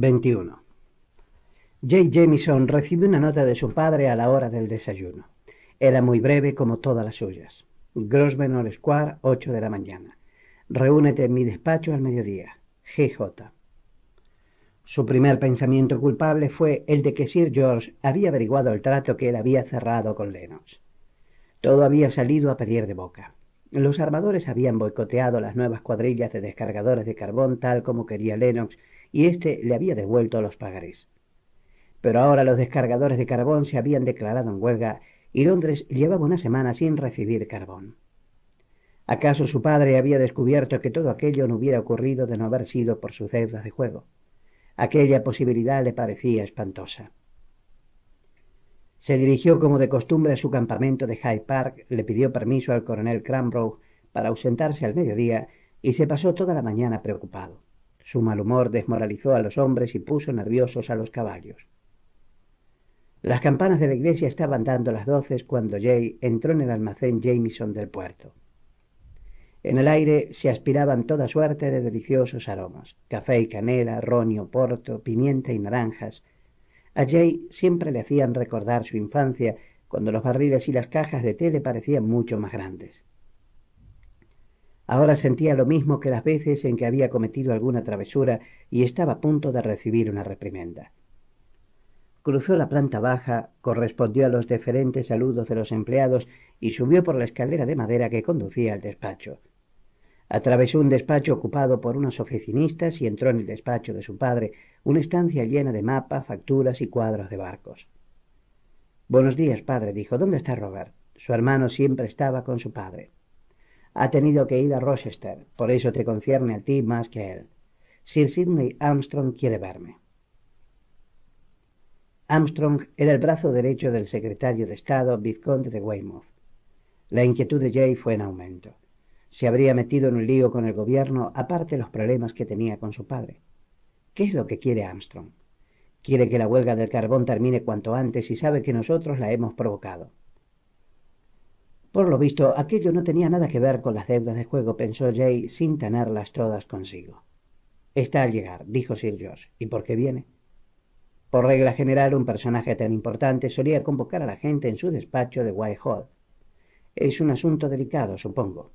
21. J. Jamison recibió una nota de su padre a la hora del desayuno. Era muy breve como todas las suyas. Grosvenor Square, 8 de la mañana. Reúnete en mi despacho al mediodía. GJ. Su primer pensamiento culpable fue el de que Sir George había averiguado el trato que él había cerrado con Lennox. Todo había salido a pedir de boca. Los armadores habían boicoteado las nuevas cuadrillas de descargadores de carbón tal como quería Lennox y éste le había devuelto los pagarés. Pero ahora los descargadores de carbón se habían declarado en huelga y Londres llevaba una semana sin recibir carbón. ¿Acaso su padre había descubierto que todo aquello no hubiera ocurrido de no haber sido por sus deudas de juego? Aquella posibilidad le parecía espantosa. Se dirigió como de costumbre a su campamento de Hyde Park, le pidió permiso al coronel Cranbrook para ausentarse al mediodía y se pasó toda la mañana preocupado. Su mal humor desmoralizó a los hombres y puso nerviosos a los caballos. Las campanas de la iglesia estaban dando las doce cuando Jay entró en el almacén Jameson del puerto. En el aire se aspiraban toda suerte de deliciosos aromas, café y canela, ron porto, pimienta y naranjas. A Jay siempre le hacían recordar su infancia, cuando los barriles y las cajas de té le parecían mucho más grandes. Ahora sentía lo mismo que las veces en que había cometido alguna travesura y estaba a punto de recibir una reprimenda. Cruzó la planta baja, correspondió a los deferentes saludos de los empleados y subió por la escalera de madera que conducía al despacho. Atravesó un despacho ocupado por unos oficinistas y entró en el despacho de su padre, una estancia llena de mapas, facturas y cuadros de barcos. Buenos días, padre, dijo. ¿Dónde está Robert? Su hermano siempre estaba con su padre ha tenido que ir a Rochester, por eso te concierne a ti más que a él. Sir Sidney Armstrong quiere verme. Armstrong era el brazo derecho del secretario de Estado, vizconde de Weymouth. La inquietud de Jay fue en aumento. Se habría metido en un lío con el gobierno, aparte de los problemas que tenía con su padre. ¿Qué es lo que quiere Armstrong? Quiere que la huelga del carbón termine cuanto antes y sabe que nosotros la hemos provocado. Por lo visto, aquello no tenía nada que ver con las deudas de juego, pensó Jay sin tenerlas todas consigo. Está al llegar, dijo Sir George. ¿Y por qué viene? Por regla general, un personaje tan importante solía convocar a la gente en su despacho de Whitehall. Es un asunto delicado, supongo.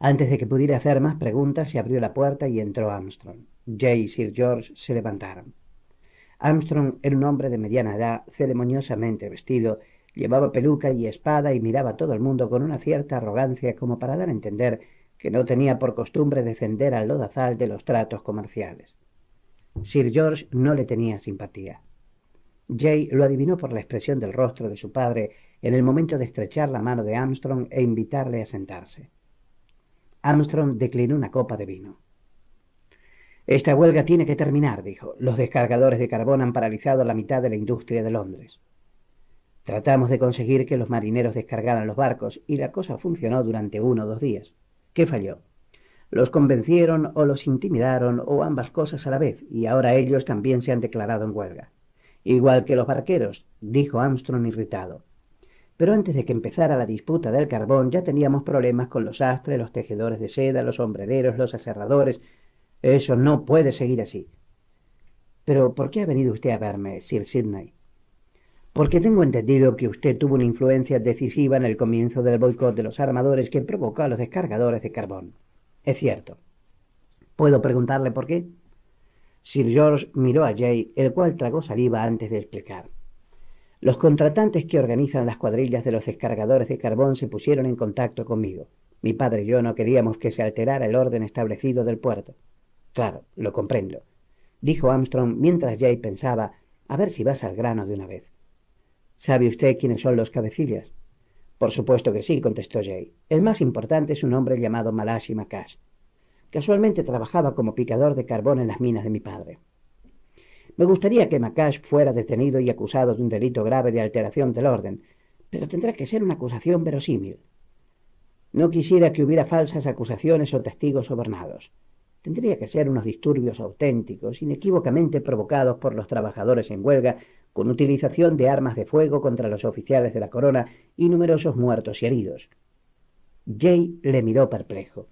Antes de que pudiera hacer más preguntas, se abrió la puerta y entró Armstrong. Jay y Sir George se levantaron. Armstrong era un hombre de mediana edad, ceremoniosamente vestido Llevaba peluca y espada y miraba a todo el mundo con una cierta arrogancia como para dar a entender que no tenía por costumbre descender al lodazal de los tratos comerciales. Sir George no le tenía simpatía. Jay lo adivinó por la expresión del rostro de su padre en el momento de estrechar la mano de Armstrong e invitarle a sentarse. Armstrong declinó una copa de vino. Esta huelga tiene que terminar, dijo. Los descargadores de carbón han paralizado la mitad de la industria de Londres. Tratamos de conseguir que los marineros descargaran los barcos y la cosa funcionó durante uno o dos días. ¿Qué falló? Los convencieron o los intimidaron o ambas cosas a la vez y ahora ellos también se han declarado en huelga. Igual que los barqueros, dijo Armstrong irritado. Pero antes de que empezara la disputa del carbón ya teníamos problemas con los astres, los tejedores de seda, los sombrereros, los aserradores. Eso no puede seguir así. Pero ¿por qué ha venido usted a verme, Sir Sidney? Porque tengo entendido que usted tuvo una influencia decisiva en el comienzo del boicot de los armadores que provocó a los descargadores de carbón. Es cierto. ¿Puedo preguntarle por qué? Sir George miró a Jay, el cual tragó saliva antes de explicar. Los contratantes que organizan las cuadrillas de los descargadores de carbón se pusieron en contacto conmigo. Mi padre y yo no queríamos que se alterara el orden establecido del puerto. Claro, lo comprendo, dijo Armstrong mientras Jay pensaba a ver si vas al grano de una vez. ¿Sabe usted quiénes son los cabecillas? Por supuesto que sí, contestó Jay. El más importante es un hombre llamado Malashi Makash. Casualmente trabajaba como picador de carbón en las minas de mi padre. Me gustaría que Makash fuera detenido y acusado de un delito grave de alteración del orden, pero tendrá que ser una acusación verosímil. No quisiera que hubiera falsas acusaciones o testigos sobornados. Tendría que ser unos disturbios auténticos, inequívocamente provocados por los trabajadores en huelga con utilización de armas de fuego contra los oficiales de la corona y numerosos muertos y heridos. Jay le miró perplejo.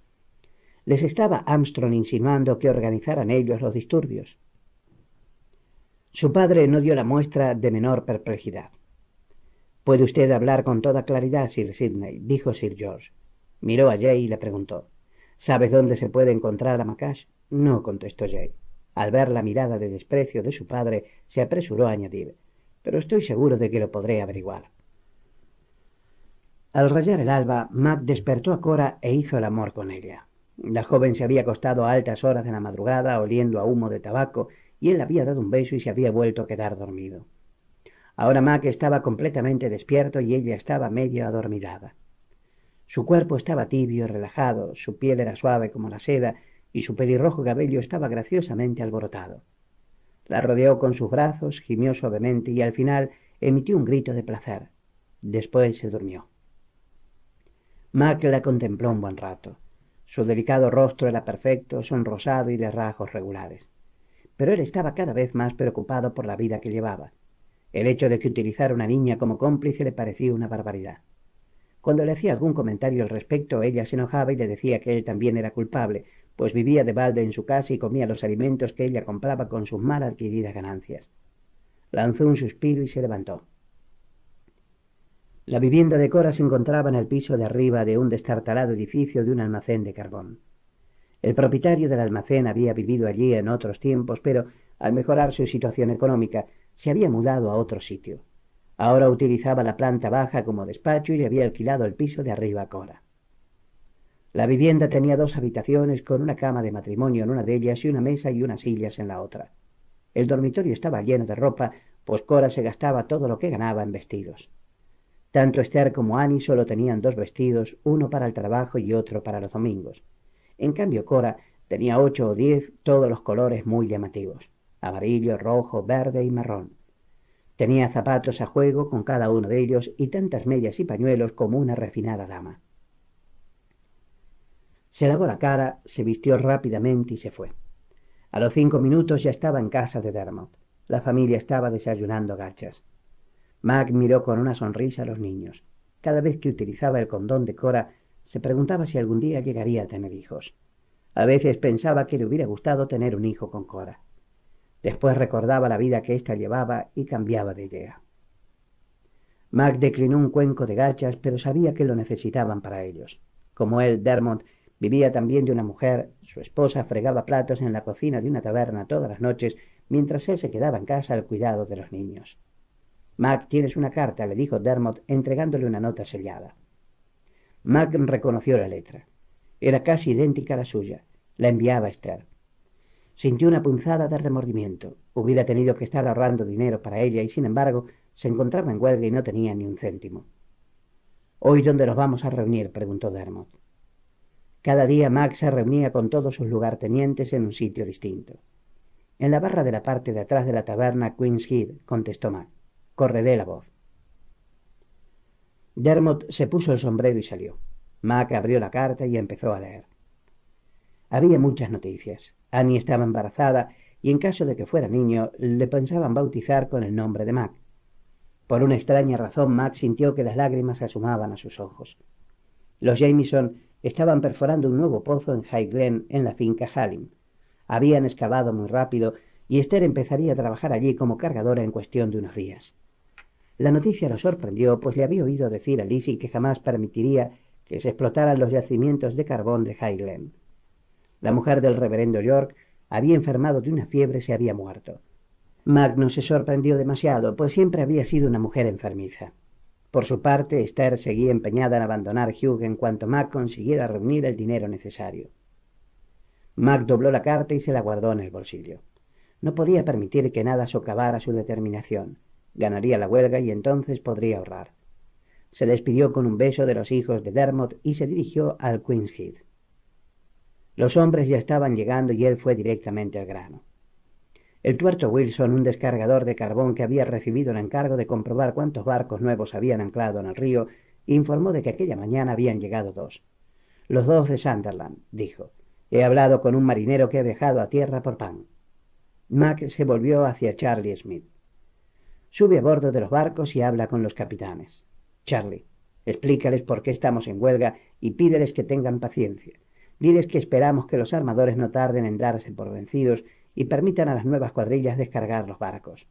Les estaba Armstrong insinuando que organizaran ellos los disturbios. Su padre no dio la muestra de menor perplejidad. Puede usted hablar con toda claridad, Sir Sidney, dijo Sir George. Miró a Jay y le preguntó: ¿Sabes dónde se puede encontrar a Macash? No, contestó Jay. Al ver la mirada de desprecio de su padre, se apresuró a añadir Pero estoy seguro de que lo podré averiguar. Al rayar el alba, Mac despertó a Cora e hizo el amor con ella. La joven se había acostado a altas horas de la madrugada, oliendo a humo de tabaco, y él había dado un beso y se había vuelto a quedar dormido. Ahora Mac estaba completamente despierto y ella estaba medio adormilada. Su cuerpo estaba tibio y relajado, su piel era suave como la seda y su pelirrojo cabello estaba graciosamente alborotado. La rodeó con sus brazos, gimió suavemente y al final emitió un grito de placer. Después se durmió. Mac la contempló un buen rato. Su delicado rostro era perfecto, sonrosado y de rasgos regulares. Pero él estaba cada vez más preocupado por la vida que llevaba. El hecho de que utilizara una niña como cómplice le parecía una barbaridad. Cuando le hacía algún comentario al respecto, ella se enojaba y le decía que él también era culpable, pues vivía de balde en su casa y comía los alimentos que ella compraba con sus mal adquiridas ganancias. Lanzó un suspiro y se levantó. La vivienda de Cora se encontraba en el piso de arriba de un destartalado edificio de un almacén de carbón. El propietario del almacén había vivido allí en otros tiempos, pero al mejorar su situación económica se había mudado a otro sitio. Ahora utilizaba la planta baja como despacho y le había alquilado el piso de arriba a Cora. La vivienda tenía dos habitaciones con una cama de matrimonio en una de ellas y una mesa y unas sillas en la otra. El dormitorio estaba lleno de ropa, pues Cora se gastaba todo lo que ganaba en vestidos. Tanto Esther como Annie solo tenían dos vestidos, uno para el trabajo y otro para los domingos. En cambio, Cora tenía ocho o diez, todos los colores muy llamativos, amarillo, rojo, verde y marrón. Tenía zapatos a juego con cada uno de ellos y tantas medias y pañuelos como una refinada dama. Se lavó la cara, se vistió rápidamente y se fue. A los cinco minutos ya estaba en casa de Dermot. La familia estaba desayunando gachas. Mac miró con una sonrisa a los niños. Cada vez que utilizaba el condón de Cora, se preguntaba si algún día llegaría a tener hijos. A veces pensaba que le hubiera gustado tener un hijo con Cora. Después recordaba la vida que ésta llevaba y cambiaba de idea. Mac declinó un cuenco de gachas, pero sabía que lo necesitaban para ellos. Como él, Dermot Vivía también de una mujer, su esposa fregaba platos en la cocina de una taberna todas las noches, mientras él se quedaba en casa al cuidado de los niños. Mac, tienes una carta, le dijo Dermot, entregándole una nota sellada. Mac reconoció la letra. Era casi idéntica a la suya. La enviaba a Esther. Sintió una punzada de remordimiento. Hubiera tenido que estar ahorrando dinero para ella y, sin embargo, se encontraba en huelga y no tenía ni un céntimo. ¿Hoy dónde nos vamos a reunir? preguntó Dermot. Cada día Mac se reunía con todos sus lugartenientes en un sitio distinto. En la barra de la parte de atrás de la taberna Queen's Head, contestó Mac. Correré la voz. Dermot se puso el sombrero y salió. Mac abrió la carta y empezó a leer. Había muchas noticias. Annie estaba embarazada y en caso de que fuera niño le pensaban bautizar con el nombre de Mac. Por una extraña razón Mac sintió que las lágrimas asomaban a sus ojos. Los Jameson Estaban perforando un nuevo pozo en High Glen, en la finca Hallim. Habían excavado muy rápido y Esther empezaría a trabajar allí como cargadora en cuestión de unos días. La noticia lo sorprendió, pues le había oído decir a Lizzie que jamás permitiría que se explotaran los yacimientos de carbón de High Glen. La mujer del reverendo York había enfermado de una fiebre y se había muerto. Magnus se sorprendió demasiado, pues siempre había sido una mujer enfermiza. Por su parte, Esther seguía empeñada en abandonar Hugh en cuanto Mac consiguiera reunir el dinero necesario. Mac dobló la carta y se la guardó en el bolsillo. No podía permitir que nada socavara su determinación. Ganaría la huelga y entonces podría ahorrar. Se despidió con un beso de los hijos de Dermot y se dirigió al Queen's Heath. Los hombres ya estaban llegando y él fue directamente al grano. El tuerto Wilson, un descargador de carbón que había recibido el encargo de comprobar cuántos barcos nuevos habían anclado en el río, informó de que aquella mañana habían llegado dos. Los dos de Sunderland, dijo. He hablado con un marinero que ha viajado a tierra por pan. Mac se volvió hacia Charlie Smith. Sube a bordo de los barcos y habla con los capitanes. Charlie, explícales por qué estamos en huelga y pídeles que tengan paciencia. Diles que esperamos que los armadores no tarden en darse por vencidos y permitan a las nuevas cuadrillas descargar los barcos.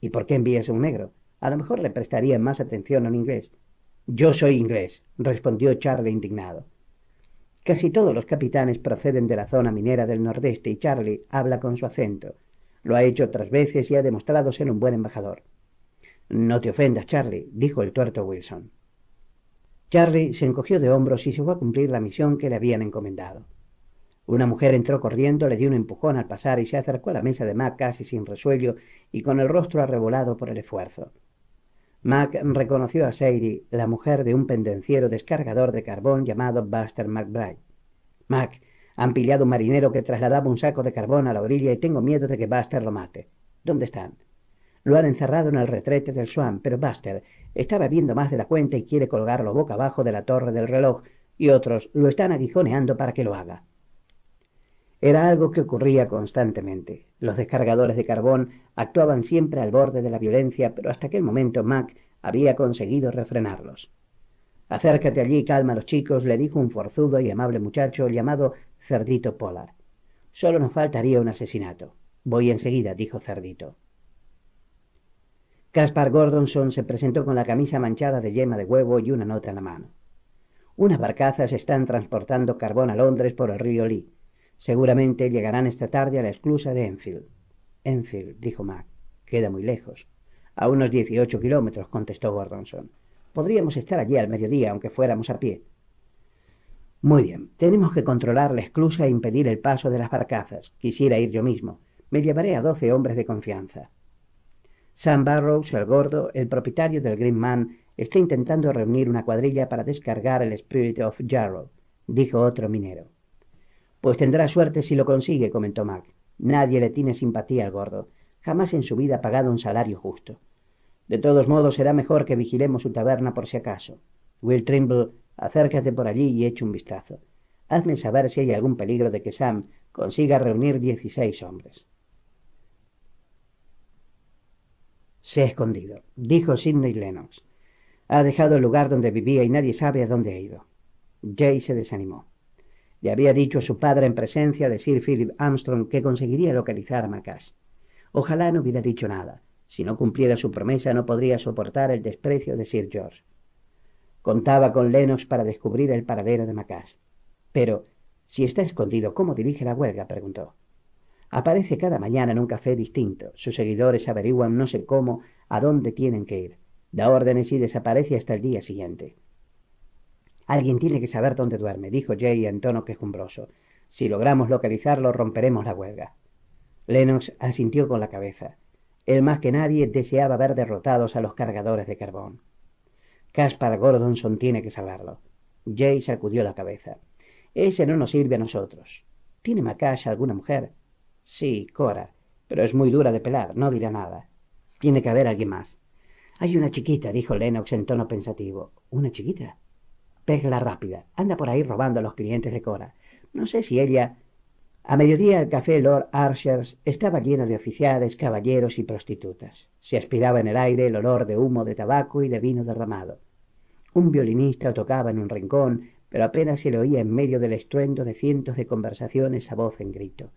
¿Y por qué envías un negro? A lo mejor le prestarían más atención al inglés. Yo soy inglés, respondió Charlie indignado. Casi todos los capitanes proceden de la zona minera del nordeste y Charlie habla con su acento. Lo ha hecho otras veces y ha demostrado ser un buen embajador. No te ofendas, Charlie, dijo el tuerto Wilson. Charlie se encogió de hombros y se fue a cumplir la misión que le habían encomendado. Una mujer entró corriendo, le dio un empujón al pasar y se acercó a la mesa de Mac casi sin resuello y con el rostro arrebolado por el esfuerzo. Mac reconoció a Sadie, la mujer de un pendenciero descargador de carbón llamado Buster McBride. Mac, han pillado un marinero que trasladaba un saco de carbón a la orilla y tengo miedo de que Buster lo mate. ¿Dónde están? Lo han encerrado en el retrete del Swan, pero Buster estaba viendo más de la cuenta y quiere colgarlo boca abajo de la torre del reloj, y otros lo están aguijoneando para que lo haga. Era algo que ocurría constantemente. Los descargadores de carbón actuaban siempre al borde de la violencia, pero hasta aquel momento Mac había conseguido refrenarlos. Acércate allí, calma a los chicos, le dijo un forzudo y amable muchacho llamado Cerdito Polar. Solo nos faltaría un asesinato. Voy enseguida, dijo Cerdito. Caspar Gordonson se presentó con la camisa manchada de yema de huevo y una nota en la mano. Unas barcazas están transportando carbón a Londres por el río Lee. Seguramente llegarán esta tarde a la esclusa de Enfield. Enfield, dijo Mac, queda muy lejos. A unos 18 kilómetros, contestó Gordonson. Podríamos estar allí al mediodía, aunque fuéramos a pie. Muy bien, tenemos que controlar la esclusa e impedir el paso de las barcazas. Quisiera ir yo mismo. Me llevaré a doce hombres de confianza. Sam Barrows, el gordo, el propietario del Green Man, está intentando reunir una cuadrilla para descargar el Spirit of Jarrow, dijo otro minero. Pues tendrá suerte si lo consigue, comentó Mac. Nadie le tiene simpatía al gordo. Jamás en su vida ha pagado un salario justo. De todos modos, será mejor que vigilemos su taberna por si acaso. Will Trimble, acércate por allí y eche un vistazo. Hazme saber si hay algún peligro de que Sam consiga reunir dieciséis hombres. Se ha escondido, dijo Sidney Lennox. Ha dejado el lugar donde vivía y nadie sabe a dónde ha ido. Jay se desanimó. Le había dicho a su padre en presencia de Sir Philip Armstrong que conseguiría localizar a Macash. Ojalá no hubiera dicho nada. Si no cumpliera su promesa no podría soportar el desprecio de Sir George. Contaba con Lennox para descubrir el paradero de Macash. Pero, si está escondido, ¿cómo dirige la huelga? preguntó. Aparece cada mañana en un café distinto. Sus seguidores averiguan no sé cómo a dónde tienen que ir. Da órdenes y desaparece hasta el día siguiente. Alguien tiene que saber dónde duerme, dijo Jay en tono quejumbroso. Si logramos localizarlo, romperemos la huelga. Lennox asintió con la cabeza. Él más que nadie deseaba ver derrotados a los cargadores de carbón. Caspar Gordonson tiene que saberlo. Jay sacudió la cabeza. Ese no nos sirve a nosotros. ¿Tiene Macash alguna mujer? Sí, Cora, pero es muy dura de pelar, no dirá nada. Tiene que haber alguien más. Hay una chiquita, dijo Lennox en tono pensativo. ¿Una chiquita? «Pegla rápida. Anda por ahí robando a los clientes de Cora. No sé si ella... A mediodía el café Lord Archers estaba lleno de oficiales, caballeros y prostitutas. Se aspiraba en el aire el olor de humo de tabaco y de vino derramado. Un violinista tocaba en un rincón, pero apenas se le oía en medio del estruendo de cientos de conversaciones a voz en grito.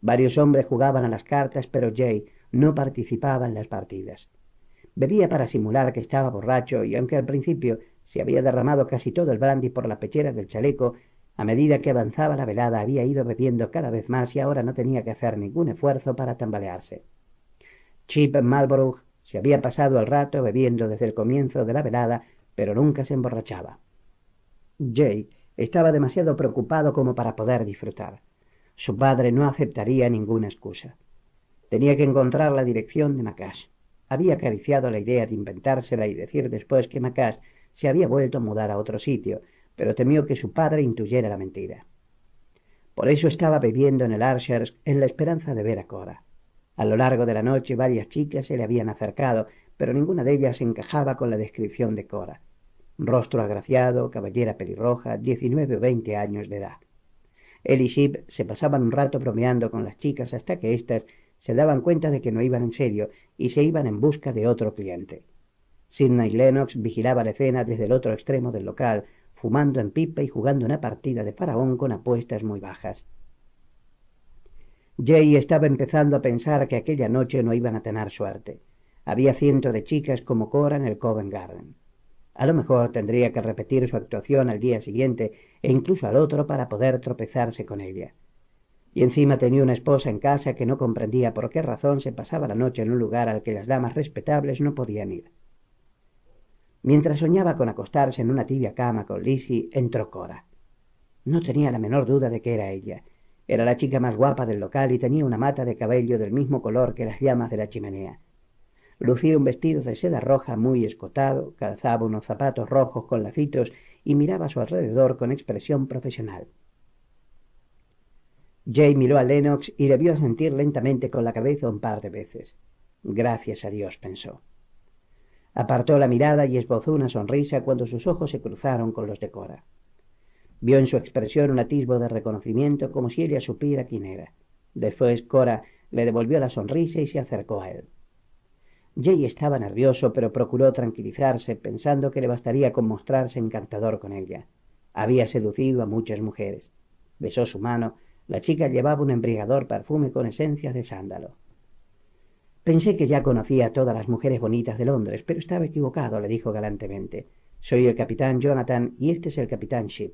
Varios hombres jugaban a las cartas, pero Jay no participaba en las partidas. Bebía para simular que estaba borracho y aunque al principio se había derramado casi todo el brandy por la pechera del chaleco. A medida que avanzaba la velada había ido bebiendo cada vez más y ahora no tenía que hacer ningún esfuerzo para tambalearse. Chip Marlborough se había pasado el rato bebiendo desde el comienzo de la velada, pero nunca se emborrachaba. Jay estaba demasiado preocupado como para poder disfrutar. Su padre no aceptaría ninguna excusa. Tenía que encontrar la dirección de Macash. Había acariciado la idea de inventársela y decir después que Macash se había vuelto a mudar a otro sitio, pero temió que su padre intuyera la mentira. Por eso estaba bebiendo en el Archers en la esperanza de ver a Cora. A lo largo de la noche varias chicas se le habían acercado, pero ninguna de ellas encajaba con la descripción de Cora. Rostro agraciado, cabellera pelirroja, 19 o veinte años de edad. Él y Ship se pasaban un rato bromeando con las chicas hasta que éstas se daban cuenta de que no iban en serio y se iban en busca de otro cliente. Sidney Lennox vigilaba la escena desde el otro extremo del local, fumando en pipa y jugando una partida de faraón con apuestas muy bajas. Jay estaba empezando a pensar que aquella noche no iban a tener suerte. Había cientos de chicas como Cora en el Covent Garden. A lo mejor tendría que repetir su actuación al día siguiente e incluso al otro para poder tropezarse con ella. Y encima tenía una esposa en casa que no comprendía por qué razón se pasaba la noche en un lugar al que las damas respetables no podían ir. Mientras soñaba con acostarse en una tibia cama con Lizzie, entró Cora. No tenía la menor duda de que era ella. Era la chica más guapa del local y tenía una mata de cabello del mismo color que las llamas de la chimenea. Lucía un vestido de seda roja muy escotado, calzaba unos zapatos rojos con lacitos y miraba a su alrededor con expresión profesional. Jay miró a Lennox y debió sentir lentamente con la cabeza un par de veces. Gracias a Dios, pensó. Apartó la mirada y esbozó una sonrisa cuando sus ojos se cruzaron con los de Cora. Vio en su expresión un atisbo de reconocimiento como si ella supiera quién era. Después Cora le devolvió la sonrisa y se acercó a él. Jay estaba nervioso, pero procuró tranquilizarse, pensando que le bastaría con mostrarse encantador con ella. Había seducido a muchas mujeres. Besó su mano. La chica llevaba un embriagador perfume con esencias de sándalo. Pensé que ya conocía a todas las mujeres bonitas de Londres, pero estaba equivocado, le dijo galantemente. Soy el capitán Jonathan y este es el capitán Ship.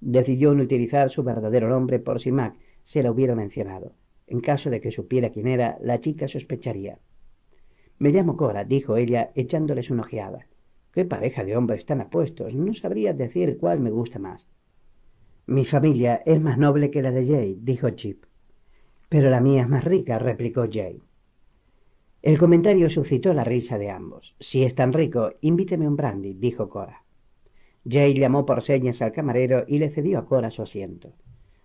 Decidió no utilizar su verdadero nombre por si Mac se lo hubiera mencionado. En caso de que supiera quién era, la chica sospecharía. Me llamo Cora, dijo ella, echándoles una ojeada. Qué pareja de hombres tan apuestos. No sabría decir cuál me gusta más. Mi familia es más noble que la de Jay", dijo Chip. Pero la mía es más rica, replicó Jay. El comentario suscitó la risa de ambos. Si es tan rico, invíteme un brandy, dijo Cora. Jay llamó por señas al camarero y le cedió a Cora su asiento.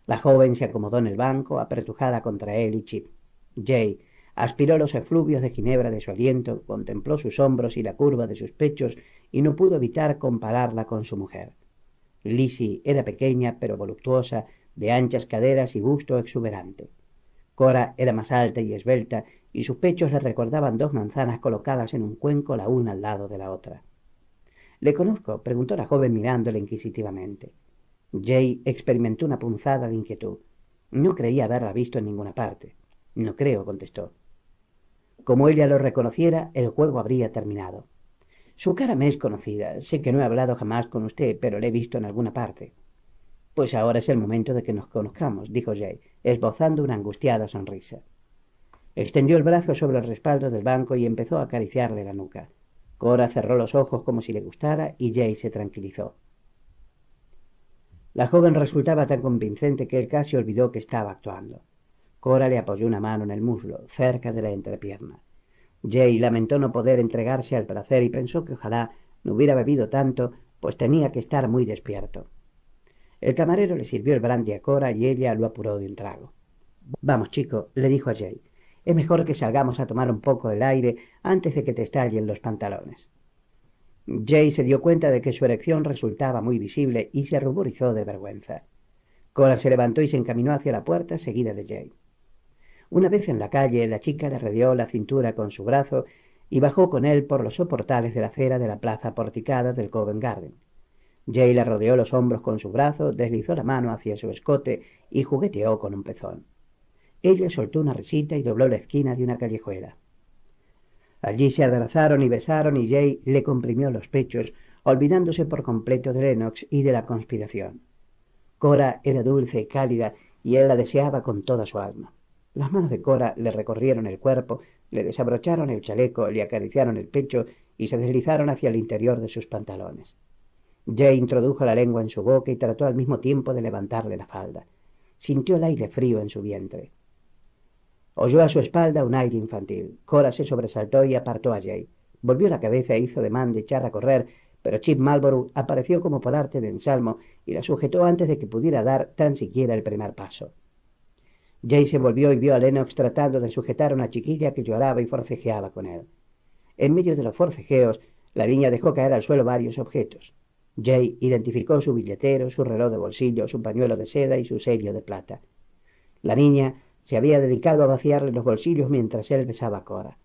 La joven se acomodó en el banco, apretujada contra él y Chip. Jay aspiró los efluvios de ginebra de su aliento, contempló sus hombros y la curva de sus pechos y no pudo evitar compararla con su mujer. Lizzie era pequeña pero voluptuosa, de anchas caderas y busto exuberante. Cora era más alta y esbelta y sus pechos le recordaban dos manzanas colocadas en un cuenco la una al lado de la otra. ¿Le conozco? preguntó la joven mirándole inquisitivamente. Jay experimentó una punzada de inquietud. No creía haberla visto en ninguna parte. No creo, contestó. Como ella lo reconociera, el juego habría terminado. Su cara me es conocida. Sé que no he hablado jamás con usted, pero le he visto en alguna parte. Pues ahora es el momento de que nos conozcamos, dijo Jay, esbozando una angustiada sonrisa. Extendió el brazo sobre el respaldo del banco y empezó a acariciarle la nuca. Cora cerró los ojos como si le gustara y Jay se tranquilizó. La joven resultaba tan convincente que él casi olvidó que estaba actuando. Cora le apoyó una mano en el muslo, cerca de la entrepierna. Jay lamentó no poder entregarse al placer y pensó que ojalá no hubiera bebido tanto, pues tenía que estar muy despierto. El camarero le sirvió el brandy a Cora y ella lo apuró de un trago. Vamos, chico, le dijo a Jay, es mejor que salgamos a tomar un poco el aire antes de que te estallen los pantalones. Jay se dio cuenta de que su erección resultaba muy visible y se ruborizó de vergüenza. Cora se levantó y se encaminó hacia la puerta seguida de Jay. Una vez en la calle, la chica le rodeó la cintura con su brazo y bajó con él por los soportales de la acera de la plaza porticada del Covent Garden. Jay le rodeó los hombros con su brazo, deslizó la mano hacia su escote y jugueteó con un pezón. Ella soltó una risita y dobló la esquina de una callejuela. Allí se abrazaron y besaron y Jay le comprimió los pechos, olvidándose por completo de Lennox y de la conspiración. Cora era dulce y cálida y él la deseaba con toda su alma. Las manos de Cora le recorrieron el cuerpo, le desabrocharon el chaleco, le acariciaron el pecho y se deslizaron hacia el interior de sus pantalones. Jay introdujo la lengua en su boca y trató al mismo tiempo de levantarle la falda. Sintió el aire frío en su vientre. Oyó a su espalda un aire infantil. Cora se sobresaltó y apartó a Jay. Volvió la cabeza e hizo demanda de echar a correr, pero Chip Marlborough apareció como por arte de ensalmo y la sujetó antes de que pudiera dar tan siquiera el primer paso. Jay se volvió y vio a Lennox tratando de sujetar a una chiquilla que lloraba y forcejeaba con él. En medio de los forcejeos, la niña dejó caer al suelo varios objetos. Jay identificó su billetero, su reloj de bolsillo, su pañuelo de seda y su sello de plata. La niña se había dedicado a vaciarle los bolsillos mientras él besaba a Cora.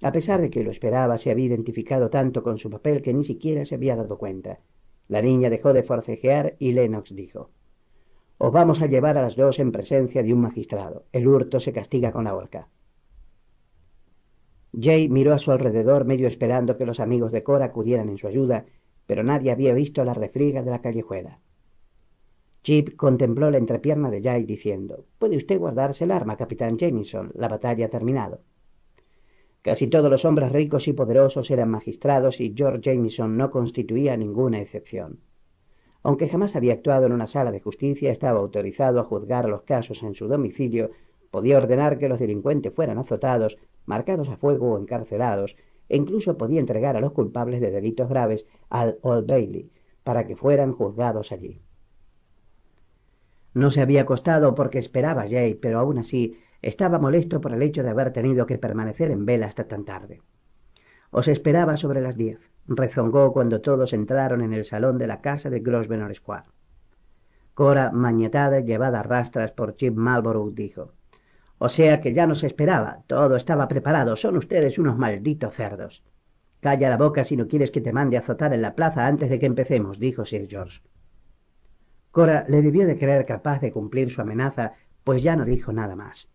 A pesar de que lo esperaba, se había identificado tanto con su papel que ni siquiera se había dado cuenta. La niña dejó de forcejear y Lennox dijo: Os vamos a llevar a las dos en presencia de un magistrado. El hurto se castiga con la horca. Jay miró a su alrededor, medio esperando que los amigos de Cora acudieran en su ayuda, pero nadie había visto la refriega de la callejuela. Chip contempló la entrepierna de Jay diciendo: Puede usted guardarse el arma, capitán Jameson. La batalla ha terminado. Casi todos los hombres ricos y poderosos eran magistrados y George Jameson no constituía ninguna excepción. Aunque jamás había actuado en una sala de justicia, estaba autorizado a juzgar los casos en su domicilio, podía ordenar que los delincuentes fueran azotados, marcados a fuego o encarcelados, e incluso podía entregar a los culpables de delitos graves al Old Bailey, para que fueran juzgados allí. No se había acostado porque esperaba a Jay, pero aún así estaba molesto por el hecho de haber tenido que permanecer en vela hasta tan tarde. Os esperaba sobre las diez, rezongó cuando todos entraron en el salón de la casa de Grosvenor Square. Cora, mañetada y llevada a rastras por Chip Marlborough, dijo: O sea que ya nos esperaba, todo estaba preparado, son ustedes unos malditos cerdos. Calla la boca si no quieres que te mande a azotar en la plaza antes de que empecemos, dijo Sir George. Cora le debió de creer capaz de cumplir su amenaza, pues ya no dijo nada más.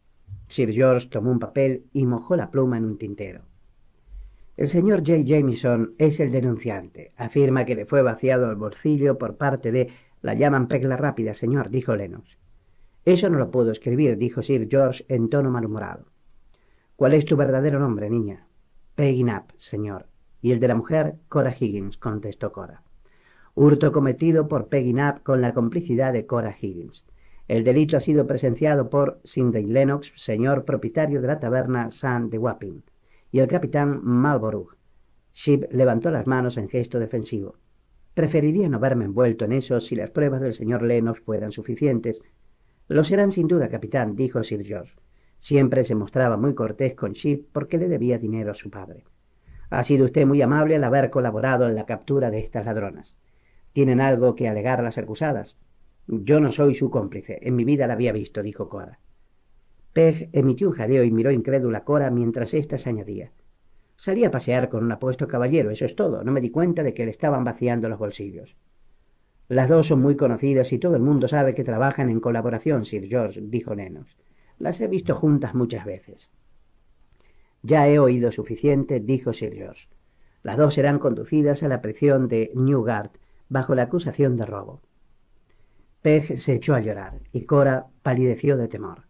Sir George tomó un papel y mojó la pluma en un tintero. El señor J. Jameson es el denunciante. Afirma que le fue vaciado el bolsillo por parte de... La llaman pegla rápida, señor, dijo Lennox. Eso no lo puedo escribir, dijo Sir George en tono malhumorado. ¿Cuál es tu verdadero nombre, niña? Peggy Knapp, señor. Y el de la mujer, Cora Higgins, contestó Cora hurto cometido por Peggy Knapp con la complicidad de Cora Higgins. El delito ha sido presenciado por Cindy Lennox, señor propietario de la taberna San de Wapping, y el capitán Marlborough. Ship levantó las manos en gesto defensivo. Preferiría no haberme envuelto en eso si las pruebas del señor Lennox fueran suficientes. Lo serán sin duda, capitán, dijo Sir George. Siempre se mostraba muy cortés con Ship porque le debía dinero a su padre. Ha sido usted muy amable al haber colaborado en la captura de estas ladronas tienen algo que alegar las acusadas. Yo no soy su cómplice. En mi vida la había visto, dijo Cora. Peg emitió un jadeo y miró incrédula a Cora mientras ésta se añadía. Salí a pasear con un apuesto caballero, eso es todo. No me di cuenta de que le estaban vaciando los bolsillos. Las dos son muy conocidas y todo el mundo sabe que trabajan en colaboración, Sir George, dijo Nenos. Las he visto juntas muchas veces. Ya he oído suficiente, dijo Sir George. Las dos serán conducidas a la prisión de Newgard bajo la acusación de robo. Peg se echó a llorar y Cora palideció de temor.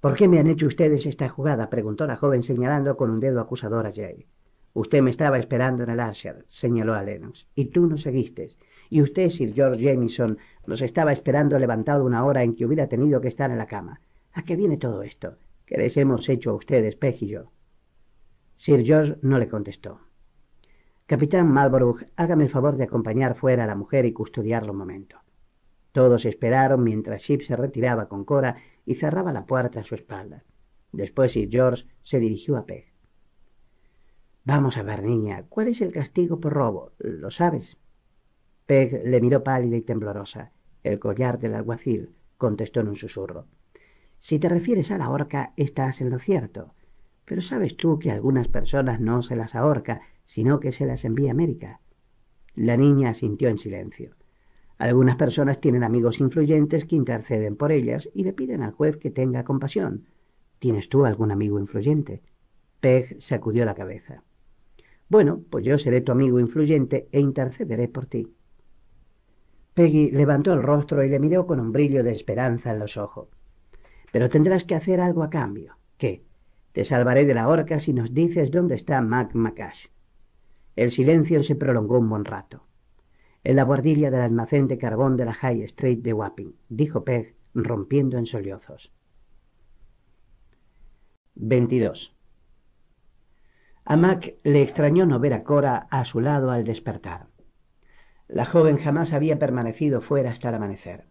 ¿Por qué me han hecho ustedes esta jugada? preguntó la joven señalando con un dedo acusador a Jay. Usted me estaba esperando en el Archer, señaló a Lennox, y tú no seguiste. Y usted, Sir George Jamison, nos estaba esperando levantado una hora en que hubiera tenido que estar en la cama. ¿A qué viene todo esto? ¿Qué les hemos hecho a ustedes, Peg y yo? Sir George no le contestó. Capitán Malborough, hágame el favor de acompañar fuera a la mujer y custodiarlo un momento. Todos esperaron mientras Ship se retiraba con Cora y cerraba la puerta a su espalda. Después Sir George se dirigió a Peg. Vamos a ver, niña, ¿cuál es el castigo por robo? ¿Lo sabes? Peg le miró pálida y temblorosa. El collar del alguacil, contestó en un susurro. Si te refieres a la horca, estás en lo cierto. Pero sabes tú que algunas personas no se las ahorca, sino que se las envía a América. La niña asintió en silencio. Algunas personas tienen amigos influyentes que interceden por ellas y le piden al juez que tenga compasión. ¿Tienes tú algún amigo influyente? Peg sacudió la cabeza. Bueno, pues yo seré tu amigo influyente e intercederé por ti. Peggy levantó el rostro y le miró con un brillo de esperanza en los ojos. Pero tendrás que hacer algo a cambio. ¿Qué? Te salvaré de la horca si nos dices dónde está Mac Macash. El silencio se prolongó un buen rato. En la guardilla del almacén de carbón de la High Street de Wapping, dijo Peg, rompiendo en sollozos. 22. A Mac le extrañó no ver a Cora a su lado al despertar. La joven jamás había permanecido fuera hasta el amanecer.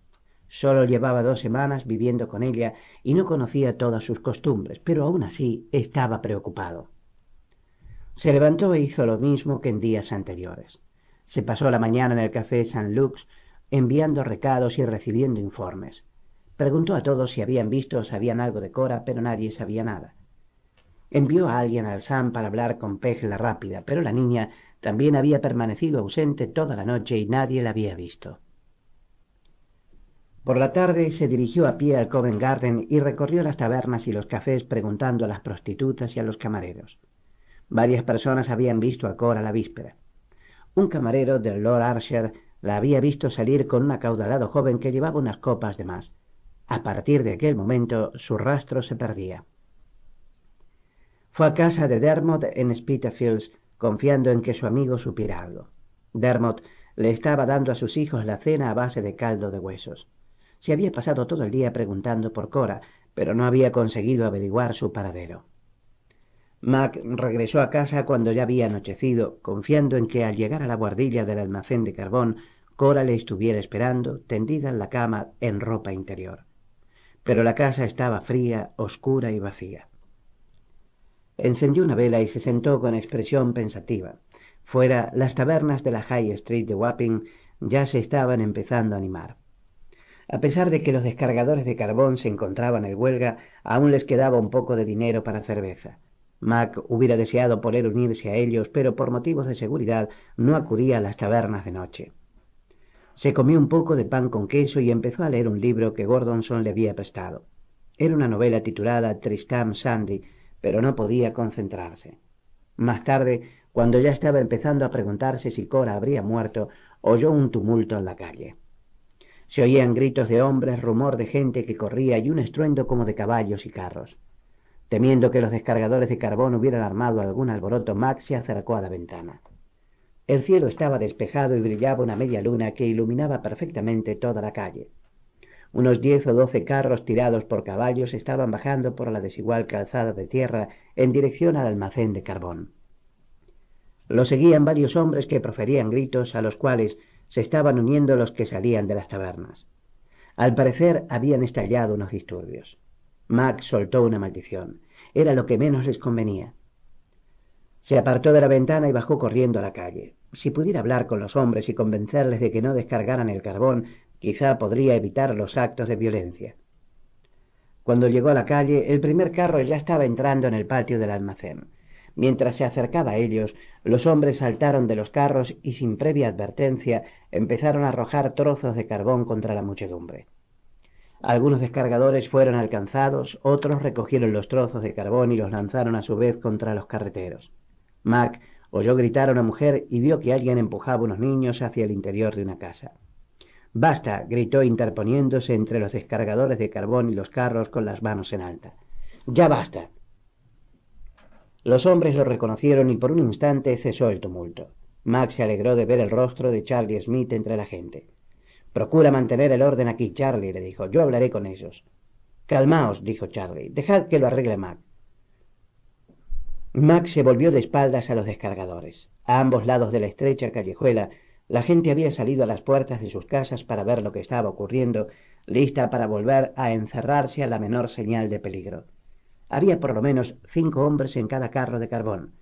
Solo llevaba dos semanas viviendo con ella y no conocía todas sus costumbres, pero aún así estaba preocupado. Se levantó e hizo lo mismo que en días anteriores. Se pasó la mañana en el café San Luke's enviando recados y recibiendo informes. Preguntó a todos si habían visto o sabían algo de Cora, pero nadie sabía nada. Envió a alguien al Sam para hablar con Peg la rápida, pero la niña también había permanecido ausente toda la noche y nadie la había visto. Por la tarde se dirigió a pie al Covent Garden y recorrió las tabernas y los cafés preguntando a las prostitutas y a los camareros. Varias personas habían visto a Cora la víspera. Un camarero del Lord Archer la había visto salir con un acaudalado joven que llevaba unas copas de más. A partir de aquel momento su rastro se perdía. Fue a casa de Dermot en Spitalfields, confiando en que su amigo supiera algo. Dermot le estaba dando a sus hijos la cena a base de caldo de huesos. Se había pasado todo el día preguntando por Cora, pero no había conseguido averiguar su paradero. Mac regresó a casa cuando ya había anochecido, confiando en que al llegar a la guardilla del almacén de carbón, Cora le estuviera esperando, tendida en la cama, en ropa interior. Pero la casa estaba fría, oscura y vacía. Encendió una vela y se sentó con expresión pensativa. Fuera, las tabernas de la High Street de Wapping ya se estaban empezando a animar. A pesar de que los descargadores de carbón se encontraban en huelga, aún les quedaba un poco de dinero para cerveza. Mac hubiera deseado poder unirse a ellos, pero por motivos de seguridad no acudía a las tabernas de noche. Se comió un poco de pan con queso y empezó a leer un libro que Gordonson le había prestado. Era una novela titulada Tristram Sandy, pero no podía concentrarse. Más tarde, cuando ya estaba empezando a preguntarse si Cora habría muerto, oyó un tumulto en la calle. Se oían gritos de hombres, rumor de gente que corría y un estruendo como de caballos y carros. Temiendo que los descargadores de carbón hubieran armado algún alboroto, Max se acercó a la ventana. El cielo estaba despejado y brillaba una media luna que iluminaba perfectamente toda la calle. Unos diez o doce carros tirados por caballos estaban bajando por la desigual calzada de tierra en dirección al almacén de carbón. Lo seguían varios hombres que proferían gritos a los cuales se estaban uniendo los que salían de las tabernas. Al parecer habían estallado unos disturbios. Max soltó una maldición. Era lo que menos les convenía. Se apartó de la ventana y bajó corriendo a la calle. Si pudiera hablar con los hombres y convencerles de que no descargaran el carbón, quizá podría evitar los actos de violencia. Cuando llegó a la calle, el primer carro ya estaba entrando en el patio del almacén. Mientras se acercaba a ellos, los hombres saltaron de los carros y sin previa advertencia empezaron a arrojar trozos de carbón contra la muchedumbre. Algunos descargadores fueron alcanzados, otros recogieron los trozos de carbón y los lanzaron a su vez contra los carreteros. Mac oyó gritar a una mujer y vio que alguien empujaba a unos niños hacia el interior de una casa. Basta, gritó interponiéndose entre los descargadores de carbón y los carros con las manos en alta. Ya basta. Los hombres lo reconocieron y por un instante cesó el tumulto. Mac se alegró de ver el rostro de Charlie Smith entre la gente. Procura mantener el orden aquí, Charlie, le dijo. Yo hablaré con ellos. Calmaos, dijo Charlie. Dejad que lo arregle Mac. Mac se volvió de espaldas a los descargadores. A ambos lados de la estrecha callejuela, la gente había salido a las puertas de sus casas para ver lo que estaba ocurriendo, lista para volver a encerrarse a la menor señal de peligro. Había por lo menos cinco hombres en cada carro de carbón.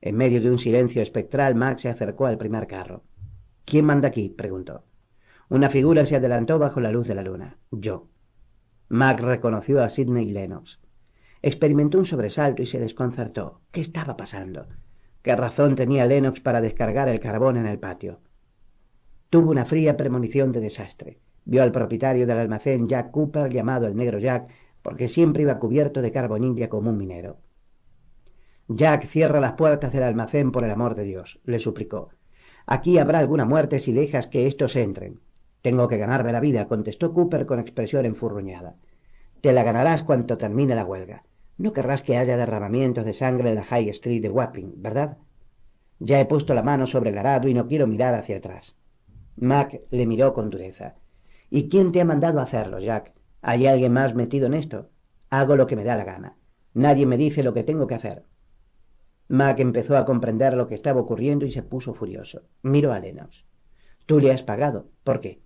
En medio de un silencio espectral, Mac se acercó al primer carro. ¿Quién manda aquí? preguntó. Una figura se adelantó bajo la luz de la luna. Yo. Mac reconoció a Sidney Lennox. Experimentó un sobresalto y se desconcertó. ¿Qué estaba pasando? ¿Qué razón tenía Lennox para descargar el carbón en el patio? Tuvo una fría premonición de desastre. Vio al propietario del almacén Jack Cooper, llamado el negro Jack, porque siempre iba cubierto de carbón india como un minero. Jack, cierra las puertas del almacén por el amor de Dios, le suplicó. Aquí habrá alguna muerte si dejas que estos entren. Tengo que ganarme la vida, contestó Cooper con expresión enfurruñada. Te la ganarás cuanto termine la huelga. No querrás que haya derramamientos de sangre en la High Street de Wapping, ¿verdad? Ya he puesto la mano sobre el arado y no quiero mirar hacia atrás. Mac le miró con dureza. ¿Y quién te ha mandado a hacerlo, Jack? ¿Hay alguien más metido en esto? Hago lo que me da la gana. Nadie me dice lo que tengo que hacer. Mac empezó a comprender lo que estaba ocurriendo y se puso furioso. Miró a Lennox. Tú le has pagado. ¿Por qué?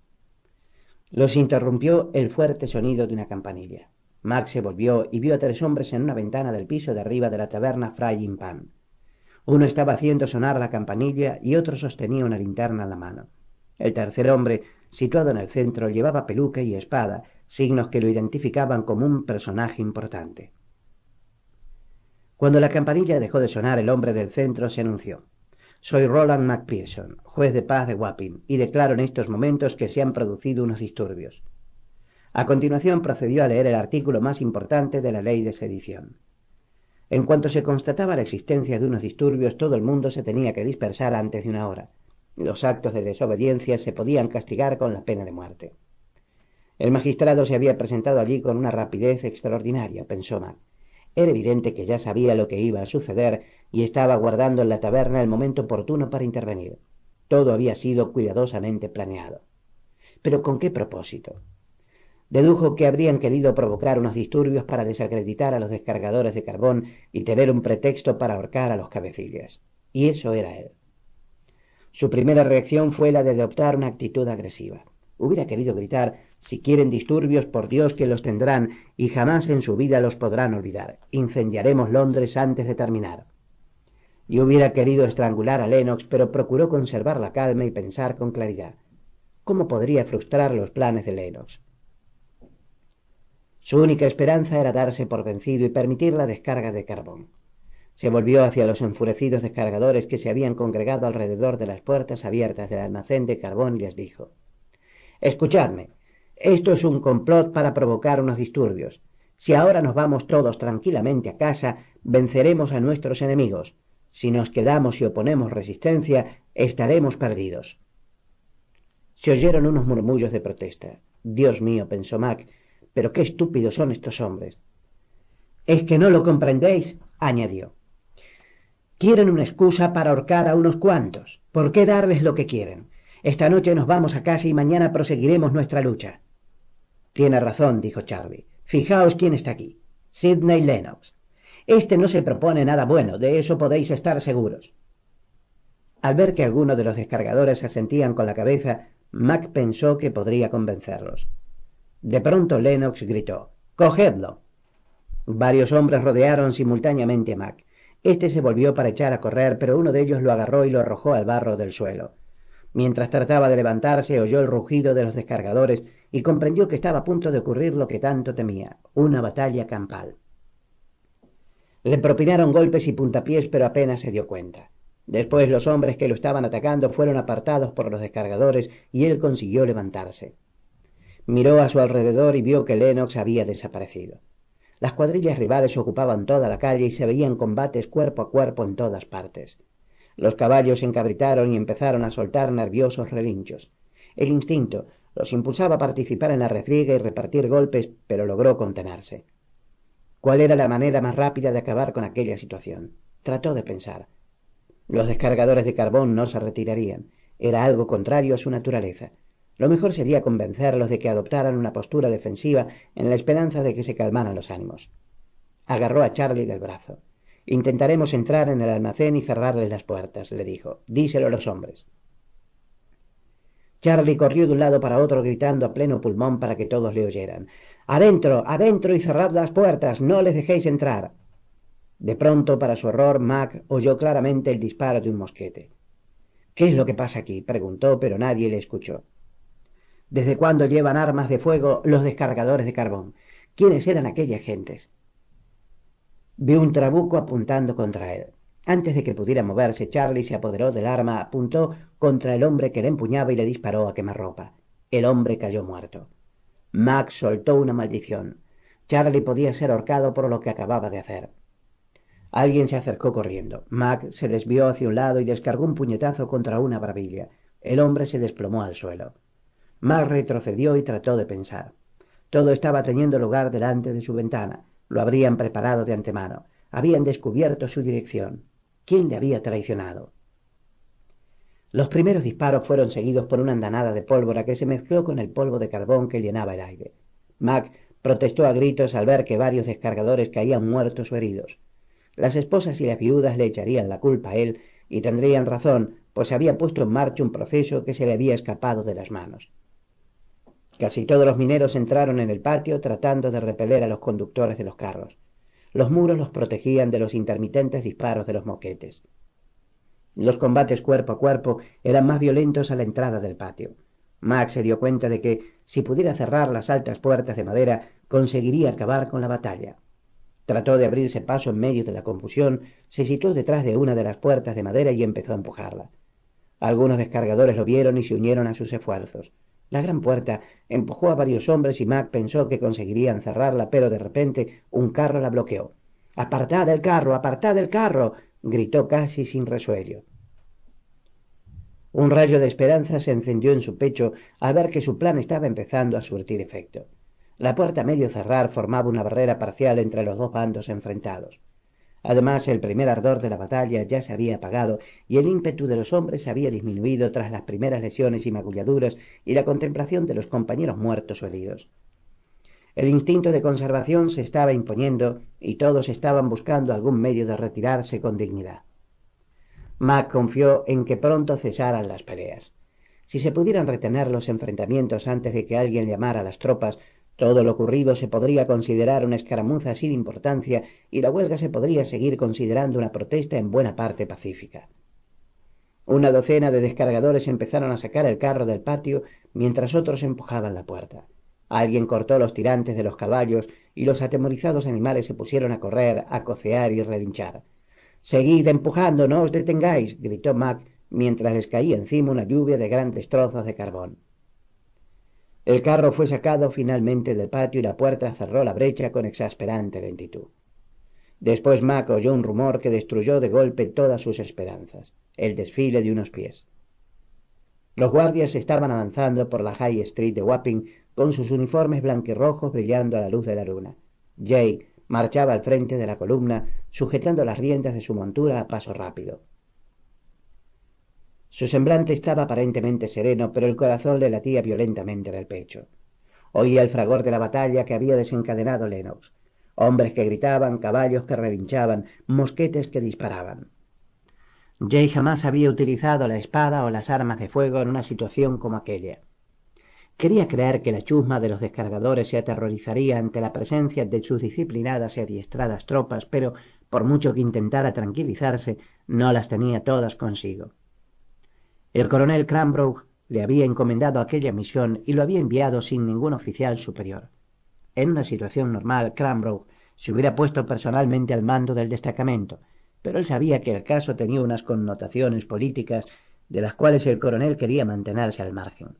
Los interrumpió el fuerte sonido de una campanilla. Max se volvió y vio a tres hombres en una ventana del piso de arriba de la taberna Frying Pan. Uno estaba haciendo sonar la campanilla y otro sostenía una linterna en la mano. El tercer hombre, situado en el centro, llevaba peluca y espada, signos que lo identificaban como un personaje importante. Cuando la campanilla dejó de sonar, el hombre del centro se anunció. Soy Roland MacPherson, juez de paz de Wapping, y declaro en estos momentos que se han producido unos disturbios. A continuación procedió a leer el artículo más importante de la ley de sedición. En cuanto se constataba la existencia de unos disturbios, todo el mundo se tenía que dispersar antes de una hora. Los actos de desobediencia se podían castigar con la pena de muerte. El magistrado se había presentado allí con una rapidez extraordinaria, pensó Mac. Era evidente que ya sabía lo que iba a suceder y estaba guardando en la taberna el momento oportuno para intervenir. Todo había sido cuidadosamente planeado. ¿Pero con qué propósito? Dedujo que habrían querido provocar unos disturbios para desacreditar a los descargadores de carbón y tener un pretexto para ahorcar a los cabecillas. Y eso era él. Su primera reacción fue la de adoptar una actitud agresiva. Hubiera querido gritar si quieren disturbios, por Dios que los tendrán y jamás en su vida los podrán olvidar. Incendiaremos Londres antes de terminar. Y hubiera querido estrangular a Lennox, pero procuró conservar la calma y pensar con claridad. ¿Cómo podría frustrar los planes de Lennox? Su única esperanza era darse por vencido y permitir la descarga de carbón. Se volvió hacia los enfurecidos descargadores que se habían congregado alrededor de las puertas abiertas del almacén de carbón y les dijo Escuchadme, esto es un complot para provocar unos disturbios. Si ahora nos vamos todos tranquilamente a casa, venceremos a nuestros enemigos. Si nos quedamos y oponemos resistencia, estaremos perdidos. Se oyeron unos murmullos de protesta. Dios mío, pensó Mac, pero qué estúpidos son estos hombres. Es que no lo comprendéis, añadió. Quieren una excusa para ahorcar a unos cuantos. ¿Por qué darles lo que quieren? Esta noche nos vamos a casa y mañana proseguiremos nuestra lucha. Tiene razón, dijo Charlie. Fijaos quién está aquí. Sidney Lennox. Este no se propone nada bueno, de eso podéis estar seguros. Al ver que algunos de los descargadores asentían con la cabeza, Mac pensó que podría convencerlos. De pronto Lennox gritó: ¡Cogedlo! Varios hombres rodearon simultáneamente a Mac. Este se volvió para echar a correr, pero uno de ellos lo agarró y lo arrojó al barro del suelo. Mientras trataba de levantarse, oyó el rugido de los descargadores y comprendió que estaba a punto de ocurrir lo que tanto temía, una batalla campal. Le propinaron golpes y puntapiés, pero apenas se dio cuenta. Después los hombres que lo estaban atacando fueron apartados por los descargadores y él consiguió levantarse. Miró a su alrededor y vio que Lennox había desaparecido. Las cuadrillas rivales ocupaban toda la calle y se veían combates cuerpo a cuerpo en todas partes. Los caballos se encabritaron y empezaron a soltar nerviosos relinchos. El instinto, los impulsaba a participar en la refriega y repartir golpes, pero logró contenerse. ¿Cuál era la manera más rápida de acabar con aquella situación? Trató de pensar. Los descargadores de carbón no se retirarían. Era algo contrario a su naturaleza. Lo mejor sería convencerlos de que adoptaran una postura defensiva en la esperanza de que se calmaran los ánimos. Agarró a Charlie del brazo. Intentaremos entrar en el almacén y cerrarles las puertas, le dijo. Díselo a los hombres. Charlie corrió de un lado para otro gritando a pleno pulmón para que todos le oyeran. Adentro, adentro y cerrad las puertas, no les dejéis entrar. De pronto, para su horror, Mac oyó claramente el disparo de un mosquete. ¿Qué es lo que pasa aquí? preguntó, pero nadie le escuchó. ¿Desde cuándo llevan armas de fuego los descargadores de carbón? ¿Quiénes eran aquellas gentes? Vio un trabuco apuntando contra él. Antes de que pudiera moverse, Charlie se apoderó del arma, apuntó contra el hombre que le empuñaba y le disparó a quemarropa. El hombre cayó muerto. Mac soltó una maldición. Charlie podía ser ahorcado por lo que acababa de hacer. Alguien se acercó corriendo. Mac se desvió hacia un lado y descargó un puñetazo contra una barbilla. El hombre se desplomó al suelo. Mac retrocedió y trató de pensar. Todo estaba teniendo lugar delante de su ventana. Lo habrían preparado de antemano. Habían descubierto su dirección quién le había traicionado. Los primeros disparos fueron seguidos por una andanada de pólvora que se mezcló con el polvo de carbón que llenaba el aire. Mac protestó a gritos al ver que varios descargadores caían muertos o heridos. Las esposas y las viudas le echarían la culpa a él y tendrían razón, pues se había puesto en marcha un proceso que se le había escapado de las manos. Casi todos los mineros entraron en el patio tratando de repeler a los conductores de los carros. Los muros los protegían de los intermitentes disparos de los moquetes. Los combates cuerpo a cuerpo eran más violentos a la entrada del patio. Max se dio cuenta de que, si pudiera cerrar las altas puertas de madera, conseguiría acabar con la batalla. Trató de abrirse paso en medio de la confusión, se situó detrás de una de las puertas de madera y empezó a empujarla. Algunos descargadores lo vieron y se unieron a sus esfuerzos la gran puerta. Empujó a varios hombres y Mac pensó que conseguirían cerrarla, pero de repente un carro la bloqueó. Apartad el carro, apartad el carro, gritó casi sin resuello. Un rayo de esperanza se encendió en su pecho al ver que su plan estaba empezando a surtir efecto. La puerta medio cerrar formaba una barrera parcial entre los dos bandos enfrentados. Además, el primer ardor de la batalla ya se había apagado y el ímpetu de los hombres se había disminuido tras las primeras lesiones y magulladuras y la contemplación de los compañeros muertos o heridos. El instinto de conservación se estaba imponiendo y todos estaban buscando algún medio de retirarse con dignidad. Mac confió en que pronto cesaran las peleas. Si se pudieran retener los enfrentamientos antes de que alguien llamara a las tropas, todo lo ocurrido se podría considerar una escaramuza sin importancia y la huelga se podría seguir considerando una protesta en buena parte pacífica. Una docena de descargadores empezaron a sacar el carro del patio mientras otros empujaban la puerta. Alguien cortó los tirantes de los caballos y los atemorizados animales se pusieron a correr, a cocear y relinchar. Seguid empujando, no os detengáis, gritó Mac mientras les caía encima una lluvia de grandes trozos de carbón. El carro fue sacado finalmente del patio y la puerta cerró la brecha con exasperante lentitud. Después Mac oyó un rumor que destruyó de golpe todas sus esperanzas, el desfile de unos pies. Los guardias estaban avanzando por la High Street de Wapping con sus uniformes blanquirrojos brillando a la luz de la luna. Jay marchaba al frente de la columna, sujetando las riendas de su montura a paso rápido. Su semblante estaba aparentemente sereno, pero el corazón le latía violentamente del pecho. Oía el fragor de la batalla que había desencadenado Lennox. Hombres que gritaban, caballos que relinchaban, mosquetes que disparaban. Jay jamás había utilizado la espada o las armas de fuego en una situación como aquella. Quería creer que la chusma de los descargadores se aterrorizaría ante la presencia de sus disciplinadas y adiestradas tropas, pero por mucho que intentara tranquilizarse, no las tenía todas consigo. El coronel Cranbrook le había encomendado aquella misión y lo había enviado sin ningún oficial superior. En una situación normal, Cranbrook se hubiera puesto personalmente al mando del destacamento, pero él sabía que el caso tenía unas connotaciones políticas de las cuales el coronel quería mantenerse al margen.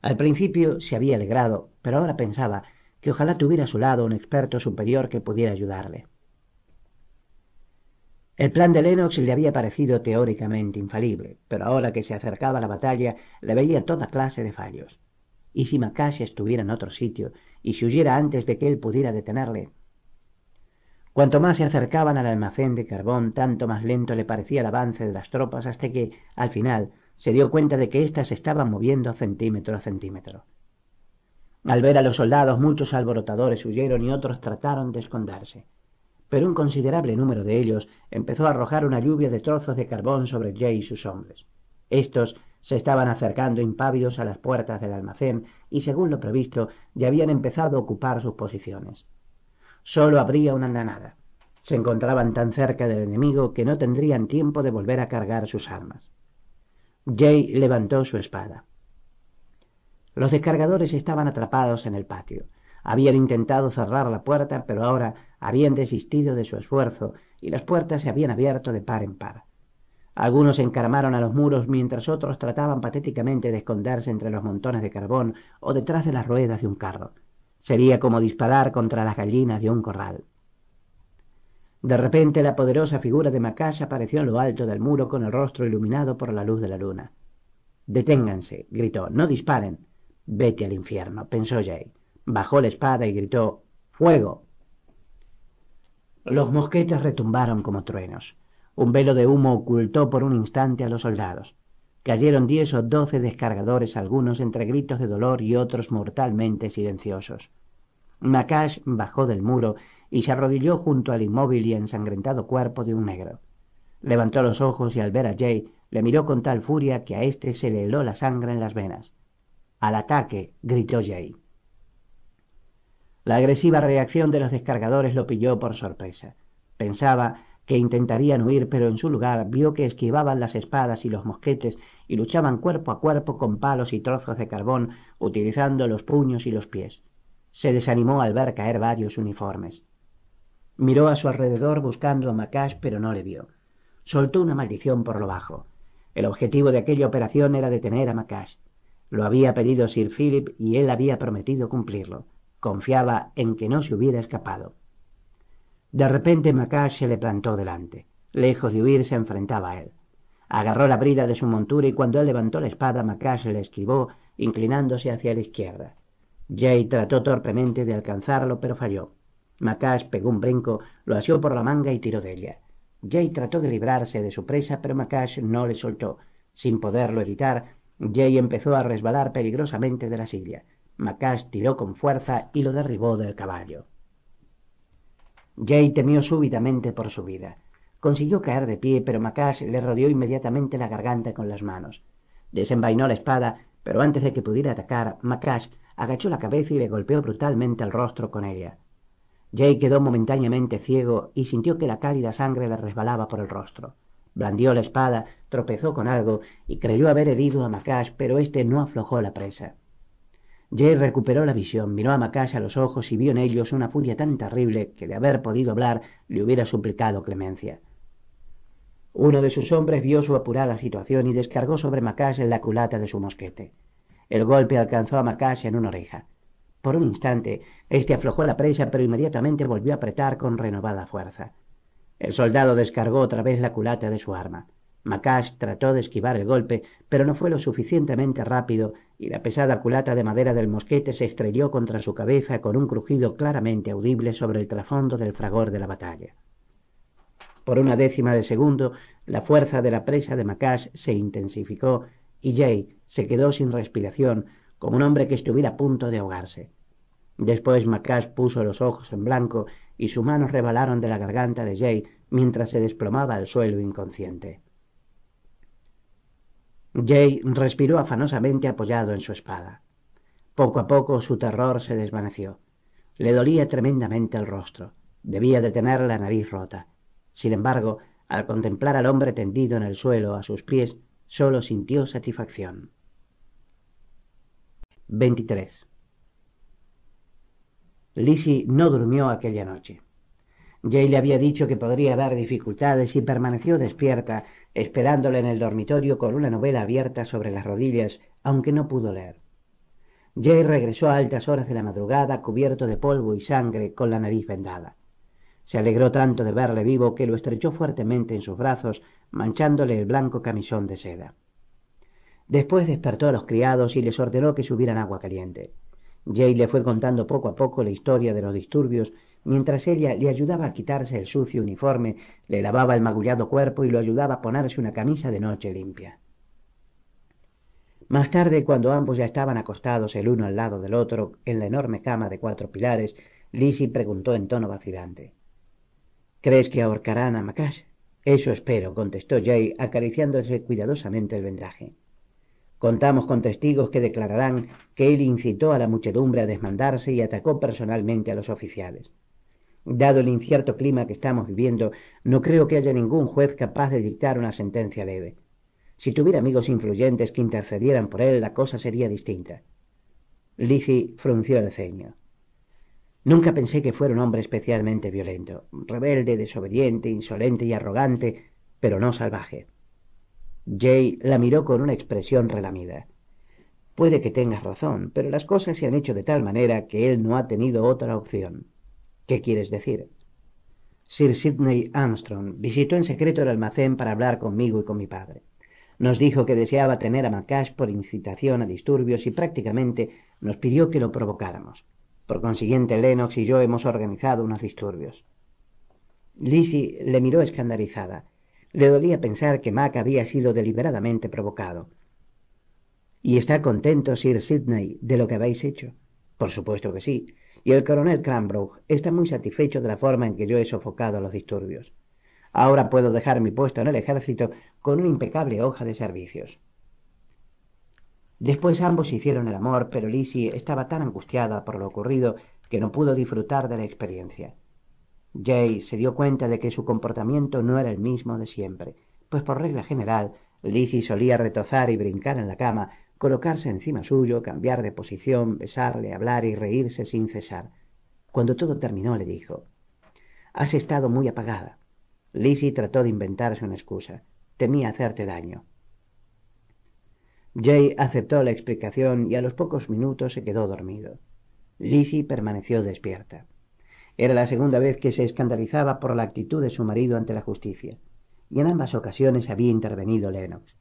Al principio se había alegrado, pero ahora pensaba que ojalá tuviera a su lado un experto superior que pudiera ayudarle. El plan de Lennox le había parecido teóricamente infalible, pero ahora que se acercaba la batalla le veía toda clase de fallos. ¿Y si Macash estuviera en otro sitio? ¿Y se huyera antes de que él pudiera detenerle? Cuanto más se acercaban al almacén de carbón, tanto más lento le parecía el avance de las tropas hasta que, al final, se dio cuenta de que éstas se estaban moviendo centímetro a centímetro. Al ver a los soldados, muchos alborotadores huyeron y otros trataron de esconderse pero un considerable número de ellos empezó a arrojar una lluvia de trozos de carbón sobre Jay y sus hombres. Estos se estaban acercando impávidos a las puertas del almacén y, según lo previsto, ya habían empezado a ocupar sus posiciones. Solo habría una andanada. Se encontraban tan cerca del enemigo que no tendrían tiempo de volver a cargar sus armas. Jay levantó su espada. Los descargadores estaban atrapados en el patio. Habían intentado cerrar la puerta, pero ahora habían desistido de su esfuerzo y las puertas se habían abierto de par en par. Algunos se encaramaron a los muros mientras otros trataban patéticamente de esconderse entre los montones de carbón o detrás de las ruedas de un carro. Sería como disparar contra las gallinas de un corral. De repente la poderosa figura de Macash apareció en lo alto del muro con el rostro iluminado por la luz de la luna. Deténganse, gritó, no disparen. Vete al infierno, pensó Jay. Bajó la espada y gritó Fuego. Los mosquetes retumbaron como truenos. Un velo de humo ocultó por un instante a los soldados. Cayeron diez o doce descargadores, algunos entre gritos de dolor y otros mortalmente silenciosos. Macash bajó del muro y se arrodilló junto al inmóvil y ensangrentado cuerpo de un negro. Levantó los ojos y al ver a Jay le miró con tal furia que a éste se le heló la sangre en las venas. Al ataque, gritó Jay. La agresiva reacción de los descargadores lo pilló por sorpresa. Pensaba que intentarían huir, pero en su lugar vio que esquivaban las espadas y los mosquetes y luchaban cuerpo a cuerpo con palos y trozos de carbón, utilizando los puños y los pies. Se desanimó al ver caer varios uniformes. Miró a su alrededor buscando a Macash, pero no le vio. Soltó una maldición por lo bajo. El objetivo de aquella operación era detener a Macash. Lo había pedido Sir Philip y él había prometido cumplirlo. Confiaba en que no se hubiera escapado. De repente Macash se le plantó delante. Lejos de huir, se enfrentaba a él. Agarró la brida de su montura y cuando él levantó la espada, Macash le esquivó, inclinándose hacia la izquierda. Jay trató torpemente de alcanzarlo, pero falló. Macash pegó un brinco, lo asió por la manga y tiró de ella. Jay trató de librarse de su presa, pero Macash no le soltó. Sin poderlo evitar, Jay empezó a resbalar peligrosamente de la silla. Macash tiró con fuerza y lo derribó del caballo. Jay temió súbitamente por su vida. Consiguió caer de pie, pero Macash le rodeó inmediatamente la garganta con las manos. Desenvainó la espada, pero antes de que pudiera atacar, Macash agachó la cabeza y le golpeó brutalmente el rostro con ella. Jay quedó momentáneamente ciego y sintió que la cálida sangre le resbalaba por el rostro. Blandió la espada, tropezó con algo y creyó haber herido a Macash, pero éste no aflojó la presa. Jay recuperó la visión, miró a Macash a los ojos y vio en ellos una furia tan terrible que de haber podido hablar le hubiera suplicado clemencia. Uno de sus hombres vio su apurada situación y descargó sobre Macash la culata de su mosquete. El golpe alcanzó a Macash en una oreja. Por un instante, éste aflojó la presa, pero inmediatamente volvió a apretar con renovada fuerza. El soldado descargó otra vez la culata de su arma. Macash trató de esquivar el golpe, pero no fue lo suficientemente rápido y la pesada culata de madera del mosquete se estrelló contra su cabeza con un crujido claramente audible sobre el trasfondo del fragor de la batalla. Por una décima de segundo, la fuerza de la presa de Macash se intensificó y Jay se quedó sin respiración, como un hombre que estuviera a punto de ahogarse. Después Macash puso los ojos en blanco y sus manos rebalaron de la garganta de Jay mientras se desplomaba al suelo inconsciente. Jay respiró afanosamente apoyado en su espada. Poco a poco su terror se desvaneció. Le dolía tremendamente el rostro. Debía de tener la nariz rota. Sin embargo, al contemplar al hombre tendido en el suelo a sus pies, solo sintió satisfacción. 23. Lizzie no durmió aquella noche. Jay le había dicho que podría haber dificultades y permaneció despierta esperándole en el dormitorio con una novela abierta sobre las rodillas, aunque no pudo leer. Jay regresó a altas horas de la madrugada cubierto de polvo y sangre con la nariz vendada. Se alegró tanto de verle vivo que lo estrechó fuertemente en sus brazos, manchándole el blanco camisón de seda. Después despertó a los criados y les ordenó que subieran agua caliente. Jay le fue contando poco a poco la historia de los disturbios mientras ella le ayudaba a quitarse el sucio uniforme, le lavaba el magullado cuerpo y lo ayudaba a ponerse una camisa de noche limpia. Más tarde, cuando ambos ya estaban acostados el uno al lado del otro en la enorme cama de cuatro pilares, Lizzie preguntó en tono vacilante. ¿Crees que ahorcarán a Macash? Eso espero, contestó Jay, acariciándose cuidadosamente el vendaje. Contamos con testigos que declararán que él incitó a la muchedumbre a desmandarse y atacó personalmente a los oficiales. Dado el incierto clima que estamos viviendo, no creo que haya ningún juez capaz de dictar una sentencia leve. Si tuviera amigos influyentes que intercedieran por él, la cosa sería distinta. Lizzie frunció el ceño. Nunca pensé que fuera un hombre especialmente violento, rebelde, desobediente, insolente y arrogante, pero no salvaje. Jay la miró con una expresión relamida. Puede que tengas razón, pero las cosas se han hecho de tal manera que él no ha tenido otra opción. ¿Qué quieres decir? Sir Sidney Armstrong visitó en secreto el almacén para hablar conmigo y con mi padre. Nos dijo que deseaba tener a Macash por incitación a disturbios y prácticamente nos pidió que lo provocáramos. Por consiguiente, Lennox y yo hemos organizado unos disturbios. Lizzie le miró escandalizada. Le dolía pensar que Mac había sido deliberadamente provocado. ¿Y está contento, Sir Sidney, de lo que habéis hecho? Por supuesto que sí y el coronel Cranbrook está muy satisfecho de la forma en que yo he sofocado los disturbios. Ahora puedo dejar mi puesto en el ejército con una impecable hoja de servicios. Después ambos hicieron el amor, pero Lizzie estaba tan angustiada por lo ocurrido que no pudo disfrutar de la experiencia. Jay se dio cuenta de que su comportamiento no era el mismo de siempre, pues por regla general Lizzie solía retozar y brincar en la cama colocarse encima suyo, cambiar de posición, besarle, hablar y reírse sin cesar. Cuando todo terminó le dijo, Has estado muy apagada. Lizzie trató de inventarse una excusa. Temía hacerte daño. Jay aceptó la explicación y a los pocos minutos se quedó dormido. Lizzie permaneció despierta. Era la segunda vez que se escandalizaba por la actitud de su marido ante la justicia, y en ambas ocasiones había intervenido Lennox.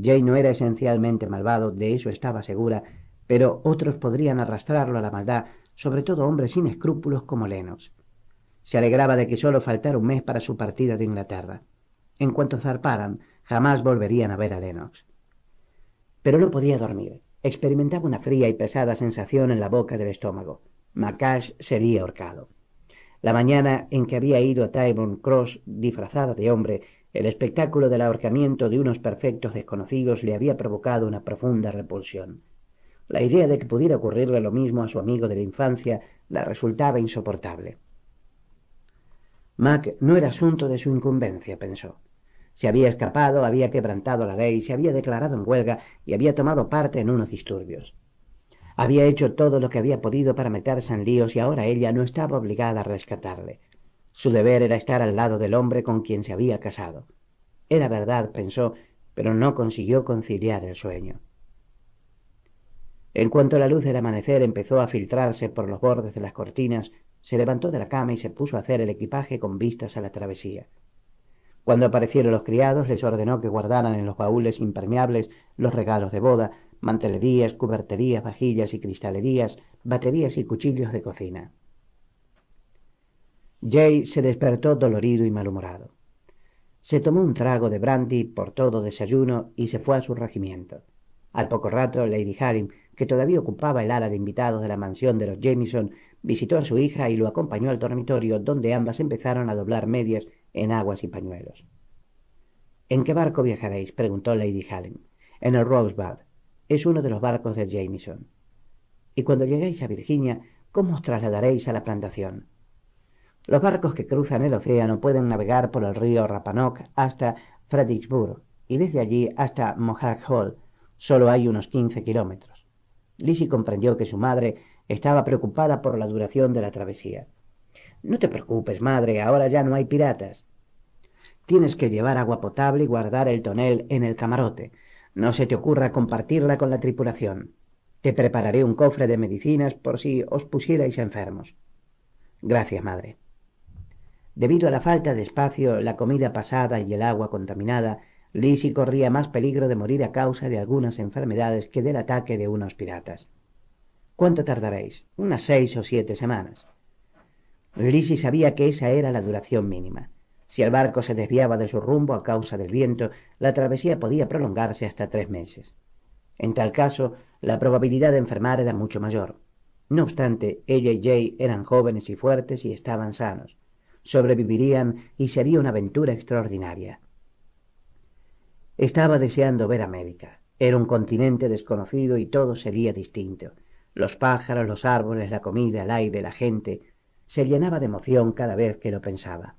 Jay no era esencialmente malvado, de eso estaba segura, pero otros podrían arrastrarlo a la maldad, sobre todo hombres sin escrúpulos como Lennox. Se alegraba de que solo faltara un mes para su partida de Inglaterra. En cuanto zarparan, jamás volverían a ver a Lennox. Pero no podía dormir. Experimentaba una fría y pesada sensación en la boca del estómago. Macash sería ahorcado. La mañana en que había ido a Tyburn Cross disfrazada de hombre el espectáculo del ahorcamiento de unos perfectos desconocidos le había provocado una profunda repulsión. La idea de que pudiera ocurrirle lo mismo a su amigo de la infancia la resultaba insoportable. Mac no era asunto de su incumbencia, pensó. Se había escapado, había quebrantado la ley, se había declarado en huelga y había tomado parte en unos disturbios. Había hecho todo lo que había podido para meterse en líos y ahora ella no estaba obligada a rescatarle. Su deber era estar al lado del hombre con quien se había casado. Era verdad, pensó, pero no consiguió conciliar el sueño. En cuanto la luz del amanecer empezó a filtrarse por los bordes de las cortinas, se levantó de la cama y se puso a hacer el equipaje con vistas a la travesía. Cuando aparecieron los criados, les ordenó que guardaran en los baúles impermeables los regalos de boda, mantelerías, cuberterías, vajillas y cristalerías, baterías y cuchillos de cocina. Jay se despertó dolorido y malhumorado. Se tomó un trago de brandy por todo desayuno y se fue a su regimiento. Al poco rato, Lady Halling, que todavía ocupaba el ala de invitados de la mansión de los Jameson, visitó a su hija y lo acompañó al dormitorio, donde ambas empezaron a doblar medias en aguas y pañuelos. ¿En qué barco viajaréis? preguntó Lady Halling. En el Rosebud. Es uno de los barcos de Jameson. Y cuando lleguéis a Virginia, ¿cómo os trasladaréis a la plantación? Los barcos que cruzan el océano pueden navegar por el río Rapanok hasta Fredericksburg y desde allí hasta Mohawk Hall. Solo hay unos 15 kilómetros. Lizzie comprendió que su madre estaba preocupada por la duración de la travesía. No te preocupes, madre, ahora ya no hay piratas. Tienes que llevar agua potable y guardar el tonel en el camarote. No se te ocurra compartirla con la tripulación. Te prepararé un cofre de medicinas por si os pusierais enfermos. Gracias, madre. Debido a la falta de espacio, la comida pasada y el agua contaminada, Lizzie corría más peligro de morir a causa de algunas enfermedades que del ataque de unos piratas. ¿Cuánto tardaréis? Unas seis o siete semanas. Lizzie sabía que esa era la duración mínima. Si el barco se desviaba de su rumbo a causa del viento, la travesía podía prolongarse hasta tres meses. En tal caso, la probabilidad de enfermar era mucho mayor. No obstante, ella y Jay eran jóvenes y fuertes y estaban sanos sobrevivirían y sería una aventura extraordinaria. Estaba deseando ver América. Era un continente desconocido y todo sería distinto. Los pájaros, los árboles, la comida, el aire, la gente. Se llenaba de emoción cada vez que lo pensaba.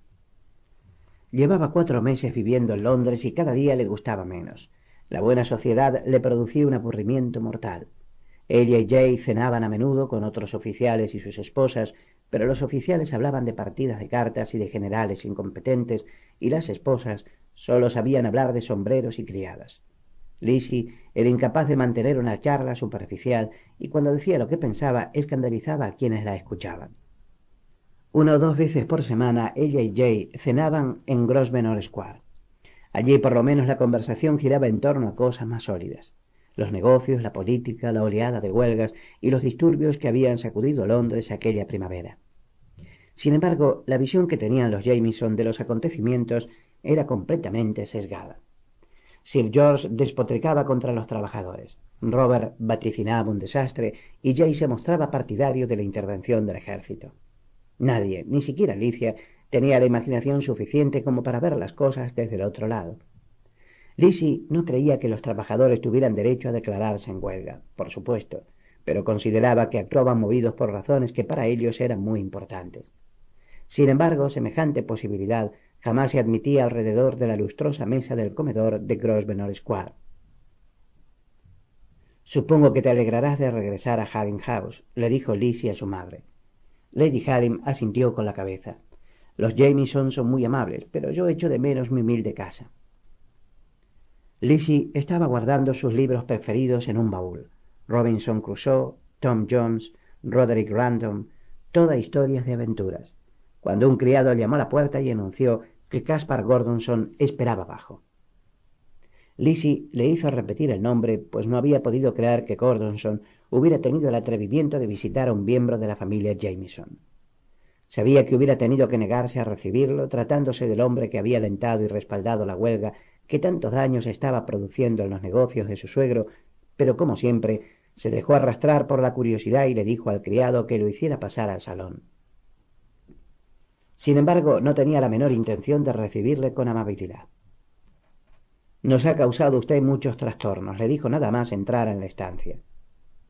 Llevaba cuatro meses viviendo en Londres y cada día le gustaba menos. La buena sociedad le producía un aburrimiento mortal. Ella y Jay cenaban a menudo con otros oficiales y sus esposas pero los oficiales hablaban de partidas de cartas y de generales incompetentes, y las esposas solo sabían hablar de sombreros y criadas. Lizzie era incapaz de mantener una charla superficial y cuando decía lo que pensaba escandalizaba a quienes la escuchaban. Una o dos veces por semana ella y Jay cenaban en Grosvenor Square. Allí por lo menos la conversación giraba en torno a cosas más sólidas los negocios, la política, la oleada de huelgas y los disturbios que habían sacudido Londres aquella primavera. Sin embargo, la visión que tenían los Jameson de los acontecimientos era completamente sesgada. Sir George despotricaba contra los trabajadores, Robert vaticinaba un desastre y Jay se mostraba partidario de la intervención del ejército. Nadie, ni siquiera Alicia, tenía la imaginación suficiente como para ver las cosas desde el otro lado. Lizzie no creía que los trabajadores tuvieran derecho a declararse en huelga, por supuesto, pero consideraba que actuaban movidos por razones que para ellos eran muy importantes. Sin embargo, semejante posibilidad jamás se admitía alrededor de la lustrosa mesa del comedor de Grosvenor Square. Supongo que te alegrarás de regresar a Haring House, le dijo Lizzie a su madre. Lady Harim asintió con la cabeza. Los Jameson son muy amables, pero yo echo de menos mi humilde casa. Lizzie estaba guardando sus libros preferidos en un baúl. Robinson Crusoe, Tom Jones, Roderick Random, toda historias de aventuras. Cuando un criado llamó a la puerta y anunció que Caspar Gordonson esperaba abajo. Lizzie le hizo repetir el nombre, pues no había podido creer que Gordonson hubiera tenido el atrevimiento de visitar a un miembro de la familia Jameson. Sabía que hubiera tenido que negarse a recibirlo, tratándose del hombre que había alentado y respaldado la huelga que tantos daños estaba produciendo en los negocios de su suegro, pero como siempre, se dejó arrastrar por la curiosidad y le dijo al criado que lo hiciera pasar al salón. Sin embargo, no tenía la menor intención de recibirle con amabilidad. Nos ha causado usted muchos trastornos, le dijo nada más entrar en la estancia.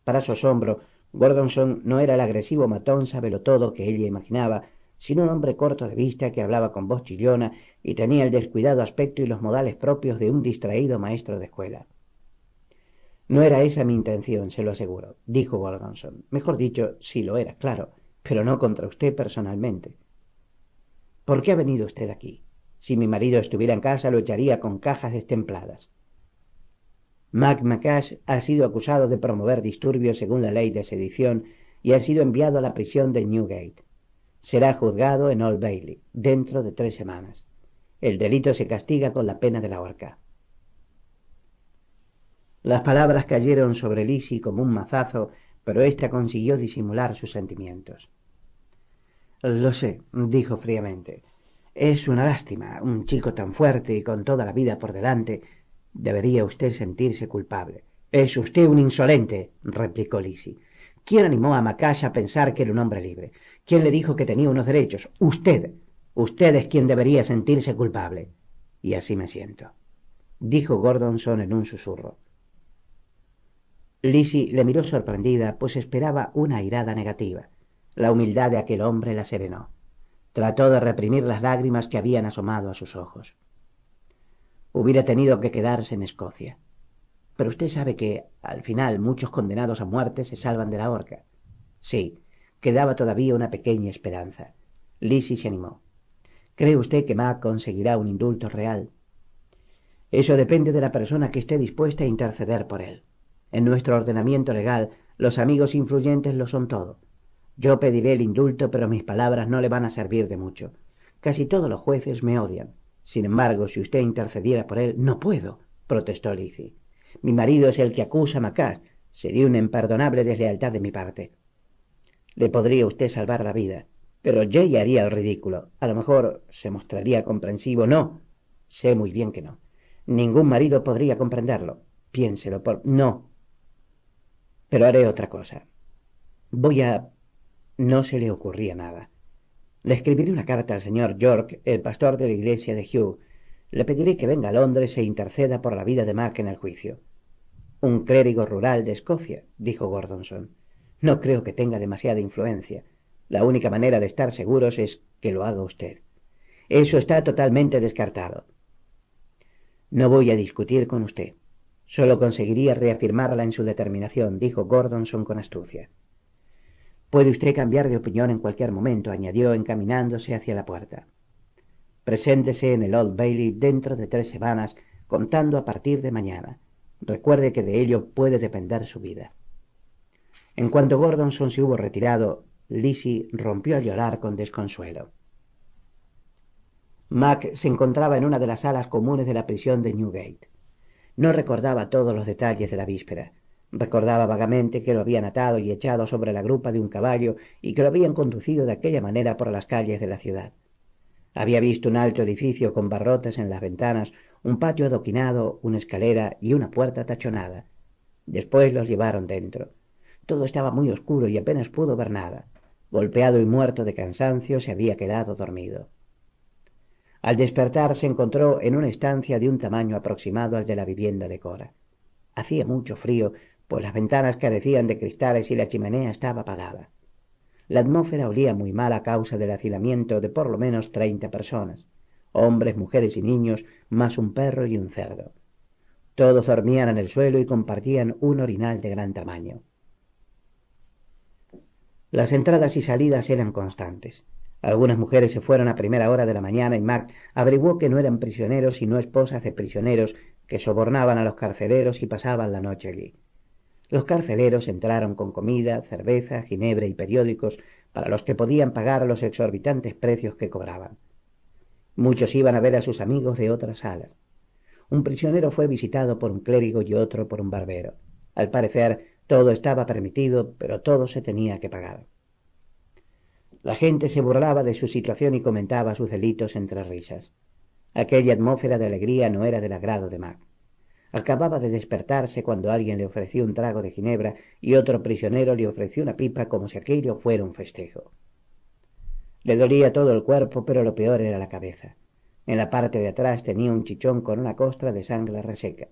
Para su asombro, Gordonson no era el agresivo matón sabelotodo que ella imaginaba, sino un hombre corto de vista que hablaba con voz chillona y tenía el descuidado aspecto y los modales propios de un distraído maestro de escuela. No era esa mi intención, se lo aseguro, dijo Wolganson. Mejor dicho, sí lo era, claro, pero no contra usted personalmente. ¿Por qué ha venido usted aquí? Si mi marido estuviera en casa, lo echaría con cajas destempladas. Mac Macash ha sido acusado de promover disturbios según la ley de sedición y ha sido enviado a la prisión de Newgate. Será juzgado en Old Bailey dentro de tres semanas. El delito se castiga con la pena de la horca. Las palabras cayeron sobre Lisi como un mazazo, pero ésta consiguió disimular sus sentimientos. Lo sé, dijo fríamente. Es una lástima. Un chico tan fuerte y con toda la vida por delante. Debería usted sentirse culpable. Es usted un insolente, replicó Lisi. ¿Quién animó a Macash a pensar que era un hombre libre? ¿Quién le dijo que tenía unos derechos? Usted. Usted es quien debería sentirse culpable. Y así me siento, dijo Gordonson en un susurro. Lizzie le miró sorprendida, pues esperaba una irada negativa. La humildad de aquel hombre la serenó. Trató de reprimir las lágrimas que habían asomado a sus ojos. Hubiera tenido que quedarse en Escocia. Pero usted sabe que, al final, muchos condenados a muerte se salvan de la horca. Sí, quedaba todavía una pequeña esperanza. Lizzie se animó. ¿Cree usted que Mac conseguirá un indulto real? Eso depende de la persona que esté dispuesta a interceder por él. En nuestro ordenamiento legal, los amigos influyentes lo son todo. Yo pediré el indulto, pero mis palabras no le van a servir de mucho. Casi todos los jueces me odian. Sin embargo, si usted intercediera por él, no puedo, protestó Lizzie. Mi marido es el que acusa a Macash. Sería una imperdonable deslealtad de mi parte. Le podría usted salvar la vida. Pero Jay haría el ridículo. A lo mejor se mostraría comprensivo. No. Sé muy bien que no. Ningún marido podría comprenderlo. Piénselo por... No. Pero haré otra cosa. Voy a... No se le ocurría nada. Le escribiré una carta al señor York, el pastor de la iglesia de Hugh. Le pediré que venga a Londres e interceda por la vida de Mac en el juicio. Un clérigo rural de Escocia, dijo Gordonson. No creo que tenga demasiada influencia. La única manera de estar seguros es que lo haga usted. Eso está totalmente descartado. No voy a discutir con usted. Solo conseguiría reafirmarla en su determinación, dijo Gordonson con astucia. Puede usted cambiar de opinión en cualquier momento, añadió encaminándose hacia la puerta. Preséntese en el Old Bailey dentro de tres semanas, contando a partir de mañana. Recuerde que de ello puede depender su vida. En cuanto Gordonson se hubo retirado, Lizzie rompió a llorar con desconsuelo. Mac se encontraba en una de las salas comunes de la prisión de Newgate. No recordaba todos los detalles de la víspera. Recordaba vagamente que lo habían atado y echado sobre la grupa de un caballo y que lo habían conducido de aquella manera por las calles de la ciudad. Había visto un alto edificio con barrotes en las ventanas, un patio adoquinado, una escalera y una puerta tachonada. Después los llevaron dentro. Todo estaba muy oscuro y apenas pudo ver nada. Golpeado y muerto de cansancio, se había quedado dormido. Al despertar se encontró en una estancia de un tamaño aproximado al de la vivienda de Cora. Hacía mucho frío, pues las ventanas carecían de cristales y la chimenea estaba apagada. La atmósfera olía muy mal a causa del hacinamiento de por lo menos treinta personas, hombres, mujeres y niños, más un perro y un cerdo. Todos dormían en el suelo y compartían un orinal de gran tamaño. Las entradas y salidas eran constantes. Algunas mujeres se fueron a primera hora de la mañana y Mac averiguó que no eran prisioneros sino esposas de prisioneros que sobornaban a los carceleros y pasaban la noche allí. Los carceleros entraron con comida, cerveza, ginebra y periódicos para los que podían pagar los exorbitantes precios que cobraban. Muchos iban a ver a sus amigos de otras salas. Un prisionero fue visitado por un clérigo y otro por un barbero. Al parecer, todo estaba permitido, pero todo se tenía que pagar. La gente se burlaba de su situación y comentaba sus delitos entre risas. Aquella atmósfera de alegría no era del agrado de Mac. Acababa de despertarse cuando alguien le ofreció un trago de ginebra y otro prisionero le ofreció una pipa como si aquello fuera un festejo. Le dolía todo el cuerpo, pero lo peor era la cabeza. En la parte de atrás tenía un chichón con una costra de sangre reseca.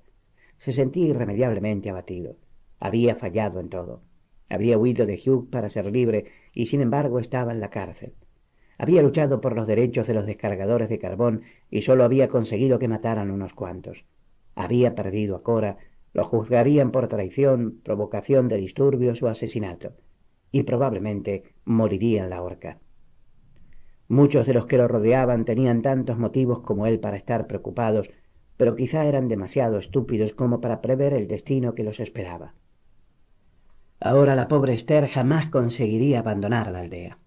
Se sentía irremediablemente abatido. Había fallado en todo. Había huido de Hugh para ser libre y sin embargo estaba en la cárcel. Había luchado por los derechos de los descargadores de carbón y solo había conseguido que mataran unos cuantos. Había perdido a Cora, lo juzgarían por traición, provocación de disturbios o asesinato, y probablemente moriría en la horca. Muchos de los que lo rodeaban tenían tantos motivos como él para estar preocupados, pero quizá eran demasiado estúpidos como para prever el destino que los esperaba. Ahora la pobre Esther jamás conseguiría abandonar la aldea.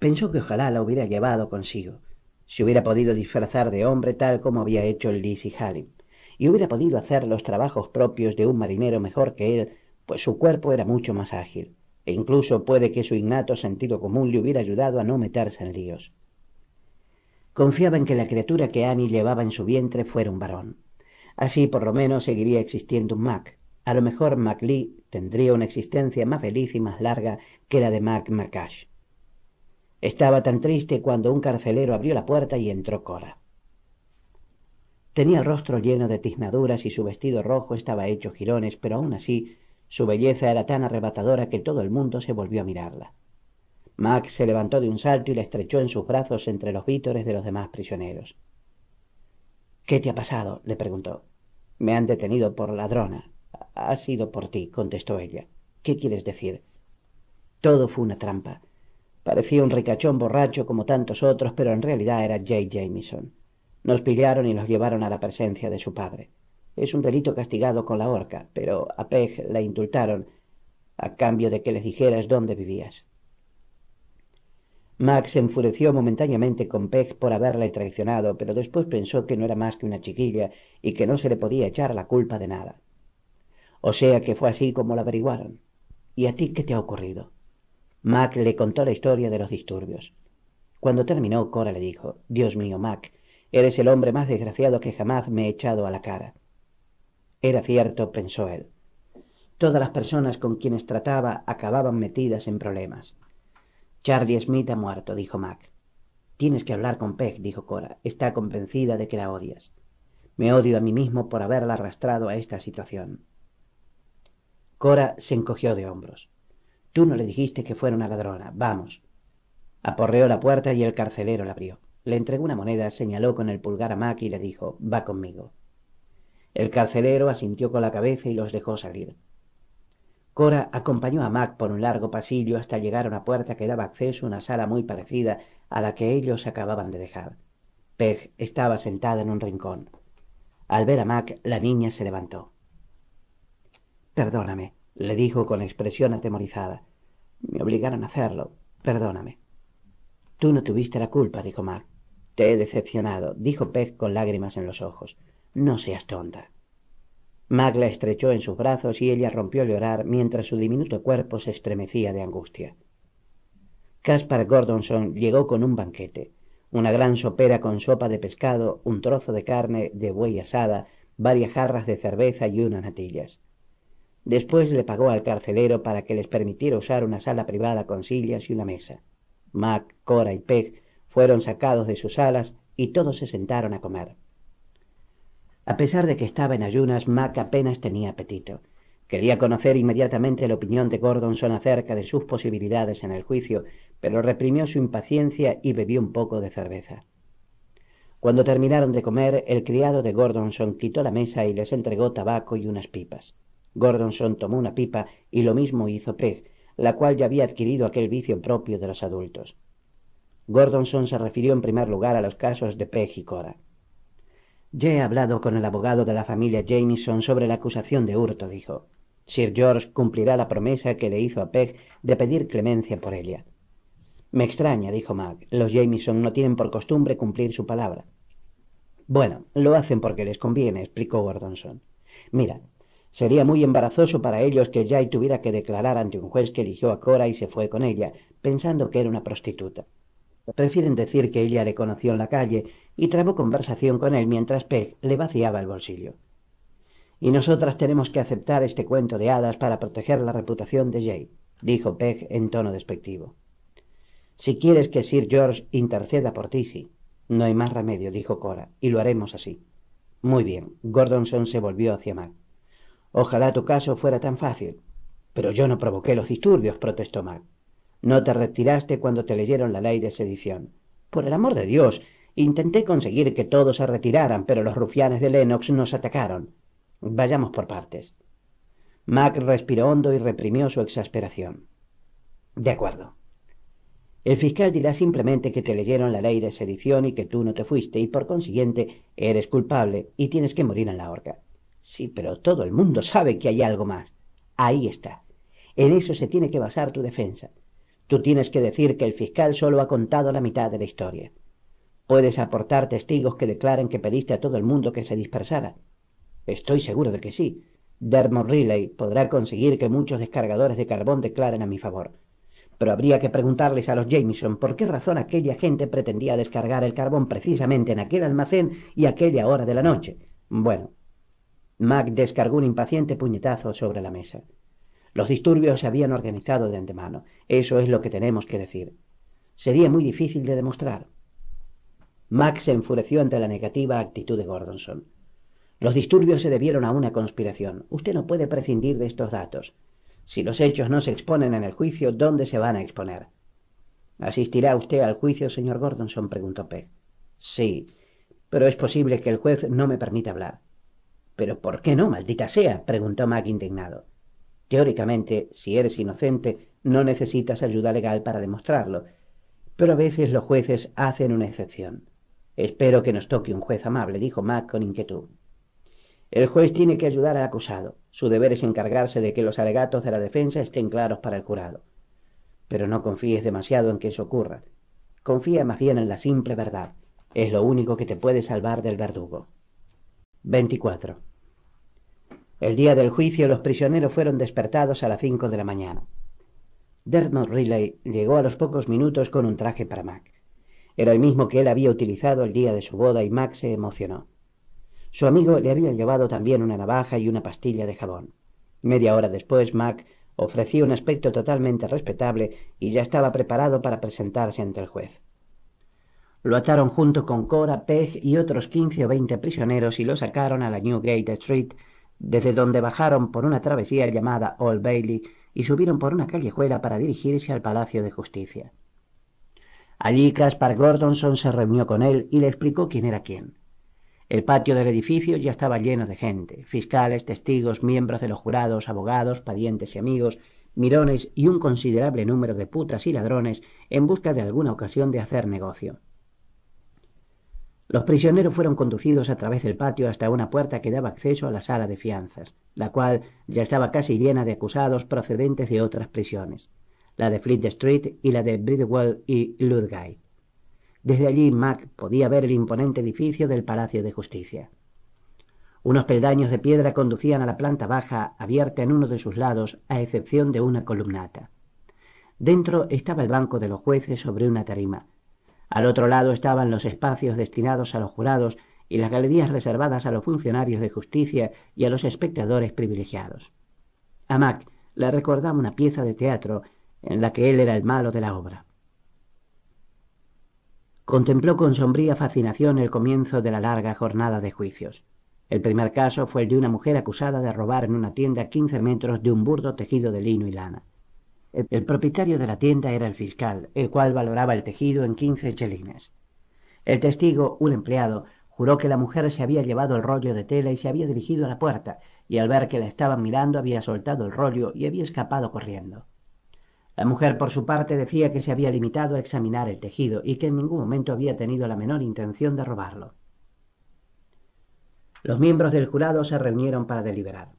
Pensó que ojalá la hubiera llevado consigo. si hubiera podido disfrazar de hombre tal como había hecho Liz y Hallim, y hubiera podido hacer los trabajos propios de un marinero mejor que él, pues su cuerpo era mucho más ágil, e incluso puede que su innato sentido común le hubiera ayudado a no meterse en líos. Confiaba en que la criatura que Annie llevaba en su vientre fuera un varón. Así por lo menos seguiría existiendo un Mac. A lo mejor Lee tendría una existencia más feliz y más larga que la de Mac Macash. Estaba tan triste cuando un carcelero abrió la puerta y entró Cora. Tenía el rostro lleno de tiznaduras y su vestido rojo estaba hecho jirones, pero aún así su belleza era tan arrebatadora que todo el mundo se volvió a mirarla. Mac se levantó de un salto y la estrechó en sus brazos entre los vítores de los demás prisioneros. ¿Qué te ha pasado? le preguntó. Me han detenido por ladrona, ha sido por ti, contestó ella. ¿Qué quieres decir? Todo fue una trampa. Parecía un ricachón borracho como tantos otros, pero en realidad era J. Jameson. Nos pillaron y nos llevaron a la presencia de su padre. Es un delito castigado con la horca, pero a Peg la indultaron a cambio de que les dijeras dónde vivías. Max se enfureció momentáneamente con Peg por haberla traicionado, pero después pensó que no era más que una chiquilla y que no se le podía echar la culpa de nada. O sea que fue así como lo averiguaron. ¿Y a ti qué te ha ocurrido? Mac le contó la historia de los disturbios. Cuando terminó, Cora le dijo, Dios mío, Mac, eres el hombre más desgraciado que jamás me he echado a la cara. Era cierto, pensó él. Todas las personas con quienes trataba acababan metidas en problemas. Charlie Smith ha muerto, dijo Mac. Tienes que hablar con Peg, dijo Cora. Está convencida de que la odias. Me odio a mí mismo por haberla arrastrado a esta situación. Cora se encogió de hombros. Tú no le dijiste que fuera una ladrona. Vamos. Aporreó la puerta y el carcelero la abrió. Le entregó una moneda, señaló con el pulgar a Mac y le dijo, va conmigo. El carcelero asintió con la cabeza y los dejó salir. Cora acompañó a Mac por un largo pasillo hasta llegar a una puerta que daba acceso a una sala muy parecida a la que ellos acababan de dejar. Peg estaba sentada en un rincón. Al ver a Mac, la niña se levantó. Perdóname, le dijo con expresión atemorizada. Me obligaron a hacerlo. Perdóname. Tú no tuviste la culpa, dijo Mac. Te he decepcionado, dijo Peck con lágrimas en los ojos. No seas tonta. Mac la estrechó en sus brazos y ella rompió a llorar mientras su diminuto cuerpo se estremecía de angustia. Caspar Gordonson llegó con un banquete, una gran sopera con sopa de pescado, un trozo de carne de buey asada, varias jarras de cerveza y unas natillas. Después le pagó al carcelero para que les permitiera usar una sala privada con sillas y una mesa. Mac, Cora y Peg fueron sacados de sus salas y todos se sentaron a comer. A pesar de que estaba en ayunas, Mac apenas tenía apetito. Quería conocer inmediatamente la opinión de Gordonson acerca de sus posibilidades en el juicio, pero reprimió su impaciencia y bebió un poco de cerveza. Cuando terminaron de comer, el criado de Gordonson quitó la mesa y les entregó tabaco y unas pipas. Gordonson tomó una pipa y lo mismo hizo Peg, la cual ya había adquirido aquel vicio propio de los adultos. Gordonson se refirió en primer lugar a los casos de Peg y Cora. Ya he hablado con el abogado de la familia Jamieson sobre la acusación de hurto, dijo. Sir George cumplirá la promesa que le hizo a Peg de pedir clemencia por ella. Me extraña, dijo Mac. Los Jamieson no tienen por costumbre cumplir su palabra. Bueno, lo hacen porque les conviene, explicó Gordonson. Mira, Sería muy embarazoso para ellos que Jay tuviera que declarar ante un juez que eligió a Cora y se fue con ella, pensando que era una prostituta. Prefieren decir que ella le conoció en la calle y trabó conversación con él mientras Peg le vaciaba el bolsillo. Y nosotras tenemos que aceptar este cuento de hadas para proteger la reputación de Jay, dijo Peg en tono despectivo. Si quieres que Sir George interceda por ti, sí. No hay más remedio, dijo Cora, y lo haremos así. Muy bien. Gordonson se volvió hacia Mac. Ojalá tu caso fuera tan fácil. Pero yo no provoqué los disturbios, protestó Mac. No te retiraste cuando te leyeron la ley de sedición. Por el amor de Dios, intenté conseguir que todos se retiraran, pero los rufianes de Lennox nos atacaron. Vayamos por partes. Mac respiró hondo y reprimió su exasperación. De acuerdo. El fiscal dirá simplemente que te leyeron la ley de sedición y que tú no te fuiste y por consiguiente eres culpable y tienes que morir en la horca. Sí, pero todo el mundo sabe que hay algo más. Ahí está. En eso se tiene que basar tu defensa. Tú tienes que decir que el fiscal solo ha contado la mitad de la historia. Puedes aportar testigos que declaren que pediste a todo el mundo que se dispersara. Estoy seguro de que sí. Dermot Riley podrá conseguir que muchos descargadores de carbón declaren a mi favor. Pero habría que preguntarles a los Jameson por qué razón aquella gente pretendía descargar el carbón precisamente en aquel almacén y aquella hora de la noche. Bueno, Mac descargó un impaciente puñetazo sobre la mesa. Los disturbios se habían organizado de antemano. Eso es lo que tenemos que decir. Sería muy difícil de demostrar. Mac se enfureció ante la negativa actitud de Gordonson. Los disturbios se debieron a una conspiración. Usted no puede prescindir de estos datos. Si los hechos no se exponen en el juicio, ¿dónde se van a exponer? ¿Asistirá usted al juicio, señor Gordonson? preguntó Peck. Sí, pero es posible que el juez no me permita hablar. ¿Pero por qué no, maldita sea? preguntó Mac indignado. Teóricamente, si eres inocente, no necesitas ayuda legal para demostrarlo, pero a veces los jueces hacen una excepción. Espero que nos toque un juez amable, dijo Mac con inquietud. El juez tiene que ayudar al acusado. Su deber es encargarse de que los alegatos de la defensa estén claros para el jurado. Pero no confíes demasiado en que eso ocurra. Confía más bien en la simple verdad. Es lo único que te puede salvar del verdugo. 24. El día del juicio los prisioneros fueron despertados a las 5 de la mañana. Dermot Riley llegó a los pocos minutos con un traje para Mac. Era el mismo que él había utilizado el día de su boda y Mac se emocionó. Su amigo le había llevado también una navaja y una pastilla de jabón. Media hora después, Mac ofrecía un aspecto totalmente respetable y ya estaba preparado para presentarse ante el juez. Lo ataron junto con Cora, Peg y otros quince o veinte prisioneros y lo sacaron a la Newgate Street, desde donde bajaron por una travesía llamada Old Bailey y subieron por una callejuela para dirigirse al Palacio de Justicia. Allí Caspar Gordonson se reunió con él y le explicó quién era quién. El patio del edificio ya estaba lleno de gente, fiscales, testigos, miembros de los jurados, abogados, padientes y amigos, mirones y un considerable número de putas y ladrones en busca de alguna ocasión de hacer negocio. Los prisioneros fueron conducidos a través del patio hasta una puerta que daba acceso a la sala de fianzas, la cual ya estaba casi llena de acusados procedentes de otras prisiones, la de Fleet Street y la de Bridewell y Ludgate. Desde allí Mac podía ver el imponente edificio del Palacio de Justicia. Unos peldaños de piedra conducían a la planta baja, abierta en uno de sus lados, a excepción de una columnata. Dentro estaba el banco de los jueces sobre una tarima, al otro lado estaban los espacios destinados a los jurados y las galerías reservadas a los funcionarios de justicia y a los espectadores privilegiados. A Mac le recordaba una pieza de teatro en la que él era el malo de la obra. Contempló con sombría fascinación el comienzo de la larga jornada de juicios. El primer caso fue el de una mujer acusada de robar en una tienda 15 metros de un burdo tejido de lino y lana. El propietario de la tienda era el fiscal, el cual valoraba el tejido en quince chelines. El testigo, un empleado, juró que la mujer se había llevado el rollo de tela y se había dirigido a la puerta, y al ver que la estaban mirando había soltado el rollo y había escapado corriendo. La mujer, por su parte, decía que se había limitado a examinar el tejido y que en ningún momento había tenido la menor intención de robarlo. Los miembros del jurado se reunieron para deliberar.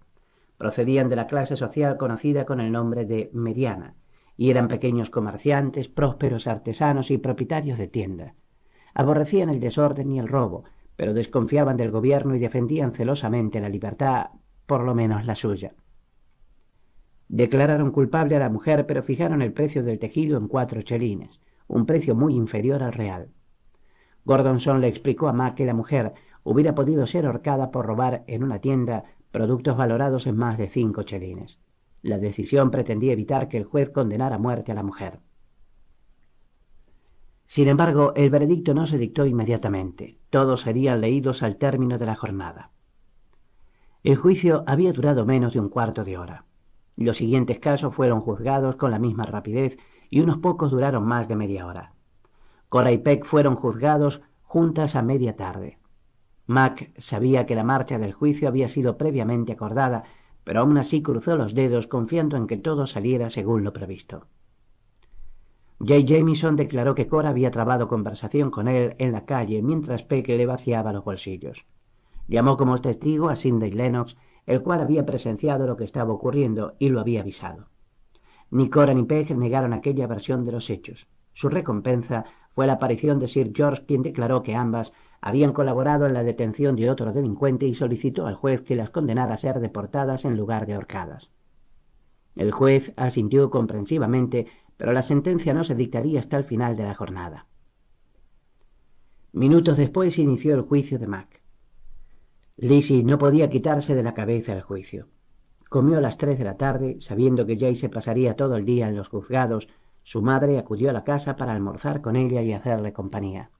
Procedían de la clase social conocida con el nombre de mediana, y eran pequeños comerciantes, prósperos artesanos y propietarios de tiendas. Aborrecían el desorden y el robo, pero desconfiaban del gobierno y defendían celosamente la libertad, por lo menos la suya. Declararon culpable a la mujer, pero fijaron el precio del tejido en cuatro chelines, un precio muy inferior al real. Gordonson le explicó a Ma que la mujer hubiera podido ser ahorcada por robar en una tienda, productos valorados en más de cinco chelines. La decisión pretendía evitar que el juez condenara a muerte a la mujer. Sin embargo, el veredicto no se dictó inmediatamente. Todos serían leídos al término de la jornada. El juicio había durado menos de un cuarto de hora. Los siguientes casos fueron juzgados con la misma rapidez y unos pocos duraron más de media hora. Cora y Peck fueron juzgados juntas a media tarde. Mac sabía que la marcha del juicio había sido previamente acordada, pero aún así cruzó los dedos confiando en que todo saliera según lo previsto. J. Jameson declaró que Cora había trabado conversación con él en la calle mientras Peck le vaciaba los bolsillos. Llamó como testigo a Cindy Lennox, el cual había presenciado lo que estaba ocurriendo y lo había avisado. Ni Cora ni Peck negaron aquella versión de los hechos. Su recompensa fue la aparición de Sir George, quien declaró que ambas habían colaborado en la detención de otro delincuente y solicitó al juez que las condenara a ser deportadas en lugar de ahorcadas. El juez asintió comprensivamente, pero la sentencia no se dictaría hasta el final de la jornada. Minutos después inició el juicio de Mac. Lizzie no podía quitarse de la cabeza el juicio. Comió a las tres de la tarde, sabiendo que Jay se pasaría todo el día en los juzgados. Su madre acudió a la casa para almorzar con ella y hacerle compañía.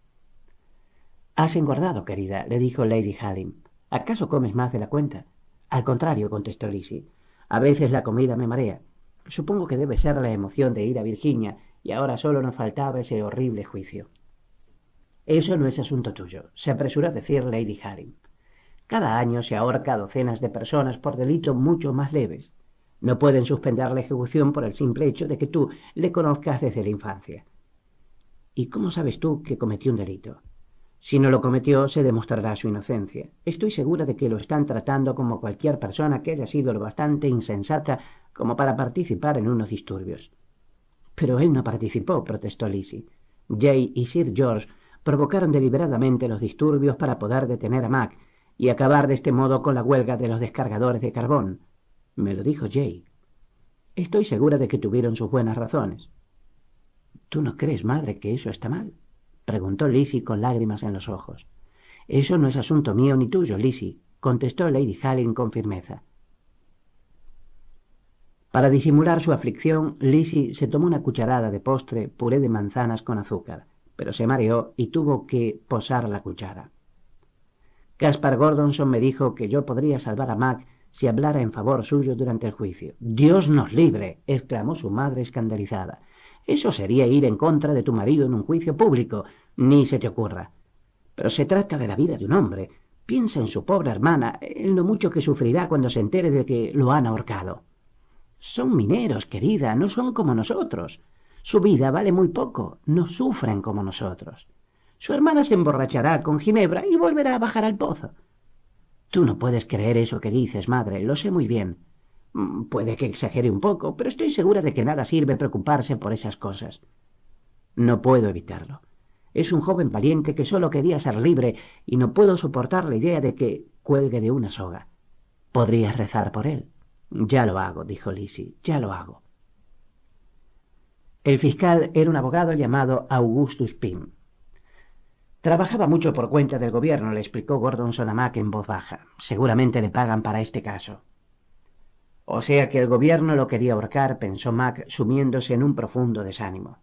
Has engordado, querida, le dijo Lady Halim. ¿Acaso comes más de la cuenta? Al contrario, contestó Lizzie. A veces la comida me marea. Supongo que debe ser la emoción de ir a Virginia, y ahora solo nos faltaba ese horrible juicio. Eso no es asunto tuyo, se apresuró a decir Lady Halim. Cada año se ahorca a docenas de personas por delitos mucho más leves. No pueden suspender la ejecución por el simple hecho de que tú le conozcas desde la infancia. ¿Y cómo sabes tú que cometí un delito? Si no lo cometió, se demostrará su inocencia. Estoy segura de que lo están tratando como cualquier persona que haya sido lo bastante insensata como para participar en unos disturbios. Pero él no participó, protestó Lizzie. Jay y Sir George provocaron deliberadamente los disturbios para poder detener a Mac y acabar de este modo con la huelga de los descargadores de carbón. Me lo dijo Jay. Estoy segura de que tuvieron sus buenas razones. ¿Tú no crees, madre, que eso está mal? preguntó Lizzie con lágrimas en los ojos. Eso no es asunto mío ni tuyo, Lizzie, contestó Lady Hallin con firmeza. Para disimular su aflicción, Lizzie se tomó una cucharada de postre, puré de manzanas con azúcar, pero se mareó y tuvo que posar la cuchara. Caspar Gordonson me dijo que yo podría salvar a Mac si hablara en favor suyo durante el juicio. Dios nos libre, exclamó su madre escandalizada. Eso sería ir en contra de tu marido en un juicio público. Ni se te ocurra. Pero se trata de la vida de un hombre. Piensa en su pobre hermana, en lo mucho que sufrirá cuando se entere de que lo han ahorcado. Son mineros, querida, no son como nosotros. Su vida vale muy poco, no sufren como nosotros. Su hermana se emborrachará con Ginebra y volverá a bajar al pozo. Tú no puedes creer eso que dices, madre, lo sé muy bien. Mm, puede que exagere un poco, pero estoy segura de que nada sirve preocuparse por esas cosas. No puedo evitarlo. Es un joven valiente que solo quería ser libre y no puedo soportar la idea de que cuelgue de una soga. Podrías rezar por él. Ya lo hago, dijo Lizzie. ya lo hago. El fiscal era un abogado llamado Augustus Pym. Trabajaba mucho por cuenta del gobierno, le explicó Gordon Sonamack en voz baja. Seguramente le pagan para este caso. O sea que el gobierno lo quería ahorcar, pensó Mac, sumiéndose en un profundo desánimo.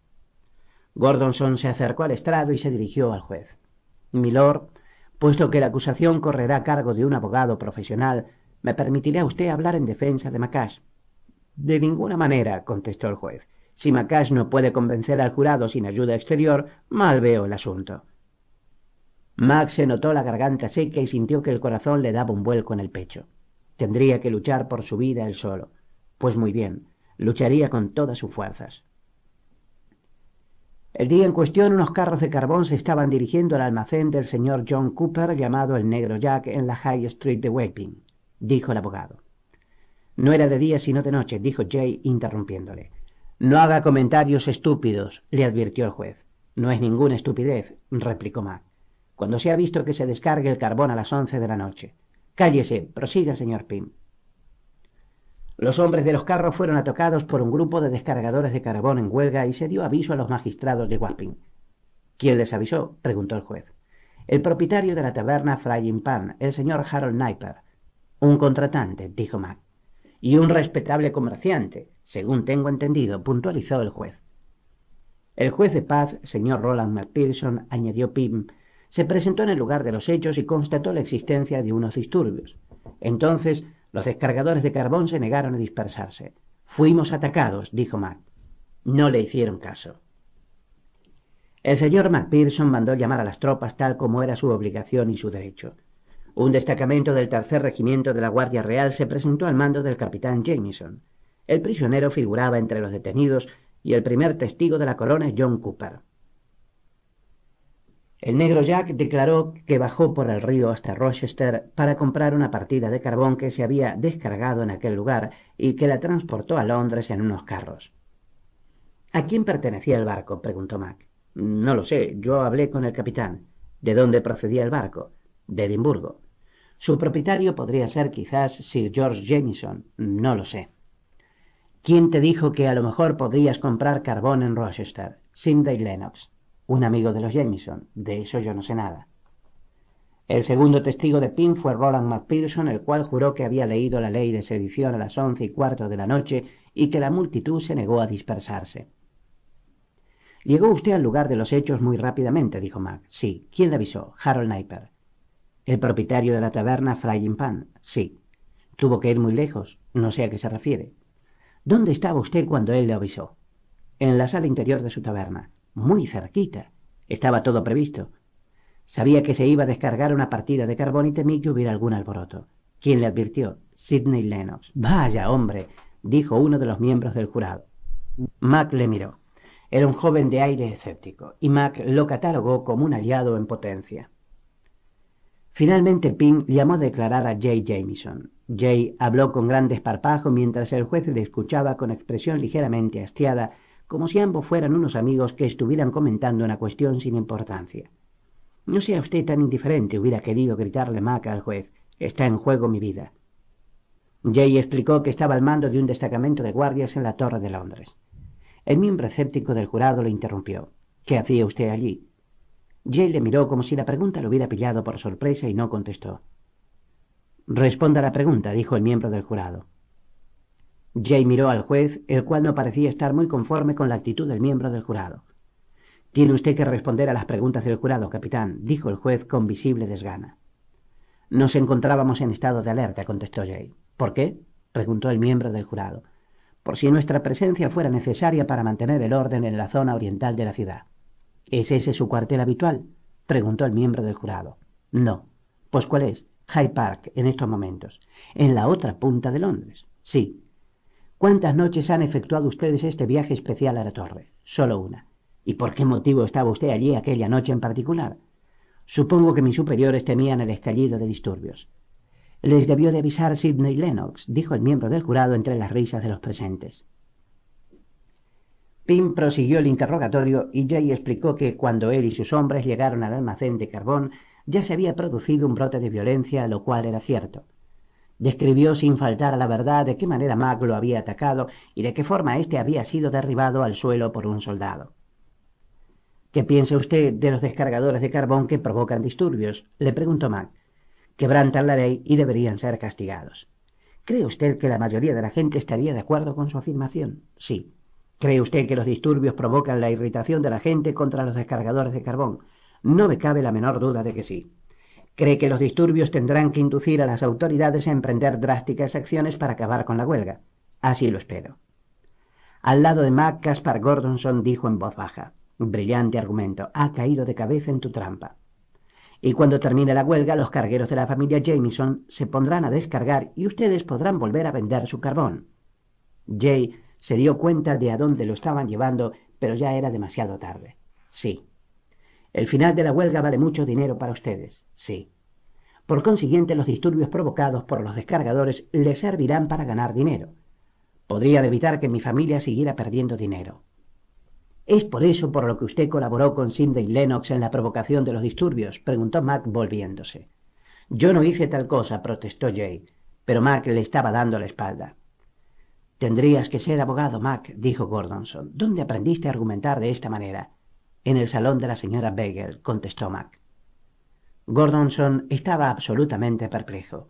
Gordonson se acercó al estrado y se dirigió al juez. Milord, puesto que la acusación correrá a cargo de un abogado profesional, me permitirá usted hablar en defensa de Macash. De ninguna manera, contestó el juez. Si Macash no puede convencer al jurado sin ayuda exterior, mal veo el asunto. Mac se notó la garganta seca y sintió que el corazón le daba un vuelco en el pecho. Tendría que luchar por su vida él solo. Pues muy bien, lucharía con todas sus fuerzas. El día en cuestión unos carros de carbón se estaban dirigiendo al almacén del señor John Cooper llamado el Negro Jack en la High Street de Waping. dijo el abogado. No era de día sino de noche, dijo Jay interrumpiéndole. No haga comentarios estúpidos, le advirtió el juez. No es ninguna estupidez, replicó Mac, cuando se ha visto que se descargue el carbón a las once de la noche. Cállese, prosiga, señor Pym. Los hombres de los carros fueron atacados por un grupo de descargadores de carbón en huelga y se dio aviso a los magistrados de Wasping. ¿Quién les avisó? preguntó el juez. El propietario de la taberna Frying Pan, el señor Harold Kniper. Un contratante, dijo Mac. Y un respetable comerciante, según tengo entendido, puntualizó el juez. El juez de paz, señor Roland McPherson, añadió Pym, se presentó en el lugar de los hechos y constató la existencia de unos disturbios. Entonces, los descargadores de carbón se negaron a dispersarse. Fuimos atacados, dijo Mac. No le hicieron caso. El señor MacPherson mandó llamar a las tropas tal como era su obligación y su derecho. Un destacamento del tercer regimiento de la Guardia Real se presentó al mando del capitán Jameson. El prisionero figuraba entre los detenidos y el primer testigo de la corona John Cooper. El negro Jack declaró que bajó por el río hasta Rochester para comprar una partida de carbón que se había descargado en aquel lugar y que la transportó a Londres en unos carros. ¿A quién pertenecía el barco? preguntó Mac. No lo sé, yo hablé con el capitán. ¿De dónde procedía el barco? De Edimburgo. Su propietario podría ser quizás Sir George Jameson, no lo sé. ¿Quién te dijo que a lo mejor podrías comprar carbón en Rochester? Cindy Lennox un amigo de los Jameson. De eso yo no sé nada. El segundo testigo de Pym fue Roland McPherson, el cual juró que había leído la ley de sedición a las once y cuarto de la noche y que la multitud se negó a dispersarse. Llegó usted al lugar de los hechos muy rápidamente, dijo Mac. Sí. ¿Quién le avisó? Harold Kniper. El propietario de la taberna Frying Pan. Sí. Tuvo que ir muy lejos. No sé a qué se refiere. ¿Dónde estaba usted cuando él le avisó? En la sala interior de su taberna muy cerquita. Estaba todo previsto. Sabía que se iba a descargar una partida de carbón y temí que hubiera algún alboroto. ¿Quién le advirtió? Sidney Lennox. Vaya hombre, dijo uno de los miembros del jurado. Mac le miró. Era un joven de aire escéptico, y Mac lo catalogó como un aliado en potencia. Finalmente Ping llamó a declarar a Jay Jamieson. Jay habló con gran desparpajo mientras el juez le escuchaba con expresión ligeramente hastiada como si ambos fueran unos amigos que estuvieran comentando una cuestión sin importancia. No sea usted tan indiferente, hubiera querido gritarle maca al juez. Está en juego mi vida. Jay explicó que estaba al mando de un destacamento de guardias en la Torre de Londres. El miembro escéptico del jurado le interrumpió. ¿Qué hacía usted allí? Jay le miró como si la pregunta lo hubiera pillado por sorpresa y no contestó. Responda la pregunta, dijo el miembro del jurado. Jay miró al juez, el cual no parecía estar muy conforme con la actitud del miembro del jurado. Tiene usted que responder a las preguntas del jurado, capitán, dijo el juez con visible desgana. Nos encontrábamos en estado de alerta, contestó Jay. ¿Por qué? preguntó el miembro del jurado. Por si nuestra presencia fuera necesaria para mantener el orden en la zona oriental de la ciudad. ¿Es ese su cuartel habitual? preguntó el miembro del jurado. No. Pues cuál es? Hyde Park, en estos momentos. En la otra punta de Londres. Sí, ¿Cuántas noches han efectuado ustedes este viaje especial a la torre? Solo una. ¿Y por qué motivo estaba usted allí aquella noche en particular? Supongo que mis superiores temían el estallido de disturbios. Les debió de avisar Sidney Lennox, dijo el miembro del jurado entre las risas de los presentes. Pim prosiguió el interrogatorio y Jay explicó que cuando él y sus hombres llegaron al almacén de carbón ya se había producido un brote de violencia, lo cual era cierto. Describió sin faltar a la verdad de qué manera Mac lo había atacado y de qué forma éste había sido derribado al suelo por un soldado. ¿Qué piensa usted de los descargadores de carbón que provocan disturbios? le preguntó Mac. Quebrantan la ley y deberían ser castigados. ¿Cree usted que la mayoría de la gente estaría de acuerdo con su afirmación? Sí. ¿Cree usted que los disturbios provocan la irritación de la gente contra los descargadores de carbón? No me cabe la menor duda de que sí cree que los disturbios tendrán que inducir a las autoridades a emprender drásticas acciones para acabar con la huelga. Así lo espero. Al lado de Mac, Caspar Gordonson dijo en voz baja, brillante argumento, ha caído de cabeza en tu trampa. Y cuando termine la huelga, los cargueros de la familia Jameson se pondrán a descargar y ustedes podrán volver a vender su carbón. Jay se dio cuenta de a dónde lo estaban llevando, pero ya era demasiado tarde. Sí, el final de la huelga vale mucho dinero para ustedes, sí. Por consiguiente, los disturbios provocados por los descargadores les servirán para ganar dinero. Podría evitar que mi familia siguiera perdiendo dinero. ¿Es por eso por lo que usted colaboró con Cindy Lennox en la provocación de los disturbios? preguntó Mac volviéndose. Yo no hice tal cosa, protestó Jay, pero Mac le estaba dando la espalda. Tendrías que ser abogado, Mac, dijo Gordonson. ¿Dónde aprendiste a argumentar de esta manera? en el salón de la señora Beger, contestó Mac. Gordonson estaba absolutamente perplejo.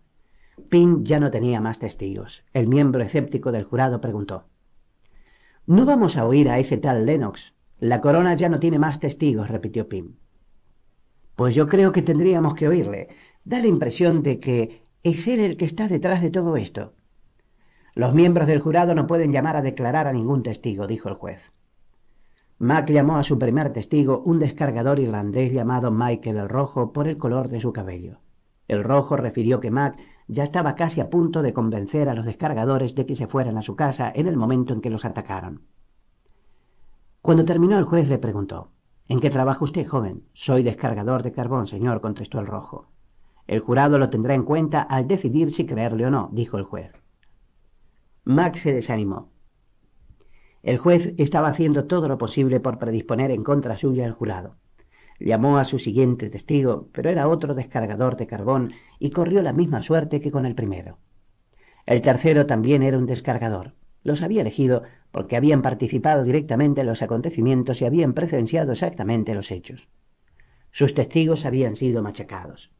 Pin ya no tenía más testigos. El miembro escéptico del jurado preguntó. No vamos a oír a ese tal Lennox. La corona ya no tiene más testigos, repitió Pin. Pues yo creo que tendríamos que oírle. Da la impresión de que es él el que está detrás de todo esto. Los miembros del jurado no pueden llamar a declarar a ningún testigo, dijo el juez. Mac llamó a su primer testigo, un descargador irlandés llamado Michael el Rojo, por el color de su cabello. El Rojo refirió que Mac ya estaba casi a punto de convencer a los descargadores de que se fueran a su casa en el momento en que los atacaron. Cuando terminó el juez le preguntó, ¿En qué trabaja usted, joven? Soy descargador de carbón, señor, contestó el Rojo. El jurado lo tendrá en cuenta al decidir si creerle o no, dijo el juez. Mac se desanimó. El juez estaba haciendo todo lo posible por predisponer en contra suya al jurado. Llamó a su siguiente testigo, pero era otro descargador de carbón y corrió la misma suerte que con el primero. El tercero también era un descargador. Los había elegido porque habían participado directamente en los acontecimientos y habían presenciado exactamente los hechos. Sus testigos habían sido machacados.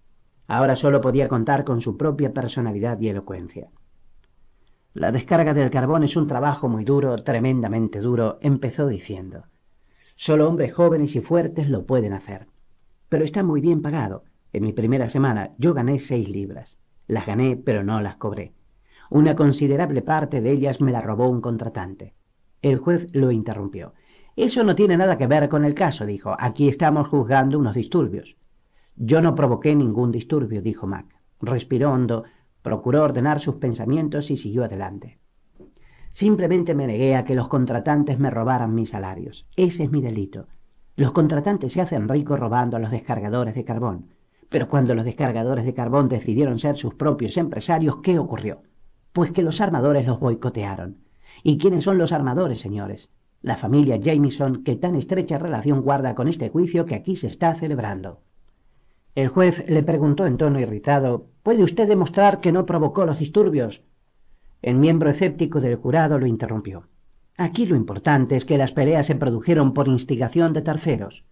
Ahora solo podía contar con su propia personalidad y elocuencia. La descarga del carbón es un trabajo muy duro, tremendamente duro, empezó diciendo. Solo hombres jóvenes y fuertes lo pueden hacer. Pero está muy bien pagado. En mi primera semana yo gané seis libras. Las gané, pero no las cobré. Una considerable parte de ellas me la robó un contratante. El juez lo interrumpió. Eso no tiene nada que ver con el caso, dijo. Aquí estamos juzgando unos disturbios. Yo no provoqué ningún disturbio, dijo Mac. Respiró hondo, Procuró ordenar sus pensamientos y siguió adelante. Simplemente me negué a que los contratantes me robaran mis salarios. Ese es mi delito. Los contratantes se hacen ricos robando a los descargadores de carbón. Pero cuando los descargadores de carbón decidieron ser sus propios empresarios, ¿qué ocurrió? Pues que los armadores los boicotearon. ¿Y quiénes son los armadores, señores? La familia Jameson, que tan estrecha relación guarda con este juicio que aquí se está celebrando. El juez le preguntó en tono irritado ¿Puede usted demostrar que no provocó los disturbios? El miembro escéptico del jurado lo interrumpió. Aquí lo importante es que las peleas se produjeron por instigación de terceros.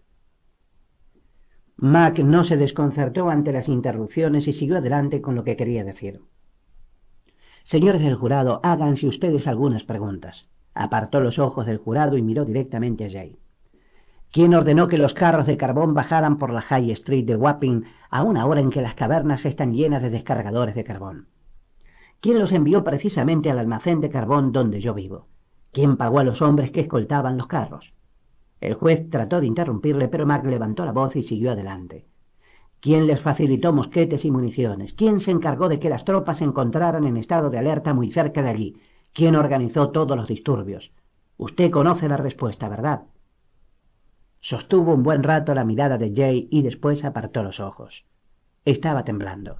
Mac no se desconcertó ante las interrupciones y siguió adelante con lo que quería decir. Señores del jurado, háganse ustedes algunas preguntas. Apartó los ojos del jurado y miró directamente a Jay. ¿Quién ordenó que los carros de carbón bajaran por la High Street de Wapping a una hora en que las cavernas están llenas de descargadores de carbón. ¿Quién los envió precisamente al almacén de carbón donde yo vivo? ¿Quién pagó a los hombres que escoltaban los carros? El juez trató de interrumpirle, pero Mark levantó la voz y siguió adelante. ¿Quién les facilitó mosquetes y municiones? ¿Quién se encargó de que las tropas se encontraran en estado de alerta muy cerca de allí? ¿Quién organizó todos los disturbios? Usted conoce la respuesta, ¿verdad? Sostuvo un buen rato la mirada de Jay y después apartó los ojos. Estaba temblando.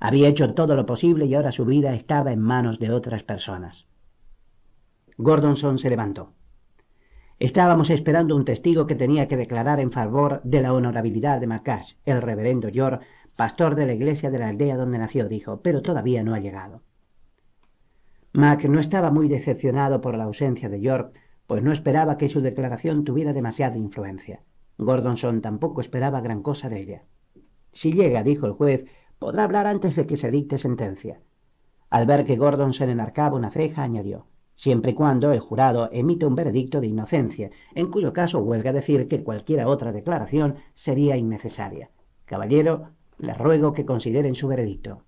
Había hecho todo lo posible y ahora su vida estaba en manos de otras personas. Gordonson se levantó. Estábamos esperando un testigo que tenía que declarar en favor de la honorabilidad de Macash, el reverendo York, pastor de la iglesia de la aldea donde nació, dijo, pero todavía no ha llegado. Mac no estaba muy decepcionado por la ausencia de York, pues no esperaba que su declaración tuviera demasiada influencia. Gordonson tampoco esperaba gran cosa de ella. Si llega, dijo el juez, podrá hablar antes de que se dicte sentencia. Al ver que Gordonson enarcaba una ceja, añadió siempre y cuando el jurado emite un veredicto de inocencia, en cuyo caso huelga decir que cualquiera otra declaración sería innecesaria. Caballero, le ruego que consideren su veredicto.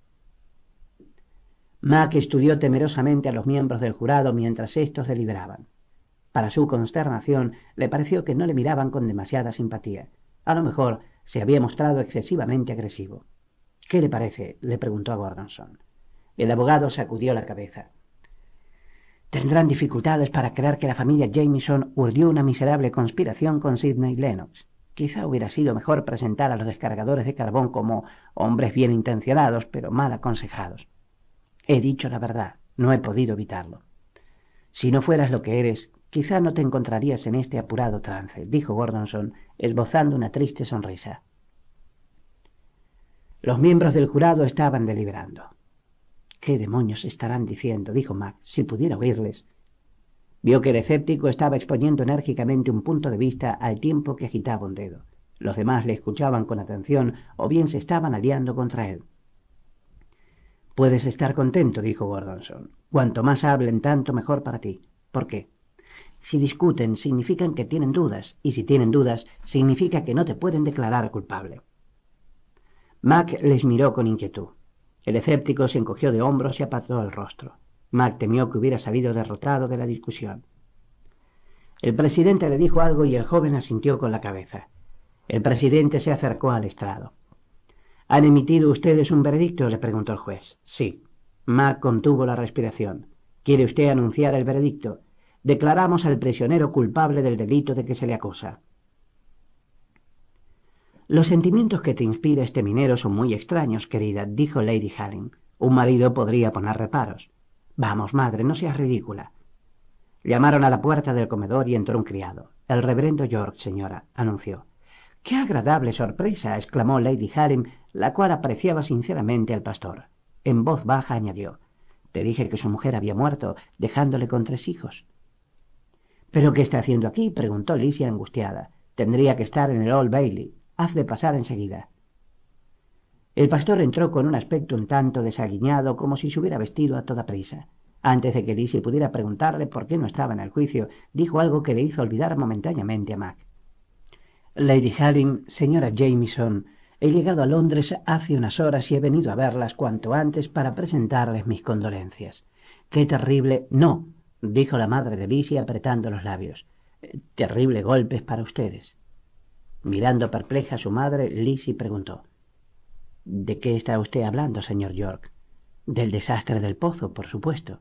Mack estudió temerosamente a los miembros del jurado mientras estos deliberaban. Para su consternación, le pareció que no le miraban con demasiada simpatía. A lo mejor se había mostrado excesivamente agresivo. ¿Qué le parece? le preguntó a Gordonson. El abogado sacudió la cabeza. Tendrán dificultades para creer que la familia Jameson urdió una miserable conspiración con Sidney Lennox. Quizá hubiera sido mejor presentar a los descargadores de carbón como hombres bien intencionados, pero mal aconsejados. He dicho la verdad, no he podido evitarlo. Si no fueras lo que eres, Quizá no te encontrarías en este apurado trance, dijo Gordonson, esbozando una triste sonrisa. Los miembros del jurado estaban deliberando. ¿Qué demonios estarán diciendo? dijo Max. si pudiera oírles. Vio que el escéptico estaba exponiendo enérgicamente un punto de vista al tiempo que agitaba un dedo. Los demás le escuchaban con atención o bien se estaban aliando contra él. Puedes estar contento, dijo Gordonson. Cuanto más hablen, tanto mejor para ti. ¿Por qué? Si discuten, significan que tienen dudas, y si tienen dudas, significa que no te pueden declarar culpable. Mac les miró con inquietud. El escéptico se encogió de hombros y apartó el rostro. Mac temió que hubiera salido derrotado de la discusión. El presidente le dijo algo y el joven asintió con la cabeza. El presidente se acercó al estrado. ¿Han emitido ustedes un veredicto? le preguntó el juez. Sí. Mac contuvo la respiración. ¿Quiere usted anunciar el veredicto? declaramos al prisionero culpable del delito de que se le acosa. Los sentimientos que te inspira este minero son muy extraños, querida, dijo Lady Halling. Un marido podría poner reparos. Vamos, madre, no seas ridícula. Llamaron a la puerta del comedor y entró un criado. El reverendo York, señora, anunció. ¡Qué agradable sorpresa! exclamó Lady Halim, la cual apreciaba sinceramente al pastor. En voz baja añadió: Te dije que su mujer había muerto, dejándole con tres hijos. ¿Pero qué está haciendo aquí? preguntó Lizzie angustiada. Tendría que estar en el Old Bailey. Hazle pasar enseguida. El pastor entró con un aspecto un tanto desaliñado, como si se hubiera vestido a toda prisa. Antes de que Lizzie pudiera preguntarle por qué no estaba en el juicio, dijo algo que le hizo olvidar momentáneamente a Mac. Lady Halling, señora Jamieson, he llegado a Londres hace unas horas y he venido a verlas cuanto antes para presentarles mis condolencias. Qué terrible. No, dijo la madre de Lizzie apretando los labios. Terrible golpes para ustedes. Mirando perpleja a su madre, Lizzie preguntó. ¿De qué está usted hablando, señor York? Del desastre del pozo, por supuesto.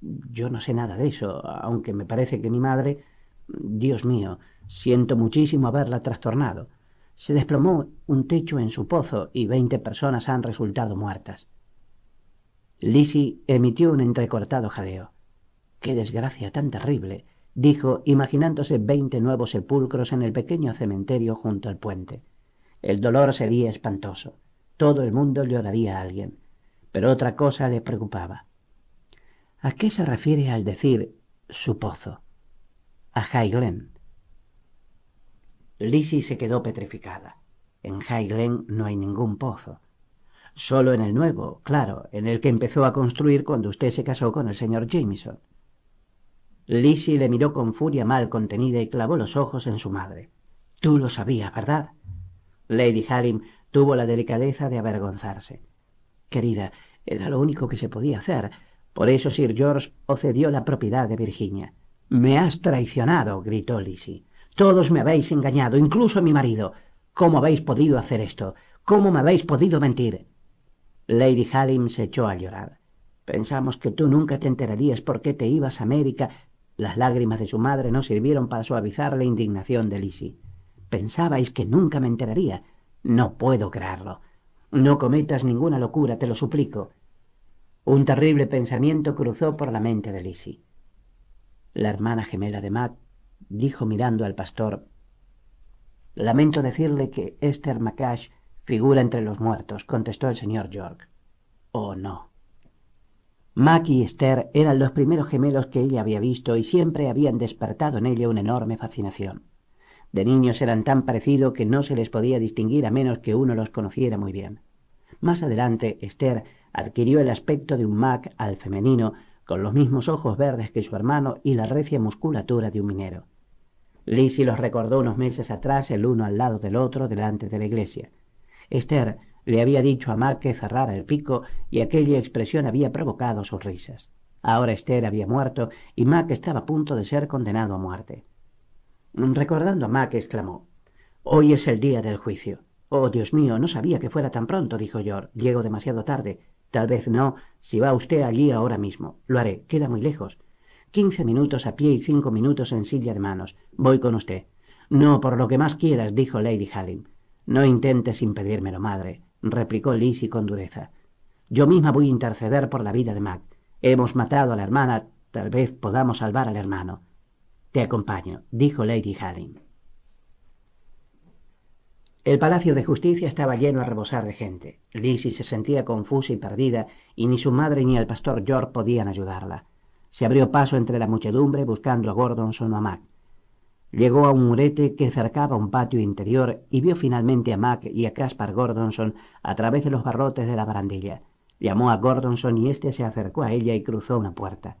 Yo no sé nada de eso, aunque me parece que mi madre... Dios mío, siento muchísimo haberla trastornado. Se desplomó un techo en su pozo y veinte personas han resultado muertas. Lizzie emitió un entrecortado jadeo qué desgracia tan terrible dijo imaginándose veinte nuevos sepulcros en el pequeño cementerio junto al puente el dolor sería espantoso todo el mundo lloraría a alguien pero otra cosa le preocupaba a qué se refiere al decir su pozo a High Glen. Lizzie se quedó petrificada. En High Glen no hay ningún pozo. Solo en el nuevo, claro, en el que empezó a construir cuando usted se casó con el señor Jameson. Lizzie le miró con furia mal contenida y clavó los ojos en su madre. Tú lo sabías, ¿verdad? Lady Hallim tuvo la delicadeza de avergonzarse. Querida, era lo único que se podía hacer. Por eso Sir George ocedió la propiedad de Virginia. Me has traicionado, gritó Lizzie. Todos me habéis engañado, incluso mi marido. ¿Cómo habéis podido hacer esto? ¿Cómo me habéis podido mentir? Lady Hallim se echó a llorar. Pensamos que tú nunca te enterarías por qué te ibas a América las lágrimas de su madre no sirvieron para suavizar la indignación de Lizzie. Pensabais que nunca me enteraría. No puedo creerlo. No cometas ninguna locura, te lo suplico. Un terrible pensamiento cruzó por la mente de Lizzie. La hermana gemela de Mac dijo mirando al pastor: Lamento decirle que Esther Macash figura entre los muertos, contestó el señor York. Oh, no. Mac y Esther eran los primeros gemelos que ella había visto y siempre habían despertado en ella una enorme fascinación. De niños eran tan parecidos que no se les podía distinguir a menos que uno los conociera muy bien. Más adelante, Esther adquirió el aspecto de un Mac al femenino, con los mismos ojos verdes que su hermano y la recia musculatura de un minero. Lizzie los recordó unos meses atrás el uno al lado del otro delante de la iglesia. Esther le había dicho a Mac que cerrara el pico y aquella expresión había provocado sonrisas. Ahora Esther había muerto y Mac estaba a punto de ser condenado a muerte. Recordando a Mac, exclamó Hoy es el día del juicio. Oh, Dios mío, no sabía que fuera tan pronto, dijo George. Llego demasiado tarde. Tal vez no, si va usted allí ahora mismo. Lo haré, queda muy lejos. Quince minutos a pie y cinco minutos en silla de manos. Voy con usted. No, por lo que más quieras, dijo Lady Halim. No intentes impedírmelo, madre replicó Lizzie con dureza. Yo misma voy a interceder por la vida de Mac. Hemos matado a la hermana, tal vez podamos salvar al hermano. Te acompaño, dijo Lady Halling. El Palacio de Justicia estaba lleno a rebosar de gente. Lizzie se sentía confusa y perdida, y ni su madre ni el pastor George podían ayudarla. Se abrió paso entre la muchedumbre buscando a Gordon o a Mac. Llegó a un murete que cercaba un patio interior y vio finalmente a Mac y a Caspar Gordonson a través de los barrotes de la barandilla. Llamó a Gordonson y éste se acercó a ella y cruzó una puerta.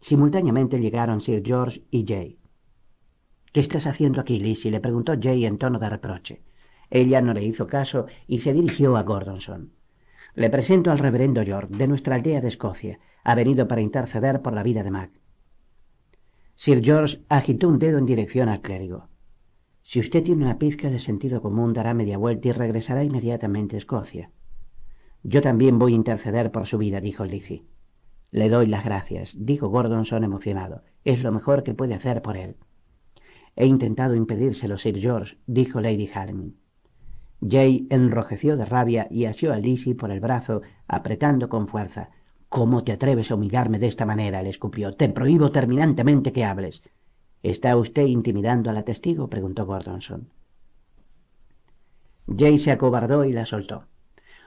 Simultáneamente llegaron Sir George y Jay. ¿Qué estás haciendo aquí, Lizzie? le preguntó Jay en tono de reproche. Ella no le hizo caso y se dirigió a Gordonson. Le presento al reverendo George, de nuestra aldea de Escocia. Ha venido para interceder por la vida de Mac. Sir George agitó un dedo en dirección al clérigo. Si usted tiene una pizca de sentido común, dará media vuelta y regresará inmediatamente a Escocia. Yo también voy a interceder por su vida, dijo Lizzie. Le doy las gracias, dijo Gordonson emocionado. Es lo mejor que puede hacer por él. He intentado impedírselo, Sir George, dijo Lady Halming. Jay enrojeció de rabia y asió a Lizzie por el brazo, apretando con fuerza. ¿Cómo te atreves a humillarme de esta manera? le escupió. Te prohíbo terminantemente que hables. ¿Está usted intimidando a la testigo? preguntó Gordonson. Jay se acobardó y la soltó.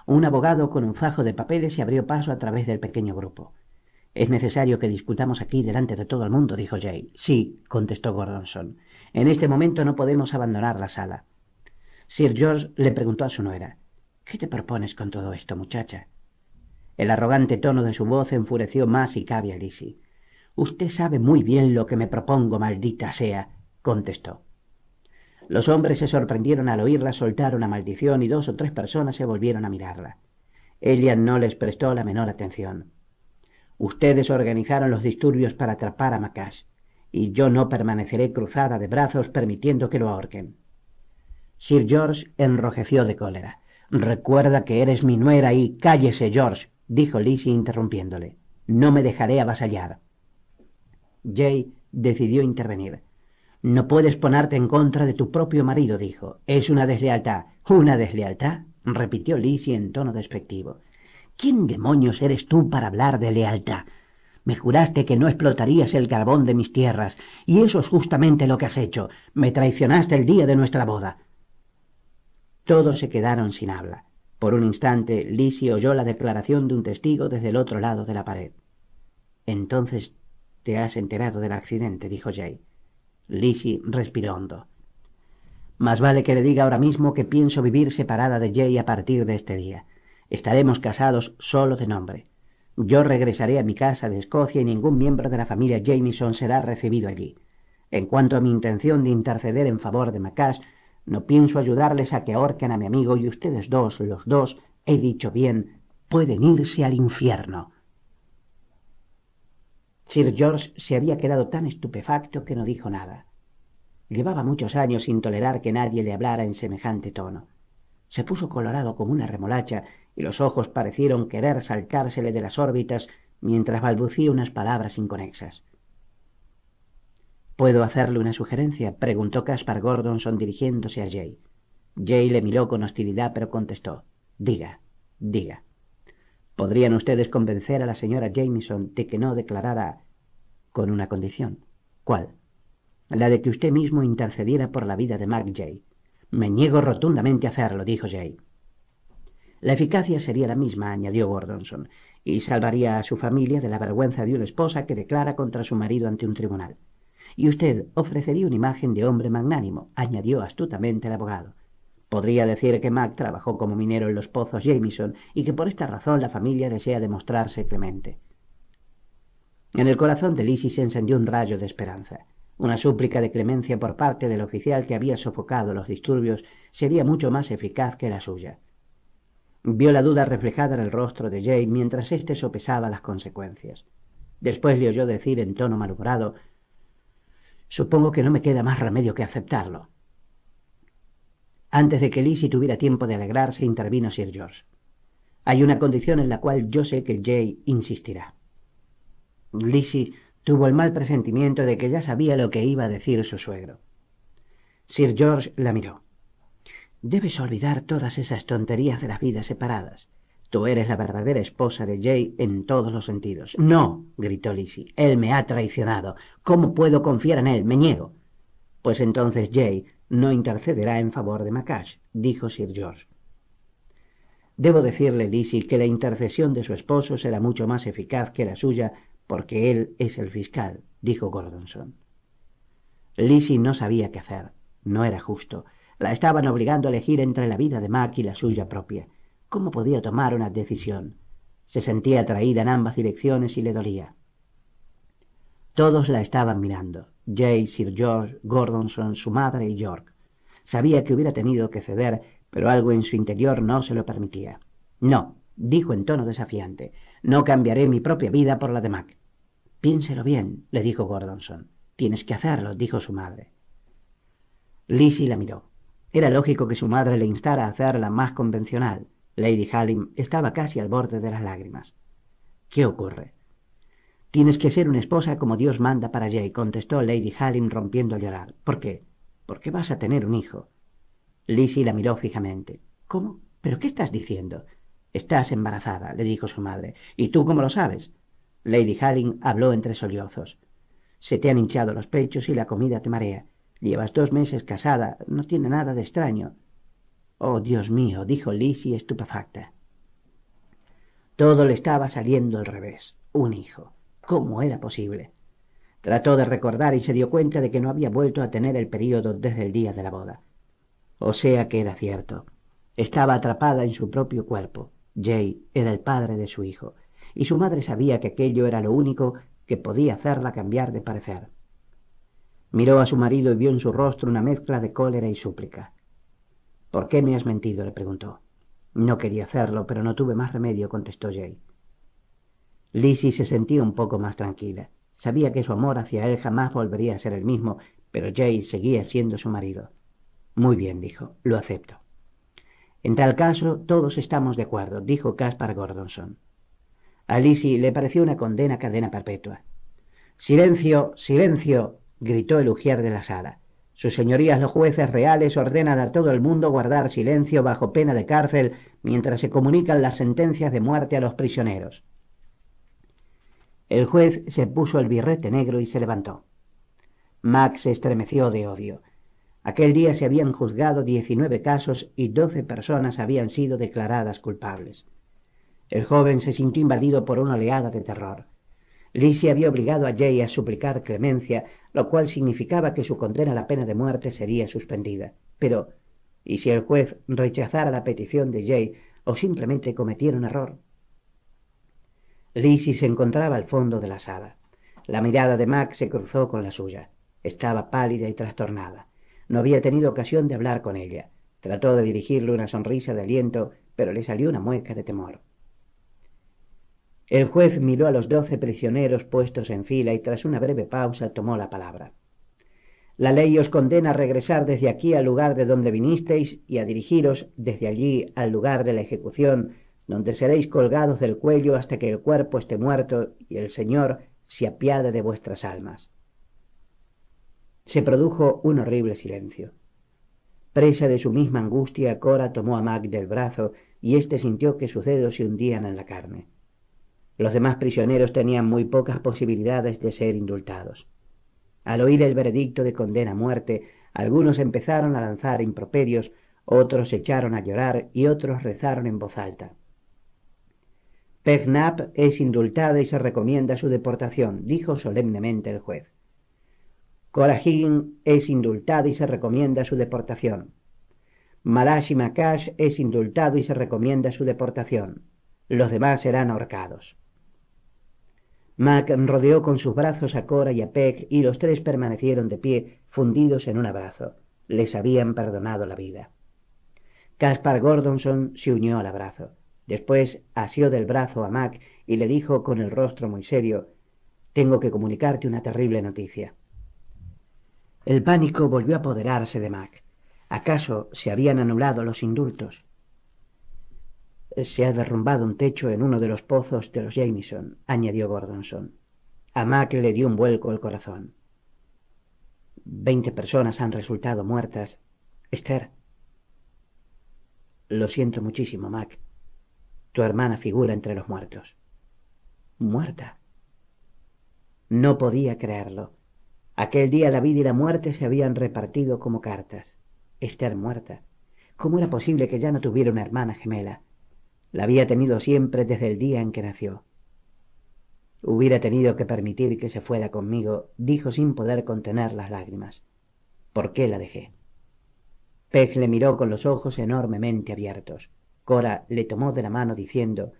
Un abogado con un fajo de papeles se abrió paso a través del pequeño grupo. Es necesario que discutamos aquí delante de todo el mundo, dijo Jay. Sí, contestó Gordonson. En este momento no podemos abandonar la sala. Sir George le preguntó a su nuera. ¿Qué te propones con todo esto, muchacha? El arrogante tono de su voz enfureció más y cabe a Lisi. Usted sabe muy bien lo que me propongo, maldita sea, contestó. Los hombres se sorprendieron al oírla soltar una maldición y dos o tres personas se volvieron a mirarla. Ella no les prestó la menor atención. Ustedes organizaron los disturbios para atrapar a Macash, y yo no permaneceré cruzada de brazos permitiendo que lo ahorquen. Sir George enrojeció de cólera. Recuerda que eres mi nuera y cállese, George, dijo Lizzie interrumpiéndole. No me dejaré avasallar. Jay decidió intervenir. No puedes ponerte en contra de tu propio marido, dijo. Es una deslealtad. ¿Una deslealtad? repitió Lizzie en tono despectivo. ¿Quién demonios eres tú para hablar de lealtad? Me juraste que no explotarías el carbón de mis tierras, y eso es justamente lo que has hecho. Me traicionaste el día de nuestra boda. Todos se quedaron sin habla. Por un instante, Lizzie oyó la declaración de un testigo desde el otro lado de la pared. Entonces te has enterado del accidente, dijo Jay. Lizzie respiró hondo. Más vale que le diga ahora mismo que pienso vivir separada de Jay a partir de este día. Estaremos casados solo de nombre. Yo regresaré a mi casa de Escocia y ningún miembro de la familia Jamieson será recibido allí. En cuanto a mi intención de interceder en favor de Macash, no pienso ayudarles a que ahorquen a mi amigo y ustedes dos, los dos, he dicho bien, pueden irse al infierno. Sir George se había quedado tan estupefacto que no dijo nada. Llevaba muchos años sin tolerar que nadie le hablara en semejante tono. Se puso colorado como una remolacha y los ojos parecieron querer salcársele de las órbitas mientras balbucía unas palabras inconexas. ¿Puedo hacerle una sugerencia? preguntó Caspar Gordonson dirigiéndose a Jay. Jay le miró con hostilidad, pero contestó Diga, diga. ¿Podrían ustedes convencer a la señora Jameson de que no declarara con una condición? ¿Cuál? La de que usted mismo intercediera por la vida de Mark Jay. Me niego rotundamente a hacerlo, dijo Jay. La eficacia sería la misma, añadió Gordonson, y salvaría a su familia de la vergüenza de una esposa que declara contra su marido ante un tribunal. Y usted ofrecería una imagen de hombre magnánimo, añadió astutamente el abogado. Podría decir que Mac trabajó como minero en los pozos Jameson y que por esta razón la familia desea demostrarse clemente. En el corazón de Lizzie se encendió un rayo de esperanza. Una súplica de clemencia por parte del oficial que había sofocado los disturbios sería mucho más eficaz que la suya. Vio la duda reflejada en el rostro de Jane mientras éste sopesaba las consecuencias. Después le oyó decir en tono malhumorado Supongo que no me queda más remedio que aceptarlo. Antes de que Lizzie tuviera tiempo de alegrarse, intervino Sir George. Hay una condición en la cual yo sé que Jay insistirá. Lizzie tuvo el mal presentimiento de que ya sabía lo que iba a decir su suegro. Sir George la miró. Debes olvidar todas esas tonterías de las vidas separadas. Tú eres la verdadera esposa de Jay en todos los sentidos. No, gritó Lizzie. Él me ha traicionado. ¿Cómo puedo confiar en él? Me niego. Pues entonces Jay no intercederá en favor de Macash, dijo Sir George. Debo decirle, Lizzie, que la intercesión de su esposo será mucho más eficaz que la suya, porque él es el fiscal, dijo Gordonson. Lizzie no sabía qué hacer. No era justo. La estaban obligando a elegir entre la vida de Mac y la suya propia. ¿Cómo podía tomar una decisión? Se sentía atraída en ambas direcciones y le dolía. Todos la estaban mirando. Jay, Sir George, Gordonson, su madre y York. Sabía que hubiera tenido que ceder, pero algo en su interior no se lo permitía. No, dijo en tono desafiante, no cambiaré mi propia vida por la de Mac. Piénselo bien, le dijo Gordonson. Tienes que hacerlo, dijo su madre. Lizzie la miró. Era lógico que su madre le instara a hacer la más convencional, Lady Halim estaba casi al borde de las lágrimas. ¿Qué ocurre? Tienes que ser una esposa como Dios manda para Jay, contestó Lady Halim rompiendo a llorar. ¿Por qué? ¿Por qué vas a tener un hijo. Lizzie la miró fijamente. ¿Cómo? ¿Pero qué estás diciendo? Estás embarazada, le dijo su madre. ¿Y tú cómo lo sabes? Lady Halim habló entre sollozos. Se te han hinchado los pechos y la comida te marea. Llevas dos meses casada, no tiene nada de extraño. Oh, Dios mío, dijo Lizzie estupefacta. Todo le estaba saliendo al revés. Un hijo. ¿Cómo era posible? Trató de recordar y se dio cuenta de que no había vuelto a tener el periodo desde el día de la boda. O sea que era cierto. Estaba atrapada en su propio cuerpo. Jay era el padre de su hijo, y su madre sabía que aquello era lo único que podía hacerla cambiar de parecer. Miró a su marido y vio en su rostro una mezcla de cólera y súplica. ¿Por qué me has mentido? le preguntó. No quería hacerlo, pero no tuve más remedio, contestó Jay. Lizzie se sentía un poco más tranquila. Sabía que su amor hacia él jamás volvería a ser el mismo, pero Jay seguía siendo su marido. Muy bien, dijo, lo acepto. En tal caso, todos estamos de acuerdo, dijo Caspar Gordonson. A Lizzie le pareció una condena cadena perpetua. Silencio, silencio, gritó el ujier de la sala. Sus señorías los jueces reales ordenan a todo el mundo guardar silencio bajo pena de cárcel mientras se comunican las sentencias de muerte a los prisioneros. El juez se puso el birrete negro y se levantó. Max se estremeció de odio. Aquel día se habían juzgado 19 casos y 12 personas habían sido declaradas culpables. El joven se sintió invadido por una oleada de terror. Lizzie había obligado a Jay a suplicar clemencia, lo cual significaba que su condena a la pena de muerte sería suspendida. Pero, ¿y si el juez rechazara la petición de Jay o simplemente cometiera un error? Lizzie se encontraba al fondo de la sala. La mirada de Mac se cruzó con la suya. Estaba pálida y trastornada. No había tenido ocasión de hablar con ella. Trató de dirigirle una sonrisa de aliento, pero le salió una mueca de temor. El juez miró a los doce prisioneros puestos en fila y tras una breve pausa tomó la palabra. La ley os condena a regresar desde aquí al lugar de donde vinisteis y a dirigiros desde allí al lugar de la ejecución, donde seréis colgados del cuello hasta que el cuerpo esté muerto y el Señor se apiade de vuestras almas. Se produjo un horrible silencio. Presa de su misma angustia, Cora tomó a Mac del brazo y éste sintió que sus dedos se hundían en la carne. Los demás prisioneros tenían muy pocas posibilidades de ser indultados. Al oír el veredicto de condena a muerte, algunos empezaron a lanzar improperios, otros echaron a llorar y otros rezaron en voz alta. Pegnap es indultado y se recomienda su deportación, dijo solemnemente el juez. Cora es indultado y se recomienda su deportación. Malashi Makash es indultado y se recomienda su deportación. Los demás serán ahorcados. Mac rodeó con sus brazos a Cora y a Peg y los tres permanecieron de pie, fundidos en un abrazo. Les habían perdonado la vida. Caspar Gordonson se unió al abrazo. Después asió del brazo a Mac y le dijo con el rostro muy serio Tengo que comunicarte una terrible noticia. El pánico volvió a apoderarse de Mac. ¿Acaso se habían anulado los indultos? Eh, se ha derrumbado un techo en uno de los pozos de los Jameson, añadió Gordonson. A Mac le dio un vuelco el corazón. Veinte personas han resultado muertas. Esther. Lo siento muchísimo, Mac. Tu hermana figura entre los muertos. Muerta. No podía creerlo. Aquel día la vida y la muerte se habían repartido como cartas. Esther muerta. ¿Cómo era posible que ya no tuviera una hermana gemela? La había tenido siempre desde el día en que nació. Hubiera tenido que permitir que se fuera conmigo, dijo sin poder contener las lágrimas. ¿Por qué la dejé? Peg le miró con los ojos enormemente abiertos. Cora le tomó de la mano diciendo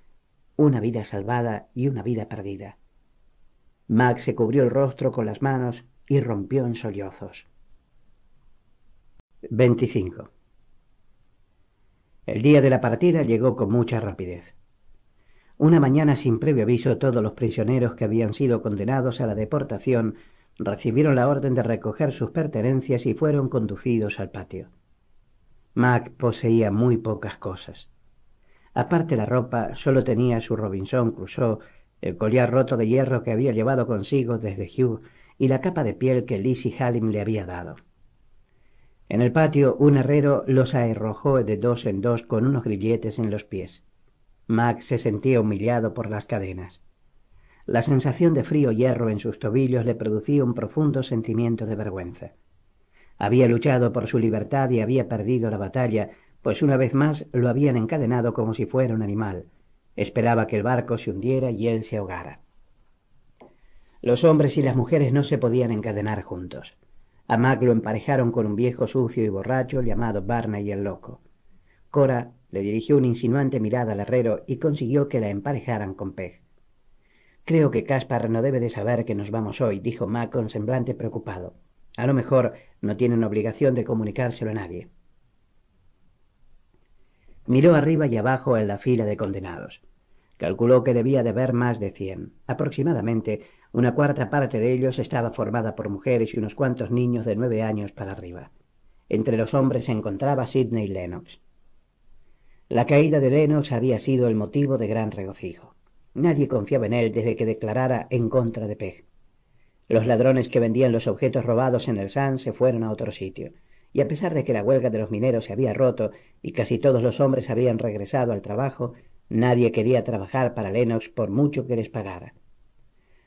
Una vida salvada y una vida perdida. Max se cubrió el rostro con las manos y rompió en sollozos. 25. El día de la partida llegó con mucha rapidez. Una mañana sin previo aviso todos los prisioneros que habían sido condenados a la deportación recibieron la orden de recoger sus pertenencias y fueron conducidos al patio. Mac poseía muy pocas cosas. Aparte la ropa, solo tenía su Robinson Crusoe, el collar roto de hierro que había llevado consigo desde Hugh y la capa de piel que Lizzie Hallim le había dado. En el patio, un herrero los arrojó de dos en dos con unos grilletes en los pies. Max se sentía humillado por las cadenas. La sensación de frío hierro en sus tobillos le producía un profundo sentimiento de vergüenza. Había luchado por su libertad y había perdido la batalla, pues una vez más lo habían encadenado como si fuera un animal. Esperaba que el barco se hundiera y él se ahogara. Los hombres y las mujeres no se podían encadenar juntos. A Mac lo emparejaron con un viejo sucio y borracho llamado Barney el Loco. Cora le dirigió una insinuante mirada al herrero y consiguió que la emparejaran con Peg. Creo que Caspar no debe de saber que nos vamos hoy, dijo Mac con semblante preocupado. A lo mejor no tienen obligación de comunicárselo a nadie. Miró arriba y abajo en la fila de condenados. Calculó que debía de haber más de cien, aproximadamente, una cuarta parte de ellos estaba formada por mujeres y unos cuantos niños de nueve años para arriba. Entre los hombres se encontraba Sidney Lennox. La caída de Lennox había sido el motivo de gran regocijo. Nadie confiaba en él desde que declarara en contra de Peg. Los ladrones que vendían los objetos robados en el San se fueron a otro sitio, y a pesar de que la huelga de los mineros se había roto y casi todos los hombres habían regresado al trabajo, nadie quería trabajar para Lennox por mucho que les pagara.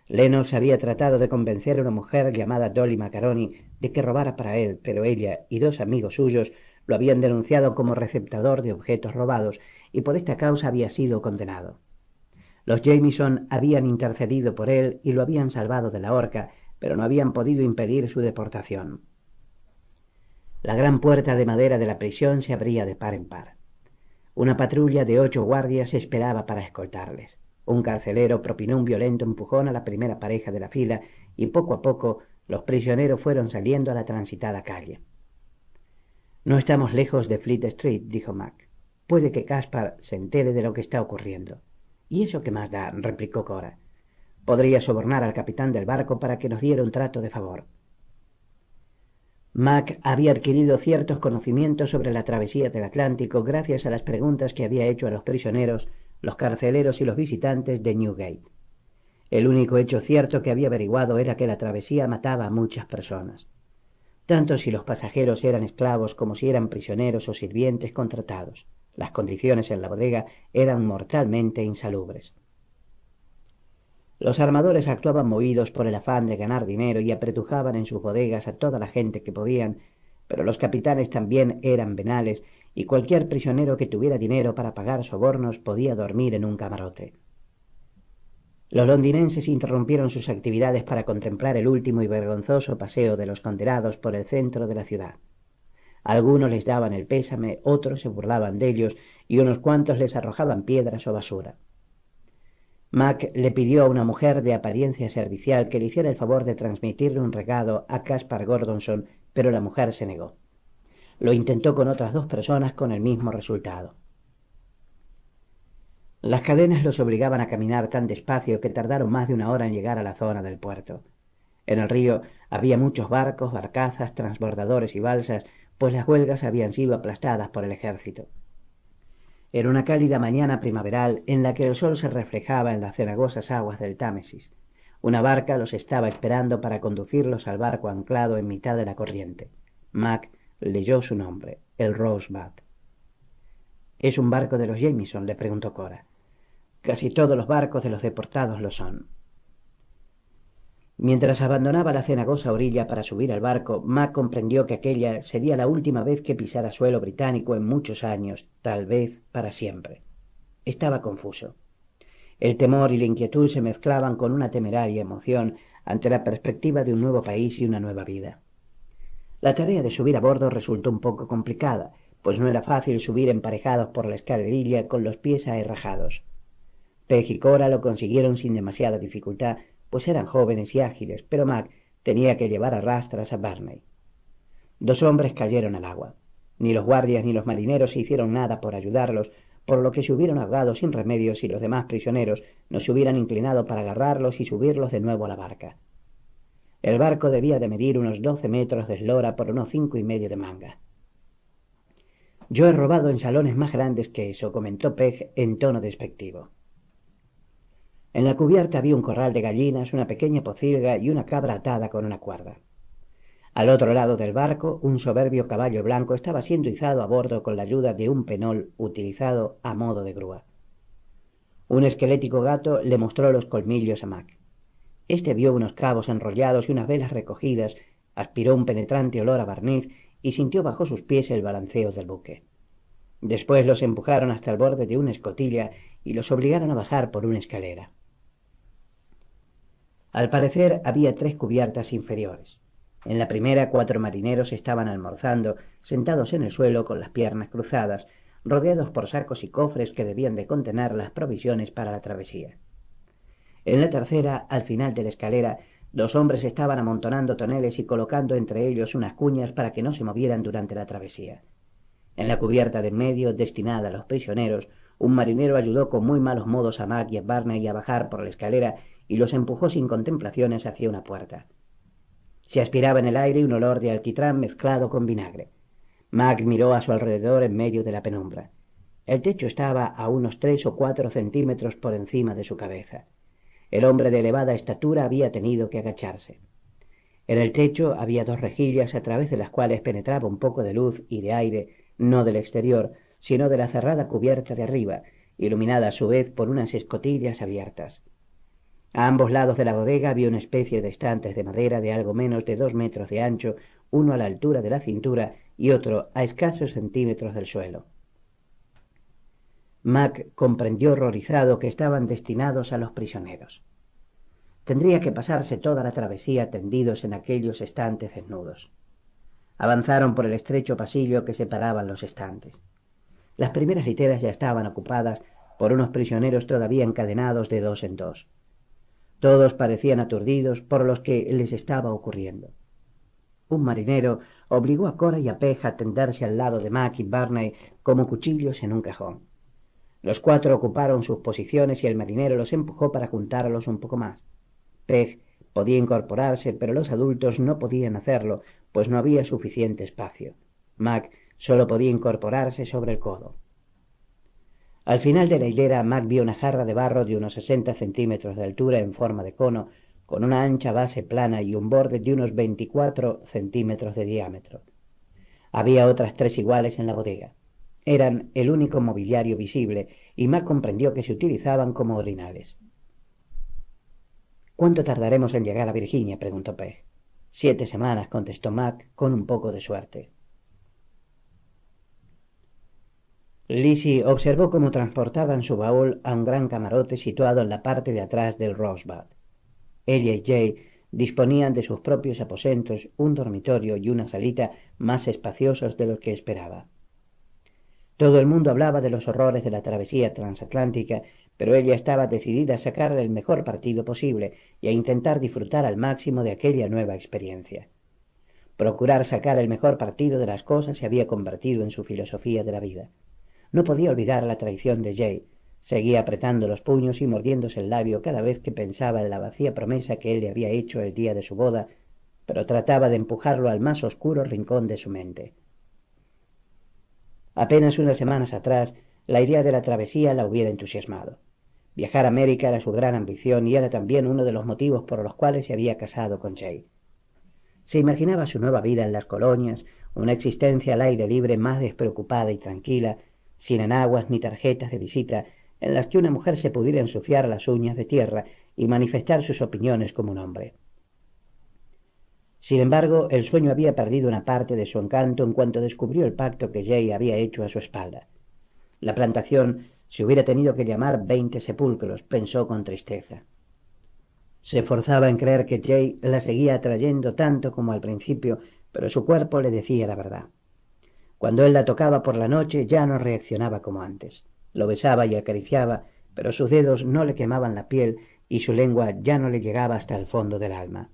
Lennox había tratado de convencer a una mujer llamada Dolly Macaroni de que robara para él, pero ella y dos amigos suyos lo habían denunciado como receptador de objetos robados y por esta causa había sido condenado. Los Jameson habían intercedido por él y lo habían salvado de la horca, pero no habían podido impedir su deportación. La gran puerta de madera de la prisión se abría de par en par. Una patrulla de ocho guardias esperaba para escoltarles. Un carcelero propinó un violento empujón a la primera pareja de la fila y poco a poco los prisioneros fueron saliendo a la transitada calle. No estamos lejos de Fleet Street, dijo Mac. Puede que Caspar se entere de lo que está ocurriendo. ¿Y eso qué más da? replicó Cora. Podría sobornar al capitán del barco para que nos diera un trato de favor. Mac había adquirido ciertos conocimientos sobre la travesía del Atlántico gracias a las preguntas que había hecho a los prisioneros los carceleros y los visitantes de Newgate. El único hecho cierto que había averiguado era que la travesía mataba a muchas personas, tanto si los pasajeros eran esclavos como si eran prisioneros o sirvientes contratados. Las condiciones en la bodega eran mortalmente insalubres. Los armadores actuaban movidos por el afán de ganar dinero y apretujaban en sus bodegas a toda la gente que podían, pero los capitanes también eran venales y cualquier prisionero que tuviera dinero para pagar sobornos podía dormir en un camarote. Los londinenses interrumpieron sus actividades para contemplar el último y vergonzoso paseo de los condenados por el centro de la ciudad. Algunos les daban el pésame, otros se burlaban de ellos y unos cuantos les arrojaban piedras o basura. Mac le pidió a una mujer de apariencia servicial que le hiciera el favor de transmitirle un regalo a Caspar Gordonson, pero la mujer se negó. Lo intentó con otras dos personas con el mismo resultado. Las cadenas los obligaban a caminar tan despacio que tardaron más de una hora en llegar a la zona del puerto. En el río había muchos barcos, barcazas, transbordadores y balsas, pues las huelgas habían sido aplastadas por el ejército. Era una cálida mañana primaveral en la que el sol se reflejaba en las cenagosas aguas del Támesis. Una barca los estaba esperando para conducirlos al barco anclado en mitad de la corriente. Mac leyó su nombre, el Rosebud. ¿Es un barco de los Jameson? le preguntó Cora. Casi todos los barcos de los deportados lo son. Mientras abandonaba la cenagosa orilla para subir al barco, Mac comprendió que aquella sería la última vez que pisara suelo británico en muchos años, tal vez para siempre. Estaba confuso. El temor y la inquietud se mezclaban con una temeraria emoción ante la perspectiva de un nuevo país y una nueva vida. La tarea de subir a bordo resultó un poco complicada, pues no era fácil subir emparejados por la escalerilla con los pies aherrajados. Peg y Cora lo consiguieron sin demasiada dificultad, pues eran jóvenes y ágiles, pero Mac tenía que llevar a rastras a Barney. Dos hombres cayeron al agua. Ni los guardias ni los marineros hicieron nada por ayudarlos, por lo que se hubieron ahogado sin remedio si los demás prisioneros no se hubieran inclinado para agarrarlos y subirlos de nuevo a la barca. El barco debía de medir unos doce metros de eslora por unos cinco y medio de manga. Yo he robado en salones más grandes que eso, comentó Peg en tono despectivo. En la cubierta había un corral de gallinas, una pequeña pocilga y una cabra atada con una cuerda. Al otro lado del barco, un soberbio caballo blanco estaba siendo izado a bordo con la ayuda de un penol utilizado a modo de grúa. Un esquelético gato le mostró los colmillos a Mac. Este vio unos cabos enrollados y unas velas recogidas, aspiró un penetrante olor a barniz y sintió bajo sus pies el balanceo del buque. Después los empujaron hasta el borde de una escotilla y los obligaron a bajar por una escalera. Al parecer había tres cubiertas inferiores. En la primera cuatro marineros estaban almorzando, sentados en el suelo con las piernas cruzadas, rodeados por sacos y cofres que debían de contener las provisiones para la travesía. En la tercera, al final de la escalera, dos hombres estaban amontonando toneles y colocando entre ellos unas cuñas para que no se movieran durante la travesía. En la cubierta de medio, destinada a los prisioneros, un marinero ayudó con muy malos modos a Mac y a Barney a bajar por la escalera y los empujó sin contemplaciones hacia una puerta. Se aspiraba en el aire un olor de alquitrán mezclado con vinagre. Mac miró a su alrededor en medio de la penumbra. El techo estaba a unos tres o cuatro centímetros por encima de su cabeza. El hombre de elevada estatura había tenido que agacharse. En el techo había dos rejillas a través de las cuales penetraba un poco de luz y de aire, no del exterior, sino de la cerrada cubierta de arriba, iluminada a su vez por unas escotillas abiertas. A ambos lados de la bodega había una especie de estantes de madera de algo menos de dos metros de ancho, uno a la altura de la cintura y otro a escasos centímetros del suelo. Mac comprendió horrorizado que estaban destinados a los prisioneros. Tendría que pasarse toda la travesía tendidos en aquellos estantes desnudos. Avanzaron por el estrecho pasillo que separaban los estantes. Las primeras literas ya estaban ocupadas por unos prisioneros todavía encadenados de dos en dos. Todos parecían aturdidos por lo que les estaba ocurriendo. Un marinero obligó a Cora y a Peja a tenderse al lado de Mac y Barney como cuchillos en un cajón. Los cuatro ocuparon sus posiciones y el marinero los empujó para juntarlos un poco más. Peg podía incorporarse, pero los adultos no podían hacerlo, pues no había suficiente espacio. Mac solo podía incorporarse sobre el codo. Al final de la hilera, Mac vio una jarra de barro de unos 60 centímetros de altura en forma de cono, con una ancha base plana y un borde de unos 24 centímetros de diámetro. Había otras tres iguales en la bodega eran el único mobiliario visible y Mac comprendió que se utilizaban como orinales. ¿Cuánto tardaremos en llegar a Virginia? preguntó Peg. Siete semanas, contestó Mac con un poco de suerte. Lizzie observó cómo transportaban su baúl a un gran camarote situado en la parte de atrás del Rosebud. Ella y Jay disponían de sus propios aposentos, un dormitorio y una salita más espaciosos de los que esperaba. Todo el mundo hablaba de los horrores de la travesía transatlántica, pero ella estaba decidida a sacarle el mejor partido posible y a intentar disfrutar al máximo de aquella nueva experiencia. Procurar sacar el mejor partido de las cosas se había convertido en su filosofía de la vida. No podía olvidar la traición de Jay. Seguía apretando los puños y mordiéndose el labio cada vez que pensaba en la vacía promesa que él le había hecho el día de su boda, pero trataba de empujarlo al más oscuro rincón de su mente. Apenas unas semanas atrás, la idea de la travesía la hubiera entusiasmado. Viajar a América era su gran ambición y era también uno de los motivos por los cuales se había casado con Jay. Se imaginaba su nueva vida en las colonias, una existencia al aire libre más despreocupada y tranquila, sin enaguas ni tarjetas de visita, en las que una mujer se pudiera ensuciar las uñas de tierra y manifestar sus opiniones como un hombre. Sin embargo, el sueño había perdido una parte de su encanto en cuanto descubrió el pacto que Jay había hecho a su espalda. La plantación se hubiera tenido que llamar veinte sepulcros, pensó con tristeza. Se forzaba en creer que Jay la seguía atrayendo tanto como al principio, pero su cuerpo le decía la verdad. Cuando él la tocaba por la noche ya no reaccionaba como antes. Lo besaba y acariciaba, pero sus dedos no le quemaban la piel y su lengua ya no le llegaba hasta el fondo del alma.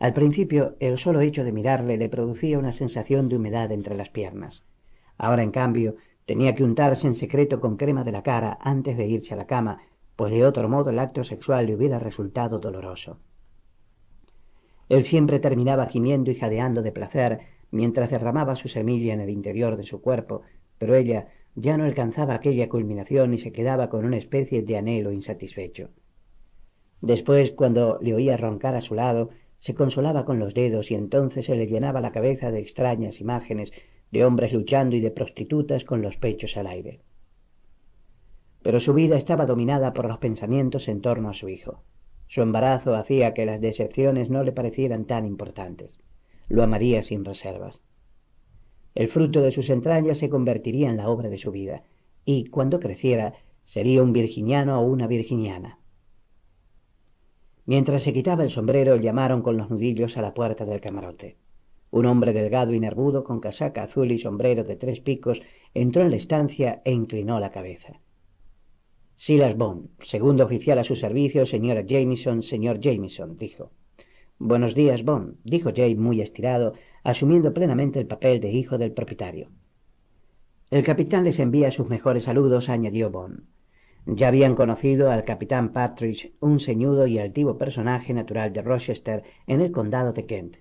Al principio, el solo hecho de mirarle le producía una sensación de humedad entre las piernas. Ahora, en cambio, tenía que untarse en secreto con crema de la cara antes de irse a la cama, pues de otro modo el acto sexual le hubiera resultado doloroso. Él siempre terminaba gimiendo y jadeando de placer mientras derramaba su semilla en el interior de su cuerpo, pero ella ya no alcanzaba aquella culminación y se quedaba con una especie de anhelo insatisfecho. Después, cuando le oía roncar a su lado, se consolaba con los dedos y entonces se le llenaba la cabeza de extrañas imágenes de hombres luchando y de prostitutas con los pechos al aire. Pero su vida estaba dominada por los pensamientos en torno a su hijo. Su embarazo hacía que las decepciones no le parecieran tan importantes. Lo amaría sin reservas. El fruto de sus entrañas se convertiría en la obra de su vida, y cuando creciera sería un virginiano o una virginiana. Mientras se quitaba el sombrero, llamaron con los nudillos a la puerta del camarote. Un hombre delgado y nervudo, con casaca azul y sombrero de tres picos, entró en la estancia e inclinó la cabeza. Silas Bond, segundo oficial a su servicio, señora Jameson, señor Jameson, dijo. Buenos días, Bond, dijo Jay muy estirado, asumiendo plenamente el papel de hijo del propietario. El capitán les envía sus mejores saludos, añadió Bond. Ya habían conocido al capitán Partridge, un ceñudo y altivo personaje natural de Rochester, en el condado de Kent.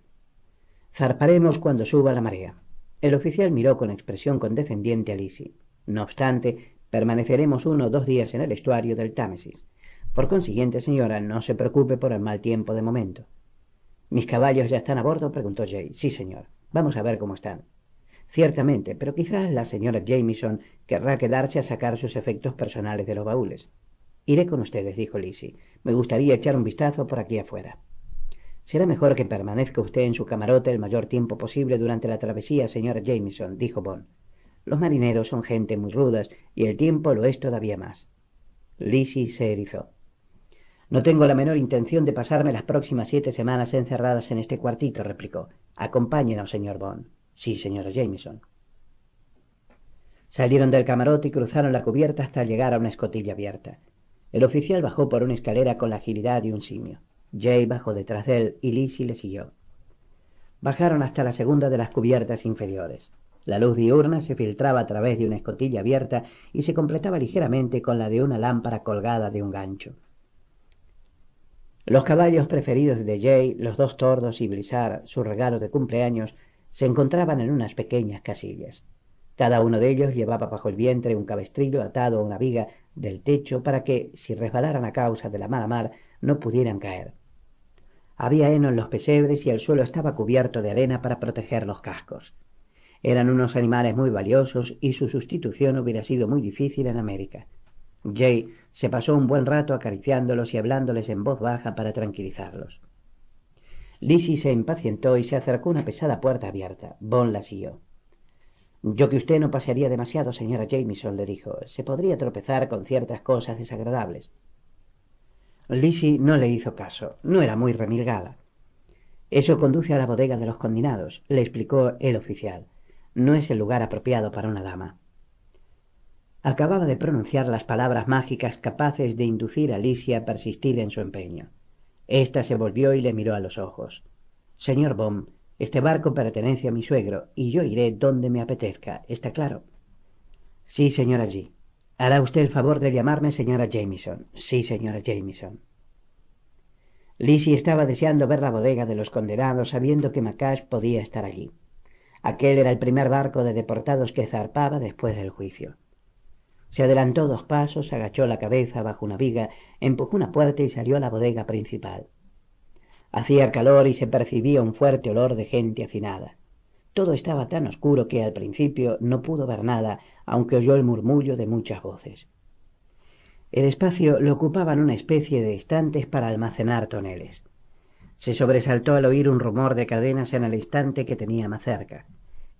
Zarparemos cuando suba la marea. El oficial miró con expresión condescendiente a Lizzie. No obstante, permaneceremos uno o dos días en el estuario del Támesis. Por consiguiente, señora, no se preocupe por el mal tiempo de momento. ¿Mis caballos ya están a bordo? preguntó Jay. Sí, señor. Vamos a ver cómo están. Ciertamente, pero quizás la señora Jamieson querrá quedarse a sacar sus efectos personales de los baúles. Iré con ustedes, dijo Lizzie. Me gustaría echar un vistazo por aquí afuera. Será mejor que permanezca usted en su camarote el mayor tiempo posible durante la travesía, señora Jamieson, dijo Bond. Los marineros son gente muy rudas y el tiempo lo es todavía más. Lizzie se erizó. No tengo la menor intención de pasarme las próximas siete semanas encerradas en este cuartito, replicó. Acompáñenos, señor Bond. Sí, señora Jameson. Salieron del camarote y cruzaron la cubierta hasta llegar a una escotilla abierta. El oficial bajó por una escalera con la agilidad de un simio. Jay bajó detrás de él y Lizzie le siguió. Bajaron hasta la segunda de las cubiertas inferiores. La luz diurna se filtraba a través de una escotilla abierta y se completaba ligeramente con la de una lámpara colgada de un gancho. Los caballos preferidos de Jay, los dos tordos y Blizzard, su regalo de cumpleaños, se encontraban en unas pequeñas casillas. Cada uno de ellos llevaba bajo el vientre un cabestrillo atado a una viga del techo para que, si resbalaran a causa de la mala mar, no pudieran caer. Había heno en los pesebres y el suelo estaba cubierto de arena para proteger los cascos. Eran unos animales muy valiosos y su sustitución hubiera sido muy difícil en América. Jay se pasó un buen rato acariciándolos y hablándoles en voz baja para tranquilizarlos. Lizzie se impacientó y se acercó a una pesada puerta abierta. Bon la siguió. Yo que usted no pasearía demasiado, señora Jamieson, le dijo. Se podría tropezar con ciertas cosas desagradables. Lizzie no le hizo caso. No era muy remilgada. Eso conduce a la bodega de los condenados, le explicó el oficial. No es el lugar apropiado para una dama. Acababa de pronunciar las palabras mágicas capaces de inducir a Lizzie a persistir en su empeño. Esta se volvió y le miró a los ojos. Señor Bom. este barco pertenece a mi suegro y yo iré donde me apetezca, ¿está claro? Sí, señora G. Hará usted el favor de llamarme señora Jameson. Sí, señora Jameson». Lizzie estaba deseando ver la bodega de los condenados, sabiendo que Macash podía estar allí. Aquel era el primer barco de deportados que zarpaba después del juicio. Se adelantó dos pasos, agachó la cabeza bajo una viga, empujó una puerta y salió a la bodega principal. Hacía calor y se percibía un fuerte olor de gente hacinada. Todo estaba tan oscuro que al principio no pudo ver nada, aunque oyó el murmullo de muchas voces. El espacio lo ocupaban una especie de estantes para almacenar toneles. Se sobresaltó al oír un rumor de cadenas en el instante que tenía más cerca.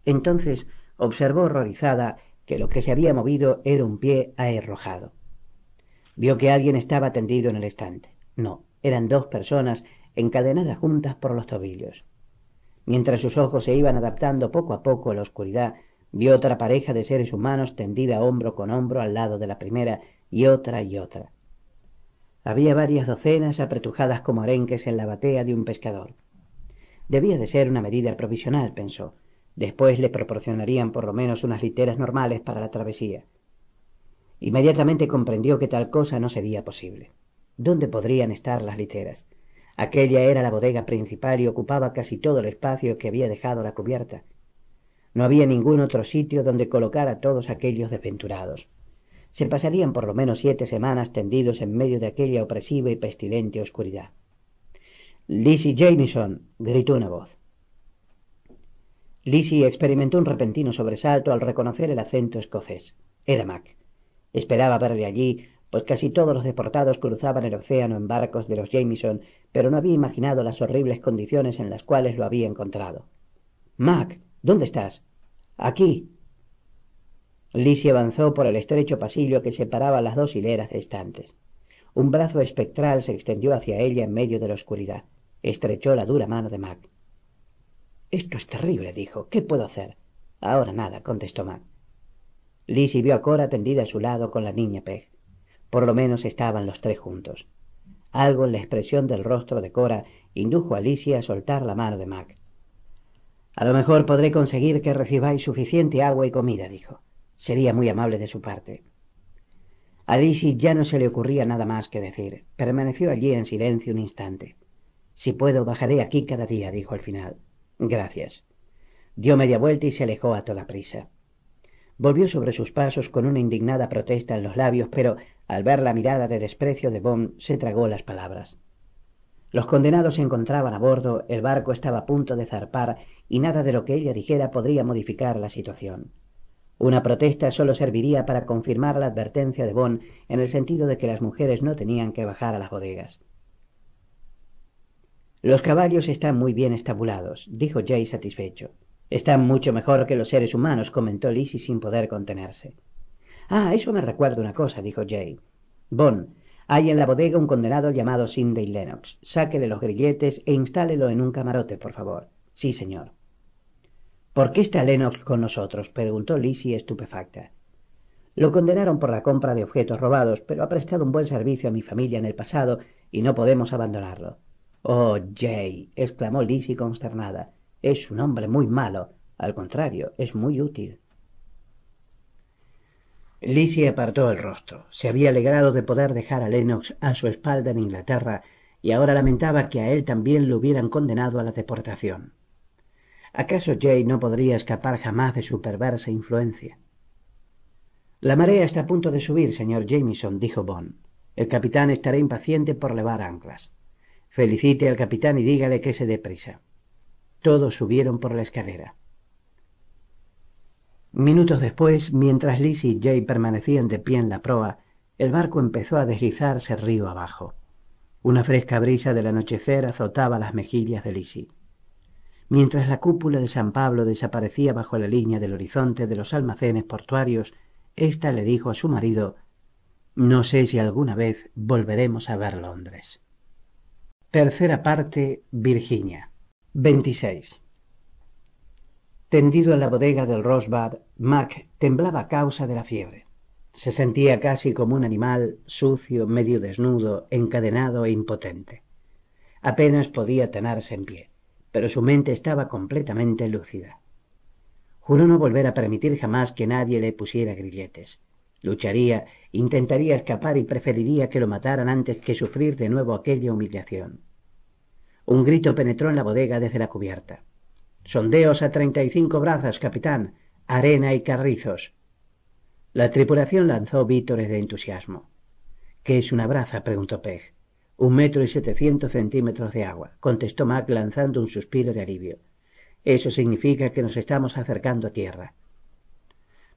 Entonces observó horrorizada que lo que se había movido era un pie aerrojado, Vio que alguien estaba tendido en el estante. No, eran dos personas encadenadas juntas por los tobillos. Mientras sus ojos se iban adaptando poco a poco a la oscuridad, vio otra pareja de seres humanos tendida hombro con hombro al lado de la primera y otra y otra. Había varias docenas apretujadas como arenques en la batea de un pescador. Debía de ser una medida provisional, pensó, Después le proporcionarían por lo menos unas literas normales para la travesía. Inmediatamente comprendió que tal cosa no sería posible. ¿Dónde podrían estar las literas? Aquella era la bodega principal y ocupaba casi todo el espacio que había dejado la cubierta. No había ningún otro sitio donde colocar a todos aquellos desventurados. Se pasarían por lo menos siete semanas tendidos en medio de aquella opresiva y pestilente oscuridad. Lizzie Jamieson, gritó una voz. Lizzie experimentó un repentino sobresalto al reconocer el acento escocés. Era Mac. Esperaba verle allí, pues casi todos los deportados cruzaban el océano en barcos de los Jameson, pero no había imaginado las horribles condiciones en las cuales lo había encontrado. Mac, ¿dónde estás? Aquí. Lizzie avanzó por el estrecho pasillo que separaba las dos hileras de estantes. Un brazo espectral se extendió hacia ella en medio de la oscuridad. Estrechó la dura mano de Mac. Esto es terrible, dijo. ¿Qué puedo hacer? Ahora nada, contestó Mac. Lizzie vio a Cora tendida a su lado con la niña Peg. Por lo menos estaban los tres juntos. Algo en la expresión del rostro de Cora indujo a Lizzie a soltar la mano de Mac. A lo mejor podré conseguir que recibáis suficiente agua y comida, dijo. Sería muy amable de su parte. A Lizzie ya no se le ocurría nada más que decir. Permaneció allí en silencio un instante. Si puedo, bajaré aquí cada día, dijo al final. Gracias. Dio media vuelta y se alejó a toda prisa. Volvió sobre sus pasos con una indignada protesta en los labios, pero al ver la mirada de desprecio de Bond se tragó las palabras. Los condenados se encontraban a bordo, el barco estaba a punto de zarpar y nada de lo que ella dijera podría modificar la situación. Una protesta solo serviría para confirmar la advertencia de Bond en el sentido de que las mujeres no tenían que bajar a las bodegas. Los caballos están muy bien estabulados, dijo Jay satisfecho. Están mucho mejor que los seres humanos, comentó Lizzie sin poder contenerse. Ah, eso me recuerda una cosa, dijo Jay. Bon, hay en la bodega un condenado llamado Cindy Lennox. Sáquele los grilletes e instálelo en un camarote, por favor. Sí, señor. ¿Por qué está Lennox con nosotros? preguntó Lizzie estupefacta. Lo condenaron por la compra de objetos robados, pero ha prestado un buen servicio a mi familia en el pasado y no podemos abandonarlo. Oh, Jay, exclamó Lizzie consternada. Es un hombre muy malo. Al contrario, es muy útil. Lizzie apartó el rostro. Se había alegrado de poder dejar a Lennox a su espalda en Inglaterra y ahora lamentaba que a él también lo hubieran condenado a la deportación. ¿Acaso Jay no podría escapar jamás de su perversa influencia? La marea está a punto de subir, señor Jameson, dijo Bond. El capitán estará impaciente por levar anclas. Felicite al capitán y dígale que se dé prisa. Todos subieron por la escalera. Minutos después, mientras Liz y Jay permanecían de pie en la proa, el barco empezó a deslizarse río abajo. Una fresca brisa del anochecer azotaba las mejillas de Lizzie. Mientras la cúpula de San Pablo desaparecía bajo la línea del horizonte de los almacenes portuarios, ésta le dijo a su marido No sé si alguna vez volveremos a ver Londres. Tercera parte, Virginia. Tendido en la bodega del Rosbad, Mac temblaba a causa de la fiebre. Se sentía casi como un animal sucio, medio desnudo, encadenado e impotente. Apenas podía tenerse en pie, pero su mente estaba completamente lúcida. Juró no volver a permitir jamás que nadie le pusiera grilletes, Lucharía, intentaría escapar y preferiría que lo mataran antes que sufrir de nuevo aquella humillación. Un grito penetró en la bodega desde la cubierta. Sondeos a treinta y cinco brazas, capitán, arena y carrizos. La tripulación lanzó vítores de entusiasmo. ¿Qué es una braza? preguntó Peg. Un metro y setecientos centímetros de agua, contestó Mac lanzando un suspiro de alivio. Eso significa que nos estamos acercando a tierra.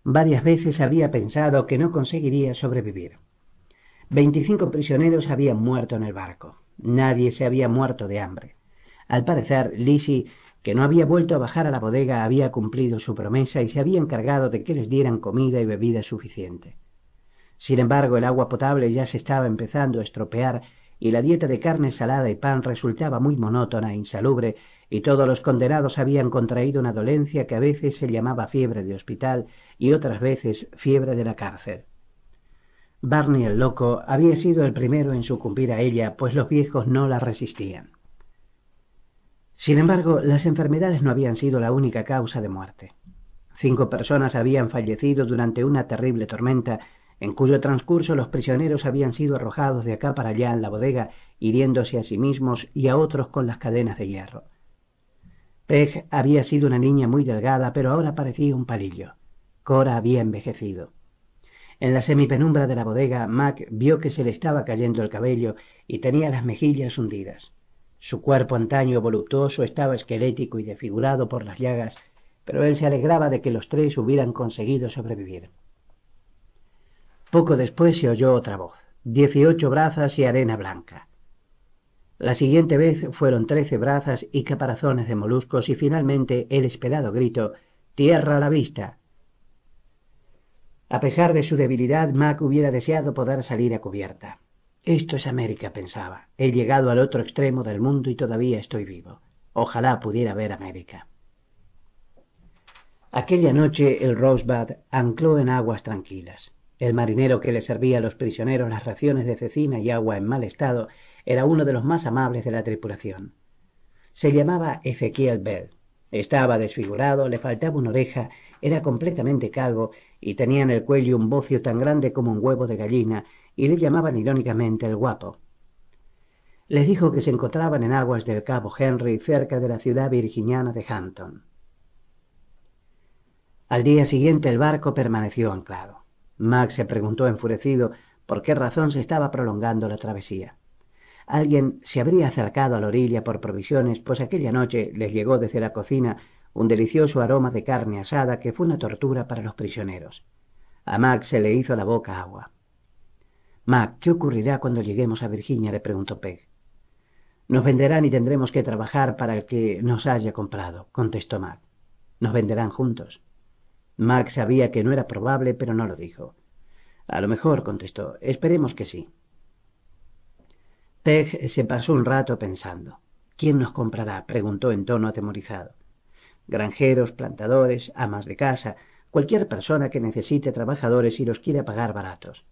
Varias veces había pensado que no conseguiría sobrevivir. Veinticinco prisioneros habían muerto en el barco. Nadie se había muerto de hambre. Al parecer, Lizzie, que no había vuelto a bajar a la bodega, había cumplido su promesa y se había encargado de que les dieran comida y bebida suficiente. Sin embargo, el agua potable ya se estaba empezando a estropear y la dieta de carne salada y pan resultaba muy monótona e insalubre y todos los condenados habían contraído una dolencia que a veces se llamaba fiebre de hospital y otras veces fiebre de la cárcel. Barney el loco había sido el primero en sucumbir a ella, pues los viejos no la resistían. Sin embargo, las enfermedades no habían sido la única causa de muerte. Cinco personas habían fallecido durante una terrible tormenta, en cuyo transcurso los prisioneros habían sido arrojados de acá para allá en la bodega, hiriéndose a sí mismos y a otros con las cadenas de hierro había sido una niña muy delgada, pero ahora parecía un palillo. Cora había envejecido. En la semipenumbra de la bodega, Mac vio que se le estaba cayendo el cabello y tenía las mejillas hundidas. Su cuerpo antaño voluptuoso estaba esquelético y desfigurado por las llagas, pero él se alegraba de que los tres hubieran conseguido sobrevivir. Poco después se oyó otra voz, dieciocho brazas y arena blanca. La siguiente vez fueron trece brazas y caparazones de moluscos y finalmente el esperado grito Tierra a la vista. A pesar de su debilidad, Mac hubiera deseado poder salir a cubierta. Esto es América, pensaba. He llegado al otro extremo del mundo y todavía estoy vivo. Ojalá pudiera ver América. Aquella noche el Rosebud ancló en aguas tranquilas. El marinero que le servía a los prisioneros las raciones de cecina y agua en mal estado era uno de los más amables de la tripulación. Se llamaba Ezequiel Bell. Estaba desfigurado, le faltaba una oreja, era completamente calvo y tenía en el cuello un bocio tan grande como un huevo de gallina y le llamaban irónicamente el guapo. Les dijo que se encontraban en aguas del Cabo Henry cerca de la ciudad virginiana de Hampton. Al día siguiente el barco permaneció anclado. Max se preguntó enfurecido por qué razón se estaba prolongando la travesía. Alguien se habría acercado a la orilla por provisiones, pues aquella noche les llegó desde la cocina un delicioso aroma de carne asada que fue una tortura para los prisioneros. A Mac se le hizo la boca agua. Mac, ¿qué ocurrirá cuando lleguemos a Virginia? le preguntó Peg. Nos venderán y tendremos que trabajar para el que nos haya comprado, contestó Mac. Nos venderán juntos. Mac sabía que no era probable, pero no lo dijo. A lo mejor, contestó, esperemos que sí. Peg se pasó un rato pensando. ¿Quién nos comprará? preguntó en tono atemorizado. Granjeros, plantadores, amas de casa, cualquier persona que necesite trabajadores y los quiera pagar baratos.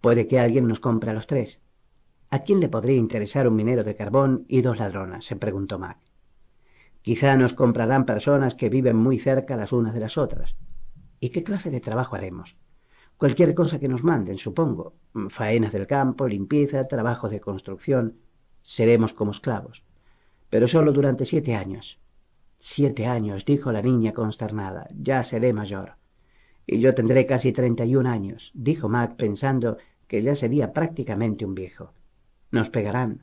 Puede que alguien nos compre a los tres. ¿A quién le podría interesar un minero de carbón y dos ladronas? se preguntó Mac. Quizá nos comprarán personas que viven muy cerca las unas de las otras. ¿Y qué clase de trabajo haremos? Cualquier cosa que nos manden, supongo. Mm, faenas del campo, limpieza, trabajos de construcción. Seremos como esclavos. Pero solo durante siete años. Siete años, dijo la niña consternada. Ya seré mayor. Y yo tendré casi treinta y un años, dijo Mac pensando que ya sería prácticamente un viejo. Nos pegarán.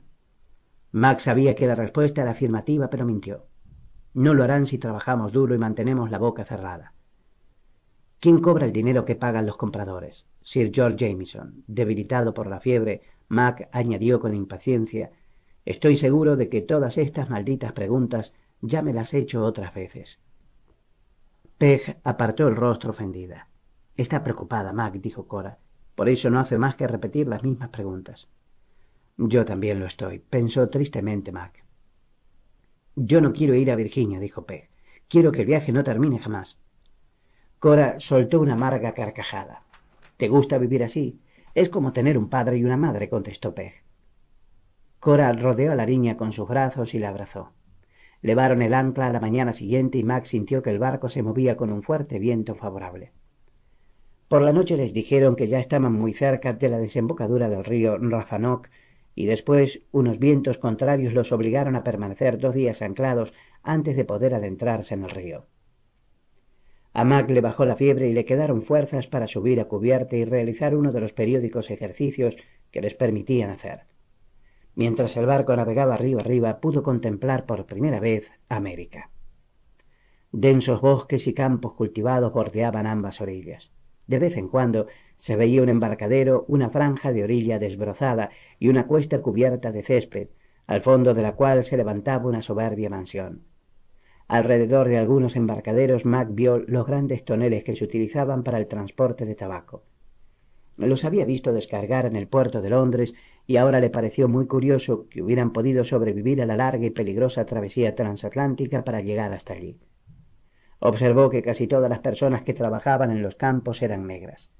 Mac sabía que la respuesta era afirmativa, pero mintió. No lo harán si trabajamos duro y mantenemos la boca cerrada. ¿Quién cobra el dinero que pagan los compradores? Sir George Jameson, debilitado por la fiebre, Mac añadió con impaciencia Estoy seguro de que todas estas malditas preguntas ya me las he hecho otras veces. Peg apartó el rostro ofendida. Está preocupada, Mac, dijo Cora. Por eso no hace más que repetir las mismas preguntas. Yo también lo estoy, pensó tristemente Mac. Yo no quiero ir a Virginia, dijo Peg. Quiero que el viaje no termine jamás. Cora soltó una amarga carcajada. ¿Te gusta vivir así? Es como tener un padre y una madre, contestó Peg. Cora rodeó a la niña con sus brazos y la abrazó. Levaron el ancla a la mañana siguiente y Max sintió que el barco se movía con un fuerte viento favorable. Por la noche les dijeron que ya estaban muy cerca de la desembocadura del río Rafanoc y después unos vientos contrarios los obligaron a permanecer dos días anclados antes de poder adentrarse en el río. A Mac le bajó la fiebre y le quedaron fuerzas para subir a cubierta y realizar uno de los periódicos ejercicios que les permitían hacer. Mientras el barco navegaba arriba arriba, pudo contemplar por primera vez América. Densos bosques y campos cultivados bordeaban ambas orillas. De vez en cuando se veía un embarcadero, una franja de orilla desbrozada y una cuesta cubierta de césped, al fondo de la cual se levantaba una soberbia mansión. Alrededor de algunos embarcaderos, Mac vio los grandes toneles que se utilizaban para el transporte de tabaco. Los había visto descargar en el puerto de Londres y ahora le pareció muy curioso que hubieran podido sobrevivir a la larga y peligrosa travesía transatlántica para llegar hasta allí. Observó que casi todas las personas que trabajaban en los campos eran negras.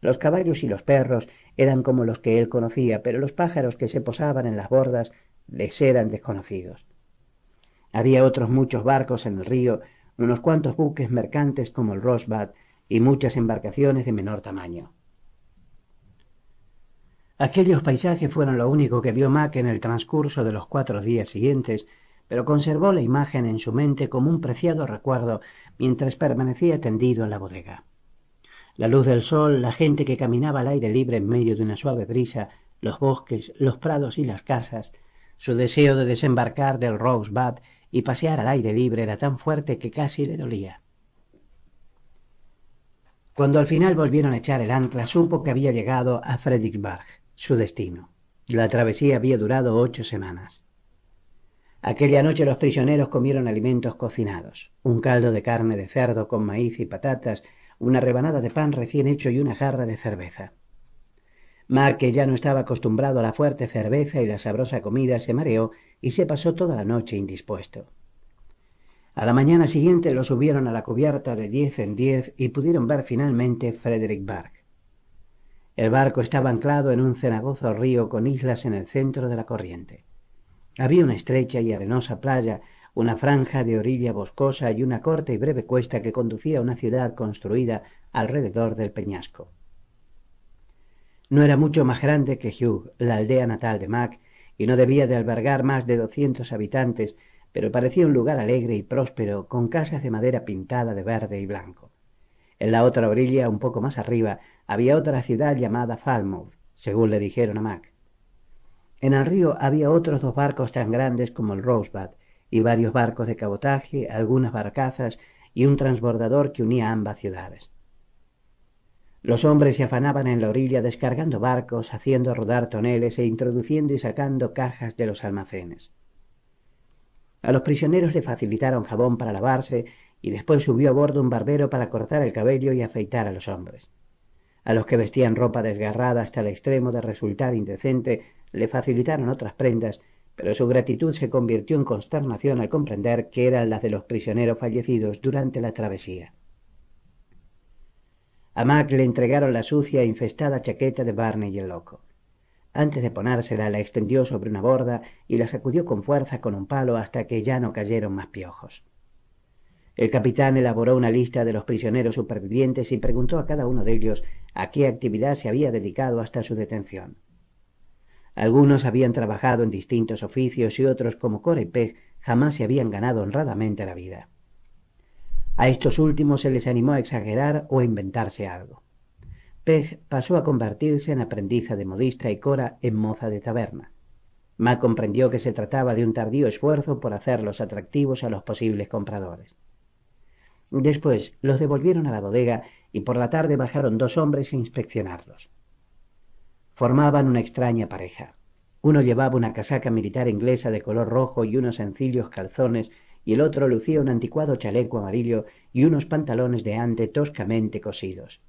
Los caballos y los perros eran como los que él conocía, pero los pájaros que se posaban en las bordas les eran desconocidos. Había otros muchos barcos en el río, unos cuantos buques mercantes como el Rosbad y muchas embarcaciones de menor tamaño. Aquellos paisajes fueron lo único que vio Mac en el transcurso de los cuatro días siguientes, pero conservó la imagen en su mente como un preciado recuerdo mientras permanecía tendido en la bodega. La luz del sol, la gente que caminaba al aire libre en medio de una suave brisa, los bosques, los prados y las casas, su deseo de desembarcar del Rosebud y pasear al aire libre era tan fuerte que casi le dolía. Cuando al final volvieron a echar el ancla, supo que había llegado a Fredericksburg, su destino. La travesía había durado ocho semanas. Aquella noche los prisioneros comieron alimentos cocinados, un caldo de carne de cerdo con maíz y patatas, una rebanada de pan recién hecho y una jarra de cerveza. Mark, que ya no estaba acostumbrado a la fuerte cerveza y la sabrosa comida, se mareó y se pasó toda la noche indispuesto. A la mañana siguiente lo subieron a la cubierta de diez en diez y pudieron ver finalmente Frederick Bark. El barco estaba anclado en un cenagozo río con islas en el centro de la corriente. Había una estrecha y arenosa playa, una franja de orilla boscosa y una corta y breve cuesta que conducía a una ciudad construida alrededor del peñasco no era mucho más grande que Hugh, la aldea natal de Mac, y no debía de albergar más de doscientos habitantes, pero parecía un lugar alegre y próspero, con casas de madera pintada de verde y blanco. En la otra orilla, un poco más arriba, había otra ciudad llamada Falmouth, según le dijeron a Mac. En el río había otros dos barcos tan grandes como el Rosebud, y varios barcos de cabotaje, algunas barcazas y un transbordador que unía ambas ciudades. Los hombres se afanaban en la orilla descargando barcos, haciendo rodar toneles e introduciendo y sacando cajas de los almacenes. A los prisioneros le facilitaron jabón para lavarse y después subió a bordo un barbero para cortar el cabello y afeitar a los hombres. A los que vestían ropa desgarrada hasta el extremo de resultar indecente, le facilitaron otras prendas, pero su gratitud se convirtió en consternación al comprender que eran las de los prisioneros fallecidos durante la travesía. A Mac le entregaron la sucia e infestada chaqueta de Barney y el Loco. Antes de ponérsela, la extendió sobre una borda y la sacudió con fuerza con un palo hasta que ya no cayeron más piojos. El capitán elaboró una lista de los prisioneros supervivientes y preguntó a cada uno de ellos a qué actividad se había dedicado hasta su detención. Algunos habían trabajado en distintos oficios y otros, como Corey jamás se habían ganado honradamente la vida. A estos últimos se les animó a exagerar o a inventarse algo. Peg pasó a convertirse en aprendiza de modista y Cora en moza de taberna. Ma comprendió que se trataba de un tardío esfuerzo por hacerlos atractivos a los posibles compradores. Después los devolvieron a la bodega y por la tarde bajaron dos hombres a inspeccionarlos. Formaban una extraña pareja. Uno llevaba una casaca militar inglesa de color rojo y unos sencillos calzones y el otro lucía un anticuado chaleco amarillo y unos pantalones de ante toscamente cosidos.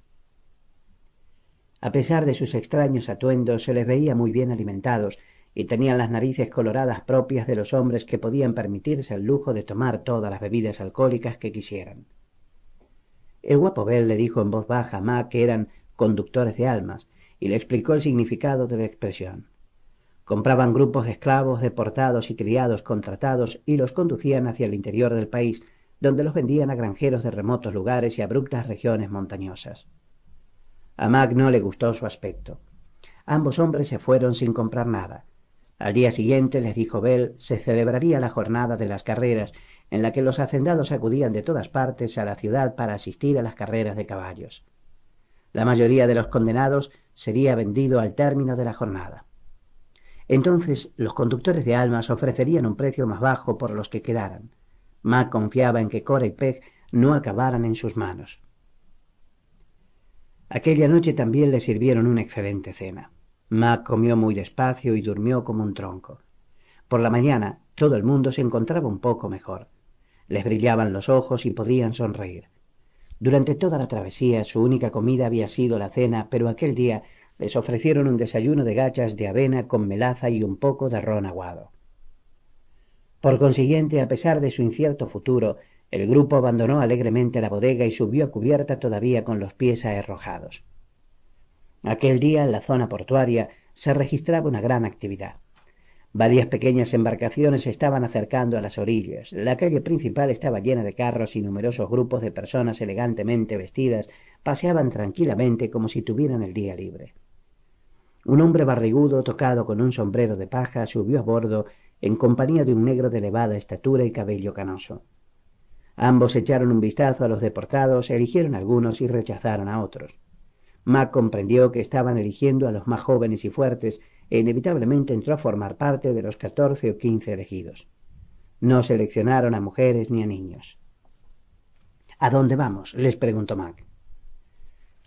A pesar de sus extraños atuendos, se les veía muy bien alimentados y tenían las narices coloradas propias de los hombres que podían permitirse el lujo de tomar todas las bebidas alcohólicas que quisieran. El guapo Bell le dijo en voz baja a Ma que eran conductores de almas y le explicó el significado de la expresión. Compraban grupos de esclavos, deportados y criados contratados y los conducían hacia el interior del país, donde los vendían a granjeros de remotos lugares y abruptas regiones montañosas. A Magno le gustó su aspecto. Ambos hombres se fueron sin comprar nada. Al día siguiente, les dijo Bell, se celebraría la jornada de las carreras, en la que los hacendados acudían de todas partes a la ciudad para asistir a las carreras de caballos. La mayoría de los condenados sería vendido al término de la jornada. Entonces los conductores de almas ofrecerían un precio más bajo por los que quedaran. Mac confiaba en que Cora y Peg no acabaran en sus manos. Aquella noche también le sirvieron una excelente cena. Mac comió muy despacio y durmió como un tronco. Por la mañana todo el mundo se encontraba un poco mejor. Les brillaban los ojos y podían sonreír. Durante toda la travesía su única comida había sido la cena, pero aquel día les ofrecieron un desayuno de gachas de avena con melaza y un poco de ron aguado. Por consiguiente, a pesar de su incierto futuro, el grupo abandonó alegremente la bodega y subió a cubierta todavía con los pies arrojados. Aquel día en la zona portuaria se registraba una gran actividad. Varias pequeñas embarcaciones se estaban acercando a las orillas. La calle principal estaba llena de carros y numerosos grupos de personas elegantemente vestidas paseaban tranquilamente como si tuvieran el día libre. Un hombre barrigudo, tocado con un sombrero de paja, subió a bordo en compañía de un negro de elevada estatura y cabello canoso. Ambos echaron un vistazo a los deportados, eligieron algunos y rechazaron a otros. Mac comprendió que estaban eligiendo a los más jóvenes y fuertes e inevitablemente entró a formar parte de los catorce o quince elegidos. No seleccionaron a mujeres ni a niños. ¿A dónde vamos? les preguntó Mac.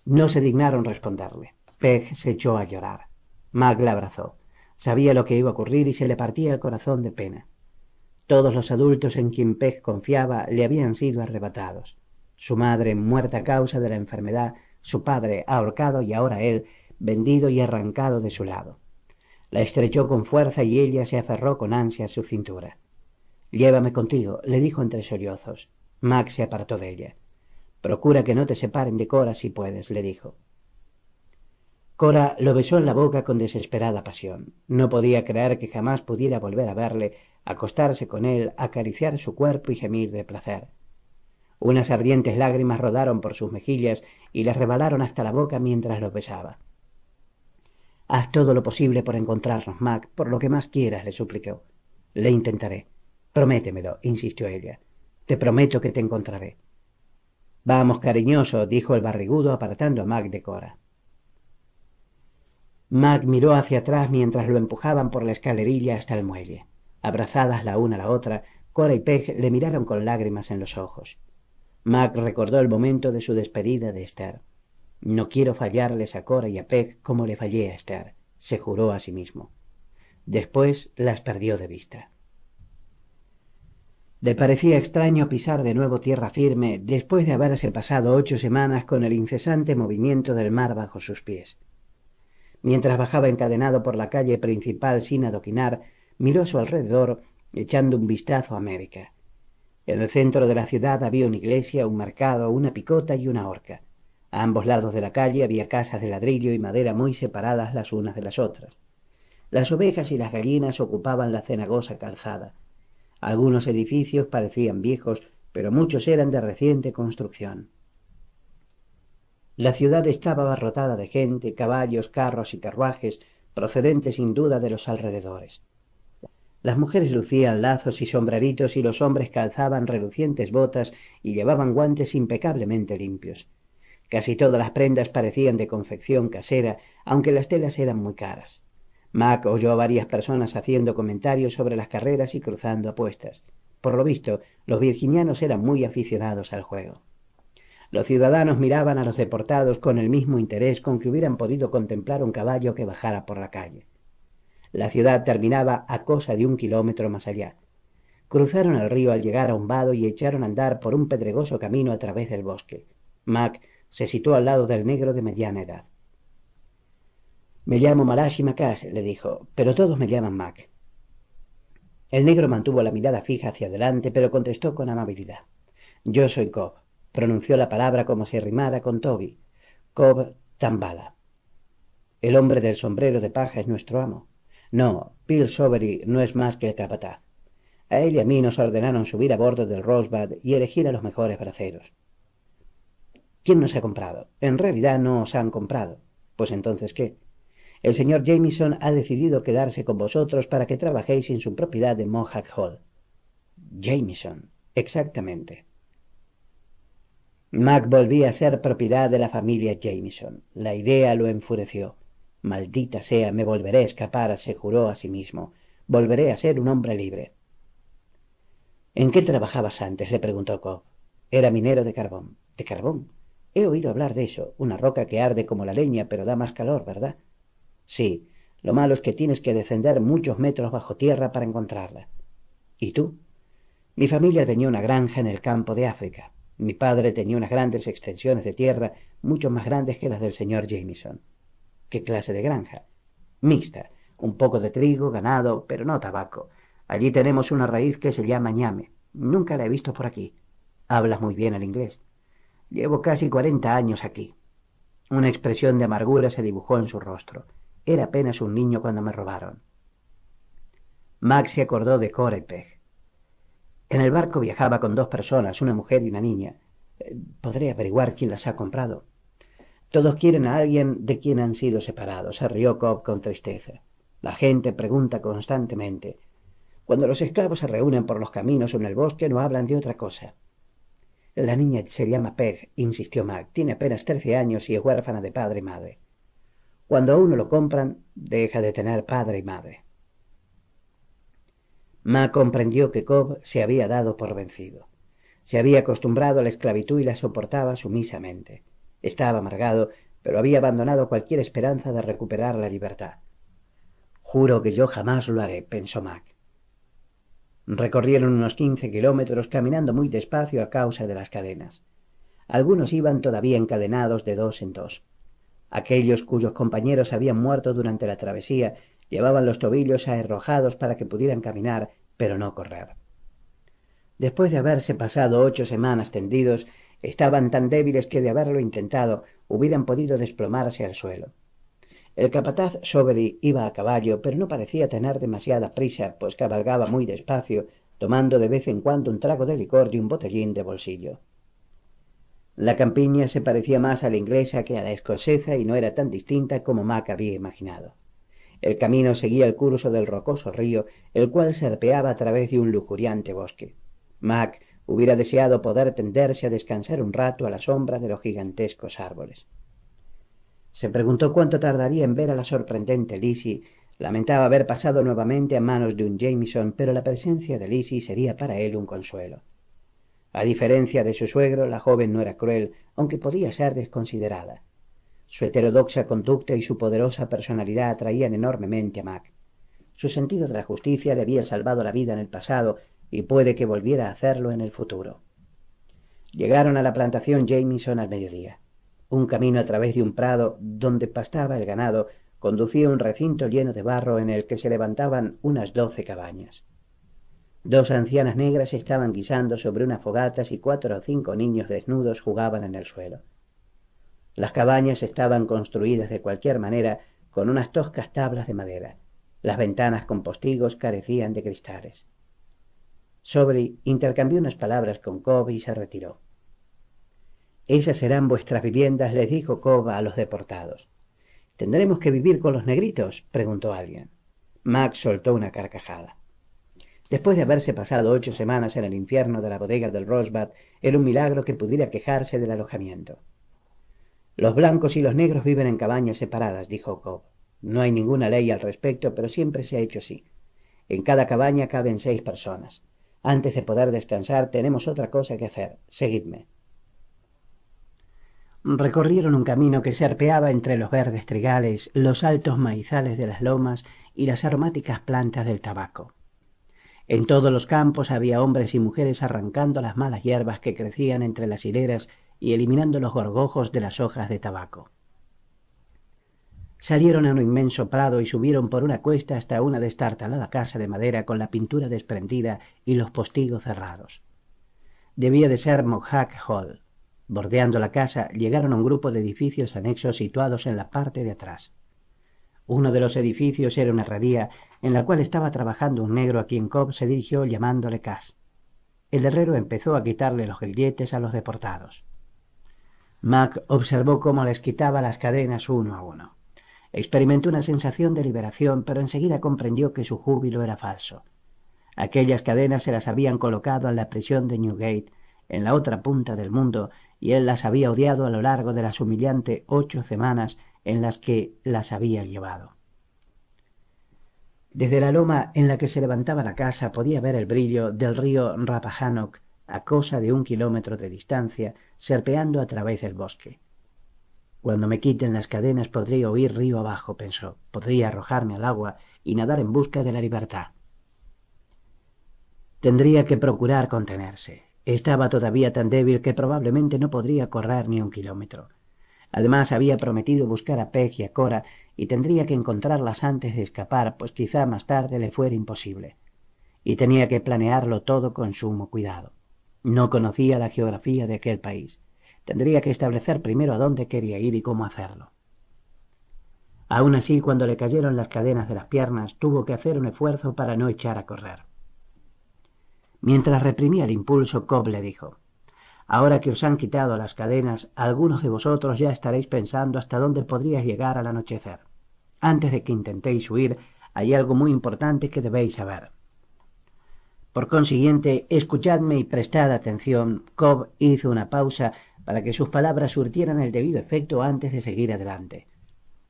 No se dignaron responderle. Peg se echó a llorar. Mac la abrazó. Sabía lo que iba a ocurrir y se le partía el corazón de pena. Todos los adultos en quien Peg confiaba le habían sido arrebatados. Su madre muerta a causa de la enfermedad, su padre ahorcado y ahora él vendido y arrancado de su lado. La estrechó con fuerza y ella se aferró con ansia a su cintura. Llévame contigo, le dijo entre sollozos. Max se apartó de ella. Procura que no te separen de Cora si puedes, le dijo. Cora lo besó en la boca con desesperada pasión. No podía creer que jamás pudiera volver a verle, acostarse con él, acariciar su cuerpo y gemir de placer. Unas ardientes lágrimas rodaron por sus mejillas y le rebalaron hasta la boca mientras lo besaba. Haz todo lo posible por encontrarnos, Mac, por lo que más quieras, le suplicó. Le intentaré. Prométemelo, insistió ella. Te prometo que te encontraré. Vamos, cariñoso, dijo el barrigudo apartando a Mac de Cora. Mac miró hacia atrás mientras lo empujaban por la escalerilla hasta el muelle. Abrazadas la una a la otra, Cora y Peg le miraron con lágrimas en los ojos. Mac recordó el momento de su despedida de Esther. No quiero fallarles a Cora y a Peg como le fallé a Esther, se juró a sí mismo. Después las perdió de vista. Le parecía extraño pisar de nuevo tierra firme después de haberse pasado ocho semanas con el incesante movimiento del mar bajo sus pies. Mientras bajaba encadenado por la calle principal sin adoquinar, miró a su alrededor, echando un vistazo a América. En el centro de la ciudad había una iglesia, un mercado, una picota y una horca. A ambos lados de la calle había casas de ladrillo y madera muy separadas las unas de las otras. Las ovejas y las gallinas ocupaban la cenagosa calzada. Algunos edificios parecían viejos, pero muchos eran de reciente construcción. La ciudad estaba abarrotada de gente, caballos, carros y carruajes, procedentes sin duda de los alrededores. Las mujeres lucían lazos y sombreritos y los hombres calzaban relucientes botas y llevaban guantes impecablemente limpios. Casi todas las prendas parecían de confección casera, aunque las telas eran muy caras. Mac oyó a varias personas haciendo comentarios sobre las carreras y cruzando apuestas. Por lo visto, los virginianos eran muy aficionados al juego. Los ciudadanos miraban a los deportados con el mismo interés con que hubieran podido contemplar un caballo que bajara por la calle. La ciudad terminaba a cosa de un kilómetro más allá. Cruzaron el río al llegar a un vado y echaron a andar por un pedregoso camino a través del bosque. Mac se situó al lado del negro de mediana edad. Me llamo y Makash, le dijo, pero todos me llaman Mac. El negro mantuvo la mirada fija hacia adelante, pero contestó con amabilidad. Yo soy Cobb. Pronunció la palabra como si rimara con Toby. Cobb Tambala. El hombre del sombrero de paja es nuestro amo. No, Bill Sobery no es más que el capataz. A él y a mí nos ordenaron subir a bordo del Rosebud y elegir a los mejores braceros. ¿Quién nos ha comprado? En realidad no os han comprado. Pues entonces, ¿qué? El señor Jameson ha decidido quedarse con vosotros para que trabajéis en su propiedad de Mohawk Hall. Jameson, exactamente. Mac volvía a ser propiedad de la familia Jameson. La idea lo enfureció. Maldita sea, me volveré a escapar, se juró a sí mismo. Volveré a ser un hombre libre. ¿En qué trabajabas antes? le preguntó Co. Era minero de carbón. ¿De carbón? He oído hablar de eso, una roca que arde como la leña, pero da más calor, ¿verdad? Sí, lo malo es que tienes que descender muchos metros bajo tierra para encontrarla. ¿Y tú? Mi familia tenía una granja en el campo de África. Mi padre tenía unas grandes extensiones de tierra, mucho más grandes que las del señor Jameson. ¿Qué clase de granja? Mixta. Un poco de trigo, ganado, pero no tabaco. Allí tenemos una raíz que se llama ñame. Nunca la he visto por aquí. Hablas muy bien el inglés. Llevo casi cuarenta años aquí. Una expresión de amargura se dibujó en su rostro. Era apenas un niño cuando me robaron. Max se acordó de Corepech. En el barco viajaba con dos personas, una mujer y una niña. Eh, podré averiguar quién las ha comprado. Todos quieren a alguien de quien han sido separados, se rió Cobb con tristeza. La gente pregunta constantemente. Cuando los esclavos se reúnen por los caminos o en el bosque no hablan de otra cosa. La niña se llama Peg, insistió Mac. Tiene apenas trece años y es huérfana de padre y madre. Cuando a uno lo compran, deja de tener padre y madre. Mac comprendió que Cobb se había dado por vencido. Se había acostumbrado a la esclavitud y la soportaba sumisamente. Estaba amargado, pero había abandonado cualquier esperanza de recuperar la libertad. Juro que yo jamás lo haré, pensó Mac. Recorrieron unos quince kilómetros caminando muy despacio a causa de las cadenas. Algunos iban todavía encadenados de dos en dos. Aquellos cuyos compañeros habían muerto durante la travesía Llevaban los tobillos aherrojados para que pudieran caminar, pero no correr. Después de haberse pasado ocho semanas tendidos, estaban tan débiles que de haberlo intentado hubieran podido desplomarse al suelo. El capataz Soberi iba a caballo, pero no parecía tener demasiada prisa, pues cabalgaba muy despacio, tomando de vez en cuando un trago de licor de un botellín de bolsillo. La campiña se parecía más a la inglesa que a la escocesa y no era tan distinta como Mac había imaginado. El camino seguía el curso del rocoso río, el cual serpeaba a través de un lujuriante bosque. Mac hubiera deseado poder tenderse a descansar un rato a la sombra de los gigantescos árboles. Se preguntó cuánto tardaría en ver a la sorprendente Lizzie. Lamentaba haber pasado nuevamente a manos de un Jameson, pero la presencia de Lizzie sería para él un consuelo. A diferencia de su suegro, la joven no era cruel, aunque podía ser desconsiderada. Su heterodoxa conducta y su poderosa personalidad atraían enormemente a Mac. Su sentido de la justicia le había salvado la vida en el pasado y puede que volviera a hacerlo en el futuro. Llegaron a la plantación Jamieson al mediodía. Un camino a través de un prado donde pastaba el ganado conducía a un recinto lleno de barro en el que se levantaban unas doce cabañas. Dos ancianas negras estaban guisando sobre una fogata y cuatro o cinco niños desnudos jugaban en el suelo. Las cabañas estaban construidas de cualquier manera con unas toscas tablas de madera. Las ventanas con postigos carecían de cristales. Sobri intercambió unas palabras con Kobe y se retiró. Esas serán vuestras viviendas, les dijo Cobb a los deportados. ¿Tendremos que vivir con los negritos? preguntó alguien. Max soltó una carcajada. Después de haberse pasado ocho semanas en el infierno de la bodega del Rosbach, era un milagro que pudiera quejarse del alojamiento. Los blancos y los negros viven en cabañas separadas, dijo Cobb. No hay ninguna ley al respecto, pero siempre se ha hecho así. En cada cabaña caben seis personas. Antes de poder descansar tenemos otra cosa que hacer. Seguidme. Recorrieron un camino que serpeaba entre los verdes trigales, los altos maizales de las lomas y las aromáticas plantas del tabaco. En todos los campos había hombres y mujeres arrancando las malas hierbas que crecían entre las hileras y eliminando los gorgojos de las hojas de tabaco. Salieron a un inmenso prado y subieron por una cuesta hasta una destartalada casa de madera con la pintura desprendida y los postigos cerrados. Debía de ser Mohawk Hall. Bordeando la casa llegaron a un grupo de edificios anexos situados en la parte de atrás. Uno de los edificios era una herrería en la cual estaba trabajando un negro a quien Cobb se dirigió llamándole Cash. El herrero empezó a quitarle los grilletes a los deportados. Mac observó cómo les quitaba las cadenas uno a uno. Experimentó una sensación de liberación, pero enseguida comprendió que su júbilo era falso. Aquellas cadenas se las habían colocado en la prisión de Newgate, en la otra punta del mundo, y él las había odiado a lo largo de las humillantes ocho semanas en las que las había llevado. Desde la loma en la que se levantaba la casa podía ver el brillo del río Rappahannock a cosa de un kilómetro de distancia, serpeando a través del bosque. Cuando me quiten las cadenas podría oír río abajo, pensó, podría arrojarme al agua y nadar en busca de la libertad. Tendría que procurar contenerse. Estaba todavía tan débil que probablemente no podría correr ni un kilómetro. Además había prometido buscar a Peg y a Cora y tendría que encontrarlas antes de escapar, pues quizá más tarde le fuera imposible. Y tenía que planearlo todo con sumo cuidado. No conocía la geografía de aquel país. Tendría que establecer primero a dónde quería ir y cómo hacerlo. Aún así, cuando le cayeron las cadenas de las piernas, tuvo que hacer un esfuerzo para no echar a correr. Mientras reprimía el impulso, Cobb le dijo, Ahora que os han quitado las cadenas, algunos de vosotros ya estaréis pensando hasta dónde podrías llegar al anochecer. Antes de que intentéis huir, hay algo muy importante que debéis saber. Por consiguiente, escuchadme y prestad atención. Cobb hizo una pausa para que sus palabras surtieran el debido efecto antes de seguir adelante.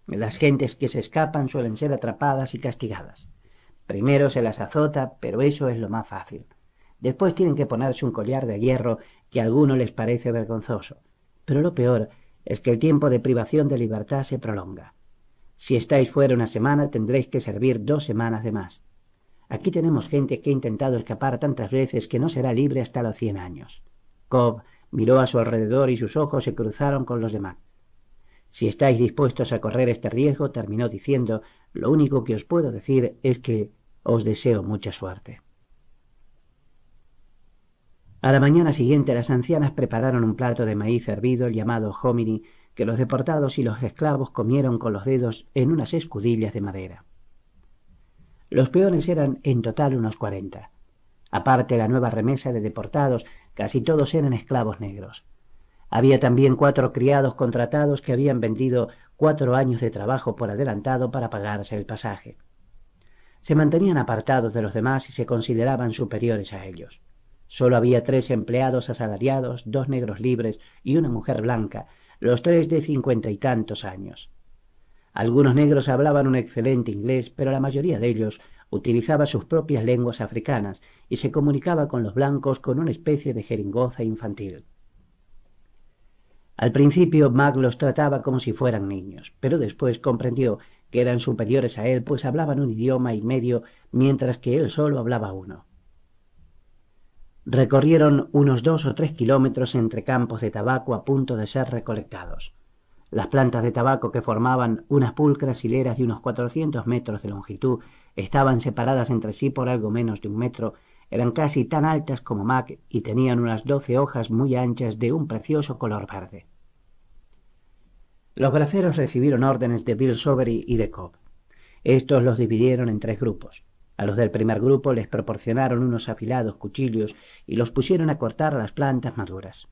Las gentes que se escapan suelen ser atrapadas y castigadas. Primero se las azota, pero eso es lo más fácil. Después tienen que ponerse un collar de hierro que a alguno les parece vergonzoso. Pero lo peor es que el tiempo de privación de libertad se prolonga. Si estáis fuera una semana tendréis que servir dos semanas de más. Aquí tenemos gente que ha intentado escapar tantas veces que no será libre hasta los cien años. Cobb miró a su alrededor y sus ojos se cruzaron con los demás. Si estáis dispuestos a correr este riesgo, terminó diciendo, lo único que os puedo decir es que os deseo mucha suerte. A la mañana siguiente las ancianas prepararon un plato de maíz hervido llamado hominy, que los deportados y los esclavos comieron con los dedos en unas escudillas de madera. Los peones eran en total unos cuarenta. Aparte la nueva remesa de deportados, casi todos eran esclavos negros. Había también cuatro criados contratados que habían vendido cuatro años de trabajo por adelantado para pagarse el pasaje. Se mantenían apartados de los demás y se consideraban superiores a ellos. Solo había tres empleados asalariados, dos negros libres y una mujer blanca, los tres de cincuenta y tantos años. Algunos negros hablaban un excelente inglés, pero la mayoría de ellos utilizaba sus propias lenguas africanas y se comunicaba con los blancos con una especie de jeringoza infantil. Al principio Mac los trataba como si fueran niños, pero después comprendió que eran superiores a él, pues hablaban un idioma y medio, mientras que él solo hablaba uno. Recorrieron unos dos o tres kilómetros entre campos de tabaco a punto de ser recolectados. Las plantas de tabaco que formaban unas pulcras hileras de unos cuatrocientos metros de longitud estaban separadas entre sí por algo menos de un metro, eran casi tan altas como Mac y tenían unas doce hojas muy anchas de un precioso color verde. Los braceros recibieron órdenes de Bill Sobery y de Cobb. Estos los dividieron en tres grupos. A los del primer grupo les proporcionaron unos afilados cuchillos y los pusieron a cortar las plantas maduras.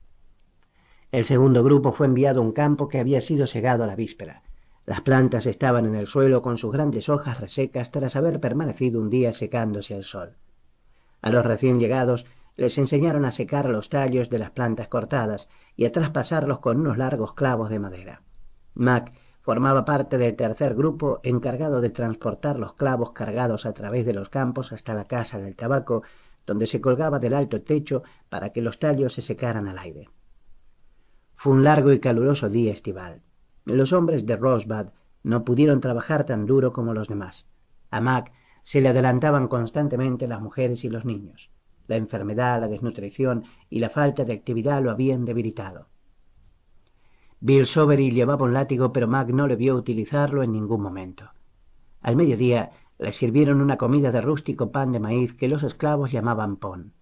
El segundo grupo fue enviado a un campo que había sido segado a la víspera. Las plantas estaban en el suelo con sus grandes hojas resecas tras haber permanecido un día secándose al sol. A los recién llegados les enseñaron a secar los tallos de las plantas cortadas y a traspasarlos con unos largos clavos de madera. Mac formaba parte del tercer grupo encargado de transportar los clavos cargados a través de los campos hasta la casa del tabaco, donde se colgaba del alto techo para que los tallos se secaran al aire. Fue un largo y caluroso día estival. Los hombres de Rosbad no pudieron trabajar tan duro como los demás. A Mac se le adelantaban constantemente las mujeres y los niños. La enfermedad, la desnutrición y la falta de actividad lo habían debilitado. Bill Sobery llevaba un látigo, pero Mac no le vio utilizarlo en ningún momento. Al mediodía le sirvieron una comida de rústico pan de maíz que los esclavos llamaban pon.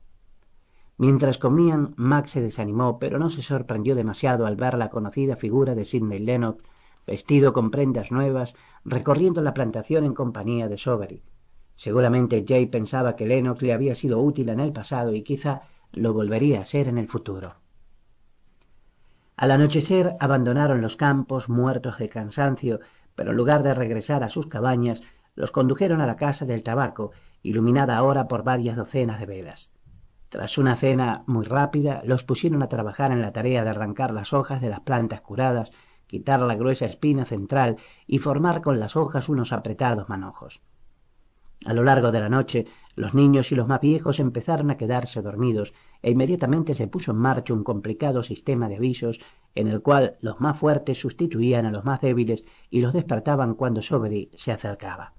Mientras comían, Max se desanimó, pero no se sorprendió demasiado al ver la conocida figura de Sidney Lennox, vestido con prendas nuevas, recorriendo la plantación en compañía de Sobery. Seguramente Jay pensaba que Lennox le había sido útil en el pasado y quizá lo volvería a ser en el futuro. Al anochecer abandonaron los campos, muertos de cansancio, pero en lugar de regresar a sus cabañas, los condujeron a la casa del tabaco, iluminada ahora por varias docenas de velas. Tras una cena muy rápida, los pusieron a trabajar en la tarea de arrancar las hojas de las plantas curadas, quitar la gruesa espina central y formar con las hojas unos apretados manojos. A lo largo de la noche, los niños y los más viejos empezaron a quedarse dormidos e inmediatamente se puso en marcha un complicado sistema de avisos en el cual los más fuertes sustituían a los más débiles y los despertaban cuando Sobri se acercaba.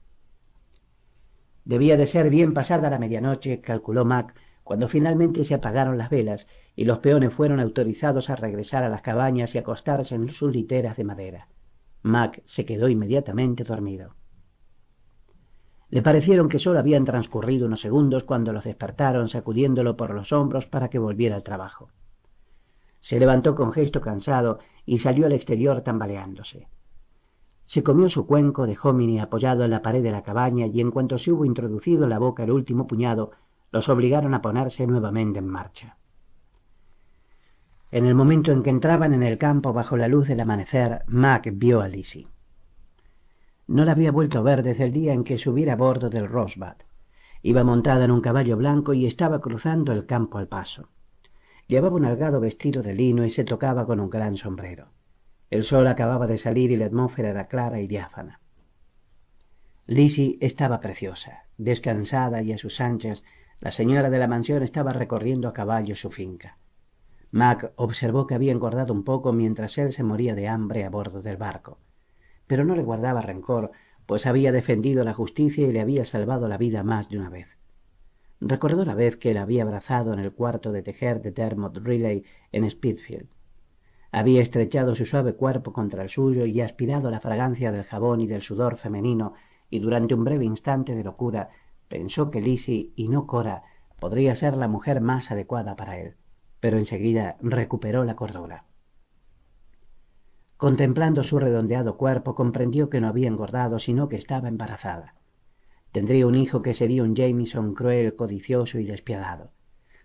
Debía de ser bien pasada la medianoche, calculó Mac, cuando finalmente se apagaron las velas y los peones fueron autorizados a regresar a las cabañas y acostarse en sus literas de madera, Mac se quedó inmediatamente dormido. Le parecieron que solo habían transcurrido unos segundos cuando los despertaron sacudiéndolo por los hombros para que volviera al trabajo. Se levantó con gesto cansado y salió al exterior tambaleándose. Se comió su cuenco de hominy apoyado en la pared de la cabaña y en cuanto se hubo introducido en la boca el último puñado, los obligaron a ponerse nuevamente en marcha. En el momento en que entraban en el campo bajo la luz del amanecer, Mac vio a Lizzie. No la había vuelto a ver desde el día en que subiera a bordo del Rosbad. Iba montada en un caballo blanco y estaba cruzando el campo al paso. Llevaba un algado vestido de lino y se tocaba con un gran sombrero. El sol acababa de salir y la atmósfera era clara y diáfana. Lizzie estaba preciosa, descansada y a sus anchas, la señora de la mansión estaba recorriendo a caballo su finca. Mac observó que había engordado un poco mientras él se moría de hambre a bordo del barco. Pero no le guardaba rencor, pues había defendido la justicia y le había salvado la vida más de una vez. Recordó la vez que la había abrazado en el cuarto de tejer de Dermot Riley en Spitfield. Había estrechado su suave cuerpo contra el suyo y aspirado la fragancia del jabón y del sudor femenino, y durante un breve instante de locura Pensó que Lizzie y no Cora podría ser la mujer más adecuada para él, pero enseguida recuperó la cordura. Contemplando su redondeado cuerpo, comprendió que no había engordado, sino que estaba embarazada. Tendría un hijo que sería un Jameson cruel, codicioso y despiadado.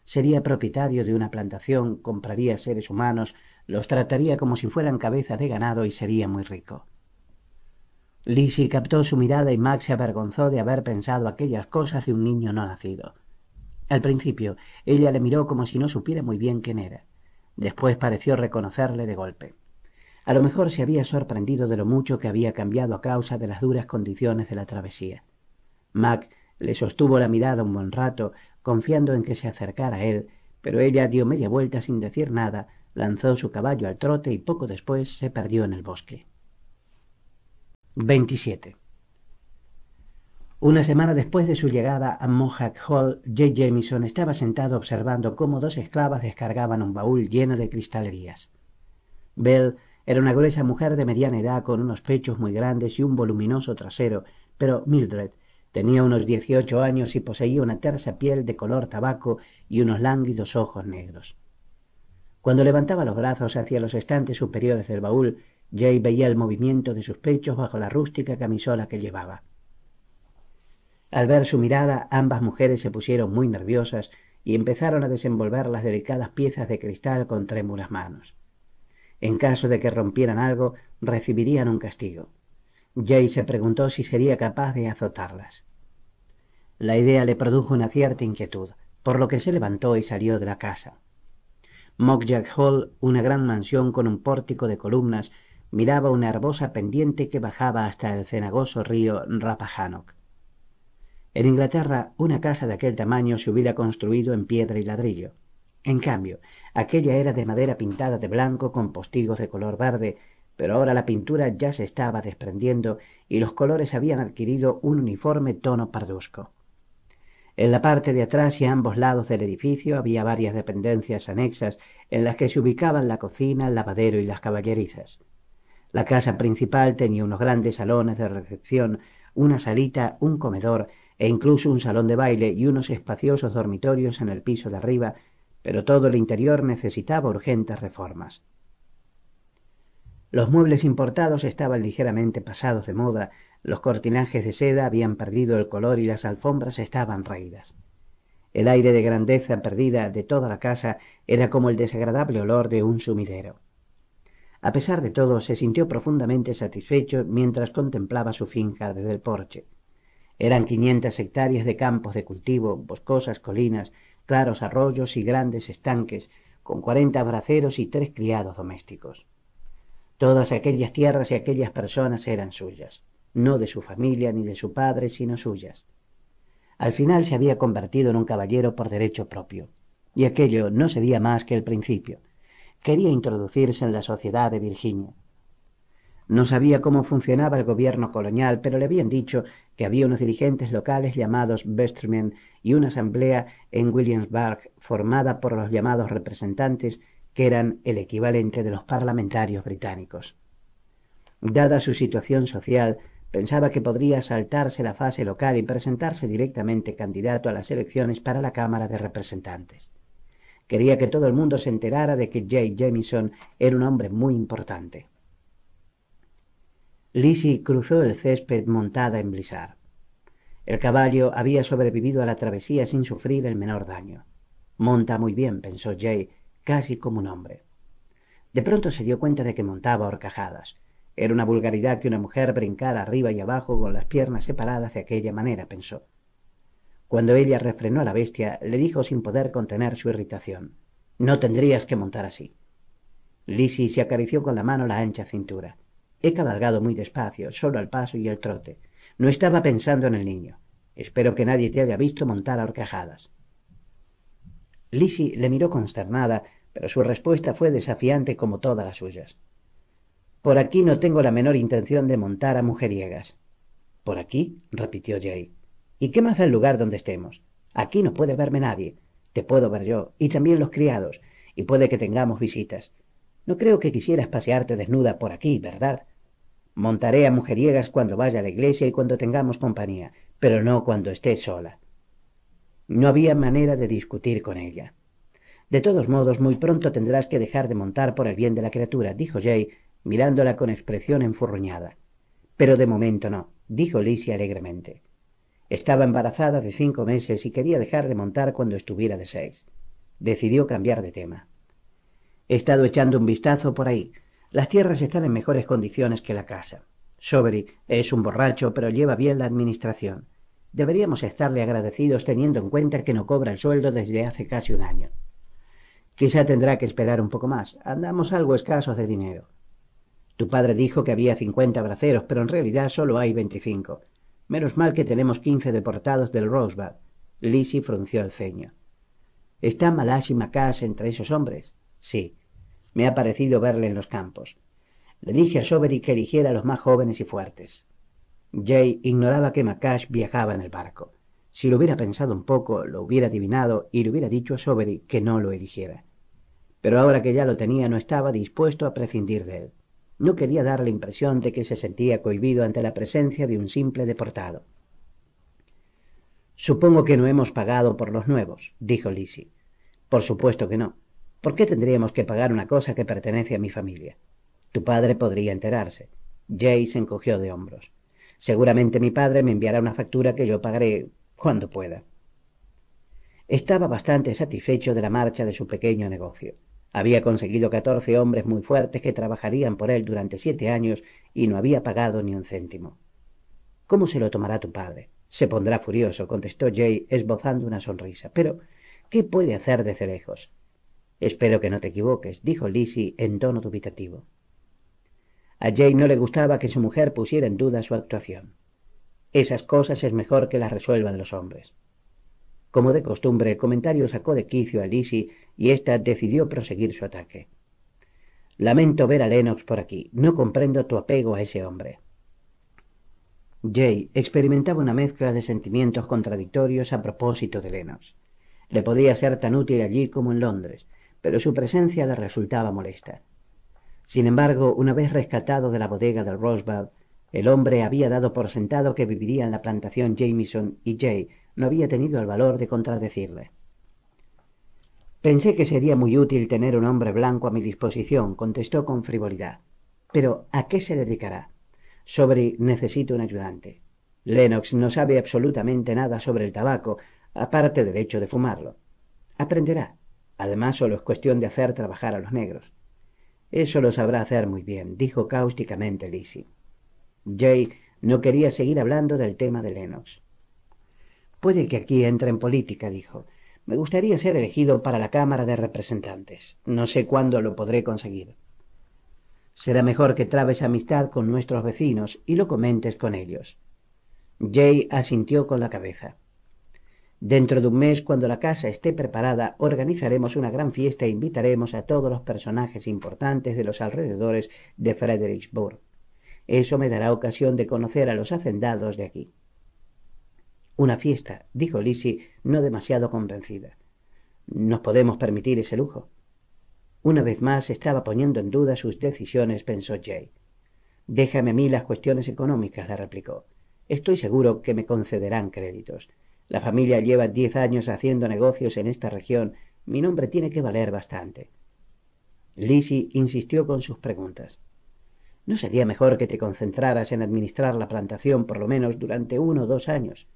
Sería propietario de una plantación, compraría seres humanos, los trataría como si fueran cabeza de ganado y sería muy rico. Lizzie captó su mirada y Mac se avergonzó de haber pensado aquellas cosas de un niño no nacido. Al principio, ella le miró como si no supiera muy bien quién era. Después pareció reconocerle de golpe. A lo mejor se había sorprendido de lo mucho que había cambiado a causa de las duras condiciones de la travesía. Mac le sostuvo la mirada un buen rato, confiando en que se acercara a él, pero ella dio media vuelta sin decir nada, lanzó su caballo al trote y poco después se perdió en el bosque. 27. Una semana después de su llegada a Mohawk Hall, J. Jamison estaba sentado observando cómo dos esclavas descargaban un baúl lleno de cristalerías. Bell era una gruesa mujer de mediana edad con unos pechos muy grandes y un voluminoso trasero, pero Mildred tenía unos 18 años y poseía una tersa piel de color tabaco y unos lánguidos ojos negros. Cuando levantaba los brazos hacia los estantes superiores del baúl, Jay veía el movimiento de sus pechos bajo la rústica camisola que llevaba. Al ver su mirada, ambas mujeres se pusieron muy nerviosas y empezaron a desenvolver las delicadas piezas de cristal con trémulas manos. En caso de que rompieran algo, recibirían un castigo. Jay se preguntó si sería capaz de azotarlas. La idea le produjo una cierta inquietud, por lo que se levantó y salió de la casa. Mockjack Hall, una gran mansión con un pórtico de columnas, miraba una herbosa pendiente que bajaba hasta el cenagoso río Rappahannock. En Inglaterra, una casa de aquel tamaño se hubiera construido en piedra y ladrillo. En cambio, aquella era de madera pintada de blanco con postigos de color verde, pero ahora la pintura ya se estaba desprendiendo y los colores habían adquirido un uniforme tono pardusco. En la parte de atrás y a ambos lados del edificio había varias dependencias anexas en las que se ubicaban la cocina, el lavadero y las caballerizas. La casa principal tenía unos grandes salones de recepción, una salita, un comedor e incluso un salón de baile y unos espaciosos dormitorios en el piso de arriba, pero todo el interior necesitaba urgentes reformas. Los muebles importados estaban ligeramente pasados de moda, los cortinajes de seda habían perdido el color y las alfombras estaban raídas. El aire de grandeza perdida de toda la casa era como el desagradable olor de un sumidero. A pesar de todo, se sintió profundamente satisfecho mientras contemplaba su finca desde el porche. Eran quinientas hectáreas de campos de cultivo, boscosas colinas, claros arroyos y grandes estanques, con cuarenta braceros y tres criados domésticos. Todas aquellas tierras y aquellas personas eran suyas, no de su familia ni de su padre, sino suyas. Al final se había convertido en un caballero por derecho propio, y aquello no sería más que el principio quería introducirse en la sociedad de Virginia. No sabía cómo funcionaba el gobierno colonial, pero le habían dicho que había unos dirigentes locales llamados Bestmen y una asamblea en Williamsburg formada por los llamados representantes, que eran el equivalente de los parlamentarios británicos. Dada su situación social, pensaba que podría saltarse la fase local y presentarse directamente candidato a las elecciones para la Cámara de Representantes. Quería que todo el mundo se enterara de que Jay Jamison era un hombre muy importante. Lizzie cruzó el césped montada en Blizzard. El caballo había sobrevivido a la travesía sin sufrir el menor daño. Monta muy bien, pensó Jay, casi como un hombre. De pronto se dio cuenta de que montaba horcajadas. Era una vulgaridad que una mujer brincara arriba y abajo con las piernas separadas de aquella manera, pensó. Cuando ella refrenó a la bestia, le dijo sin poder contener su irritación. No tendrías que montar así. Lizzie se acarició con la mano la ancha cintura. He cabalgado muy despacio, solo al paso y el trote. No estaba pensando en el niño. Espero que nadie te haya visto montar a horcajadas. Lizzie le miró consternada, pero su respuesta fue desafiante como todas las suyas. Por aquí no tengo la menor intención de montar a mujeriegas. Por aquí, repitió Jay. ¿Y qué más el lugar donde estemos? Aquí no puede verme nadie. Te puedo ver yo, y también los criados, y puede que tengamos visitas. No creo que quisieras pasearte desnuda por aquí, ¿verdad? Montaré a mujeriegas cuando vaya a la iglesia y cuando tengamos compañía, pero no cuando esté sola. No había manera de discutir con ella. De todos modos, muy pronto tendrás que dejar de montar por el bien de la criatura, dijo Jay, mirándola con expresión enfurruñada. Pero de momento no, dijo Lizzie alegremente. Estaba embarazada de cinco meses y quería dejar de montar cuando estuviera de seis. Decidió cambiar de tema. He estado echando un vistazo por ahí. Las tierras están en mejores condiciones que la casa. Sobri es un borracho, pero lleva bien la administración. Deberíamos estarle agradecidos teniendo en cuenta que no cobra el sueldo desde hace casi un año. Quizá tendrá que esperar un poco más. Andamos algo escasos de dinero. Tu padre dijo que había cincuenta braceros, pero en realidad solo hay veinticinco. Menos mal que tenemos quince deportados del Rosebud. Lizzie frunció el ceño. ¿Está Malash y Macash entre esos hombres? Sí. Me ha parecido verle en los campos. Le dije a Sobery que eligiera a los más jóvenes y fuertes. Jay ignoraba que Macash viajaba en el barco. Si lo hubiera pensado un poco, lo hubiera adivinado y le hubiera dicho a Sobery que no lo eligiera. Pero ahora que ya lo tenía, no estaba dispuesto a prescindir de él. No quería dar la impresión de que se sentía cohibido ante la presencia de un simple deportado. Supongo que no hemos pagado por los nuevos, dijo Lizzie. Por supuesto que no. ¿Por qué tendríamos que pagar una cosa que pertenece a mi familia? Tu padre podría enterarse. Jay se encogió de hombros. Seguramente mi padre me enviará una factura que yo pagaré cuando pueda. Estaba bastante satisfecho de la marcha de su pequeño negocio. Había conseguido catorce hombres muy fuertes que trabajarían por él durante siete años y no había pagado ni un céntimo. ¿Cómo se lo tomará tu padre? Se pondrá furioso, contestó Jay, esbozando una sonrisa. Pero, ¿qué puede hacer desde lejos? Espero que no te equivoques, dijo Lizzie en tono dubitativo. A Jay no le gustaba que su mujer pusiera en duda su actuación. Esas cosas es mejor que las resuelvan los hombres. Como de costumbre, el comentario sacó de quicio a Lizzie, y ésta decidió proseguir su ataque. Lamento ver a Lennox por aquí. No comprendo tu apego a ese hombre. Jay experimentaba una mezcla de sentimientos contradictorios a propósito de Lennox. Le podía ser tan útil allí como en Londres, pero su presencia le resultaba molesta. Sin embargo, una vez rescatado de la bodega del Rosebud, el hombre había dado por sentado que viviría en la plantación Jameson y Jay no había tenido el valor de contradecirle. Pensé que sería muy útil tener un hombre blanco a mi disposición, contestó con frivolidad. Pero ¿a qué se dedicará? Sobre necesito un ayudante. Lennox no sabe absolutamente nada sobre el tabaco, aparte del hecho de fumarlo. Aprenderá. Además, solo es cuestión de hacer trabajar a los negros. Eso lo sabrá hacer muy bien, dijo cáusticamente Lizzie. Jay no quería seguir hablando del tema de Lennox. Puede que aquí entre en política, dijo. Me gustaría ser elegido para la Cámara de Representantes. No sé cuándo lo podré conseguir. Será mejor que trabes amistad con nuestros vecinos y lo comentes con ellos. Jay asintió con la cabeza. Dentro de un mes, cuando la casa esté preparada, organizaremos una gran fiesta e invitaremos a todos los personajes importantes de los alrededores de Fredericksburg. Eso me dará ocasión de conocer a los hacendados de aquí. Una fiesta, dijo Lizzie, no demasiado convencida. Nos podemos permitir ese lujo. Una vez más estaba poniendo en duda sus decisiones, pensó Jay. Déjame a mí las cuestiones económicas, le replicó. Estoy seguro que me concederán créditos. La familia lleva diez años haciendo negocios en esta región. Mi nombre tiene que valer bastante. Lizzie insistió con sus preguntas. ¿No sería mejor que te concentraras en administrar la plantación por lo menos durante uno o dos años?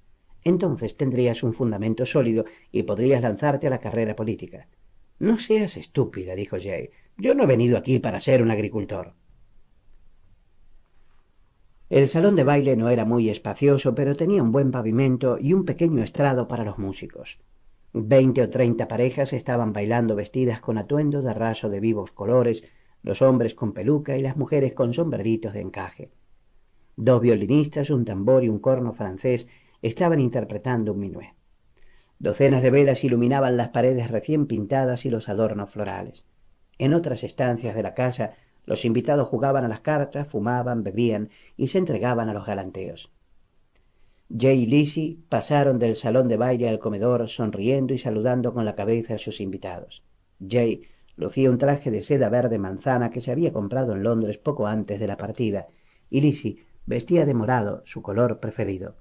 entonces tendrías un fundamento sólido y podrías lanzarte a la carrera política. No seas estúpida, dijo Jay. Yo no he venido aquí para ser un agricultor. El salón de baile no era muy espacioso, pero tenía un buen pavimento y un pequeño estrado para los músicos. Veinte o treinta parejas estaban bailando vestidas con atuendo de raso de vivos colores, los hombres con peluca y las mujeres con sombreritos de encaje. Dos violinistas, un tambor y un corno francés estaban interpretando un minué. Docenas de velas iluminaban las paredes recién pintadas y los adornos florales. En otras estancias de la casa, los invitados jugaban a las cartas, fumaban, bebían y se entregaban a los galanteos. Jay y Lizzie pasaron del salón de baile al comedor sonriendo y saludando con la cabeza a sus invitados. Jay lucía un traje de seda verde manzana que se había comprado en Londres poco antes de la partida, y Lizzie vestía de morado, su color preferido.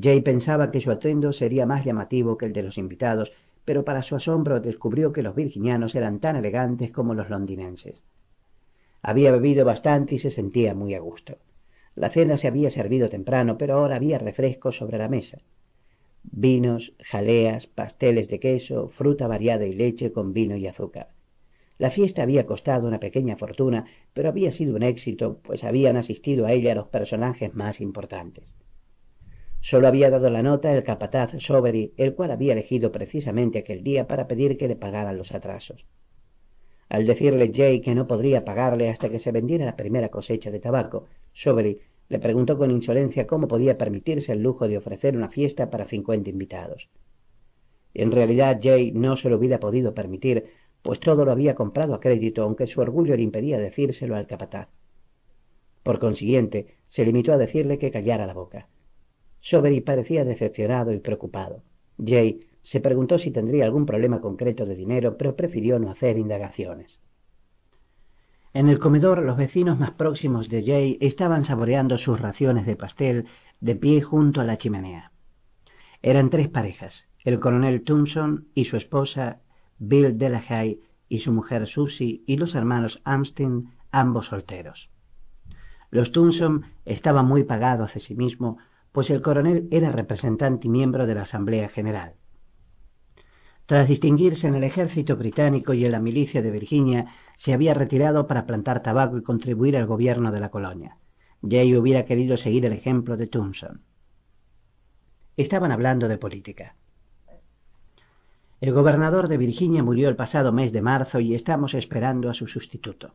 Jay pensaba que su atuendo sería más llamativo que el de los invitados, pero para su asombro descubrió que los virginianos eran tan elegantes como los londinenses. Había bebido bastante y se sentía muy a gusto. La cena se había servido temprano, pero ahora había refrescos sobre la mesa. Vinos, jaleas, pasteles de queso, fruta variada y leche con vino y azúcar. La fiesta había costado una pequeña fortuna, pero había sido un éxito, pues habían asistido a ella los personajes más importantes. Solo había dado la nota el capataz Sobery, el cual había elegido precisamente aquel día para pedir que le pagaran los atrasos. Al decirle Jay que no podría pagarle hasta que se vendiera la primera cosecha de tabaco, Sobery le preguntó con insolencia cómo podía permitirse el lujo de ofrecer una fiesta para cincuenta invitados. En realidad Jay no se lo hubiera podido permitir, pues todo lo había comprado a crédito, aunque su orgullo le impedía decírselo al capataz. Por consiguiente, se limitó a decirle que callara la boca. Sobery parecía decepcionado y preocupado. Jay se preguntó si tendría algún problema concreto de dinero, pero prefirió no hacer indagaciones. En el comedor, los vecinos más próximos de Jay estaban saboreando sus raciones de pastel de pie junto a la chimenea. Eran tres parejas, el coronel Thompson y su esposa, Bill Delahaye y su mujer Susie y los hermanos Amstein, ambos solteros. Los Thompson estaban muy pagados de sí mismo, pues el coronel era representante y miembro de la Asamblea General. Tras distinguirse en el ejército británico y en la milicia de Virginia, se había retirado para plantar tabaco y contribuir al gobierno de la colonia. Jay hubiera querido seguir el ejemplo de Thompson. Estaban hablando de política. El gobernador de Virginia murió el pasado mes de marzo y estamos esperando a su sustituto.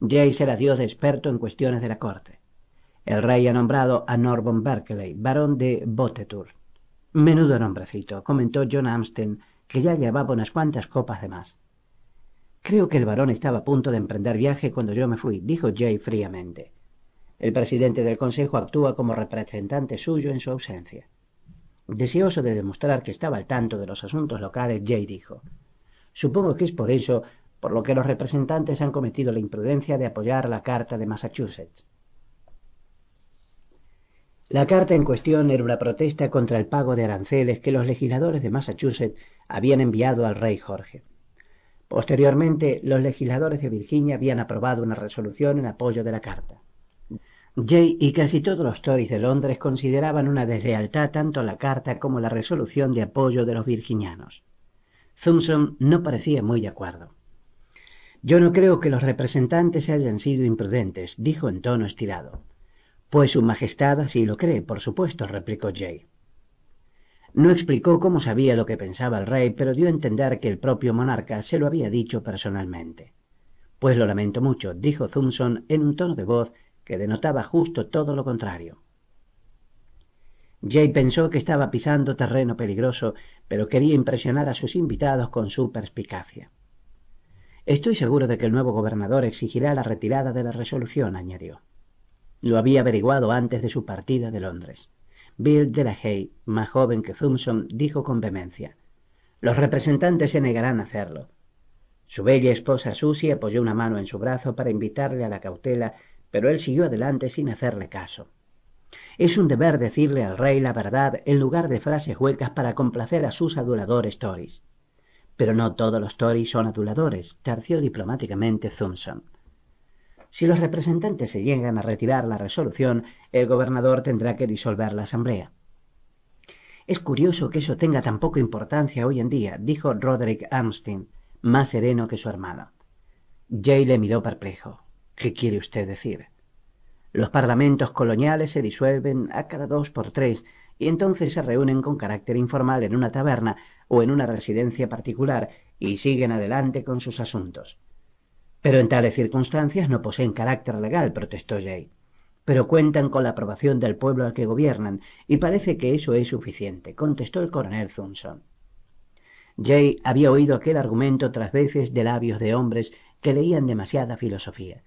Jay será dios experto en cuestiones de la corte. El rey ha nombrado a Norbon Berkeley, barón de Botetourt. Menudo nombrecito, comentó John Amstead, que ya llevaba unas cuantas copas de más. Creo que el barón estaba a punto de emprender viaje cuando yo me fui, dijo Jay fríamente. El presidente del consejo actúa como representante suyo en su ausencia. Deseoso de demostrar que estaba al tanto de los asuntos locales, Jay dijo: Supongo que es por eso por lo que los representantes han cometido la imprudencia de apoyar la Carta de Massachusetts. La carta en cuestión era una protesta contra el pago de aranceles que los legisladores de Massachusetts habían enviado al rey Jorge. Posteriormente, los legisladores de Virginia habían aprobado una resolución en apoyo de la carta. Jay y casi todos los Tories de Londres consideraban una deslealtad tanto la carta como la resolución de apoyo de los virginianos. Thompson no parecía muy de acuerdo. Yo no creo que los representantes hayan sido imprudentes, dijo en tono estirado. Pues su Majestad así lo cree, por supuesto, replicó Jay. No explicó cómo sabía lo que pensaba el rey, pero dio a entender que el propio monarca se lo había dicho personalmente. Pues lo lamento mucho, dijo Thompson en un tono de voz que denotaba justo todo lo contrario. Jay pensó que estaba pisando terreno peligroso, pero quería impresionar a sus invitados con su perspicacia. Estoy seguro de que el nuevo gobernador exigirá la retirada de la resolución, añadió. Lo había averiguado antes de su partida de Londres. Bill de la Hay, más joven que Thompson, dijo con vehemencia: Los representantes se negarán a hacerlo. Su bella esposa Susie apoyó una mano en su brazo para invitarle a la cautela, pero él siguió adelante sin hacerle caso. Es un deber decirle al rey la verdad en lugar de frases huecas para complacer a sus aduladores Tories. Pero no todos los Tories son aduladores, terció diplomáticamente Thompson. Si los representantes se llegan a retirar la resolución, el gobernador tendrá que disolver la Asamblea. Es curioso que eso tenga tan poca importancia hoy en día, dijo Roderick Armstein, más sereno que su hermano. Jay le miró perplejo. ¿Qué quiere usted decir? Los parlamentos coloniales se disuelven a cada dos por tres y entonces se reúnen con carácter informal en una taberna o en una residencia particular y siguen adelante con sus asuntos. Pero en tales circunstancias no poseen carácter legal, protestó Jay. Pero cuentan con la aprobación del pueblo al que gobiernan, y parece que eso es suficiente, contestó el coronel Thompson. Jay había oído aquel argumento otras veces de labios de hombres que leían demasiada filosofía.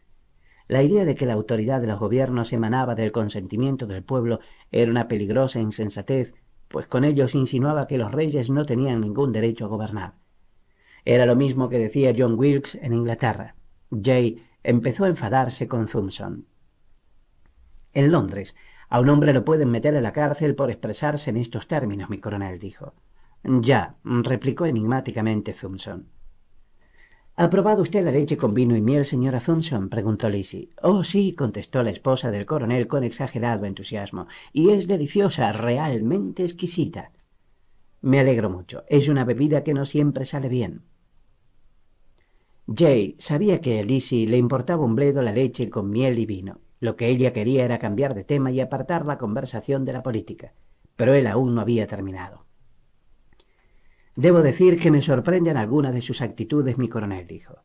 La idea de que la autoridad de los gobiernos emanaba del consentimiento del pueblo era una peligrosa insensatez, pues con ello insinuaba que los reyes no tenían ningún derecho a gobernar. Era lo mismo que decía John Wilkes en Inglaterra. Jay empezó a enfadarse con Thompson. En Londres, a un hombre lo pueden meter a la cárcel por expresarse en estos términos, mi coronel dijo. Ya, replicó enigmáticamente Thompson. ¿Ha probado usted la leche con vino y miel, señora Thompson? preguntó Lizzie. Oh, sí, contestó la esposa del coronel con exagerado entusiasmo. Y es deliciosa, realmente exquisita. Me alegro mucho. Es una bebida que no siempre sale bien. Jay sabía que a Lizzie le importaba un bledo la leche con miel y vino. Lo que ella quería era cambiar de tema y apartar la conversación de la política, pero él aún no había terminado. Debo decir que me sorprenden algunas de sus actitudes, mi coronel dijo.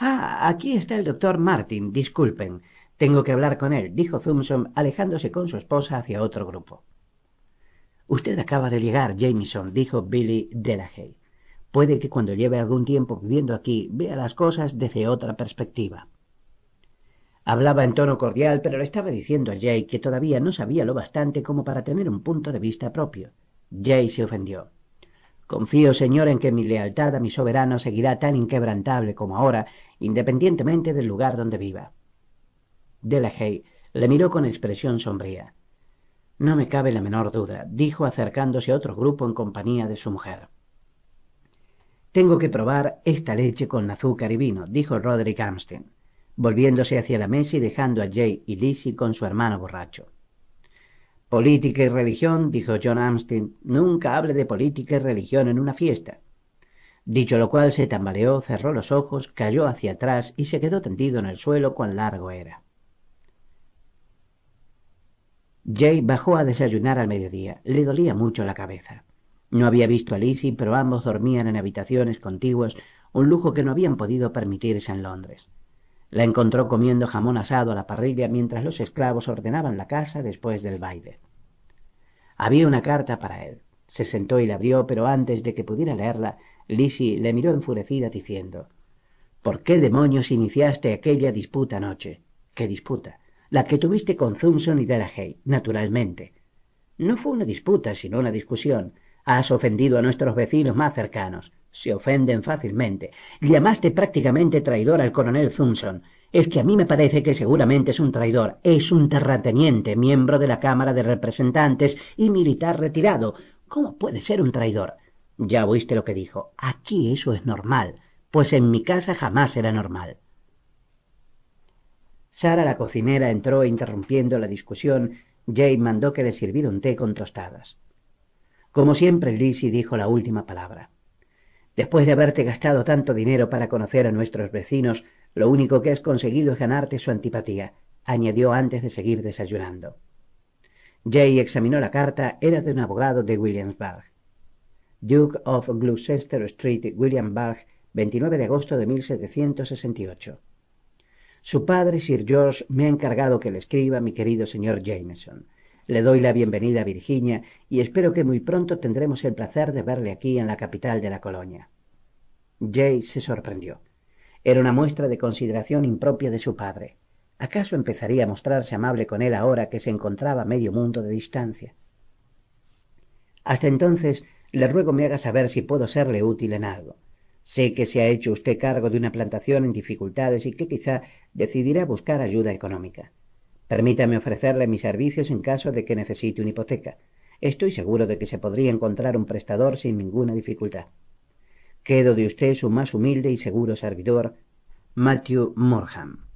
Ah, aquí está el doctor Martin, disculpen. Tengo que hablar con él, dijo Thompson, alejándose con su esposa hacia otro grupo. Usted acaba de llegar, Jameson, dijo Billy Delahaye. Puede que cuando lleve algún tiempo viviendo aquí vea las cosas desde otra perspectiva. Hablaba en tono cordial, pero le estaba diciendo a Jay que todavía no sabía lo bastante como para tener un punto de vista propio. Jay se ofendió. Confío, señor, en que mi lealtad a mi soberano seguirá tan inquebrantable como ahora, independientemente del lugar donde viva. De la Delahay le miró con expresión sombría. No me cabe la menor duda, dijo acercándose a otro grupo en compañía de su mujer. Tengo que probar esta leche con azúcar y vino, dijo Roderick Amstein, volviéndose hacia la mesa y dejando a Jay y Lizzie con su hermano borracho. Política y religión, dijo John Amstein, nunca hable de política y religión en una fiesta. Dicho lo cual, se tambaleó, cerró los ojos, cayó hacia atrás y se quedó tendido en el suelo cuán largo era. Jay bajó a desayunar al mediodía. Le dolía mucho la cabeza. No había visto a Lizzie, pero ambos dormían en habitaciones contiguas, un lujo que no habían podido permitirse en Londres. La encontró comiendo jamón asado a la parrilla mientras los esclavos ordenaban la casa después del baile. Había una carta para él. Se sentó y la abrió, pero antes de que pudiera leerla, Lizzie le miró enfurecida diciendo ¿Por qué demonios iniciaste aquella disputa anoche? ¿Qué disputa? La que tuviste con Thompson y Delahaye, naturalmente. No fue una disputa, sino una discusión. Has ofendido a nuestros vecinos más cercanos. Se ofenden fácilmente. Llamaste prácticamente traidor al coronel Thompson. Es que a mí me parece que seguramente es un traidor. Es un terrateniente, miembro de la Cámara de Representantes y militar retirado. ¿Cómo puede ser un traidor? Ya oíste lo que dijo. Aquí eso es normal, pues en mi casa jamás era normal. Sara la cocinera entró interrumpiendo la discusión. Jane mandó que le sirviera un té con tostadas. Como siempre, Lizzie dijo la última palabra. Después de haberte gastado tanto dinero para conocer a nuestros vecinos, lo único que has conseguido es ganarte su antipatía, añadió antes de seguir desayunando. Jay examinó la carta, era de un abogado de Williamsburg. Duke of Gloucester Street, Williamsburg, 29 de agosto de 1768. Su padre, Sir George, me ha encargado que le escriba, mi querido señor Jameson. Le doy la bienvenida a Virginia y espero que muy pronto tendremos el placer de verle aquí en la capital de la colonia. Jay se sorprendió. Era una muestra de consideración impropia de su padre. ¿Acaso empezaría a mostrarse amable con él ahora que se encontraba a medio mundo de distancia? Hasta entonces, le ruego me haga saber si puedo serle útil en algo. Sé que se ha hecho usted cargo de una plantación en dificultades y que quizá decidirá buscar ayuda económica. Permítame ofrecerle mis servicios en caso de que necesite una hipoteca. Estoy seguro de que se podría encontrar un prestador sin ninguna dificultad. Quedo de usted su más humilde y seguro servidor, Matthew Morham.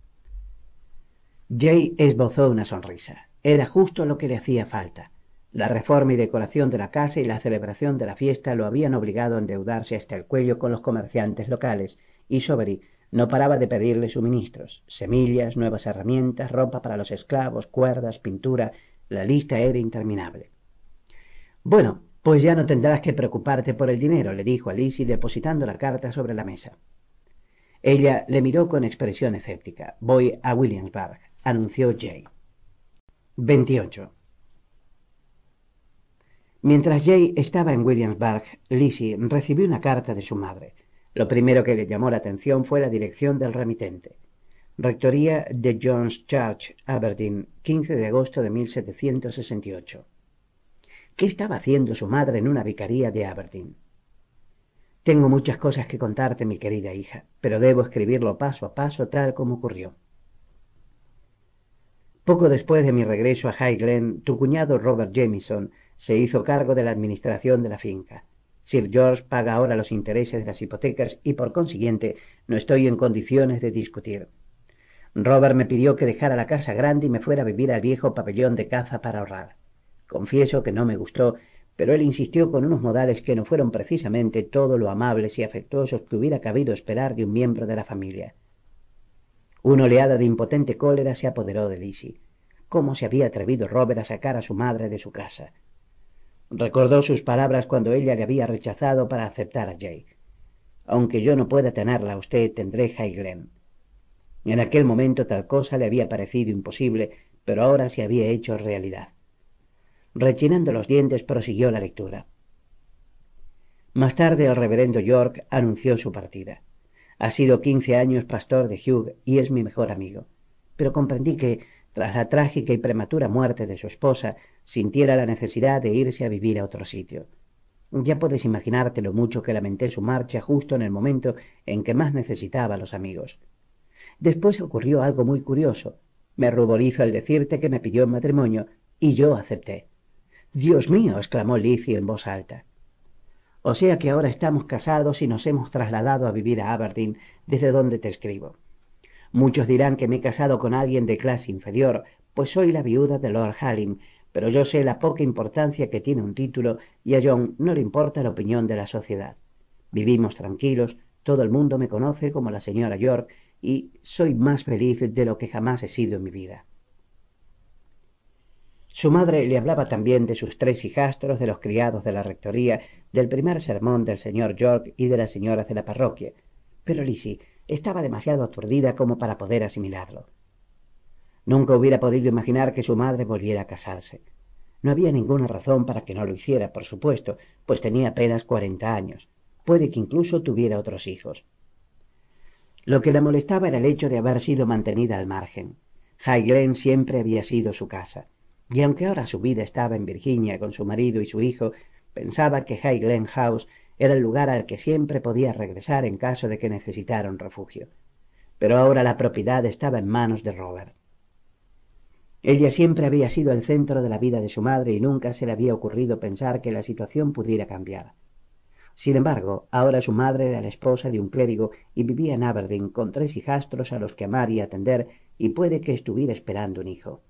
Jay esbozó una sonrisa. Era justo lo que le hacía falta. La reforma y decoración de la casa y la celebración de la fiesta lo habían obligado a endeudarse hasta el cuello con los comerciantes locales, y Sobery no paraba de pedirle suministros, semillas, nuevas herramientas, ropa para los esclavos, cuerdas, pintura. La lista era interminable. Bueno, pues ya no tendrás que preocuparte por el dinero, le dijo a Lizzie depositando la carta sobre la mesa. Ella le miró con expresión escéptica. Voy a Williamsburg, anunció Jay. 28. Mientras Jay estaba en Williamsburg, Lizzie recibió una carta de su madre. Lo primero que le llamó la atención fue la dirección del remitente. Rectoría de John's Church, Aberdeen, 15 de agosto de 1768. ¿Qué estaba haciendo su madre en una vicaría de Aberdeen? Tengo muchas cosas que contarte, mi querida hija, pero debo escribirlo paso a paso tal como ocurrió. Poco después de mi regreso a High Glen, tu cuñado Robert Jamieson se hizo cargo de la administración de la finca. Sir George paga ahora los intereses de las hipotecas y por consiguiente no estoy en condiciones de discutir. Robert me pidió que dejara la casa grande y me fuera a vivir al viejo pabellón de caza para ahorrar. Confieso que no me gustó, pero él insistió con unos modales que no fueron precisamente todo lo amables y afectuosos que hubiera cabido esperar de un miembro de la familia. Una oleada de impotente cólera se apoderó de Lizzie. ¿Cómo se había atrevido Robert a sacar a su madre de su casa? Recordó sus palabras cuando ella le había rechazado para aceptar a Jake. Aunque yo no pueda tenerla, usted tendré a Glen. En aquel momento tal cosa le había parecido imposible, pero ahora se había hecho realidad. Rechinando los dientes, prosiguió la lectura. Más tarde el reverendo York anunció su partida. Ha sido quince años pastor de Hugh y es mi mejor amigo. Pero comprendí que tras la trágica y prematura muerte de su esposa, sintiera la necesidad de irse a vivir a otro sitio. Ya puedes imaginarte lo mucho que lamenté su marcha justo en el momento en que más necesitaba a los amigos. Después ocurrió algo muy curioso. Me ruborizo al decirte que me pidió en matrimonio, y yo acepté. Dios mío, exclamó Licio en voz alta. O sea que ahora estamos casados y nos hemos trasladado a vivir a Aberdeen, desde donde te escribo. Muchos dirán que me he casado con alguien de clase inferior, pues soy la viuda de Lord Hallim, pero yo sé la poca importancia que tiene un título y a John no le importa la opinión de la sociedad. Vivimos tranquilos, todo el mundo me conoce como la señora York y soy más feliz de lo que jamás he sido en mi vida. Su madre le hablaba también de sus tres hijastros, de los criados de la rectoría, del primer sermón del señor York y de las señoras de la parroquia. Pero Lizzie estaba demasiado aturdida como para poder asimilarlo. Nunca hubiera podido imaginar que su madre volviera a casarse. No había ninguna razón para que no lo hiciera, por supuesto, pues tenía apenas cuarenta años. Puede que incluso tuviera otros hijos. Lo que la molestaba era el hecho de haber sido mantenida al margen. Highland siempre había sido su casa, y aunque ahora su vida estaba en Virginia con su marido y su hijo, pensaba que Highland House era el lugar al que siempre podía regresar en caso de que necesitara un refugio. Pero ahora la propiedad estaba en manos de Robert. Ella siempre había sido el centro de la vida de su madre y nunca se le había ocurrido pensar que la situación pudiera cambiar. Sin embargo, ahora su madre era la esposa de un clérigo y vivía en Aberdeen con tres hijastros a los que amar y atender y puede que estuviera esperando un hijo.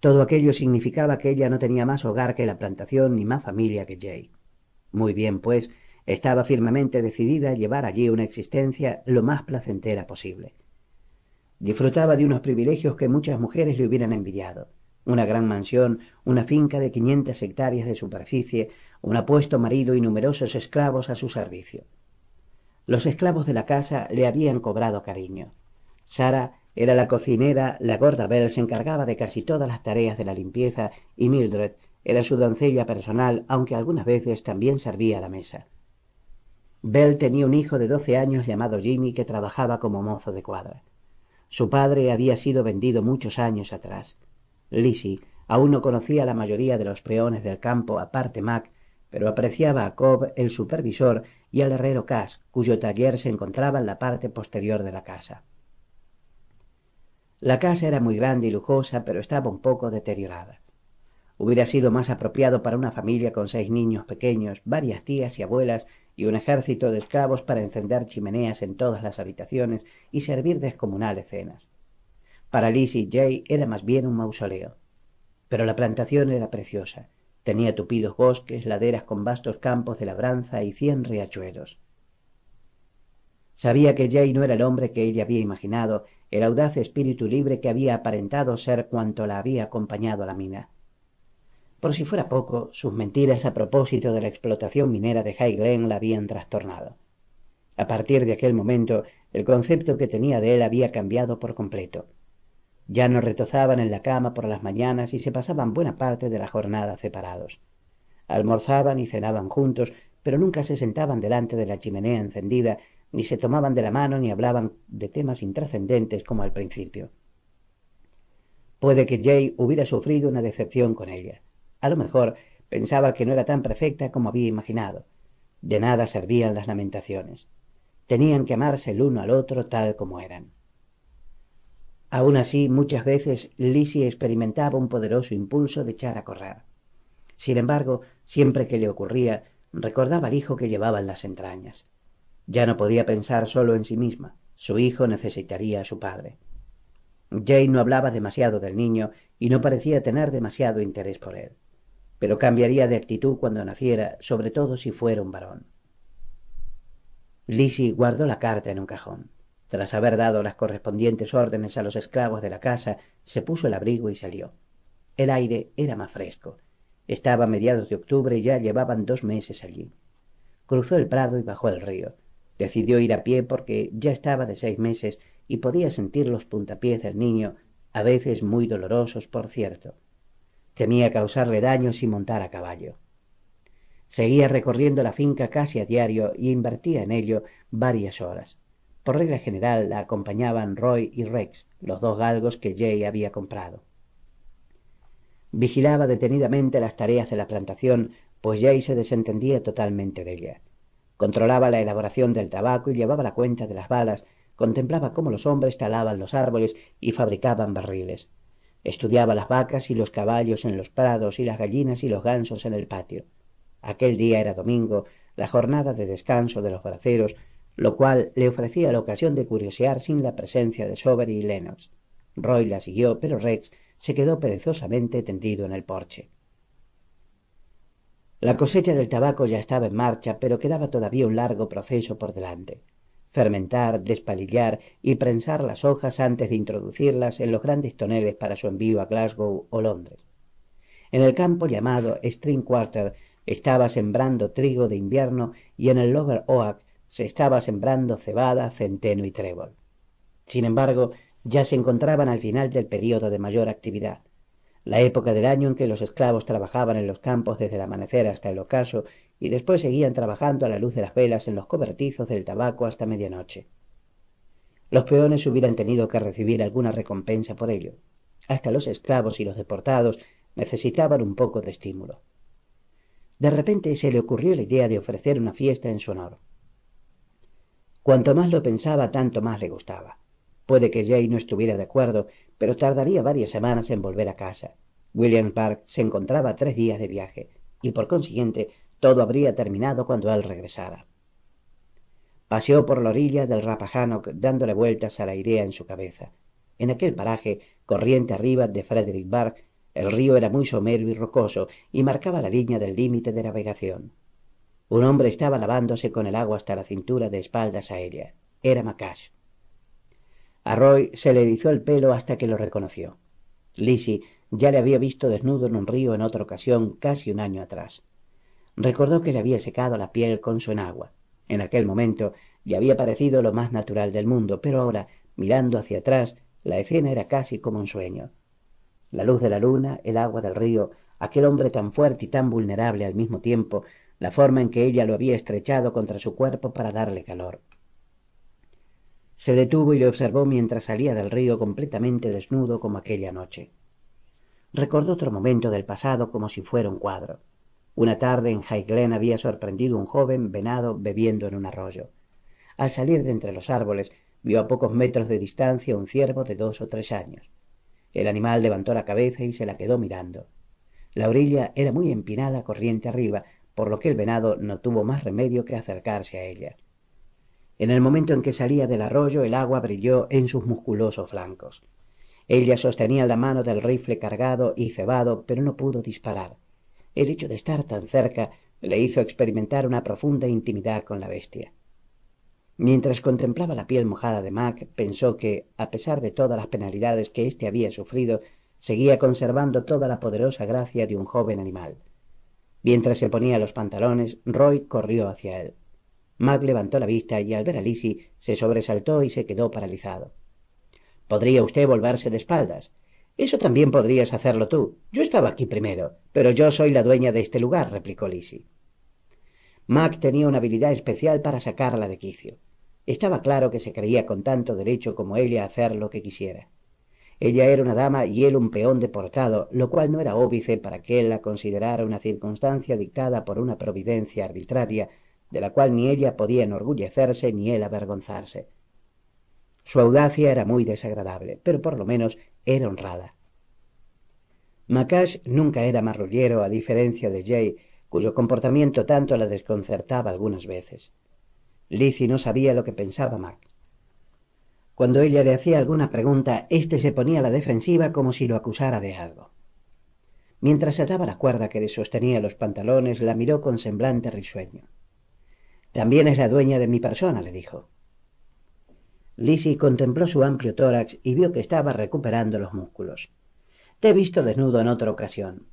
Todo aquello significaba que ella no tenía más hogar que la plantación ni más familia que Jay. Muy bien, pues, estaba firmemente decidida a llevar allí una existencia lo más placentera posible. Disfrutaba de unos privilegios que muchas mujeres le hubieran envidiado. Una gran mansión, una finca de quinientas hectáreas de superficie, un apuesto marido y numerosos esclavos a su servicio. Los esclavos de la casa le habían cobrado cariño. Sara era la cocinera, la gorda Bell se encargaba de casi todas las tareas de la limpieza y Mildred era su doncella personal, aunque algunas veces también servía a la mesa. Bell tenía un hijo de doce años llamado Jimmy que trabajaba como mozo de cuadra. Su padre había sido vendido muchos años atrás. Lizzie aún no conocía a la mayoría de los peones del campo, aparte Mac, pero apreciaba a Cobb, el supervisor, y al herrero Cass, cuyo taller se encontraba en la parte posterior de la casa. La casa era muy grande y lujosa, pero estaba un poco deteriorada. Hubiera sido más apropiado para una familia con seis niños pequeños, varias tías y abuelas y un ejército de esclavos para encender chimeneas en todas las habitaciones y servir descomunales cenas. Para Liz y Jay era más bien un mausoleo. Pero la plantación era preciosa. Tenía tupidos bosques, laderas con vastos campos de labranza y cien riachuelos. Sabía que Jay no era el hombre que ella había imaginado, el audaz espíritu libre que había aparentado ser cuanto la había acompañado a la mina. Por si fuera poco, sus mentiras a propósito de la explotación minera de High Glen la habían trastornado. A partir de aquel momento, el concepto que tenía de él había cambiado por completo. Ya no retozaban en la cama por las mañanas y se pasaban buena parte de la jornada separados. Almorzaban y cenaban juntos, pero nunca se sentaban delante de la chimenea encendida, ni se tomaban de la mano ni hablaban de temas intrascendentes como al principio. Puede que Jay hubiera sufrido una decepción con ella. A lo mejor pensaba que no era tan perfecta como había imaginado. De nada servían las lamentaciones. Tenían que amarse el uno al otro tal como eran. Aun así, muchas veces Lizzie experimentaba un poderoso impulso de echar a correr. Sin embargo, siempre que le ocurría, recordaba al hijo que llevaba en las entrañas. Ya no podía pensar solo en sí misma. Su hijo necesitaría a su padre. Jane no hablaba demasiado del niño y no parecía tener demasiado interés por él pero cambiaría de actitud cuando naciera, sobre todo si fuera un varón. Lizzie guardó la carta en un cajón. Tras haber dado las correspondientes órdenes a los esclavos de la casa, se puso el abrigo y salió. El aire era más fresco. Estaba a mediados de octubre y ya llevaban dos meses allí. Cruzó el prado y bajó el río. Decidió ir a pie porque ya estaba de seis meses y podía sentir los puntapiés del niño, a veces muy dolorosos, por cierto. Temía causarle daños y montar a caballo. Seguía recorriendo la finca casi a diario y invertía en ello varias horas. Por regla general la acompañaban Roy y Rex, los dos galgos que Jay había comprado. Vigilaba detenidamente las tareas de la plantación, pues Jay se desentendía totalmente de ella. Controlaba la elaboración del tabaco y llevaba la cuenta de las balas, contemplaba cómo los hombres talaban los árboles y fabricaban barriles. Estudiaba las vacas y los caballos en los prados y las gallinas y los gansos en el patio. Aquel día era domingo, la jornada de descanso de los braceros, lo cual le ofrecía la ocasión de curiosear sin la presencia de Sober y Lennox. Roy la siguió, pero Rex se quedó perezosamente tendido en el porche. La cosecha del tabaco ya estaba en marcha, pero quedaba todavía un largo proceso por delante fermentar, despalillar y prensar las hojas antes de introducirlas en los grandes toneles para su envío a Glasgow o Londres. En el campo llamado String Quarter estaba sembrando trigo de invierno y en el Lower Oak se estaba sembrando cebada, centeno y trébol. Sin embargo, ya se encontraban al final del periodo de mayor actividad, la época del año en que los esclavos trabajaban en los campos desde el amanecer hasta el ocaso y después seguían trabajando a la luz de las velas en los cobertizos del tabaco hasta medianoche. Los peones hubieran tenido que recibir alguna recompensa por ello. Hasta los esclavos y los deportados necesitaban un poco de estímulo. De repente se le ocurrió la idea de ofrecer una fiesta en su honor. Cuanto más lo pensaba, tanto más le gustaba. Puede que Jay no estuviera de acuerdo, pero tardaría varias semanas en volver a casa. William Park se encontraba tres días de viaje, y por consiguiente todo habría terminado cuando él regresara. Paseó por la orilla del Rappahannock dándole vueltas a la idea en su cabeza. En aquel paraje, corriente arriba de Frederick el río era muy somero y rocoso y marcaba la línea del límite de navegación. Un hombre estaba lavándose con el agua hasta la cintura de espaldas a ella. Era Macash. A Roy se le erizó el pelo hasta que lo reconoció. Lizzie ya le había visto desnudo en un río en otra ocasión casi un año atrás. Recordó que le había secado la piel con su enagua. En aquel momento le había parecido lo más natural del mundo, pero ahora, mirando hacia atrás, la escena era casi como un sueño. La luz de la luna, el agua del río, aquel hombre tan fuerte y tan vulnerable al mismo tiempo, la forma en que ella lo había estrechado contra su cuerpo para darle calor. Se detuvo y le observó mientras salía del río completamente desnudo como aquella noche. Recordó otro momento del pasado como si fuera un cuadro. Una tarde en High Glen había sorprendido un joven venado bebiendo en un arroyo. Al salir de entre los árboles, vio a pocos metros de distancia un ciervo de dos o tres años. El animal levantó la cabeza y se la quedó mirando. La orilla era muy empinada corriente arriba, por lo que el venado no tuvo más remedio que acercarse a ella. En el momento en que salía del arroyo, el agua brilló en sus musculosos flancos. Ella sostenía la mano del rifle cargado y cebado, pero no pudo disparar. El hecho de estar tan cerca le hizo experimentar una profunda intimidad con la bestia. Mientras contemplaba la piel mojada de Mac, pensó que, a pesar de todas las penalidades que éste había sufrido, seguía conservando toda la poderosa gracia de un joven animal. Mientras se ponía los pantalones, Roy corrió hacia él. Mac levantó la vista y al ver a Lizzie se sobresaltó y se quedó paralizado. Podría usted volverse de espaldas. Eso también podrías hacerlo tú. Yo estaba aquí primero, pero yo soy la dueña de este lugar, replicó Lisi. Mac tenía una habilidad especial para sacarla de quicio. Estaba claro que se creía con tanto derecho como ella a hacer lo que quisiera. Ella era una dama y él un peón de porcado, lo cual no era óbice para que él la considerara una circunstancia dictada por una providencia arbitraria, de la cual ni ella podía enorgullecerse ni él avergonzarse. Su audacia era muy desagradable, pero por lo menos era honrada. Macash nunca era marrullero, a diferencia de Jay, cuyo comportamiento tanto la desconcertaba algunas veces. Lizzie no sabía lo que pensaba Mac. Cuando ella le hacía alguna pregunta, éste se ponía a la defensiva como si lo acusara de algo. Mientras ataba la cuerda que le sostenía los pantalones, la miró con semblante risueño. También es la dueña de mi persona, le dijo. Lizzie contempló su amplio tórax y vio que estaba recuperando los músculos. Te he visto desnudo en otra ocasión.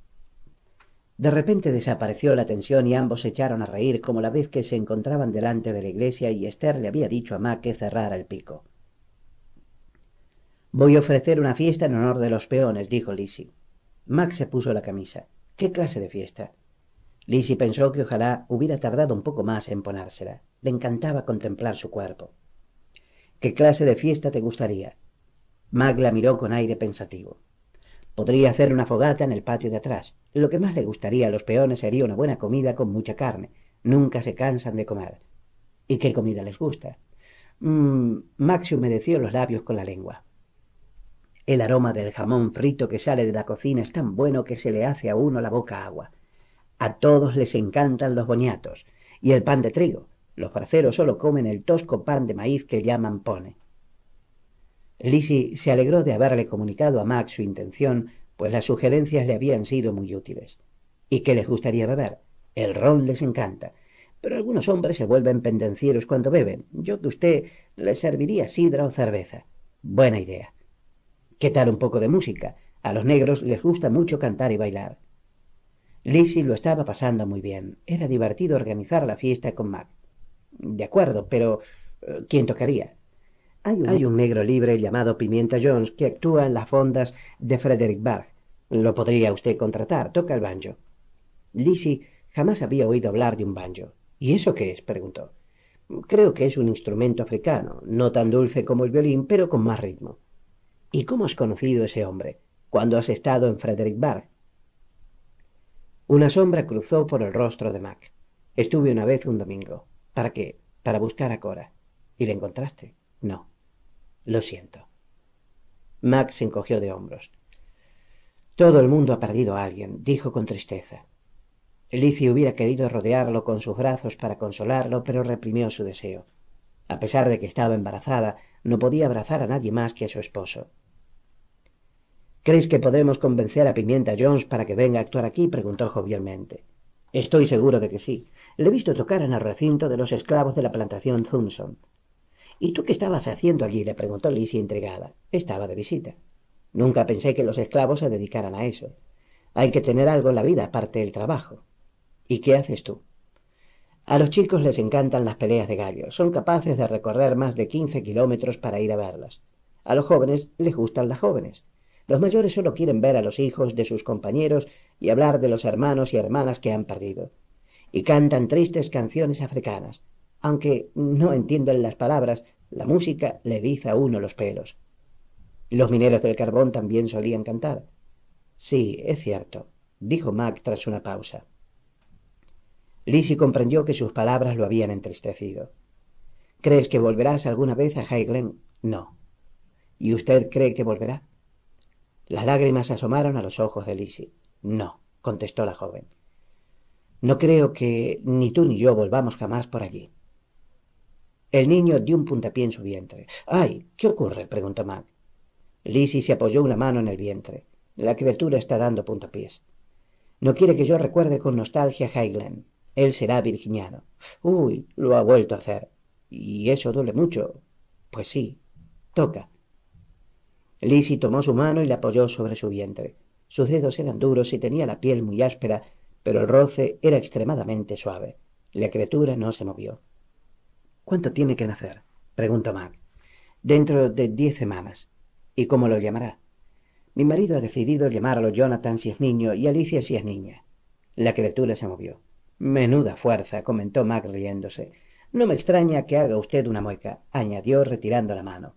De repente desapareció la tensión y ambos se echaron a reír como la vez que se encontraban delante de la iglesia y Esther le había dicho a Mac que cerrara el pico. Voy a ofrecer una fiesta en honor de los peones, dijo Lizzie. Mac se puso la camisa. ¿Qué clase de fiesta? Lizzie pensó que ojalá hubiera tardado un poco más en ponérsela. Le encantaba contemplar su cuerpo. ¿Qué clase de fiesta te gustaría? Mac la miró con aire pensativo. Podría hacer una fogata en el patio de atrás. Lo que más le gustaría a los peones sería una buena comida con mucha carne. Nunca se cansan de comer. ¿Y qué comida les gusta? Mmm. Max humedeció los labios con la lengua. El aroma del jamón frito que sale de la cocina es tan bueno que se le hace a uno la boca agua. A todos les encantan los boñatos y el pan de trigo, los braceros solo comen el tosco pan de maíz que llaman pone. Lizzie se alegró de haberle comunicado a Max su intención, pues las sugerencias le habían sido muy útiles. ¿Y qué les gustaría beber? El ron les encanta, pero algunos hombres se vuelven pendencieros cuando beben. Yo que usted les serviría sidra o cerveza. Buena idea. ¿Qué tal un poco de música? A los negros les gusta mucho cantar y bailar. Lizzie lo estaba pasando muy bien. Era divertido organizar la fiesta con Max. De acuerdo, pero eh, ¿quién tocaría? Hay un... negro libre llamado Pimienta Jones que actúa en las fondas de Frederick Bach. Lo podría usted contratar, toca el banjo. Lizzie jamás había oído hablar de un banjo. ¿Y eso qué es? preguntó. Creo que es un instrumento africano, no tan dulce como el violín, pero con más ritmo. ¿Y cómo has conocido a ese hombre? ¿Cuándo has estado en Frederick Bach? Una sombra cruzó por el rostro de Mac. Estuve una vez un domingo. ¿Para qué? Para buscar a Cora. ¿Y le encontraste? No. Lo siento. Max se encogió de hombros. Todo el mundo ha perdido a alguien, dijo con tristeza. Lizzie hubiera querido rodearlo con sus brazos para consolarlo, pero reprimió su deseo. A pesar de que estaba embarazada, no podía abrazar a nadie más que a su esposo. ¿Crees que podremos convencer a Pimienta Jones para que venga a actuar aquí? preguntó jovialmente. Estoy seguro de que sí. Le he visto tocar en el recinto de los esclavos de la plantación Thompson. ¿Y tú qué estabas haciendo allí? le preguntó Lizzie intrigada. Estaba de visita. Nunca pensé que los esclavos se dedicaran a eso. Hay que tener algo en la vida aparte del trabajo. ¿Y qué haces tú? A los chicos les encantan las peleas de gallos. Son capaces de recorrer más de quince kilómetros para ir a verlas. A los jóvenes les gustan las jóvenes. Los mayores solo quieren ver a los hijos de sus compañeros y hablar de los hermanos y hermanas que han perdido. Y cantan tristes canciones africanas. Aunque no entiendan las palabras, la música le dice a uno los pelos. Los mineros del carbón también solían cantar. Sí, es cierto, dijo Mac tras una pausa. Lizzie comprendió que sus palabras lo habían entristecido. ¿Crees que volverás alguna vez a Highland? No. ¿Y usted cree que volverá? Las lágrimas se asomaron a los ojos de Lizzie. No, contestó la joven. No creo que ni tú ni yo volvamos jamás por allí. El niño dio un puntapié en su vientre. ¡Ay! ¿Qué ocurre? preguntó Mac. Lizzie se apoyó una mano en el vientre. La criatura está dando puntapiés. No quiere que yo recuerde con nostalgia Highland. Él será virginiano. Uy, lo ha vuelto a hacer. Y eso duele mucho. Pues sí. Toca. Lizzie tomó su mano y la apoyó sobre su vientre. Sus dedos eran duros y tenía la piel muy áspera, pero el roce era extremadamente suave. La criatura no se movió. ¿Cuánto tiene que nacer? preguntó Mac. Dentro de diez semanas. ¿Y cómo lo llamará? Mi marido ha decidido llamarlo Jonathan si es niño y Alicia si es niña. La criatura se movió. Menuda fuerza, comentó Mac riéndose. No me extraña que haga usted una mueca, añadió retirando la mano.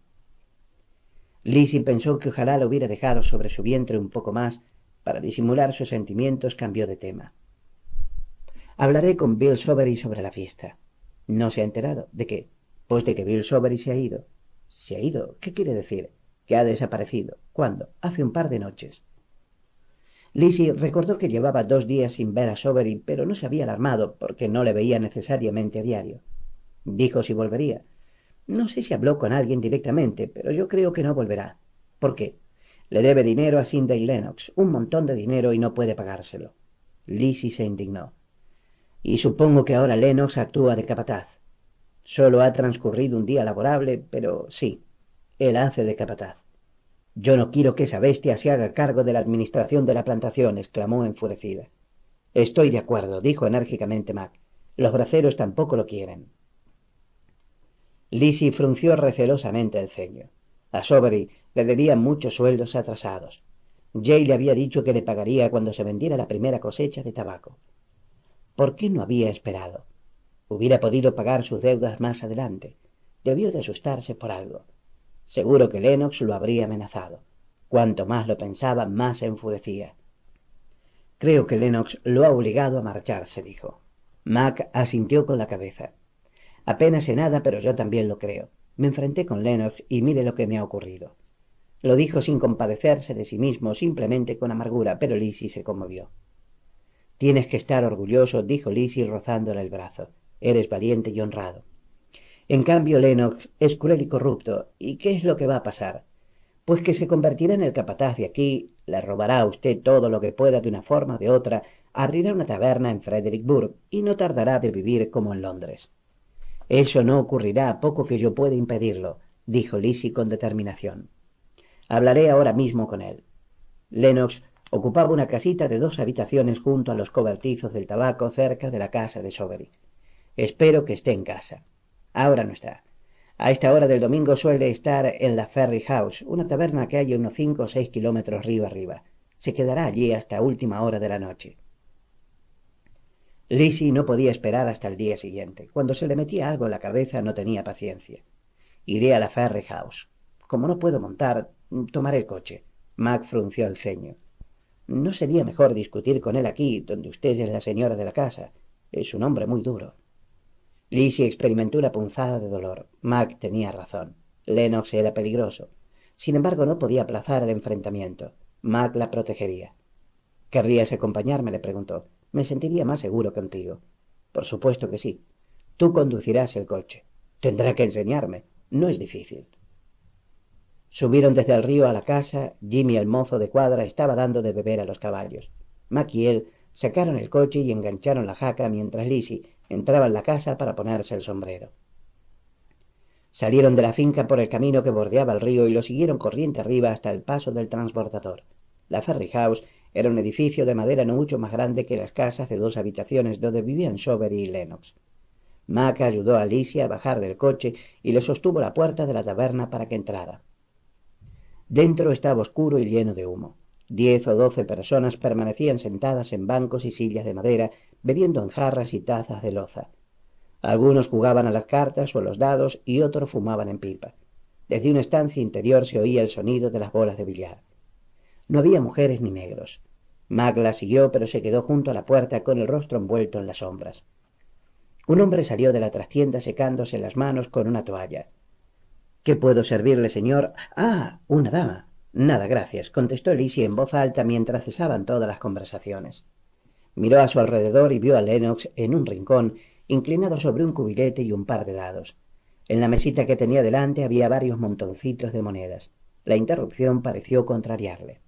Lizzie pensó que ojalá lo hubiera dejado sobre su vientre un poco más para disimular sus sentimientos, cambió de tema. Hablaré con Bill Sobery sobre la fiesta. No se ha enterado. ¿De qué? Pues de que Bill Sobery se ha ido. ¿Se ha ido? ¿Qué quiere decir? Que ha desaparecido. ¿Cuándo? Hace un par de noches. Lizzie recordó que llevaba dos días sin ver a Sobery, pero no se había alarmado porque no le veía necesariamente a diario. Dijo si volvería, no sé si habló con alguien directamente, pero yo creo que no volverá. ¿Por qué? Le debe dinero a Cindy Lennox, un montón de dinero y no puede pagárselo. Lizzie se indignó. Y supongo que ahora Lennox actúa de capataz. Solo ha transcurrido un día laborable, pero sí, él hace de capataz. Yo no quiero que esa bestia se haga cargo de la administración de la plantación, exclamó enfurecida. Estoy de acuerdo, dijo enérgicamente Mac. Los braceros tampoco lo quieren. Lizzie frunció recelosamente el ceño. A Sobery le debía muchos sueldos atrasados. Jay le había dicho que le pagaría cuando se vendiera la primera cosecha de tabaco. ¿Por qué no había esperado? Hubiera podido pagar sus deudas más adelante. Debió de asustarse por algo. Seguro que Lennox lo habría amenazado. Cuanto más lo pensaba, más se enfurecía. Creo que Lennox lo ha obligado a marcharse, dijo. Mac asintió con la cabeza. Apenas sé nada, pero yo también lo creo. Me enfrenté con Lennox y mire lo que me ha ocurrido. Lo dijo sin compadecerse de sí mismo, simplemente con amargura, pero Lizzie se conmovió. Tienes que estar orgulloso, dijo Lizzie rozándole el brazo. Eres valiente y honrado. En cambio, Lennox es cruel y corrupto. ¿Y qué es lo que va a pasar? Pues que se convertirá en el capataz de aquí, le robará a usted todo lo que pueda de una forma o de otra, abrirá una taberna en Frederickburg y no tardará de vivir como en Londres. Eso no ocurrirá poco que yo pueda impedirlo, dijo Lizzie con determinación. Hablaré ahora mismo con él. Lennox ocupaba una casita de dos habitaciones junto a los cobertizos del tabaco cerca de la casa de Sobery. Espero que esté en casa. Ahora no está. A esta hora del domingo suele estar en la Ferry House, una taberna que hay unos cinco o seis kilómetros río arriba. Se quedará allí hasta última hora de la noche. Lizzie no podía esperar hasta el día siguiente. Cuando se le metía algo en la cabeza no tenía paciencia. Iré a la Ferry House. Como no puedo montar, tomaré el coche. Mac frunció el ceño. ¿No sería mejor discutir con él aquí, donde usted es la señora de la casa? Es un hombre muy duro. Lizzie experimentó una punzada de dolor. Mac tenía razón. Lennox era peligroso. Sin embargo, no podía aplazar el enfrentamiento. Mac la protegería. ¿Querrías acompañarme? le preguntó me sentiría más seguro contigo. Por supuesto que sí. Tú conducirás el coche. Tendrá que enseñarme. No es difícil. Subieron desde el río a la casa. Jimmy, el mozo de cuadra, estaba dando de beber a los caballos. Mac y él sacaron el coche y engancharon la jaca mientras Lizzie entraba en la casa para ponerse el sombrero. Salieron de la finca por el camino que bordeaba el río y lo siguieron corriente arriba hasta el paso del transbordador. La Ferry House era un edificio de madera no mucho más grande que las casas de dos habitaciones donde vivían Sobery y Lennox. Maca ayudó a Alicia a bajar del coche y le sostuvo la puerta de la taberna para que entrara. Dentro estaba oscuro y lleno de humo. Diez o doce personas permanecían sentadas en bancos y sillas de madera, bebiendo en jarras y tazas de loza. Algunos jugaban a las cartas o a los dados y otros fumaban en pipa. Desde una estancia interior se oía el sonido de las bolas de billar. No había mujeres ni negros. Magla siguió, pero se quedó junto a la puerta con el rostro envuelto en las sombras. Un hombre salió de la trastienda secándose las manos con una toalla. ¿Qué puedo servirle, señor? Ah, una dama. Nada, gracias, contestó Lizzie en voz alta mientras cesaban todas las conversaciones. Miró a su alrededor y vio a Lennox en un rincón, inclinado sobre un cubilete y un par de dados. En la mesita que tenía delante había varios montoncitos de monedas. La interrupción pareció contrariarle.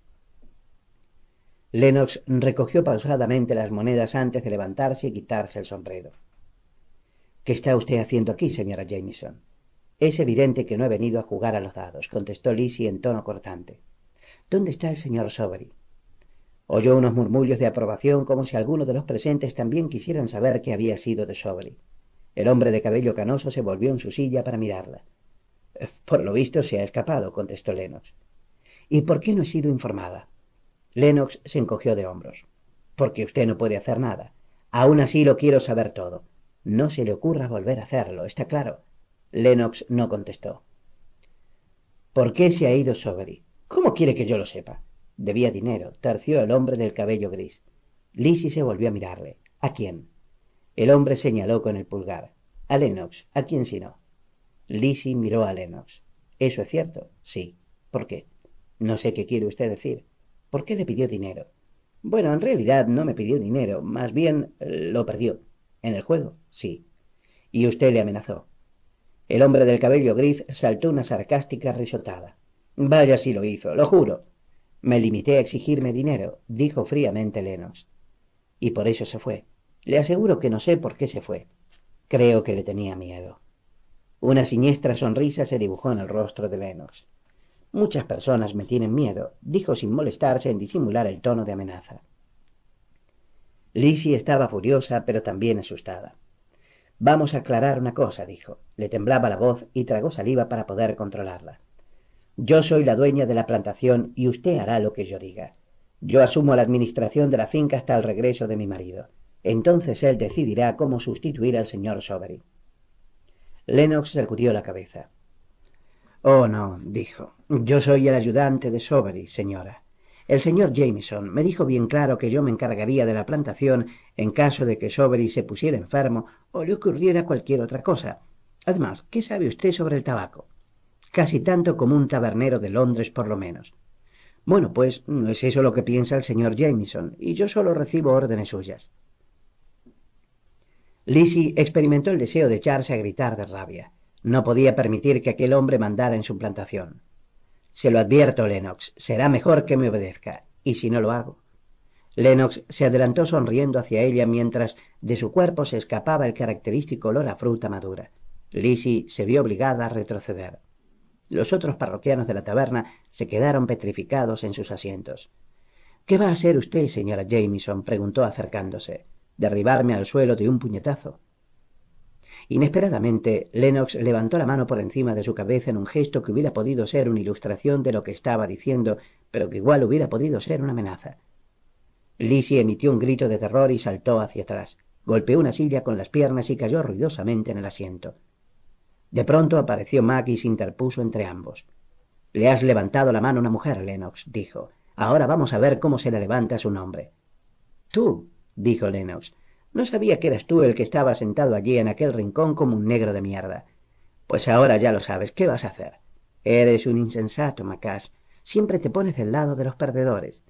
Lennox recogió pausadamente las monedas antes de levantarse y quitarse el sombrero. ¿Qué está usted haciendo aquí, señora Jamieson? Es evidente que no he venido a jugar a los dados, contestó Lizzie en tono cortante. ¿Dónde está el señor Sobery? Oyó unos murmullos de aprobación como si alguno de los presentes también quisieran saber qué había sido de Sobery. El hombre de cabello canoso se volvió en su silla para mirarla. Eh, por lo visto se ha escapado, contestó Lennox. ¿Y por qué no he sido informada? Lennox se encogió de hombros. Porque usted no puede hacer nada. Aún así lo quiero saber todo. No se le ocurra volver a hacerlo, está claro. Lennox no contestó. ¿Por qué se ha ido Sobery? ¿Cómo quiere que yo lo sepa? Debía dinero, terció el hombre del cabello gris. Lizzie se volvió a mirarle. ¿A quién? El hombre señaló con el pulgar. A Lennox, ¿a quién si no? Lizzie miró a Lennox. Eso es cierto, sí. ¿Por qué? No sé qué quiere usted decir. ¿Por qué le pidió dinero? Bueno, en realidad no me pidió dinero, más bien lo perdió. En el juego, sí. Y usted le amenazó. El hombre del cabello gris saltó una sarcástica risotada. Vaya si lo hizo, lo juro. Me limité a exigirme dinero, dijo fríamente Lenos. Y por eso se fue. Le aseguro que no sé por qué se fue. Creo que le tenía miedo. Una siniestra sonrisa se dibujó en el rostro de Lenox. Muchas personas me tienen miedo, dijo sin molestarse en disimular el tono de amenaza. Lizzie estaba furiosa, pero también asustada. Vamos a aclarar una cosa, dijo. Le temblaba la voz y tragó saliva para poder controlarla. Yo soy la dueña de la plantación y usted hará lo que yo diga. Yo asumo la administración de la finca hasta el regreso de mi marido. Entonces él decidirá cómo sustituir al señor Sobery. Lennox sacudió la cabeza. Oh, no, dijo. Yo soy el ayudante de Sobery, señora. El señor Jameson me dijo bien claro que yo me encargaría de la plantación en caso de que Sobery se pusiera enfermo o le ocurriera cualquier otra cosa. Además, ¿qué sabe usted sobre el tabaco? Casi tanto como un tabernero de Londres, por lo menos. Bueno, pues no es eso lo que piensa el señor Jameson, y yo solo recibo órdenes suyas. Lizzie experimentó el deseo de echarse a gritar de rabia. No podía permitir que aquel hombre mandara en su plantación. Se lo advierto, Lennox, será mejor que me obedezca, y si no lo hago. Lennox se adelantó sonriendo hacia ella mientras de su cuerpo se escapaba el característico olor a fruta madura. Lizzie se vio obligada a retroceder. Los otros parroquianos de la taberna se quedaron petrificados en sus asientos. ¿Qué va a hacer usted, señora Jameson? preguntó acercándose. Derribarme al suelo de un puñetazo. Inesperadamente, Lennox levantó la mano por encima de su cabeza en un gesto que hubiera podido ser una ilustración de lo que estaba diciendo, pero que igual hubiera podido ser una amenaza. Lizzie emitió un grito de terror y saltó hacia atrás. Golpeó una silla con las piernas y cayó ruidosamente en el asiento. De pronto apareció Mac y se interpuso entre ambos. Le has levantado la mano a una mujer, Lennox, dijo. Ahora vamos a ver cómo se le levanta su nombre. Tú, dijo Lennox, no sabía que eras tú el que estaba sentado allí en aquel rincón como un negro de mierda. Pues ahora ya lo sabes, ¿qué vas a hacer? Eres un insensato, Macash. Siempre te pones del lado de los perdedores.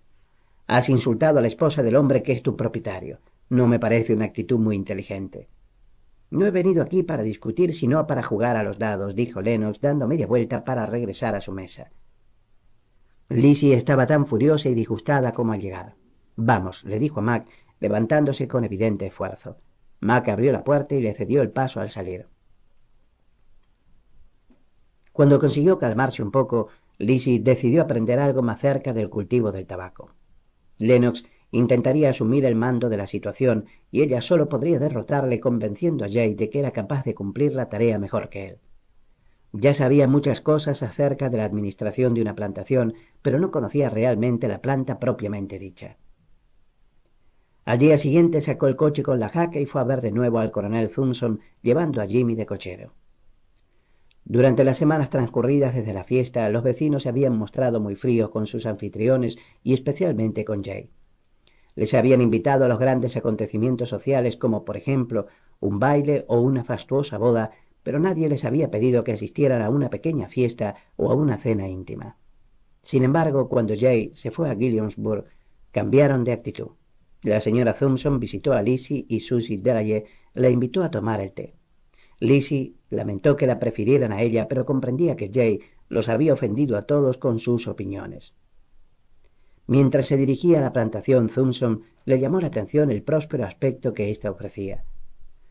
Has insultado a la esposa del hombre que es tu propietario. No me parece una actitud muy inteligente. No he venido aquí para discutir, sino para jugar a los dados, dijo Lennox, dando media vuelta para regresar a su mesa. Lizzie estaba tan furiosa y disgustada como al llegar. Vamos, le dijo a Mac, levantándose con evidente esfuerzo. Mac abrió la puerta y le cedió el paso al salir. Cuando consiguió calmarse un poco, Lizzie decidió aprender algo más cerca del cultivo del tabaco. Lennox intentaría asumir el mando de la situación y ella solo podría derrotarle convenciendo a Jay de que era capaz de cumplir la tarea mejor que él. Ya sabía muchas cosas acerca de la administración de una plantación, pero no conocía realmente la planta propiamente dicha. Al día siguiente sacó el coche con la jaca y fue a ver de nuevo al coronel Thompson llevando a Jimmy de cochero. Durante las semanas transcurridas desde la fiesta, los vecinos se habían mostrado muy fríos con sus anfitriones y especialmente con Jay. Les habían invitado a los grandes acontecimientos sociales como por ejemplo un baile o una fastuosa boda, pero nadie les había pedido que asistieran a una pequeña fiesta o a una cena íntima. Sin embargo, cuando Jay se fue a Gilliamsburg, cambiaron de actitud. La señora Thompson visitó a Lizzie y Susie Delaye la invitó a tomar el té. Lizzie lamentó que la prefirieran a ella, pero comprendía que Jay los había ofendido a todos con sus opiniones. Mientras se dirigía a la plantación, Thompson le llamó la atención el próspero aspecto que ésta ofrecía.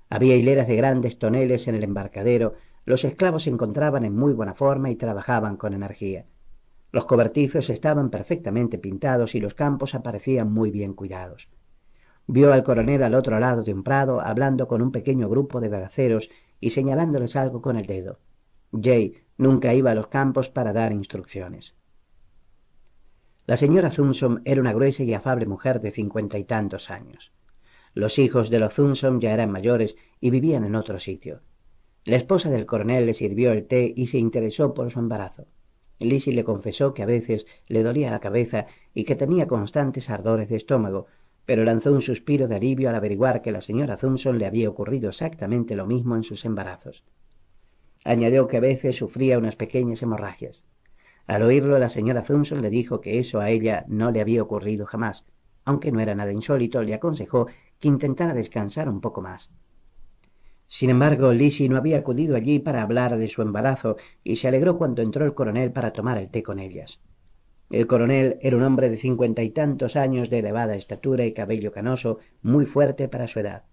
Había hileras de grandes toneles en el embarcadero, los esclavos se encontraban en muy buena forma y trabajaban con energía. Los cobertizos estaban perfectamente pintados y los campos aparecían muy bien cuidados. Vio al coronel al otro lado de un prado hablando con un pequeño grupo de veraceros y señalándoles algo con el dedo. Jay nunca iba a los campos para dar instrucciones. La señora Thunson era una gruesa y afable mujer de cincuenta y tantos años. Los hijos de los Thunson ya eran mayores y vivían en otro sitio. La esposa del coronel le sirvió el té y se interesó por su embarazo. Lizzie le confesó que a veces le dolía la cabeza y que tenía constantes ardores de estómago, pero lanzó un suspiro de alivio al averiguar que la señora Thompson le había ocurrido exactamente lo mismo en sus embarazos. Añadió que a veces sufría unas pequeñas hemorragias. Al oírlo, la señora Thompson le dijo que eso a ella no le había ocurrido jamás. Aunque no era nada insólito, le aconsejó que intentara descansar un poco más. Sin embargo, Lizzie no había acudido allí para hablar de su embarazo y se alegró cuando entró el coronel para tomar el té con ellas. El coronel era un hombre de cincuenta y tantos años de elevada estatura y cabello canoso, muy fuerte para su edad.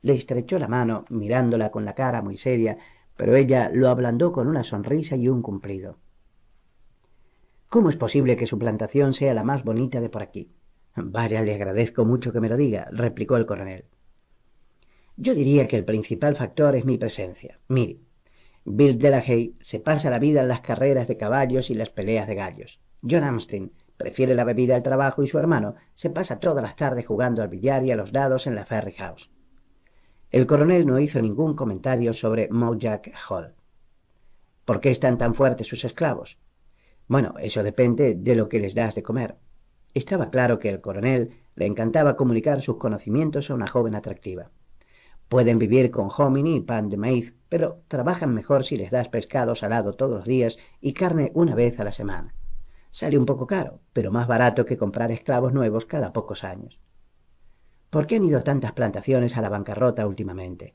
Le estrechó la mano, mirándola con la cara muy seria, pero ella lo ablandó con una sonrisa y un cumplido. ¿Cómo es posible que su plantación sea la más bonita de por aquí? Vaya, le agradezco mucho que me lo diga, replicó el coronel. Yo diría que el principal factor es mi presencia. Mire, Bill Delahaye se pasa la vida en las carreras de caballos y las peleas de gallos. John Amstein prefiere la bebida al trabajo y su hermano se pasa todas las tardes jugando al billar y a los dados en la Ferry House. El coronel no hizo ningún comentario sobre Mojack Hall. ¿Por qué están tan fuertes sus esclavos? Bueno, eso depende de lo que les das de comer. Estaba claro que al coronel le encantaba comunicar sus conocimientos a una joven atractiva. Pueden vivir con hominy y pan de maíz, pero trabajan mejor si les das pescado salado todos los días y carne una vez a la semana. Sale un poco caro, pero más barato que comprar esclavos nuevos cada pocos años. ¿Por qué han ido tantas plantaciones a la bancarrota últimamente?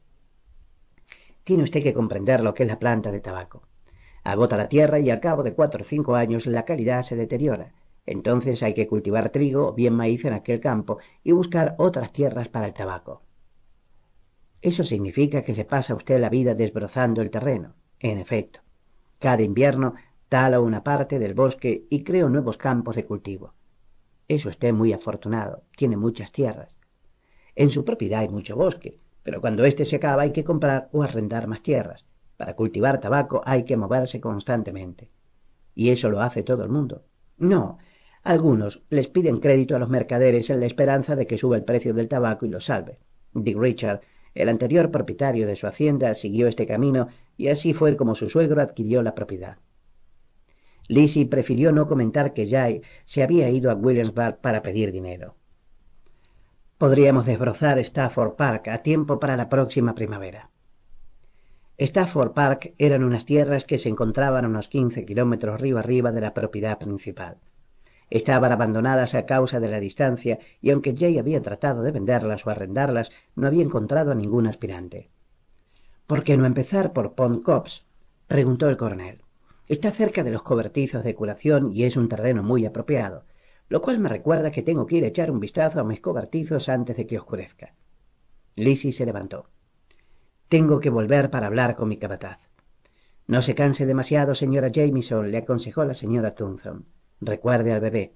Tiene usted que comprender lo que es la planta de tabaco. Agota la tierra y al cabo de cuatro o cinco años la calidad se deteriora. Entonces hay que cultivar trigo o bien maíz en aquel campo y buscar otras tierras para el tabaco. Eso significa que se pasa usted la vida desbrozando el terreno. En efecto, cada invierno tala una parte del bosque y creo nuevos campos de cultivo. Eso esté muy afortunado, tiene muchas tierras. En su propiedad hay mucho bosque, pero cuando éste se acaba hay que comprar o arrendar más tierras. Para cultivar tabaco hay que moverse constantemente. Y eso lo hace todo el mundo. No, algunos les piden crédito a los mercaderes en la esperanza de que suba el precio del tabaco y lo salve. Dick Richard, el anterior propietario de su hacienda, siguió este camino y así fue como su suegro adquirió la propiedad. Lizzie prefirió no comentar que Jay se había ido a Williamsburg para pedir dinero. Podríamos desbrozar Stafford Park a tiempo para la próxima primavera. Stafford Park eran unas tierras que se encontraban a unos 15 kilómetros río arriba de la propiedad principal. Estaban abandonadas a causa de la distancia y aunque Jay había tratado de venderlas o arrendarlas, no había encontrado a ningún aspirante. ¿Por qué no empezar por Pond Cops? preguntó el coronel. Está cerca de los cobertizos de curación y es un terreno muy apropiado, lo cual me recuerda que tengo que ir a echar un vistazo a mis cobertizos antes de que oscurezca. Lizzie se levantó. Tengo que volver para hablar con mi capataz. No se canse demasiado, señora Jamieson, le aconsejó la señora Thunson. Recuerde al bebé.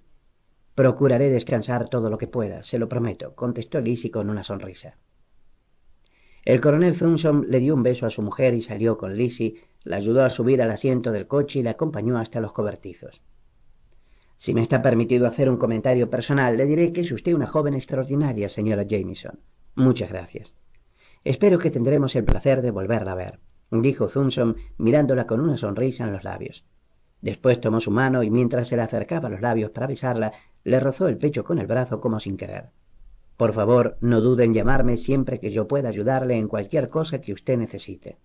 Procuraré descansar todo lo que pueda, se lo prometo, contestó Lizzie con una sonrisa. El coronel Thunson le dio un beso a su mujer y salió con Lizzie la ayudó a subir al asiento del coche y la acompañó hasta los cobertizos. Si me está permitido hacer un comentario personal, le diré que es usted una joven extraordinaria, señora Jameson. Muchas gracias. Espero que tendremos el placer de volverla a ver, dijo Thunson, mirándola con una sonrisa en los labios. Después tomó su mano y mientras se le acercaba a los labios para besarla, le rozó el pecho con el brazo como sin querer. Por favor, no duden en llamarme siempre que yo pueda ayudarle en cualquier cosa que usted necesite.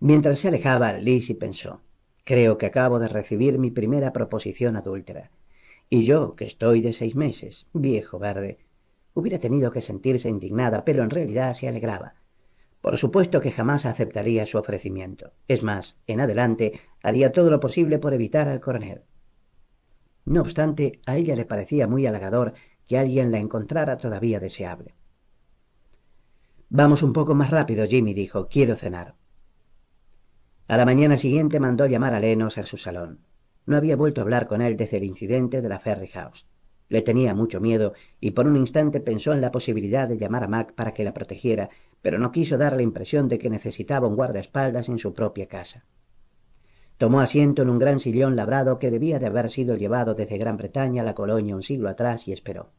Mientras se alejaba, y pensó, creo que acabo de recibir mi primera proposición adúltera. Y yo, que estoy de seis meses, viejo verde, hubiera tenido que sentirse indignada, pero en realidad se alegraba. Por supuesto que jamás aceptaría su ofrecimiento. Es más, en adelante haría todo lo posible por evitar al coronel. No obstante, a ella le parecía muy halagador que alguien la encontrara todavía deseable. Vamos un poco más rápido, Jimmy dijo. Quiero cenar. A la mañana siguiente mandó llamar a Lennox a su salón. No había vuelto a hablar con él desde el incidente de la Ferry House. Le tenía mucho miedo y por un instante pensó en la posibilidad de llamar a Mac para que la protegiera, pero no quiso dar la impresión de que necesitaba un guardaespaldas en su propia casa. Tomó asiento en un gran sillón labrado que debía de haber sido llevado desde Gran Bretaña a la colonia un siglo atrás y esperó.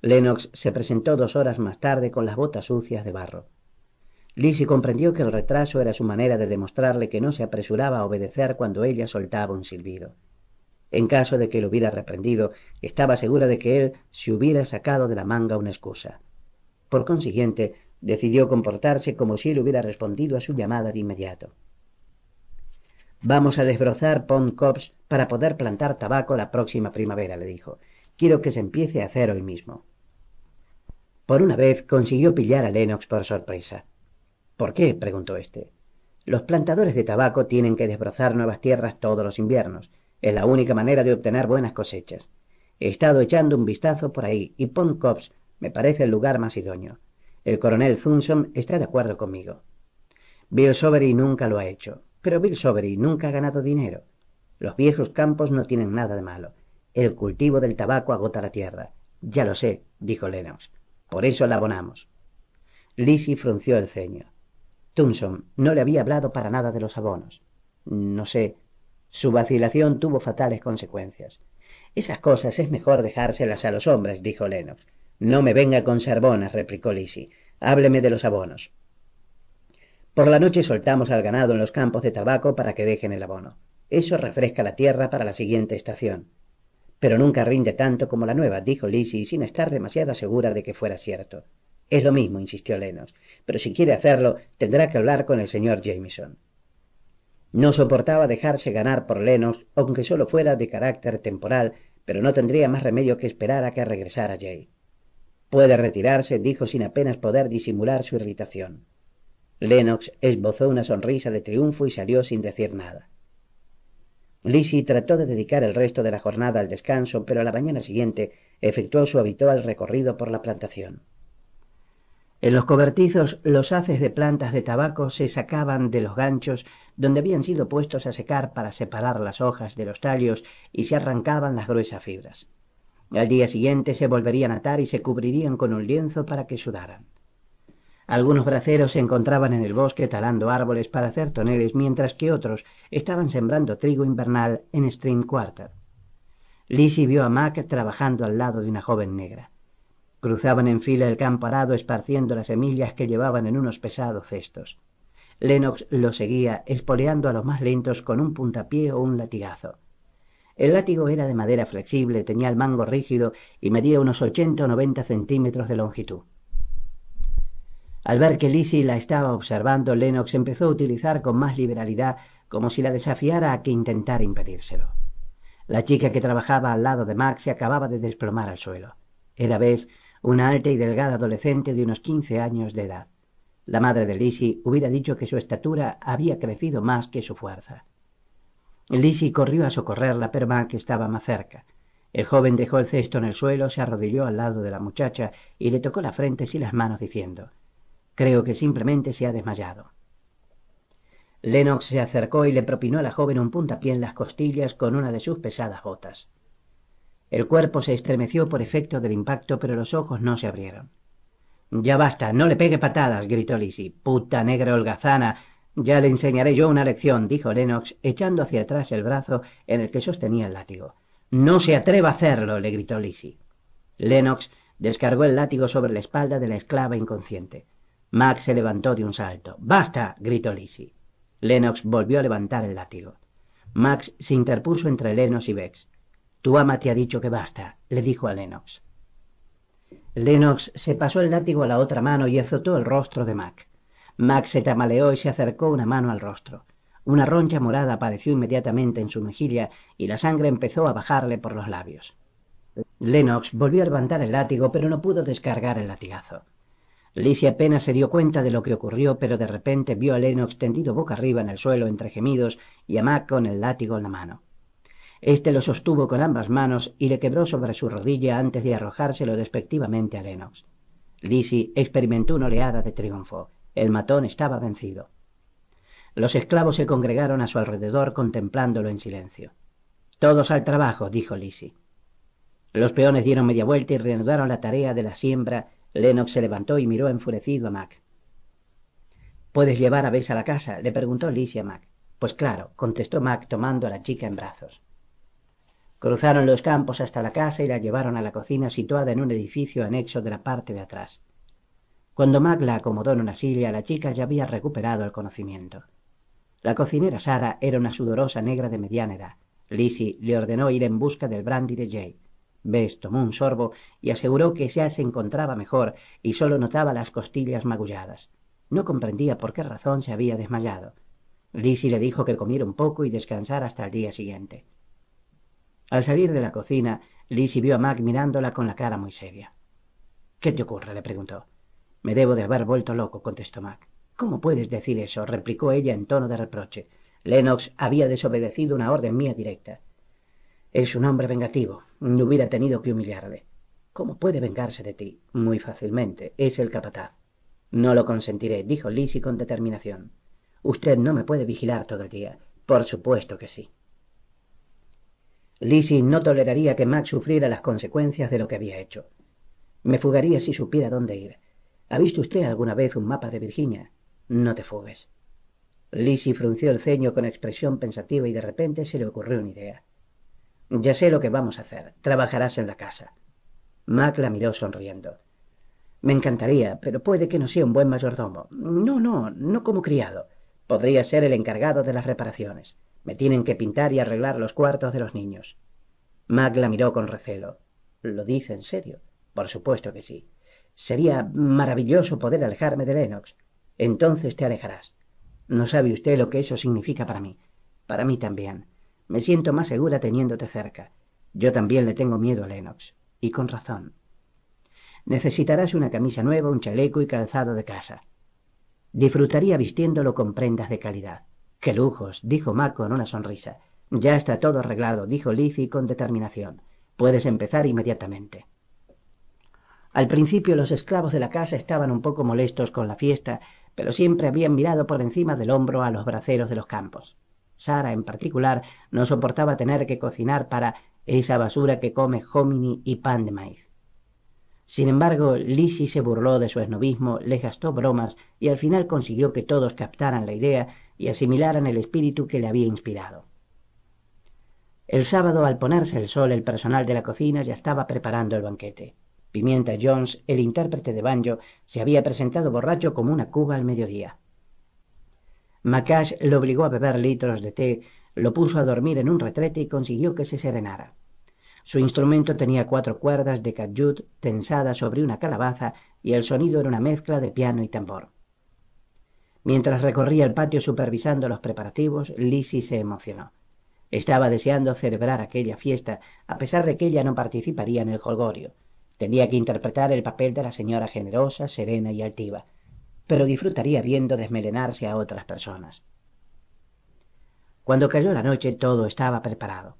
Lennox se presentó dos horas más tarde con las botas sucias de barro. Lizzie comprendió que el retraso era su manera de demostrarle que no se apresuraba a obedecer cuando ella soltaba un silbido. En caso de que lo hubiera reprendido, estaba segura de que él se hubiera sacado de la manga una excusa. Por consiguiente, decidió comportarse como si él hubiera respondido a su llamada de inmediato. Vamos a desbrozar Pond Cops para poder plantar tabaco la próxima primavera, le dijo. Quiero que se empiece a hacer hoy mismo. Por una vez consiguió pillar a Lennox por sorpresa. ¿Por qué? preguntó éste. Los plantadores de tabaco tienen que desbrozar nuevas tierras todos los inviernos. Es la única manera de obtener buenas cosechas. He estado echando un vistazo por ahí y pont me parece el lugar más idóneo. El coronel Thunson está de acuerdo conmigo. Bill Sovery nunca lo ha hecho, pero Bill Sobery nunca ha ganado dinero. Los viejos campos no tienen nada de malo. El cultivo del tabaco agota la tierra. Ya lo sé, dijo Lennox. Por eso la abonamos. Lizzie frunció el ceño no le había hablado para nada de los abonos. No sé, su vacilación tuvo fatales consecuencias. Esas cosas es mejor dejárselas a los hombres, dijo Lennox. No me venga con sarbonas, replicó Lizzie. Hábleme de los abonos. Por la noche soltamos al ganado en los campos de tabaco para que dejen el abono. Eso refresca la tierra para la siguiente estación. Pero nunca rinde tanto como la nueva, dijo Lizzie, sin estar demasiado segura de que fuera cierto. Es lo mismo, insistió Lennox, pero si quiere hacerlo, tendrá que hablar con el señor Jameson. No soportaba dejarse ganar por Lennox, aunque solo fuera de carácter temporal, pero no tendría más remedio que esperar a que regresara Jay. Puede retirarse, dijo sin apenas poder disimular su irritación. Lennox esbozó una sonrisa de triunfo y salió sin decir nada. Lizzie trató de dedicar el resto de la jornada al descanso, pero a la mañana siguiente efectuó su habitual recorrido por la plantación. En los cobertizos, los haces de plantas de tabaco se sacaban de los ganchos donde habían sido puestos a secar para separar las hojas de los tallos y se arrancaban las gruesas fibras. Al día siguiente se volverían a atar y se cubrirían con un lienzo para que sudaran. Algunos braceros se encontraban en el bosque talando árboles para hacer toneles, mientras que otros estaban sembrando trigo invernal en Stream Quarter. Lizzie vio a Mac trabajando al lado de una joven negra. Cruzaban en fila el campo arado esparciendo las semillas que llevaban en unos pesados cestos. Lennox lo seguía, espoleando a los más lentos con un puntapié o un latigazo. El látigo era de madera flexible, tenía el mango rígido y medía unos 80 o 90 centímetros de longitud. Al ver que Lizzie la estaba observando, Lennox empezó a utilizar con más liberalidad, como si la desafiara a que intentara impedírselo. La chica que trabajaba al lado de Max se acababa de desplomar al suelo. Era vez una alta y delgada adolescente de unos quince años de edad. La madre de Lizzie hubiera dicho que su estatura había crecido más que su fuerza. Lizzie corrió a socorrerla, pero que estaba más cerca. El joven dejó el cesto en el suelo, se arrodilló al lado de la muchacha y le tocó la frente y las manos diciendo Creo que simplemente se ha desmayado. Lennox se acercó y le propinó a la joven un puntapié en las costillas con una de sus pesadas botas. El cuerpo se estremeció por efecto del impacto, pero los ojos no se abrieron. Ya basta, no le pegue patadas, gritó Lizzie. Puta negra holgazana. Ya le enseñaré yo una lección, dijo Lennox, echando hacia atrás el brazo en el que sostenía el látigo. No se atreva a hacerlo, le gritó Lizzie. Lennox descargó el látigo sobre la espalda de la esclava inconsciente. Max se levantó de un salto. ¡Basta! gritó Lizzie. Lennox volvió a levantar el látigo. Max se interpuso entre Lennox y Bex. Tu ama te ha dicho que basta, le dijo a Lennox. Lennox se pasó el látigo a la otra mano y azotó el rostro de Mac. Mac se tamaleó y se acercó una mano al rostro. Una roncha morada apareció inmediatamente en su mejilla y la sangre empezó a bajarle por los labios. Lennox volvió a levantar el látigo, pero no pudo descargar el latigazo. Lizzie apenas se dio cuenta de lo que ocurrió, pero de repente vio a Lennox tendido boca arriba en el suelo entre gemidos y a Mac con el látigo en la mano. Este lo sostuvo con ambas manos y le quebró sobre su rodilla antes de arrojárselo despectivamente a Lennox. Lizzie experimentó una oleada de triunfo. El matón estaba vencido. Los esclavos se congregaron a su alrededor contemplándolo en silencio. Todos al trabajo, dijo Lisi. Los peones dieron media vuelta y reanudaron la tarea de la siembra. Lennox se levantó y miró enfurecido a Mac. ¿Puedes llevar a Bess a la casa? le preguntó Lizzie a Mac. Pues claro, contestó Mac tomando a la chica en brazos. Cruzaron los campos hasta la casa y la llevaron a la cocina situada en un edificio anexo de la parte de atrás. Cuando Mac la acomodó en una silla, la chica ya había recuperado el conocimiento. La cocinera Sara era una sudorosa negra de mediana edad. Lizzie le ordenó ir en busca del brandy de Jay. Bess tomó un sorbo y aseguró que ya se encontraba mejor y solo notaba las costillas magulladas. No comprendía por qué razón se había desmayado. Lizzie le dijo que comiera un poco y descansara hasta el día siguiente. Al salir de la cocina, Lizzie vio a Mac mirándola con la cara muy seria. ¿Qué te ocurre? le preguntó. Me debo de haber vuelto loco, contestó Mac. ¿Cómo puedes decir eso? replicó ella en tono de reproche. Lennox había desobedecido una orden mía directa. Es un hombre vengativo. No hubiera tenido que humillarle. ¿Cómo puede vengarse de ti? Muy fácilmente. Es el capataz. No lo consentiré, dijo Lizzie con determinación. Usted no me puede vigilar todo el día. Por supuesto que sí. Lizzie no toleraría que Mac sufriera las consecuencias de lo que había hecho. Me fugaría si supiera dónde ir. ¿Ha visto usted alguna vez un mapa de Virginia? No te fugues. Lizzie frunció el ceño con expresión pensativa y de repente se le ocurrió una idea. Ya sé lo que vamos a hacer. Trabajarás en la casa. Mac la miró sonriendo. Me encantaría, pero puede que no sea un buen mayordomo. No, no, no como criado. Podría ser el encargado de las reparaciones. Me tienen que pintar y arreglar los cuartos de los niños. Mac la miró con recelo. ¿Lo dice en serio? Por supuesto que sí. Sería maravilloso poder alejarme de Lennox. Entonces te alejarás. No sabe usted lo que eso significa para mí. Para mí también. Me siento más segura teniéndote cerca. Yo también le tengo miedo a Lennox. Y con razón. Necesitarás una camisa nueva, un chaleco y calzado de casa. Disfrutaría vistiéndolo con prendas de calidad. Qué lujos, dijo Mac con una sonrisa. Ya está todo arreglado, dijo Lizzie con determinación. Puedes empezar inmediatamente. Al principio los esclavos de la casa estaban un poco molestos con la fiesta, pero siempre habían mirado por encima del hombro a los braceros de los campos. Sara, en particular, no soportaba tener que cocinar para esa basura que come hominy y pan de maíz. Sin embargo, Lizzie se burló de su esnovismo, le gastó bromas y al final consiguió que todos captaran la idea y asimilaran el espíritu que le había inspirado. El sábado, al ponerse el sol, el personal de la cocina ya estaba preparando el banquete. Pimienta Jones, el intérprete de banjo, se había presentado borracho como una cuba al mediodía. Macash lo obligó a beber litros de té, lo puso a dormir en un retrete y consiguió que se serenara. Su instrumento tenía cuatro cuerdas de cajut tensadas sobre una calabaza y el sonido era una mezcla de piano y tambor. Mientras recorría el patio supervisando los preparativos, Lisi se emocionó. Estaba deseando celebrar aquella fiesta, a pesar de que ella no participaría en el jolgorio. Tenía que interpretar el papel de la señora generosa, serena y altiva, pero disfrutaría viendo desmelenarse a otras personas. Cuando cayó la noche todo estaba preparado.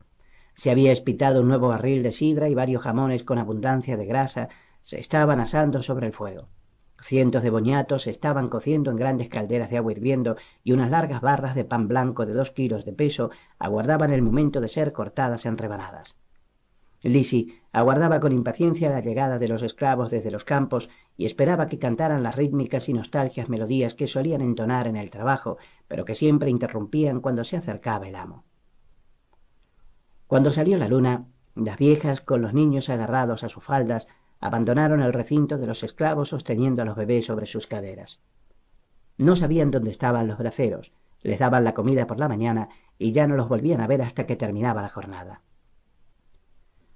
Se había espitado un nuevo barril de sidra y varios jamones con abundancia de grasa se estaban asando sobre el fuego. Cientos de boñatos estaban cociendo en grandes calderas de agua hirviendo y unas largas barras de pan blanco de dos kilos de peso aguardaban el momento de ser cortadas en rebanadas. Lisi aguardaba con impaciencia la llegada de los esclavos desde los campos y esperaba que cantaran las rítmicas y nostalgias melodías que solían entonar en el trabajo, pero que siempre interrumpían cuando se acercaba el amo. Cuando salió la luna, las viejas, con los niños agarrados a sus faldas, abandonaron el recinto de los esclavos sosteniendo a los bebés sobre sus caderas. No sabían dónde estaban los braceros, les daban la comida por la mañana y ya no los volvían a ver hasta que terminaba la jornada.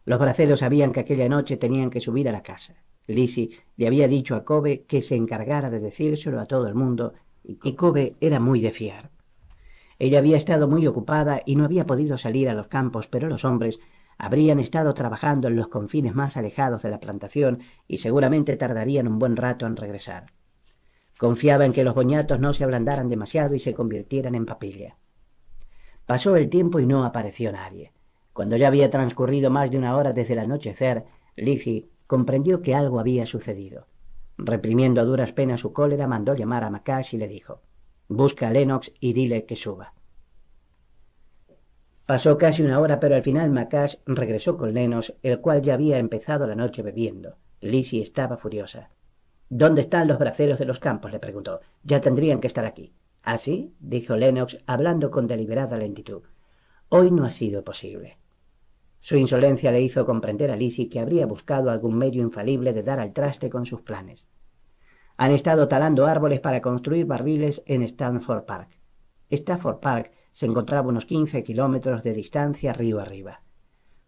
Los braceros sabían que aquella noche tenían que subir a la casa. Lizzie le había dicho a Kobe que se encargara de decírselo a todo el mundo y Kobe era muy de fiar. Ella había estado muy ocupada y no había podido salir a los campos, pero los hombres habrían estado trabajando en los confines más alejados de la plantación y seguramente tardarían un buen rato en regresar. Confiaba en que los boñatos no se ablandaran demasiado y se convirtieran en papilla. Pasó el tiempo y no apareció nadie. Cuando ya había transcurrido más de una hora desde el anochecer, Lizzie comprendió que algo había sucedido. Reprimiendo a duras penas su cólera, mandó llamar a Macash y le dijo: Busca a Lennox y dile que suba. Pasó casi una hora, pero al final Macash regresó con Lenos, el cual ya había empezado la noche bebiendo. Lizzie estaba furiosa. ¿Dónde están los braceros de los campos? le preguntó. Ya tendrían que estar aquí. ¿Así? ¿Ah, dijo Lennox, hablando con deliberada lentitud. Hoy no ha sido posible. Su insolencia le hizo comprender a Lizzie que habría buscado algún medio infalible de dar al traste con sus planes. Han estado talando árboles para construir barriles en Stanford Park. Stanford Park se encontraba unos quince kilómetros de distancia río arriba.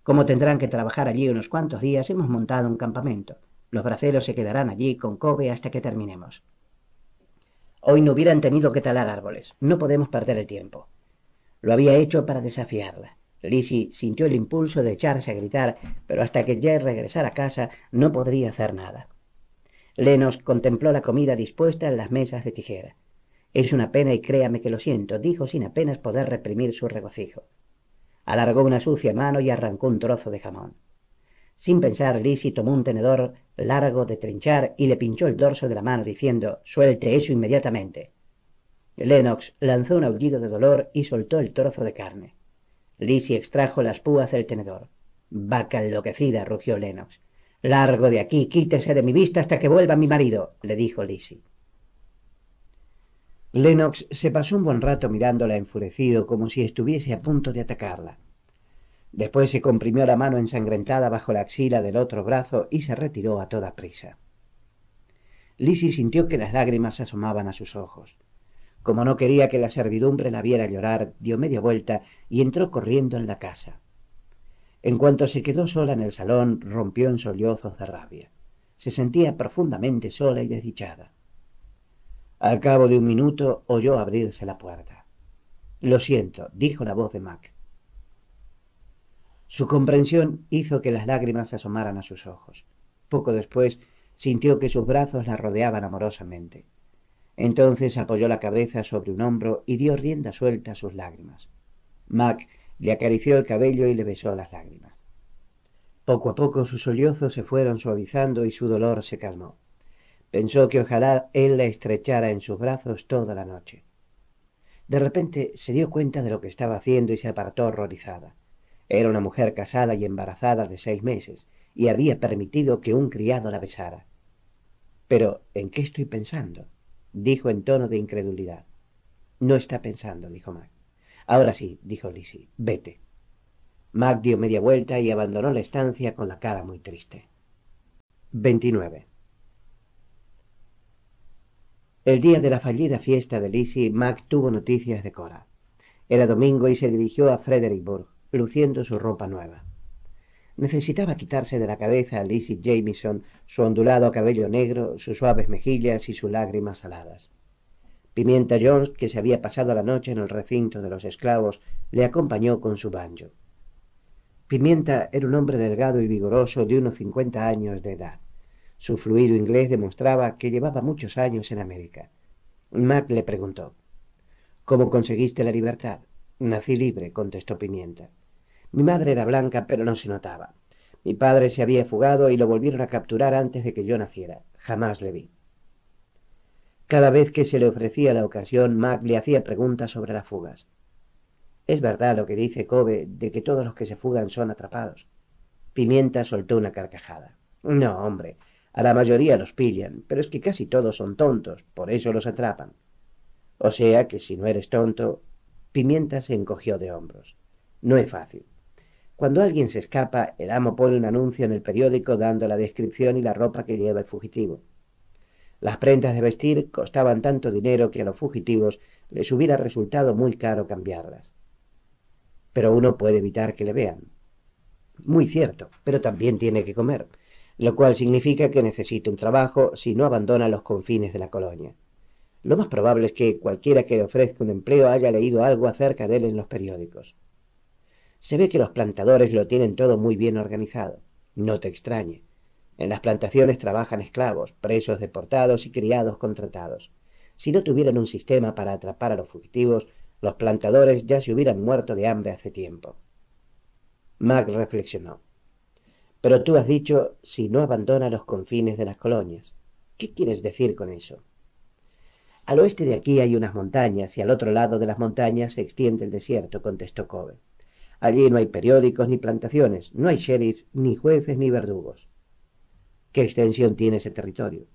Como tendrán que trabajar allí unos cuantos días, hemos montado un campamento. Los braceros se quedarán allí con Kobe hasta que terminemos. Hoy no hubieran tenido que talar árboles. No podemos perder el tiempo. Lo había hecho para desafiarla. Lizzie sintió el impulso de echarse a gritar, pero hasta que Jay regresara a casa no podría hacer nada. Lenos contempló la comida dispuesta en las mesas de tijera. Es una pena y créame que lo siento, dijo sin apenas poder reprimir su regocijo. Alargó una sucia mano y arrancó un trozo de jamón. Sin pensar, Lizzie tomó un tenedor largo de trinchar y le pinchó el dorso de la mano diciendo Suelte eso inmediatamente. Lennox lanzó un aullido de dolor y soltó el trozo de carne. Lizzie extrajo las púas del tenedor. Vaca enloquecida, rugió Lennox. Largo de aquí, quítese de mi vista hasta que vuelva mi marido, le dijo Lizzie. Lennox se pasó un buen rato mirándola enfurecido, como si estuviese a punto de atacarla. Después se comprimió la mano ensangrentada bajo la axila del otro brazo y se retiró a toda prisa. Lizzie sintió que las lágrimas asomaban a sus ojos. Como no quería que la servidumbre la viera llorar, dio media vuelta y entró corriendo en la casa. En cuanto se quedó sola en el salón, rompió en sollozos de rabia. Se sentía profundamente sola y desdichada. Al cabo de un minuto oyó abrirse la puerta. Lo siento, dijo la voz de Mac. Su comprensión hizo que las lágrimas asomaran a sus ojos. Poco después sintió que sus brazos la rodeaban amorosamente. Entonces apoyó la cabeza sobre un hombro y dio rienda suelta a sus lágrimas. Mac le acarició el cabello y le besó las lágrimas. Poco a poco sus sollozos se fueron suavizando y su dolor se calmó. Pensó que ojalá él la estrechara en sus brazos toda la noche. De repente se dio cuenta de lo que estaba haciendo y se apartó horrorizada. Era una mujer casada y embarazada de seis meses, y había permitido que un criado la besara. Pero, ¿en qué estoy pensando? dijo en tono de incredulidad. No está pensando, dijo Mac. Ahora sí, dijo Lizzie, vete. Mac dio media vuelta y abandonó la estancia con la cara muy triste. 29. El día de la fallida fiesta de Lizzie, Mac tuvo noticias de Cora. Era domingo y se dirigió a Frederickburg, luciendo su ropa nueva. Necesitaba quitarse de la cabeza a Lizzie Jamieson su ondulado cabello negro, sus suaves mejillas y sus lágrimas saladas. Pimienta Jones, que se había pasado la noche en el recinto de los esclavos, le acompañó con su banjo. Pimienta era un hombre delgado y vigoroso de unos cincuenta años de edad. Su fluido inglés demostraba que llevaba muchos años en América. Mac le preguntó, ¿Cómo conseguiste la libertad? Nací libre, contestó Pimienta. Mi madre era blanca, pero no se notaba. Mi padre se había fugado y lo volvieron a capturar antes de que yo naciera. Jamás le vi. Cada vez que se le ofrecía la ocasión, Mac le hacía preguntas sobre las fugas. Es verdad lo que dice Kobe de que todos los que se fugan son atrapados. Pimienta soltó una carcajada. No, hombre, a la mayoría los pillan, pero es que casi todos son tontos, por eso los atrapan. O sea que si no eres tonto, Pimienta se encogió de hombros. No es fácil. Cuando alguien se escapa, el amo pone un anuncio en el periódico dando la descripción y la ropa que lleva el fugitivo. Las prendas de vestir costaban tanto dinero que a los fugitivos les hubiera resultado muy caro cambiarlas. Pero uno puede evitar que le vean. Muy cierto, pero también tiene que comer lo cual significa que necesita un trabajo si no abandona los confines de la colonia. Lo más probable es que cualquiera que le ofrezca un empleo haya leído algo acerca de él en los periódicos. Se ve que los plantadores lo tienen todo muy bien organizado. No te extrañe. En las plantaciones trabajan esclavos, presos deportados y criados contratados. Si no tuvieran un sistema para atrapar a los fugitivos, los plantadores ya se hubieran muerto de hambre hace tiempo. Mac reflexionó. Pero tú has dicho, si no abandona los confines de las colonias. ¿Qué quieres decir con eso? Al oeste de aquí hay unas montañas y al otro lado de las montañas se extiende el desierto, contestó Kobe. Allí no hay periódicos ni plantaciones, no hay sheriffs ni jueces, ni verdugos. ¿Qué extensión tiene ese territorio?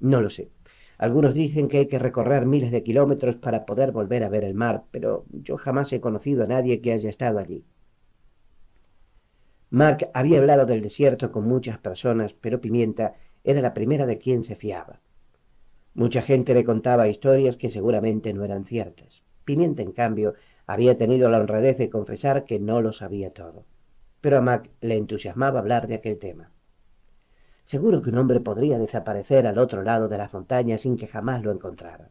No lo sé. Algunos dicen que hay que recorrer miles de kilómetros para poder volver a ver el mar, pero yo jamás he conocido a nadie que haya estado allí. Mark había hablado del desierto con muchas personas, pero Pimienta era la primera de quien se fiaba. Mucha gente le contaba historias que seguramente no eran ciertas. Pimienta, en cambio, había tenido la honradez de confesar que no lo sabía todo. Pero a Mac le entusiasmaba hablar de aquel tema. Seguro que un hombre podría desaparecer al otro lado de las montañas sin que jamás lo encontraran.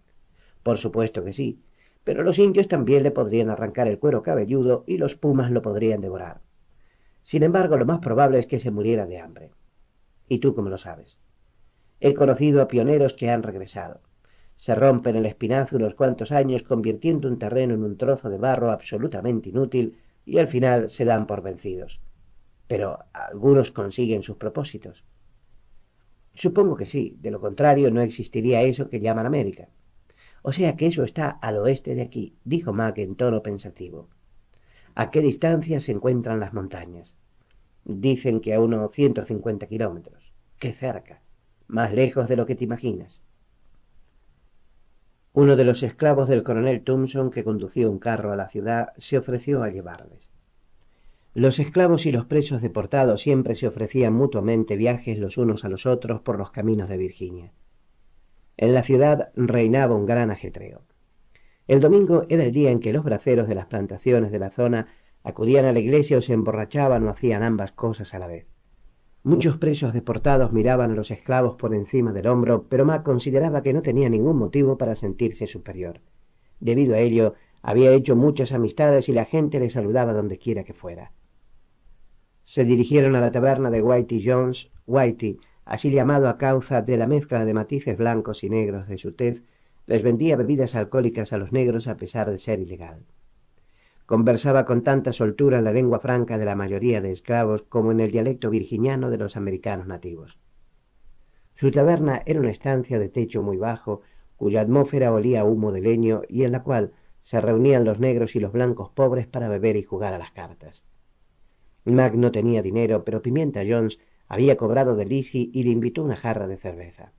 Por supuesto que sí, pero los indios también le podrían arrancar el cuero cabelludo y los pumas lo podrían devorar. Sin embargo, lo más probable es que se muriera de hambre. ¿Y tú cómo lo sabes? He conocido a pioneros que han regresado. Se rompen el espinazo unos cuantos años convirtiendo un terreno en un trozo de barro absolutamente inútil y al final se dan por vencidos. Pero algunos consiguen sus propósitos. Supongo que sí, de lo contrario no existiría eso que llaman América. O sea que eso está al oeste de aquí, dijo Mac en tono pensativo a qué distancia se encuentran las montañas. Dicen que a unos 150 kilómetros. ¡Qué cerca! Más lejos de lo que te imaginas. Uno de los esclavos del coronel Thompson, que conducía un carro a la ciudad, se ofreció a llevarles. Los esclavos y los presos deportados siempre se ofrecían mutuamente viajes los unos a los otros por los caminos de Virginia. En la ciudad reinaba un gran ajetreo. El domingo era el día en que los braceros de las plantaciones de la zona acudían a la iglesia o se emborrachaban o hacían ambas cosas a la vez. Muchos presos deportados miraban a los esclavos por encima del hombro, pero Mac consideraba que no tenía ningún motivo para sentirse superior. Debido a ello, había hecho muchas amistades y la gente le saludaba dondequiera que fuera. Se dirigieron a la taberna de Whitey Jones, Whitey, así llamado a causa de la mezcla de matices blancos y negros de su tez, les vendía bebidas alcohólicas a los negros a pesar de ser ilegal. Conversaba con tanta soltura en la lengua franca de la mayoría de esclavos como en el dialecto virginiano de los americanos nativos. Su taberna era una estancia de techo muy bajo, cuya atmósfera olía a humo de leño y en la cual se reunían los negros y los blancos pobres para beber y jugar a las cartas. Mac no tenía dinero, pero Pimienta Jones había cobrado de Lizzie y le invitó una jarra de cerveza.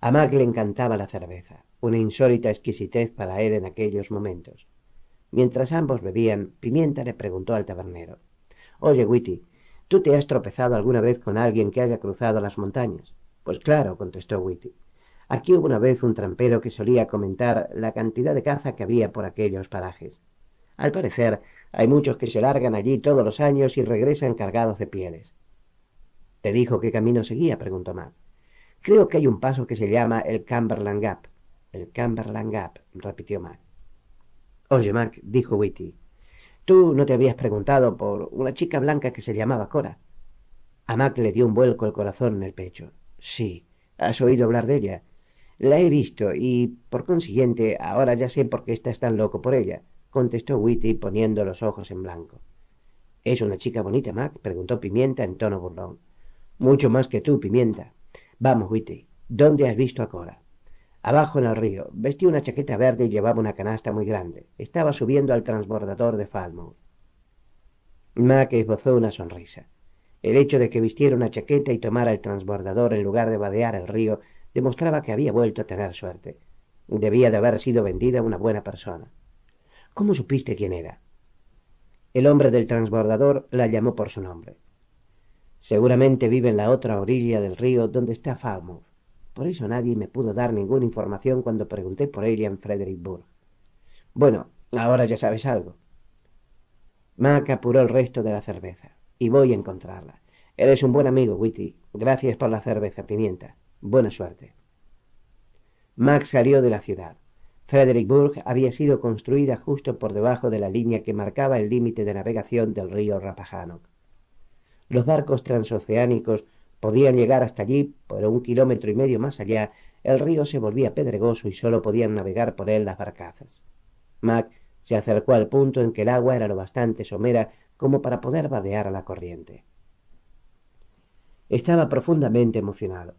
A Mac le encantaba la cerveza, una insólita exquisitez para él en aquellos momentos. Mientras ambos bebían, Pimienta le preguntó al tabernero: Oye, Witty, ¿tú te has tropezado alguna vez con alguien que haya cruzado las montañas? Pues claro, contestó Witty. Aquí hubo una vez un trampero que solía comentar la cantidad de caza que había por aquellos parajes. Al parecer, hay muchos que se largan allí todos los años y regresan cargados de pieles. ¿Te dijo qué camino seguía? preguntó Mac. Creo que hay un paso que se llama el Cumberland Gap. El Cumberland Gap, repitió Mac. Oye, Mac, dijo Whitty, tú no te habías preguntado por una chica blanca que se llamaba Cora. A Mac le dio un vuelco el corazón en el pecho. Sí, has oído hablar de ella. La he visto y, por consiguiente, ahora ya sé por qué estás tan loco por ella, contestó Whitty poniendo los ojos en blanco. ¿Es una chica bonita, Mac? preguntó Pimienta en tono burlón. Mucho más que tú, Pimienta. Vamos, Witty, ¿dónde has visto a Cora? Abajo en el río. Vestía una chaqueta verde y llevaba una canasta muy grande. Estaba subiendo al transbordador de Falmouth. Mac esbozó una sonrisa. El hecho de que vistiera una chaqueta y tomara el transbordador en lugar de vadear el río demostraba que había vuelto a tener suerte. Debía de haber sido vendida una buena persona. ¿Cómo supiste quién era? El hombre del transbordador la llamó por su nombre. Seguramente vive en la otra orilla del río donde está Falmouth. Por eso nadie me pudo dar ninguna información cuando pregunté por ella en Frederickburg. Bueno, ahora ya sabes algo. Mac apuró el resto de la cerveza. Y voy a encontrarla. Eres un buen amigo, Witty. Gracias por la cerveza, pimienta. Buena suerte. Mac salió de la ciudad. Frederickburg había sido construida justo por debajo de la línea que marcaba el límite de navegación del río Rappahannock. Los barcos transoceánicos podían llegar hasta allí, pero un kilómetro y medio más allá el río se volvía pedregoso y solo podían navegar por él las barcazas. Mac se acercó al punto en que el agua era lo bastante somera como para poder vadear a la corriente. Estaba profundamente emocionado.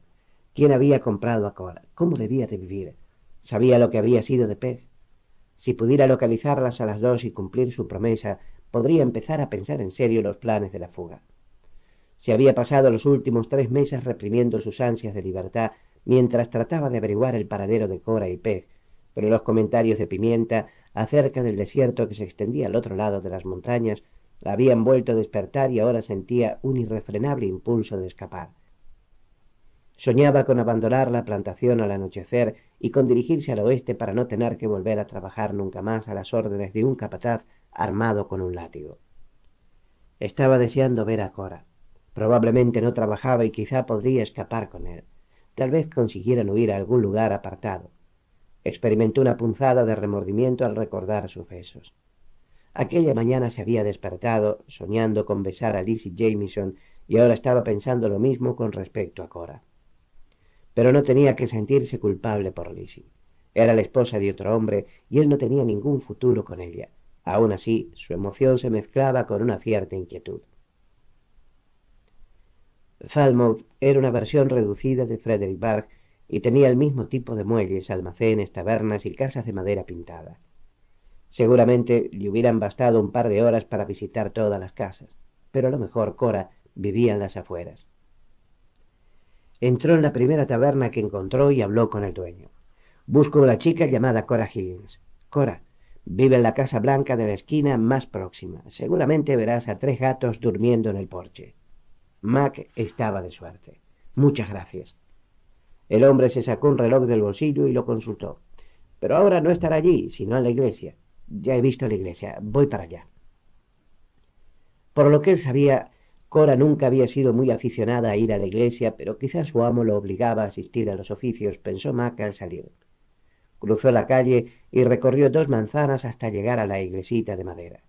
¿Quién había comprado a Cora? ¿Cómo debía de vivir? Sabía lo que había sido de Peg. Si pudiera localizarlas a las dos y cumplir su promesa, podría empezar a pensar en serio los planes de la fuga. Se había pasado los últimos tres meses reprimiendo sus ansias de libertad mientras trataba de averiguar el paradero de Cora y Peg, pero los comentarios de Pimienta acerca del desierto que se extendía al otro lado de las montañas la habían vuelto a despertar y ahora sentía un irrefrenable impulso de escapar. Soñaba con abandonar la plantación al anochecer y con dirigirse al oeste para no tener que volver a trabajar nunca más a las órdenes de un capataz armado con un látigo. Estaba deseando ver a Cora. Probablemente no trabajaba y quizá podría escapar con él. Tal vez consiguieran huir a algún lugar apartado. Experimentó una punzada de remordimiento al recordar sucesos. Aquella mañana se había despertado soñando con besar a Lizzie Jamieson y ahora estaba pensando lo mismo con respecto a Cora. Pero no tenía que sentirse culpable por Lizzie. Era la esposa de otro hombre y él no tenía ningún futuro con ella. Aun así, su emoción se mezclaba con una cierta inquietud. Falmouth era una versión reducida de Frederick Bach y tenía el mismo tipo de muelles, almacenes, tabernas y casas de madera pintada. Seguramente le hubieran bastado un par de horas para visitar todas las casas, pero a lo mejor Cora vivía en las afueras. Entró en la primera taberna que encontró y habló con el dueño. Busco una chica llamada Cora Higgins. Cora, vive en la casa blanca de la esquina más próxima. Seguramente verás a tres gatos durmiendo en el porche. Mac estaba de suerte. Muchas gracias. El hombre se sacó un reloj del bolsillo y lo consultó. Pero ahora no estará allí, sino en la iglesia. Ya he visto la iglesia, voy para allá. Por lo que él sabía, Cora nunca había sido muy aficionada a ir a la iglesia, pero quizás su amo lo obligaba a asistir a los oficios, pensó Mac al salir. Cruzó la calle y recorrió dos manzanas hasta llegar a la iglesita de madera.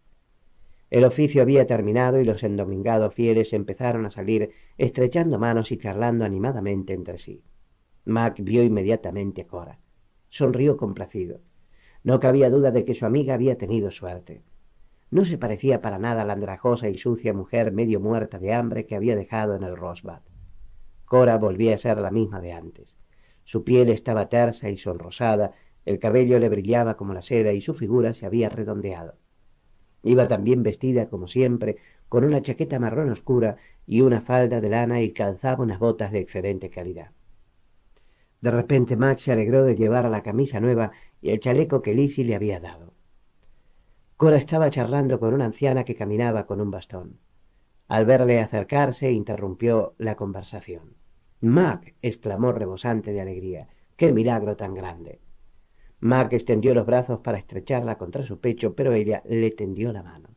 El oficio había terminado y los endomingados fieles empezaron a salir, estrechando manos y charlando animadamente entre sí. Mac vio inmediatamente a Cora. Sonrió complacido. No cabía duda de que su amiga había tenido suerte. No se parecía para nada a la andrajosa y sucia mujer medio muerta de hambre que había dejado en el Rosbad. Cora volvía a ser la misma de antes. Su piel estaba tersa y sonrosada, el cabello le brillaba como la seda y su figura se había redondeado. Iba también vestida, como siempre, con una chaqueta marrón oscura y una falda de lana y calzaba unas botas de excelente calidad. De repente Mac se alegró de llevar la camisa nueva y el chaleco que Lizzie le había dado. Cora estaba charlando con una anciana que caminaba con un bastón. Al verle acercarse, interrumpió la conversación. Mac, exclamó rebosante de alegría, qué milagro tan grande. Mark extendió los brazos para estrecharla contra su pecho, pero ella le tendió la mano.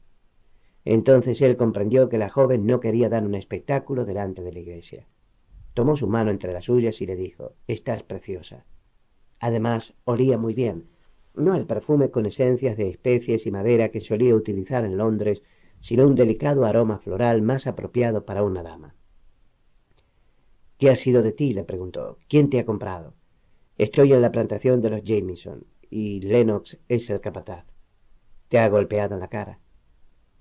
Entonces él comprendió que la joven no quería dar un espectáculo delante de la iglesia. Tomó su mano entre las suyas y le dijo, Estás preciosa. Además, olía muy bien, no el perfume con esencias de especies y madera que solía utilizar en Londres, sino un delicado aroma floral más apropiado para una dama. ¿Qué ha sido de ti? le preguntó. ¿Quién te ha comprado? Estoy en la plantación de los Jameson y Lennox es el capataz. Te ha golpeado en la cara.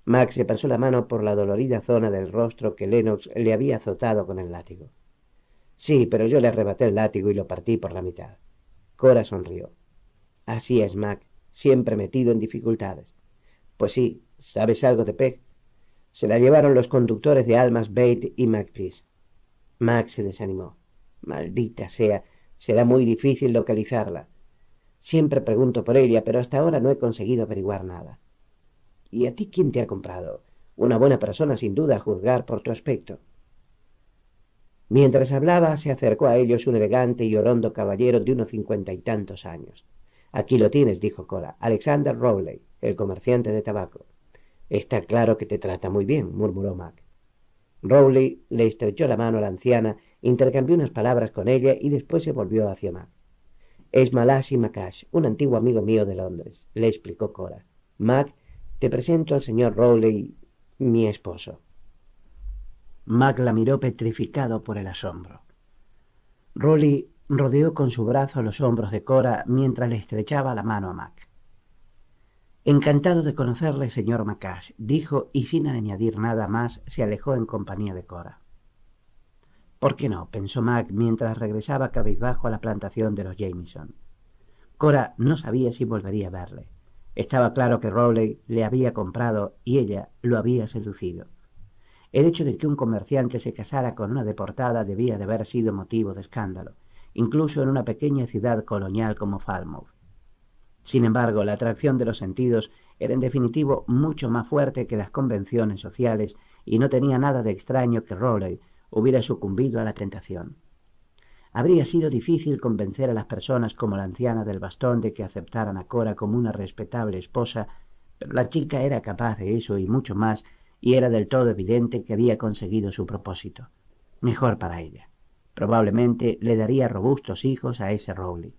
Max se pasó la mano por la dolorida zona del rostro que Lennox le había azotado con el látigo. Sí, pero yo le arrebaté el látigo y lo partí por la mitad. Cora sonrió. Así es, Mac, siempre metido en dificultades. Pues sí, ¿sabes algo de Peck? Se la llevaron los conductores de almas Bate y MacPhee. Mac se desanimó. Maldita sea, Será muy difícil localizarla. Siempre pregunto por ella, pero hasta ahora no he conseguido averiguar nada. ¿Y a ti quién te ha comprado? Una buena persona, sin duda, a juzgar por tu aspecto. Mientras hablaba, se acercó a ellos un elegante y orondo caballero de unos cincuenta y tantos años. Aquí lo tienes, dijo Cora. Alexander Rowley, el comerciante de tabaco. Está claro que te trata muy bien, murmuró Mac. Rowley le estrechó la mano a la anciana Intercambió unas palabras con ella y después se volvió hacia Mac. Es Malashi Macash, un antiguo amigo mío de Londres, le explicó Cora. Mac, te presento al señor Rowley, mi esposo. Mac la miró petrificado por el asombro. Rowley rodeó con su brazo los hombros de Cora mientras le estrechaba la mano a Mac. Encantado de conocerle, señor Macash, dijo y sin añadir nada más se alejó en compañía de Cora. ¿Por qué no? pensó Mac mientras regresaba cabizbajo a la plantación de los Jameson. Cora no sabía si volvería a verle. Estaba claro que Rowley le había comprado y ella lo había seducido. El hecho de que un comerciante se casara con una deportada debía de haber sido motivo de escándalo, incluso en una pequeña ciudad colonial como Falmouth. Sin embargo, la atracción de los sentidos era en definitivo mucho más fuerte que las convenciones sociales y no tenía nada de extraño que Rowley hubiera sucumbido a la tentación. Habría sido difícil convencer a las personas como la anciana del bastón de que aceptaran a Cora como una respetable esposa, pero la chica era capaz de eso y mucho más, y era del todo evidente que había conseguido su propósito. Mejor para ella. Probablemente le daría robustos hijos a ese Rowley.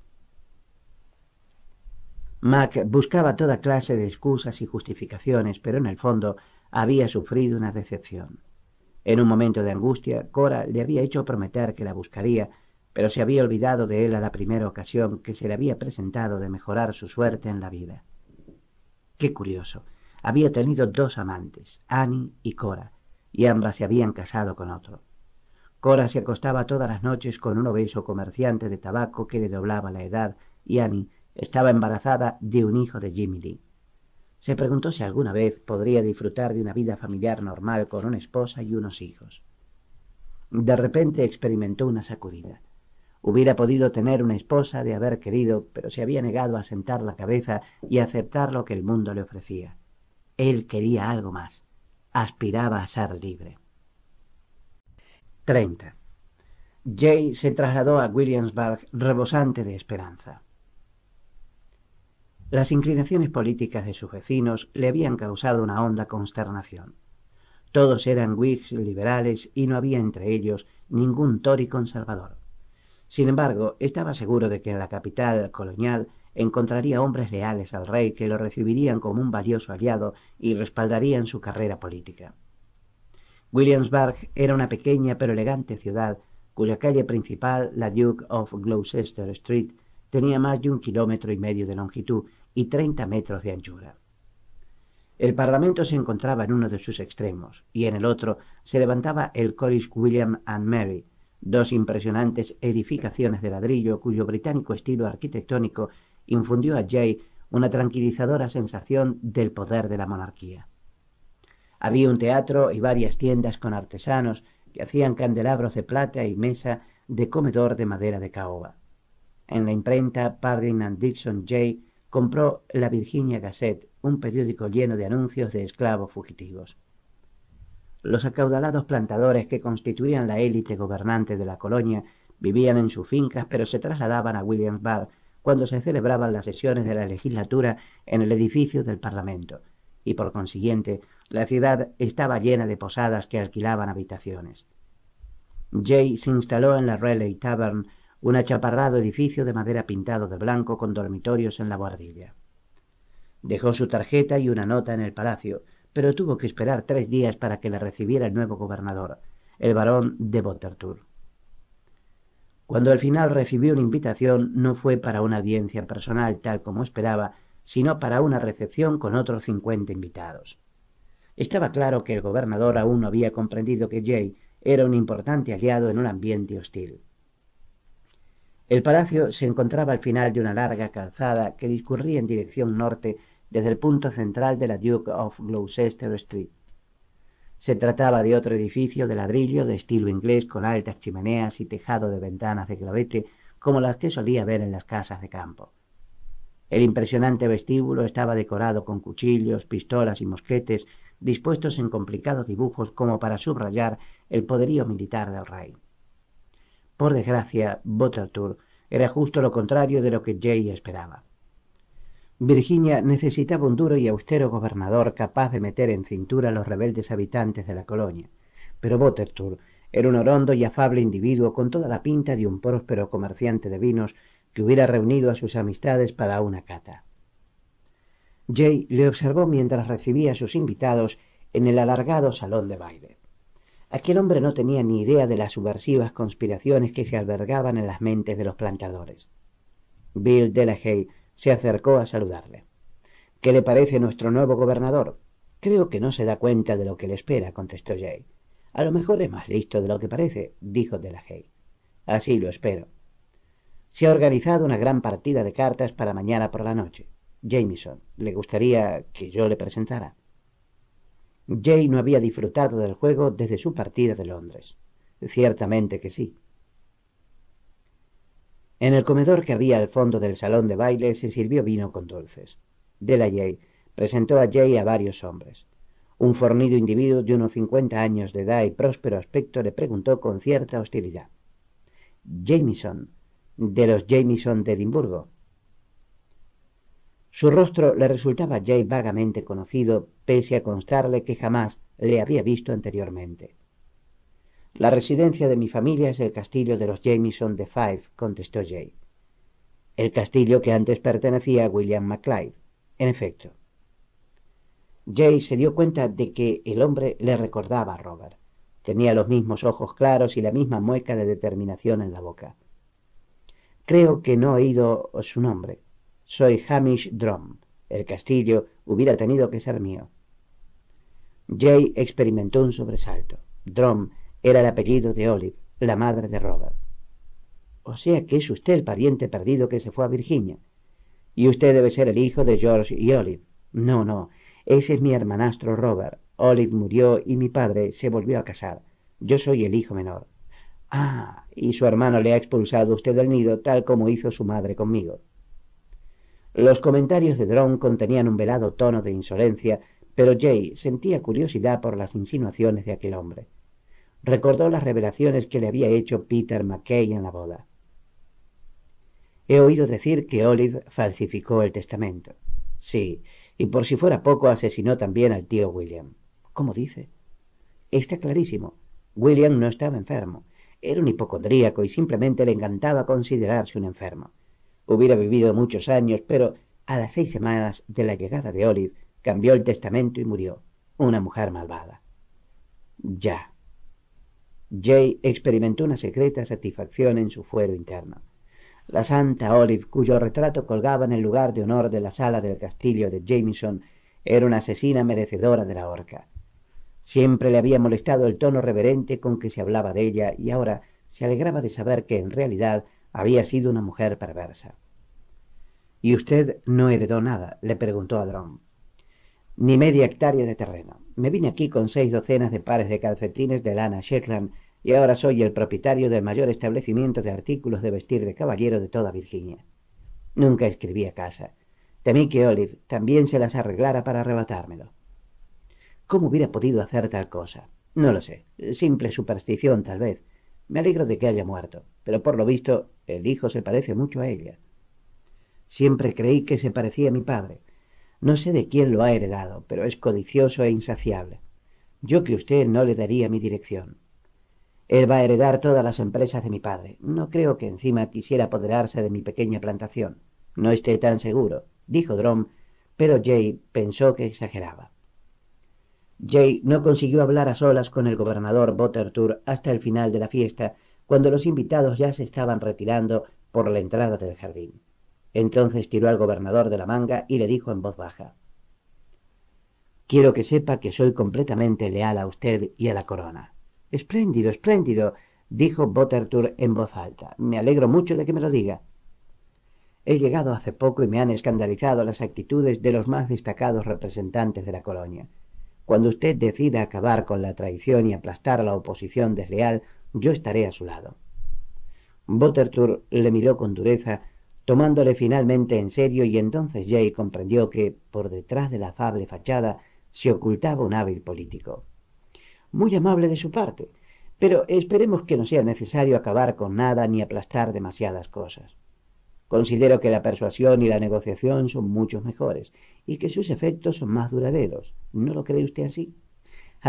Mac buscaba toda clase de excusas y justificaciones, pero en el fondo había sufrido una decepción. En un momento de angustia, Cora le había hecho prometer que la buscaría, pero se había olvidado de él a la primera ocasión que se le había presentado de mejorar su suerte en la vida. Qué curioso. Había tenido dos amantes, Annie y Cora, y ambas se habían casado con otro. Cora se acostaba todas las noches con un obeso comerciante de tabaco que le doblaba la edad, y Annie estaba embarazada de un hijo de Jimmy Lee. Se preguntó si alguna vez podría disfrutar de una vida familiar normal con una esposa y unos hijos. De repente experimentó una sacudida. Hubiera podido tener una esposa de haber querido, pero se había negado a sentar la cabeza y aceptar lo que el mundo le ofrecía. Él quería algo más. Aspiraba a ser libre. 30. Jay se trasladó a Williamsburg rebosante de esperanza. Las inclinaciones políticas de sus vecinos le habían causado una honda consternación. Todos eran whigs liberales y no había entre ellos ningún Tory conservador. Sin embargo, estaba seguro de que en la capital colonial encontraría hombres leales al rey que lo recibirían como un valioso aliado y respaldarían su carrera política. Williamsburg era una pequeña pero elegante ciudad cuya calle principal, la Duke of Gloucester Street, tenía más de un kilómetro y medio de longitud y 30 metros de anchura. El Parlamento se encontraba en uno de sus extremos y en el otro se levantaba el College William and Mary, dos impresionantes edificaciones de ladrillo cuyo británico estilo arquitectónico infundió a Jay una tranquilizadora sensación del poder de la monarquía. Había un teatro y varias tiendas con artesanos que hacían candelabros de plata y mesa de comedor de madera de caoba. En la imprenta Pardin and Dixon Jay compró la Virginia Gazette, un periódico lleno de anuncios de esclavos fugitivos. Los acaudalados plantadores que constituían la élite gobernante de la colonia vivían en sus fincas, pero se trasladaban a Williamsburg cuando se celebraban las sesiones de la legislatura en el edificio del Parlamento, y por consiguiente la ciudad estaba llena de posadas que alquilaban habitaciones. Jay se instaló en la Raleigh Tavern un achaparrado edificio de madera pintado de blanco con dormitorios en la buhardilla. Dejó su tarjeta y una nota en el palacio, pero tuvo que esperar tres días para que la recibiera el nuevo gobernador, el barón de Botertour. Cuando al final recibió una invitación, no fue para una audiencia personal tal como esperaba, sino para una recepción con otros cincuenta invitados. Estaba claro que el gobernador aún no había comprendido que Jay era un importante aliado en un ambiente hostil. El palacio se encontraba al final de una larga calzada que discurría en dirección norte desde el punto central de la Duke of Gloucester Street. Se trataba de otro edificio de ladrillo de estilo inglés con altas chimeneas y tejado de ventanas de clavete como las que solía ver en las casas de campo. El impresionante vestíbulo estaba decorado con cuchillos, pistolas y mosquetes dispuestos en complicados dibujos como para subrayar el poderío militar del rey. Por desgracia, Botertur era justo lo contrario de lo que Jay esperaba. Virginia necesitaba un duro y austero gobernador capaz de meter en cintura a los rebeldes habitantes de la colonia, pero Buttertour era un orondo y afable individuo con toda la pinta de un próspero comerciante de vinos que hubiera reunido a sus amistades para una cata. Jay le observó mientras recibía a sus invitados en el alargado salón de baile. Aquel hombre no tenía ni idea de las subversivas conspiraciones que se albergaban en las mentes de los plantadores. Bill Delahaye se acercó a saludarle. ¿Qué le parece nuestro nuevo gobernador? Creo que no se da cuenta de lo que le espera, contestó Jay. A lo mejor es más listo de lo que parece, dijo Delahaye. Así lo espero. Se ha organizado una gran partida de cartas para mañana por la noche. —Jamison, ¿le gustaría que yo le presentara? Jay no había disfrutado del juego desde su partida de Londres. Ciertamente que sí. En el comedor que había al fondo del salón de baile se sirvió vino con dulces. Jay, presentó a Jay a varios hombres. Un fornido individuo de unos cincuenta años de edad y próspero aspecto le preguntó con cierta hostilidad. Jameson, de los Jameson de Edimburgo. Su rostro le resultaba ya vagamente conocido, pese a constarle que jamás le había visto anteriormente. La residencia de mi familia es el castillo de los Jameson de Fife», contestó Jay. El castillo que antes pertenecía a William MacLeod. En efecto. Jay se dio cuenta de que el hombre le recordaba a Robert. Tenía los mismos ojos claros y la misma mueca de determinación en la boca. Creo que no he oído su nombre, soy Hamish Drum. El castillo hubiera tenido que ser mío. Jay experimentó un sobresalto. Drum era el apellido de Olive, la madre de Robert. O sea que es usted el pariente perdido que se fue a Virginia. Y usted debe ser el hijo de George y Olive. No, no. Ese es mi hermanastro Robert. Olive murió y mi padre se volvió a casar. Yo soy el hijo menor. Ah, y su hermano le ha expulsado usted del nido tal como hizo su madre conmigo. Los comentarios de Drone contenían un velado tono de insolencia, pero Jay sentía curiosidad por las insinuaciones de aquel hombre. Recordó las revelaciones que le había hecho Peter Mackay en la boda. He oído decir que Olive falsificó el testamento. Sí, y por si fuera poco asesinó también al tío William. ¿Cómo dice? Está clarísimo. William no estaba enfermo. Era un hipocondríaco y simplemente le encantaba considerarse un enfermo. Hubiera vivido muchos años, pero a las seis semanas de la llegada de Olive cambió el testamento y murió, una mujer malvada. Ya. Jay experimentó una secreta satisfacción en su fuero interno. La santa Olive, cuyo retrato colgaba en el lugar de honor de la sala del castillo de Jameson, era una asesina merecedora de la horca. Siempre le había molestado el tono reverente con que se hablaba de ella y ahora se alegraba de saber que en realidad había sido una mujer perversa. ¿Y usted no heredó nada? le preguntó a Ni media hectárea de terreno. Me vine aquí con seis docenas de pares de calcetines de lana Shetland y ahora soy el propietario del mayor establecimiento de artículos de vestir de caballero de toda Virginia. Nunca escribí a casa. Temí que Olive también se las arreglara para arrebatármelo. ¿Cómo hubiera podido hacer tal cosa? No lo sé. Simple superstición, tal vez. Me alegro de que haya muerto, pero por lo visto el hijo se parece mucho a ella. Siempre creí que se parecía a mi padre. No sé de quién lo ha heredado, pero es codicioso e insaciable. Yo que usted no le daría mi dirección. Él va a heredar todas las empresas de mi padre. No creo que encima quisiera apoderarse de mi pequeña plantación. No esté tan seguro, dijo Drom, pero Jay pensó que exageraba. Jay no consiguió hablar a solas con el gobernador Buttertour hasta el final de la fiesta cuando los invitados ya se estaban retirando por la entrada del jardín. Entonces tiró al gobernador de la manga y le dijo en voz baja Quiero que sepa que soy completamente leal a usted y a la corona. Espléndido, espléndido, dijo Bottertour en voz alta. Me alegro mucho de que me lo diga. He llegado hace poco y me han escandalizado las actitudes de los más destacados representantes de la colonia. Cuando usted decida acabar con la traición y aplastar a la oposición desleal, yo estaré a su lado. Butterthur le miró con dureza, tomándole finalmente en serio, y entonces Jay comprendió que, por detrás de la afable fachada, se ocultaba un hábil político. Muy amable de su parte, pero esperemos que no sea necesario acabar con nada ni aplastar demasiadas cosas. Considero que la persuasión y la negociación son muchos mejores, y que sus efectos son más duraderos. ¿No lo cree usted así?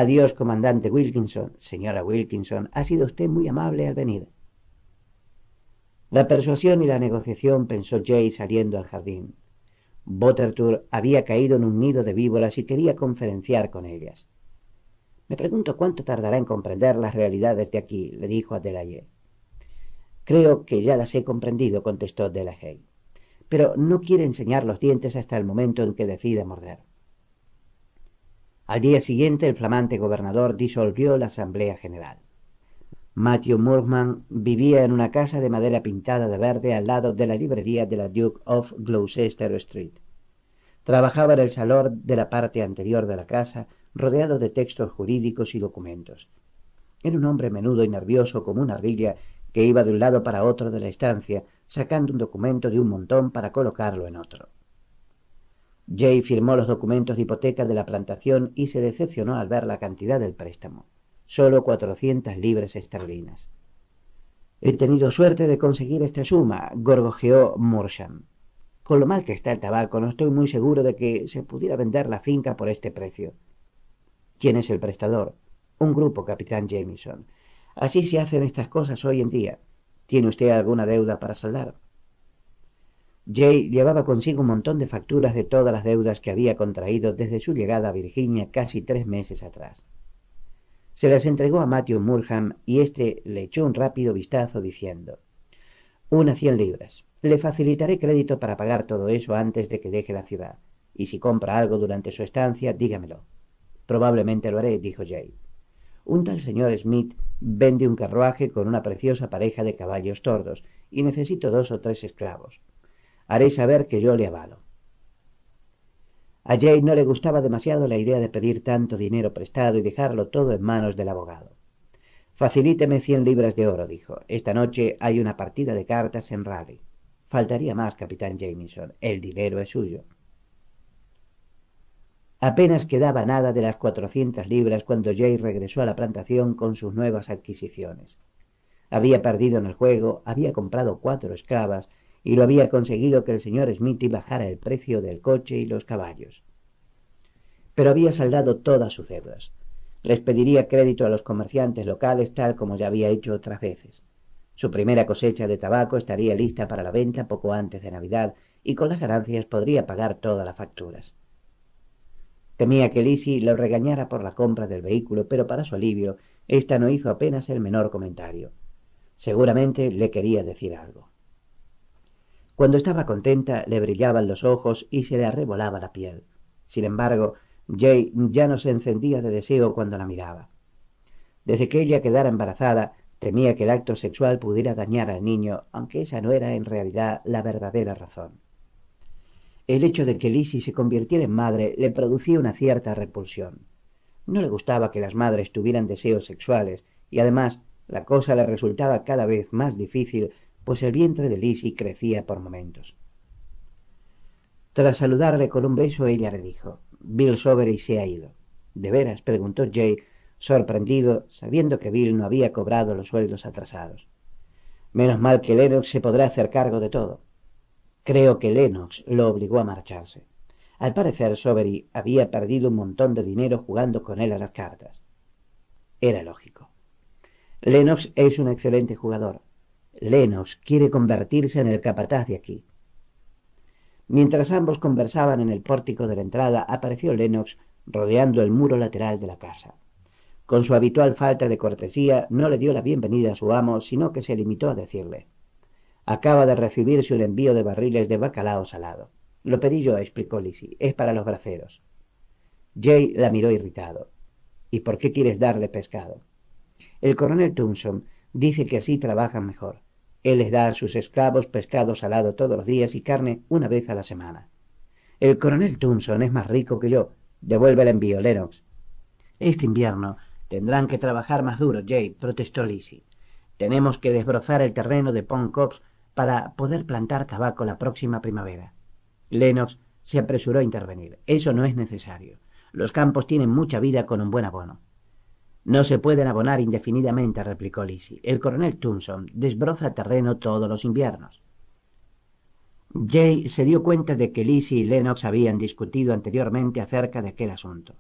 Adiós, comandante Wilkinson. Señora Wilkinson, ha sido usted muy amable al venir. La persuasión y la negociación, pensó Jay saliendo al jardín. Botertour había caído en un nido de víboras y quería conferenciar con ellas. Me pregunto cuánto tardará en comprender las realidades de aquí, le dijo a Delahaye. Creo que ya las he comprendido, contestó Delahaye. Pero no quiere enseñar los dientes hasta el momento en que decida morder. Al día siguiente, el flamante gobernador disolvió la Asamblea General. Matthew Moorman vivía en una casa de madera pintada de verde al lado de la librería de la Duke of Gloucester Street. Trabajaba en el salón de la parte anterior de la casa, rodeado de textos jurídicos y documentos. Era un hombre menudo y nervioso como una ardilla que iba de un lado para otro de la estancia, sacando un documento de un montón para colocarlo en otro. Jay firmó los documentos de hipoteca de la plantación y se decepcionó al ver la cantidad del préstamo, solo 400 libras esterlinas. He tenido suerte de conseguir esta suma, gorgojeó Morsham. Con lo mal que está el tabaco, no estoy muy seguro de que se pudiera vender la finca por este precio. ¿Quién es el prestador? Un grupo, capitán Jameson. Así se hacen estas cosas hoy en día. ¿Tiene usted alguna deuda para saldar? Jay llevaba consigo un montón de facturas de todas las deudas que había contraído desde su llegada a Virginia casi tres meses atrás. Se las entregó a Matthew Murham y éste le echó un rápido vistazo diciendo Una cien libras. Le facilitaré crédito para pagar todo eso antes de que deje la ciudad, y si compra algo durante su estancia, dígamelo. Probablemente lo haré, dijo Jay. Un tal señor Smith vende un carruaje con una preciosa pareja de caballos tordos, y necesito dos o tres esclavos haré saber que yo le avalo. A Jay no le gustaba demasiado la idea de pedir tanto dinero prestado y dejarlo todo en manos del abogado. Facilíteme cien libras de oro, dijo. Esta noche hay una partida de cartas en Raleigh. Faltaría más, capitán Jameson. El dinero es suyo. Apenas quedaba nada de las cuatrocientas libras cuando Jay regresó a la plantación con sus nuevas adquisiciones. Había perdido en el juego, había comprado cuatro esclavas y lo había conseguido que el señor Smithy bajara el precio del coche y los caballos. Pero había saldado todas sus deudas. Les pediría crédito a los comerciantes locales tal como ya había hecho otras veces. Su primera cosecha de tabaco estaría lista para la venta poco antes de Navidad y con las ganancias podría pagar todas las facturas. Temía que Lizzie lo regañara por la compra del vehículo, pero para su alivio, ésta no hizo apenas el menor comentario. Seguramente le quería decir algo. Cuando estaba contenta le brillaban los ojos y se le arrebolaba la piel. Sin embargo, Jay ya no se encendía de deseo cuando la miraba. Desde que ella quedara embarazada, temía que el acto sexual pudiera dañar al niño, aunque esa no era en realidad la verdadera razón. El hecho de que Lizzie se convirtiera en madre le producía una cierta repulsión. No le gustaba que las madres tuvieran deseos sexuales, y además la cosa le resultaba cada vez más difícil pues el vientre de Lizzie crecía por momentos. Tras saludarle con un beso, ella le dijo, Bill Sovery se ha ido. ¿De veras? preguntó Jay, sorprendido, sabiendo que Bill no había cobrado los sueldos atrasados. Menos mal que Lennox se podrá hacer cargo de todo. Creo que Lennox lo obligó a marcharse. Al parecer, Sovery había perdido un montón de dinero jugando con él a las cartas. Era lógico. Lennox es un excelente jugador, —Lennox quiere convertirse en el capataz de aquí. Mientras ambos conversaban en el pórtico de la entrada, apareció Lennox rodeando el muro lateral de la casa. Con su habitual falta de cortesía, no le dio la bienvenida a su amo, sino que se limitó a decirle: Acaba de recibirse un envío de barriles de bacalao salado. Lo pedí yo, explicó Lizzie. Es para los braceros. Jay la miró irritado. ¿Y por qué quieres darle pescado? El coronel Thompson dice que así trabajan mejor. Él les da a sus esclavos pescado salado todos los días y carne una vez a la semana. El coronel Thompson es más rico que yo. Devuelve el envío, Lennox. Este invierno tendrán que trabajar más duro, Jay, protestó Lizzie. Tenemos que desbrozar el terreno de Pond para poder plantar tabaco la próxima primavera. Lennox se apresuró a intervenir. Eso no es necesario. Los campos tienen mucha vida con un buen abono. No se pueden abonar indefinidamente, replicó Lizzie. El coronel Thompson desbroza terreno todos los inviernos. Jay se dio cuenta de que Lizzie y Lennox habían discutido anteriormente acerca de aquel asunto.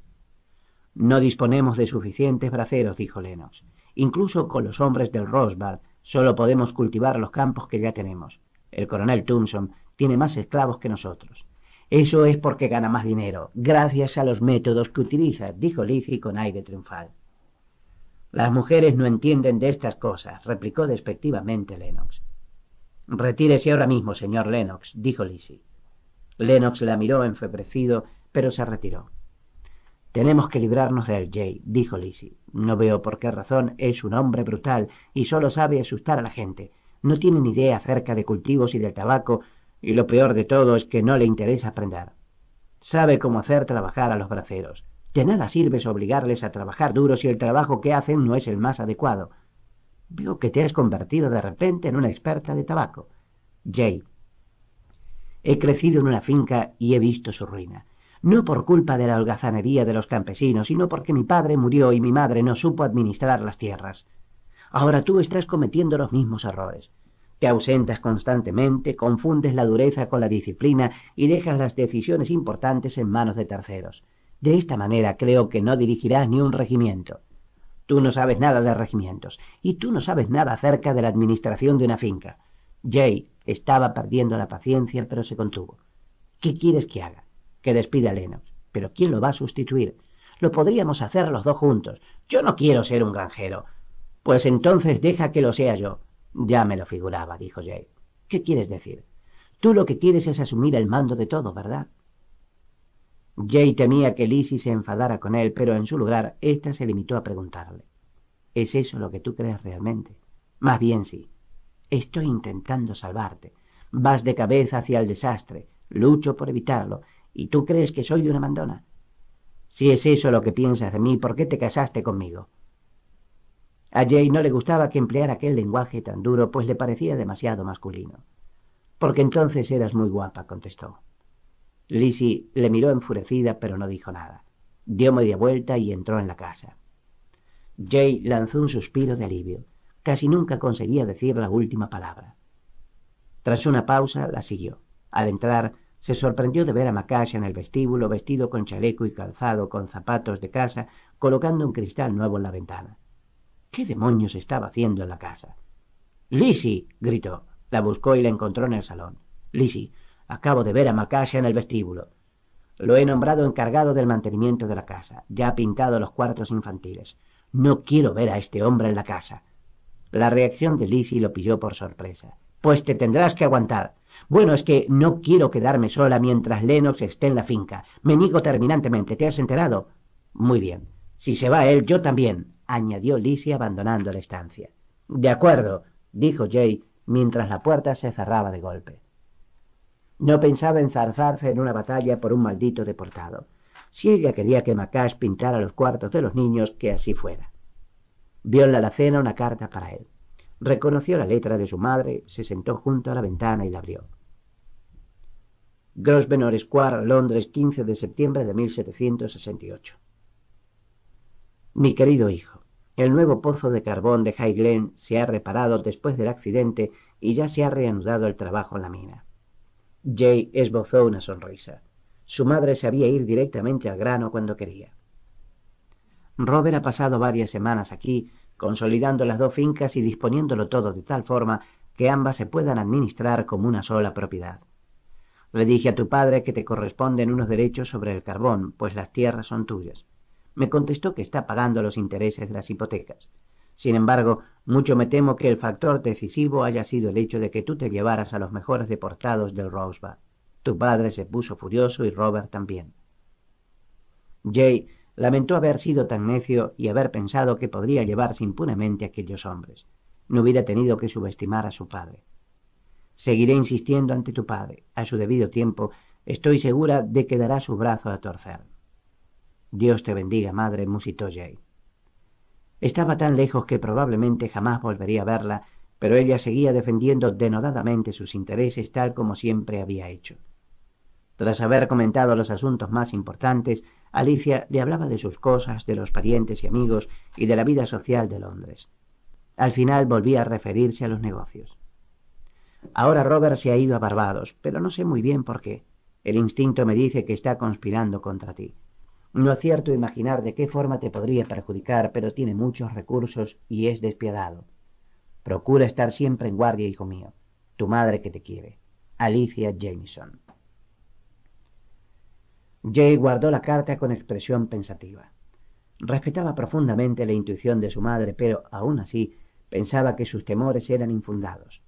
No disponemos de suficientes braceros, dijo Lennox. Incluso con los hombres del Rosbard solo podemos cultivar los campos que ya tenemos. El coronel Thompson tiene más esclavos que nosotros. Eso es porque gana más dinero, gracias a los métodos que utiliza, dijo Lizzie con aire triunfal. Las mujeres no entienden de estas cosas, replicó despectivamente Lennox. Retírese ahora mismo, señor Lennox, dijo Lizzie. Lennox la miró enfebrecido, pero se retiró. Tenemos que librarnos de Jay, dijo Lizzie. No veo por qué razón es un hombre brutal y solo sabe asustar a la gente. No tiene ni idea acerca de cultivos y del tabaco, y lo peor de todo es que no le interesa aprender. Sabe cómo hacer trabajar a los braceros. De nada sirves obligarles a trabajar duro si el trabajo que hacen no es el más adecuado. Veo que te has convertido de repente en una experta de tabaco. Jay. He crecido en una finca y he visto su ruina. No por culpa de la holgazanería de los campesinos, sino porque mi padre murió y mi madre no supo administrar las tierras. Ahora tú estás cometiendo los mismos errores. Te ausentas constantemente, confundes la dureza con la disciplina y dejas las decisiones importantes en manos de terceros. De esta manera creo que no dirigirás ni un regimiento. Tú no sabes nada de regimientos y tú no sabes nada acerca de la administración de una finca. Jay estaba perdiendo la paciencia, pero se contuvo. ¿Qué quieres que haga? Que despida a Lennox. Pero ¿quién lo va a sustituir? Lo podríamos hacer los dos juntos. Yo no quiero ser un granjero. Pues entonces deja que lo sea yo. Ya me lo figuraba, dijo Jay. ¿Qué quieres decir? Tú lo que quieres es asumir el mando de todo, ¿verdad? Jay temía que Lizzie se enfadara con él, pero en su lugar, ésta se limitó a preguntarle. ¿Es eso lo que tú crees realmente? Más bien sí. Estoy intentando salvarte. Vas de cabeza hacia el desastre. Lucho por evitarlo. ¿Y tú crees que soy una mandona? Si es eso lo que piensas de mí, ¿por qué te casaste conmigo? A Jay no le gustaba que empleara aquel lenguaje tan duro, pues le parecía demasiado masculino. Porque entonces eras muy guapa, contestó. Lizzie le miró enfurecida, pero no dijo nada. Dio media vuelta y entró en la casa. Jay lanzó un suspiro de alivio. Casi nunca conseguía decir la última palabra. Tras una pausa, la siguió. Al entrar, se sorprendió de ver a Macash en el vestíbulo, vestido con chaleco y calzado, con zapatos de casa, colocando un cristal nuevo en la ventana. ¿Qué demonios estaba haciendo en la casa? Lizzie. gritó. La buscó y la encontró en el salón. Lizzie, Acabo de ver a Macasha en el vestíbulo. Lo he nombrado encargado del mantenimiento de la casa. Ya ha pintado los cuartos infantiles. No quiero ver a este hombre en la casa. La reacción de Lizzie lo pilló por sorpresa. Pues te tendrás que aguantar. Bueno, es que no quiero quedarme sola mientras Lennox esté en la finca. Me niego terminantemente. ¿Te has enterado? Muy bien. Si se va él, yo también, añadió Lizzie abandonando la estancia. De acuerdo, dijo Jay mientras la puerta se cerraba de golpe. No pensaba en enzarzarse en una batalla por un maldito deportado. Si ella quería que Macash pintara los cuartos de los niños, que así fuera. Vio en la alacena una carta para él. Reconoció la letra de su madre, se sentó junto a la ventana y la abrió. Grosvenor Square, Londres, 15 de septiembre de 1768. Mi querido hijo, el nuevo pozo de carbón de High Glen se ha reparado después del accidente y ya se ha reanudado el trabajo en la mina. Jay esbozó una sonrisa. Su madre sabía ir directamente al grano cuando quería. Robert ha pasado varias semanas aquí, consolidando las dos fincas y disponiéndolo todo de tal forma que ambas se puedan administrar como una sola propiedad. Le dije a tu padre que te corresponden unos derechos sobre el carbón, pues las tierras son tuyas. Me contestó que está pagando los intereses de las hipotecas. Sin embargo, mucho me temo que el factor decisivo haya sido el hecho de que tú te llevaras a los mejores deportados del Rosebud. Tu padre se puso furioso y Robert también. Jay lamentó haber sido tan necio y haber pensado que podría llevarse impunemente a aquellos hombres. No hubiera tenido que subestimar a su padre. Seguiré insistiendo ante tu padre. A su debido tiempo, estoy segura de que dará su brazo a torcer. Dios te bendiga, madre, musitó Jay. Estaba tan lejos que probablemente jamás volvería a verla, pero ella seguía defendiendo denodadamente sus intereses tal como siempre había hecho. Tras haber comentado los asuntos más importantes, Alicia le hablaba de sus cosas, de los parientes y amigos y de la vida social de Londres. Al final volvía a referirse a los negocios. Ahora Robert se ha ido a Barbados, pero no sé muy bien por qué. El instinto me dice que está conspirando contra ti. No acierto imaginar de qué forma te podría perjudicar, pero tiene muchos recursos y es despiadado. Procura estar siempre en guardia, hijo mío. Tu madre que te quiere. Alicia Jameson. Jay guardó la carta con expresión pensativa. Respetaba profundamente la intuición de su madre, pero aun así pensaba que sus temores eran infundados.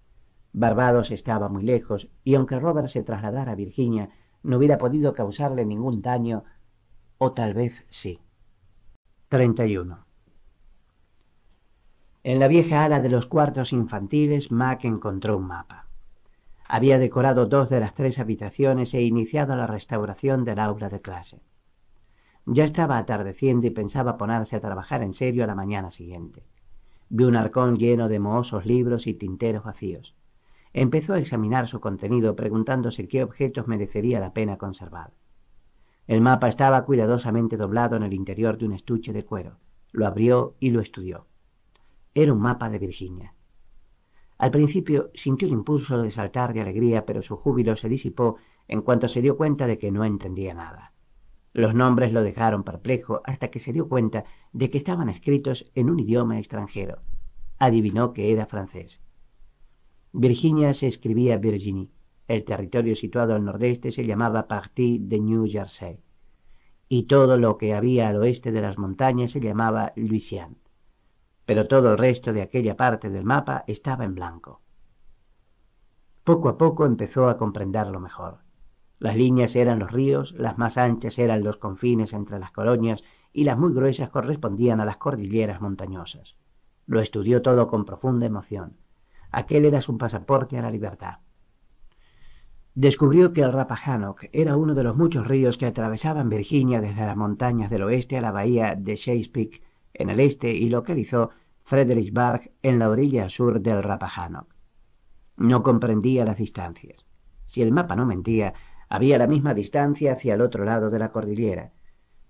Barbados estaba muy lejos, y aunque Robert se trasladara a Virginia, no hubiera podido causarle ningún daño o tal vez sí. 31. En la vieja ala de los cuartos infantiles, Mac encontró un mapa. Había decorado dos de las tres habitaciones e iniciado la restauración del aula de clase. Ya estaba atardeciendo y pensaba ponerse a trabajar en serio a la mañana siguiente. Vio un arcón lleno de mohosos libros y tinteros vacíos. Empezó a examinar su contenido preguntándose qué objetos merecería la pena conservar. El mapa estaba cuidadosamente doblado en el interior de un estuche de cuero. Lo abrió y lo estudió. Era un mapa de Virginia. Al principio sintió el impulso de saltar de alegría, pero su júbilo se disipó en cuanto se dio cuenta de que no entendía nada. Los nombres lo dejaron perplejo hasta que se dio cuenta de que estaban escritos en un idioma extranjero. Adivinó que era francés. Virginia se escribía Virginie, el territorio situado al nordeste se llamaba Parti de New Jersey y todo lo que había al oeste de las montañas se llamaba Louisiane. Pero todo el resto de aquella parte del mapa estaba en blanco. Poco a poco empezó a comprenderlo mejor. Las líneas eran los ríos, las más anchas eran los confines entre las colonias y las muy gruesas correspondían a las cordilleras montañosas. Lo estudió todo con profunda emoción. Aquel era su pasaporte a la libertad descubrió que el Rappahannock era uno de los muchos ríos que atravesaban Virginia desde las montañas del oeste a la bahía de Chesapeake en el este y localizó Fredericksburg en la orilla sur del Rappahannock. No comprendía las distancias. Si el mapa no mentía, había la misma distancia hacia el otro lado de la cordillera,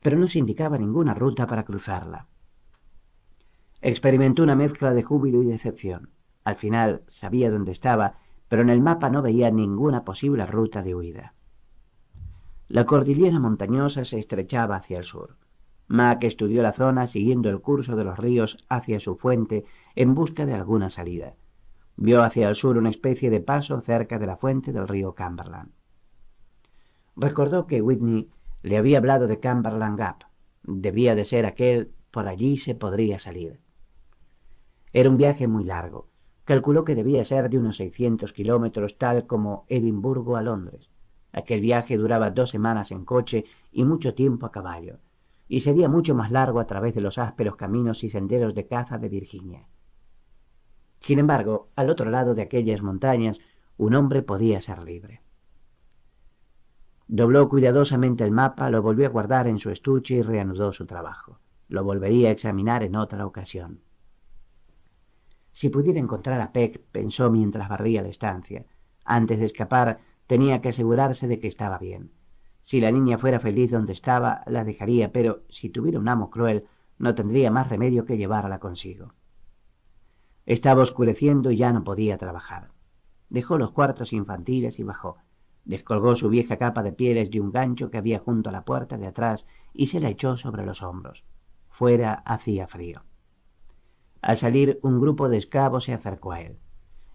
pero no se indicaba ninguna ruta para cruzarla. Experimentó una mezcla de júbilo y decepción. Al final sabía dónde estaba pero en el mapa no veía ninguna posible ruta de huida. La cordillera montañosa se estrechaba hacia el sur. Mac estudió la zona siguiendo el curso de los ríos hacia su fuente en busca de alguna salida. Vio hacia el sur una especie de paso cerca de la fuente del río Cumberland. Recordó que Whitney le había hablado de Cumberland Gap. Debía de ser aquel, por allí se podría salir. Era un viaje muy largo, Calculó que debía ser de unos 600 kilómetros, tal como Edimburgo a Londres. Aquel viaje duraba dos semanas en coche y mucho tiempo a caballo, y sería mucho más largo a través de los ásperos caminos y senderos de caza de Virginia. Sin embargo, al otro lado de aquellas montañas, un hombre podía ser libre. Dobló cuidadosamente el mapa, lo volvió a guardar en su estuche y reanudó su trabajo. Lo volvería a examinar en otra ocasión. Si pudiera encontrar a Peck, pensó mientras barría la estancia. Antes de escapar, tenía que asegurarse de que estaba bien. Si la niña fuera feliz donde estaba, la dejaría, pero si tuviera un amo cruel, no tendría más remedio que llevarla consigo. Estaba oscureciendo y ya no podía trabajar. Dejó los cuartos infantiles y bajó. Descolgó su vieja capa de pieles de un gancho que había junto a la puerta de atrás y se la echó sobre los hombros. Fuera hacía frío. Al salir, un grupo de esclavos se acercó a él.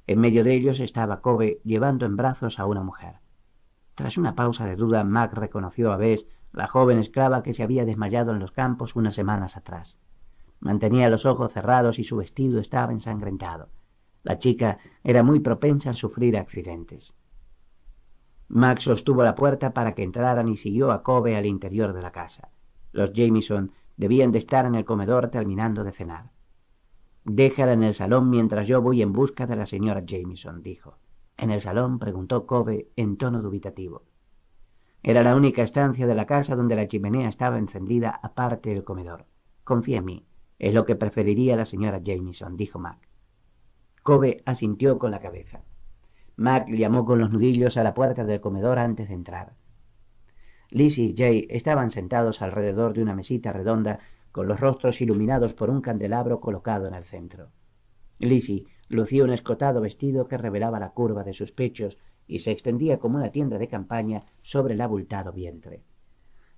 En medio de ellos estaba Kobe llevando en brazos a una mujer. Tras una pausa de duda, Mac reconoció a Bess, la joven esclava que se había desmayado en los campos unas semanas atrás. Mantenía los ojos cerrados y su vestido estaba ensangrentado. La chica era muy propensa a sufrir accidentes. Max sostuvo la puerta para que entraran y siguió a Kobe al interior de la casa. Los Jameson debían de estar en el comedor terminando de cenar. Déjala en el salón mientras yo voy en busca de la señora Jameson, dijo. En el salón preguntó Kobe en tono dubitativo. Era la única estancia de la casa donde la chimenea estaba encendida aparte del comedor. Confía en mí. Es lo que preferiría la señora Jameson, dijo Mac. Kobe asintió con la cabeza. Mac llamó con los nudillos a la puerta del comedor antes de entrar. Liz y Jay estaban sentados alrededor de una mesita redonda con los rostros iluminados por un candelabro colocado en el centro. Lizzie lucía un escotado vestido que revelaba la curva de sus pechos y se extendía como una tienda de campaña sobre el abultado vientre.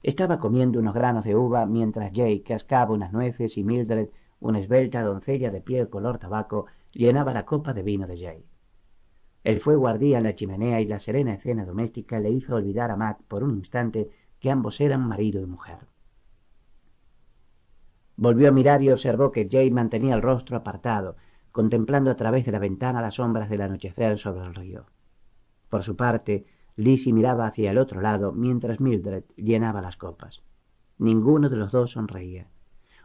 Estaba comiendo unos granos de uva mientras Jay cascaba unas nueces y Mildred, una esbelta doncella de piel color tabaco, llenaba la copa de vino de Jay. El fuego ardía en la chimenea y la serena escena doméstica le hizo olvidar a Mac por un instante que ambos eran marido y mujer. Volvió a mirar y observó que Jay mantenía el rostro apartado, contemplando a través de la ventana las sombras del anochecer sobre el río. Por su parte, Lizzie miraba hacia el otro lado mientras Mildred llenaba las copas. Ninguno de los dos sonreía.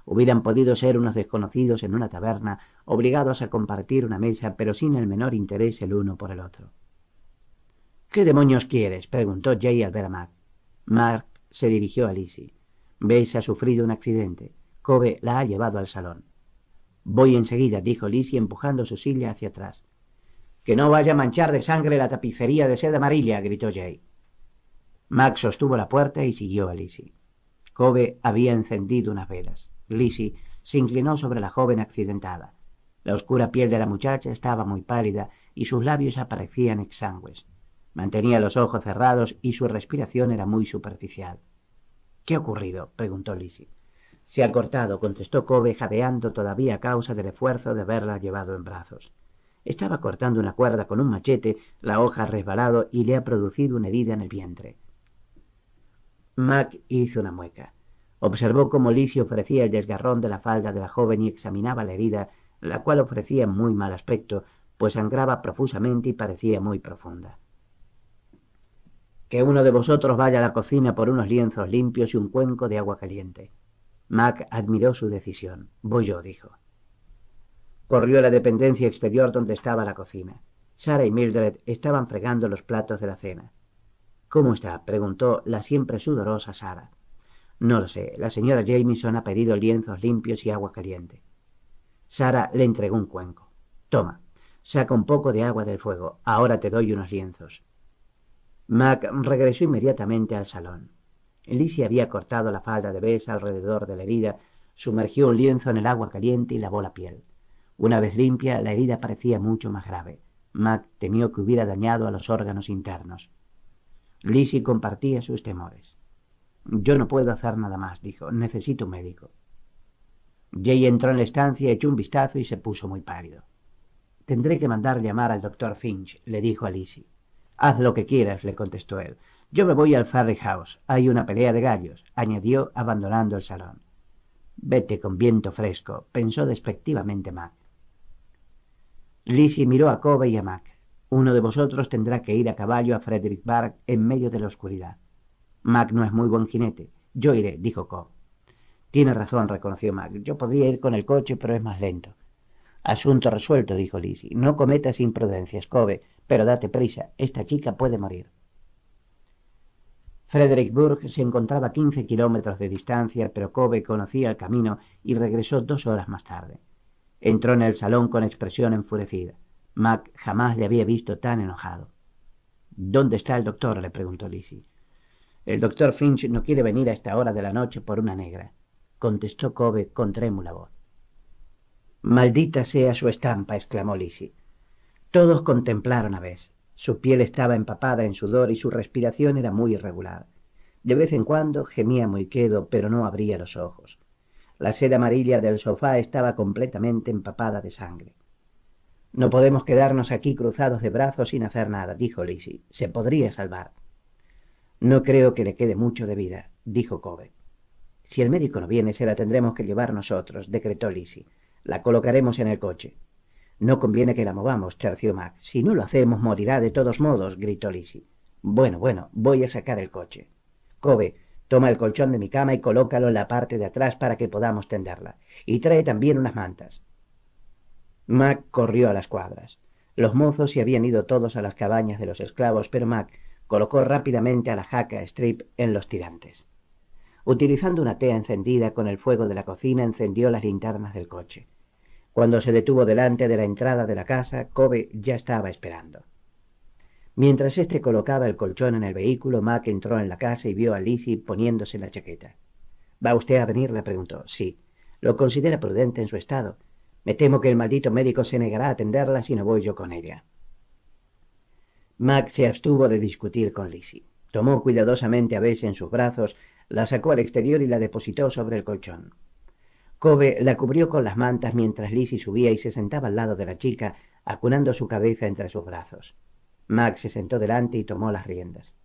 Hubieran podido ser unos desconocidos en una taberna, obligados a compartir una mesa, pero sin el menor interés el uno por el otro. ¿Qué demonios quieres? preguntó Jay al ver a Mark. Mark se dirigió a Lizzie. ¿Veis ha sufrido un accidente la ha llevado al salón. Voy enseguida, dijo Lizzie empujando su silla hacia atrás. Que no vaya a manchar de sangre la tapicería de seda amarilla, gritó Jay. Max sostuvo la puerta y siguió a Lizzie. Kobe había encendido unas velas. Lizzie se inclinó sobre la joven accidentada. La oscura piel de la muchacha estaba muy pálida y sus labios aparecían exangües. Mantenía los ojos cerrados y su respiración era muy superficial. ¿Qué ha ocurrido? preguntó Lizzie. Se ha cortado, contestó Kobe, jadeando todavía a causa del esfuerzo de haberla llevado en brazos. Estaba cortando una cuerda con un machete, la hoja ha resbalado y le ha producido una herida en el vientre. Mac hizo una mueca. Observó cómo Lizzie ofrecía el desgarrón de la falda de la joven y examinaba la herida, la cual ofrecía muy mal aspecto, pues sangraba profusamente y parecía muy profunda. Que uno de vosotros vaya a la cocina por unos lienzos limpios y un cuenco de agua caliente. Mac admiró su decisión. Voy yo, dijo. Corrió a la dependencia exterior donde estaba la cocina. Sara y Mildred estaban fregando los platos de la cena. ¿Cómo está? preguntó la siempre sudorosa Sara. No lo sé. La señora Jamison ha pedido lienzos limpios y agua caliente. Sara le entregó un cuenco. Toma, saca un poco de agua del fuego. Ahora te doy unos lienzos. Mac regresó inmediatamente al salón. Lizzie había cortado la falda de besa alrededor de la herida, sumergió un lienzo en el agua caliente y lavó la piel. Una vez limpia, la herida parecía mucho más grave. Mac temió que hubiera dañado a los órganos internos. Lizzie compartía sus temores. Yo no puedo hacer nada más, dijo. Necesito un médico. Jay entró en la estancia, echó un vistazo y se puso muy pálido. Tendré que mandar llamar al doctor Finch, le dijo a Lizzie. Haz lo que quieras, le contestó él. Yo me voy al Farry House. Hay una pelea de gallos, añadió, abandonando el salón. Vete con viento fresco, pensó despectivamente Mac. Lizzie miró a Kobe y a Mac. Uno de vosotros tendrá que ir a caballo a Frederick Frederickburg en medio de la oscuridad. Mac no es muy buen jinete. Yo iré, dijo Cobb. Tiene razón, reconoció Mac. Yo podría ir con el coche, pero es más lento. Asunto resuelto, dijo Lizzie. No cometas imprudencias, Kobe, pero date prisa. Esta chica puede morir. Frederickburg se encontraba a quince kilómetros de distancia, pero Kobe conocía el camino y regresó dos horas más tarde. Entró en el salón con expresión enfurecida. Mac jamás le había visto tan enojado. ¿Dónde está el doctor? le preguntó Lizzie. El doctor Finch no quiere venir a esta hora de la noche por una negra, contestó Kobe con trémula voz. Maldita sea su estampa, exclamó Lizzie. Todos contemplaron a Bess. Su piel estaba empapada en sudor y su respiración era muy irregular. De vez en cuando gemía muy quedo, pero no abría los ojos. La seda amarilla del sofá estaba completamente empapada de sangre. No podemos quedarnos aquí cruzados de brazos sin hacer nada, dijo Lizzie. Se podría salvar. No creo que le quede mucho de vida, dijo Kobe. Si el médico no viene, se la tendremos que llevar nosotros, decretó Lizzie. La colocaremos en el coche. No conviene que la movamos, charció Mac. Si no lo hacemos, morirá de todos modos, gritó Lizzie. Bueno, bueno, voy a sacar el coche. Kobe, toma el colchón de mi cama y colócalo en la parte de atrás para que podamos tenderla. Y trae también unas mantas. Mac corrió a las cuadras. Los mozos se habían ido todos a las cabañas de los esclavos, pero Mac colocó rápidamente a la jaca Strip en los tirantes. Utilizando una tea encendida con el fuego de la cocina, encendió las linternas del coche. Cuando se detuvo delante de la entrada de la casa, Kobe ya estaba esperando. Mientras éste colocaba el colchón en el vehículo, Mac entró en la casa y vio a Lizzie poniéndose la chaqueta. ¿Va usted a venir? le preguntó. Sí. Lo considera prudente en su estado. Me temo que el maldito médico se negará a atenderla si no voy yo con ella. Mac se abstuvo de discutir con Lizzie. Tomó cuidadosamente a Bess en sus brazos, la sacó al exterior y la depositó sobre el colchón. Kobe la cubrió con las mantas mientras Lizzie subía y se sentaba al lado de la chica, acunando su cabeza entre sus brazos. Mac se sentó delante y tomó las riendas.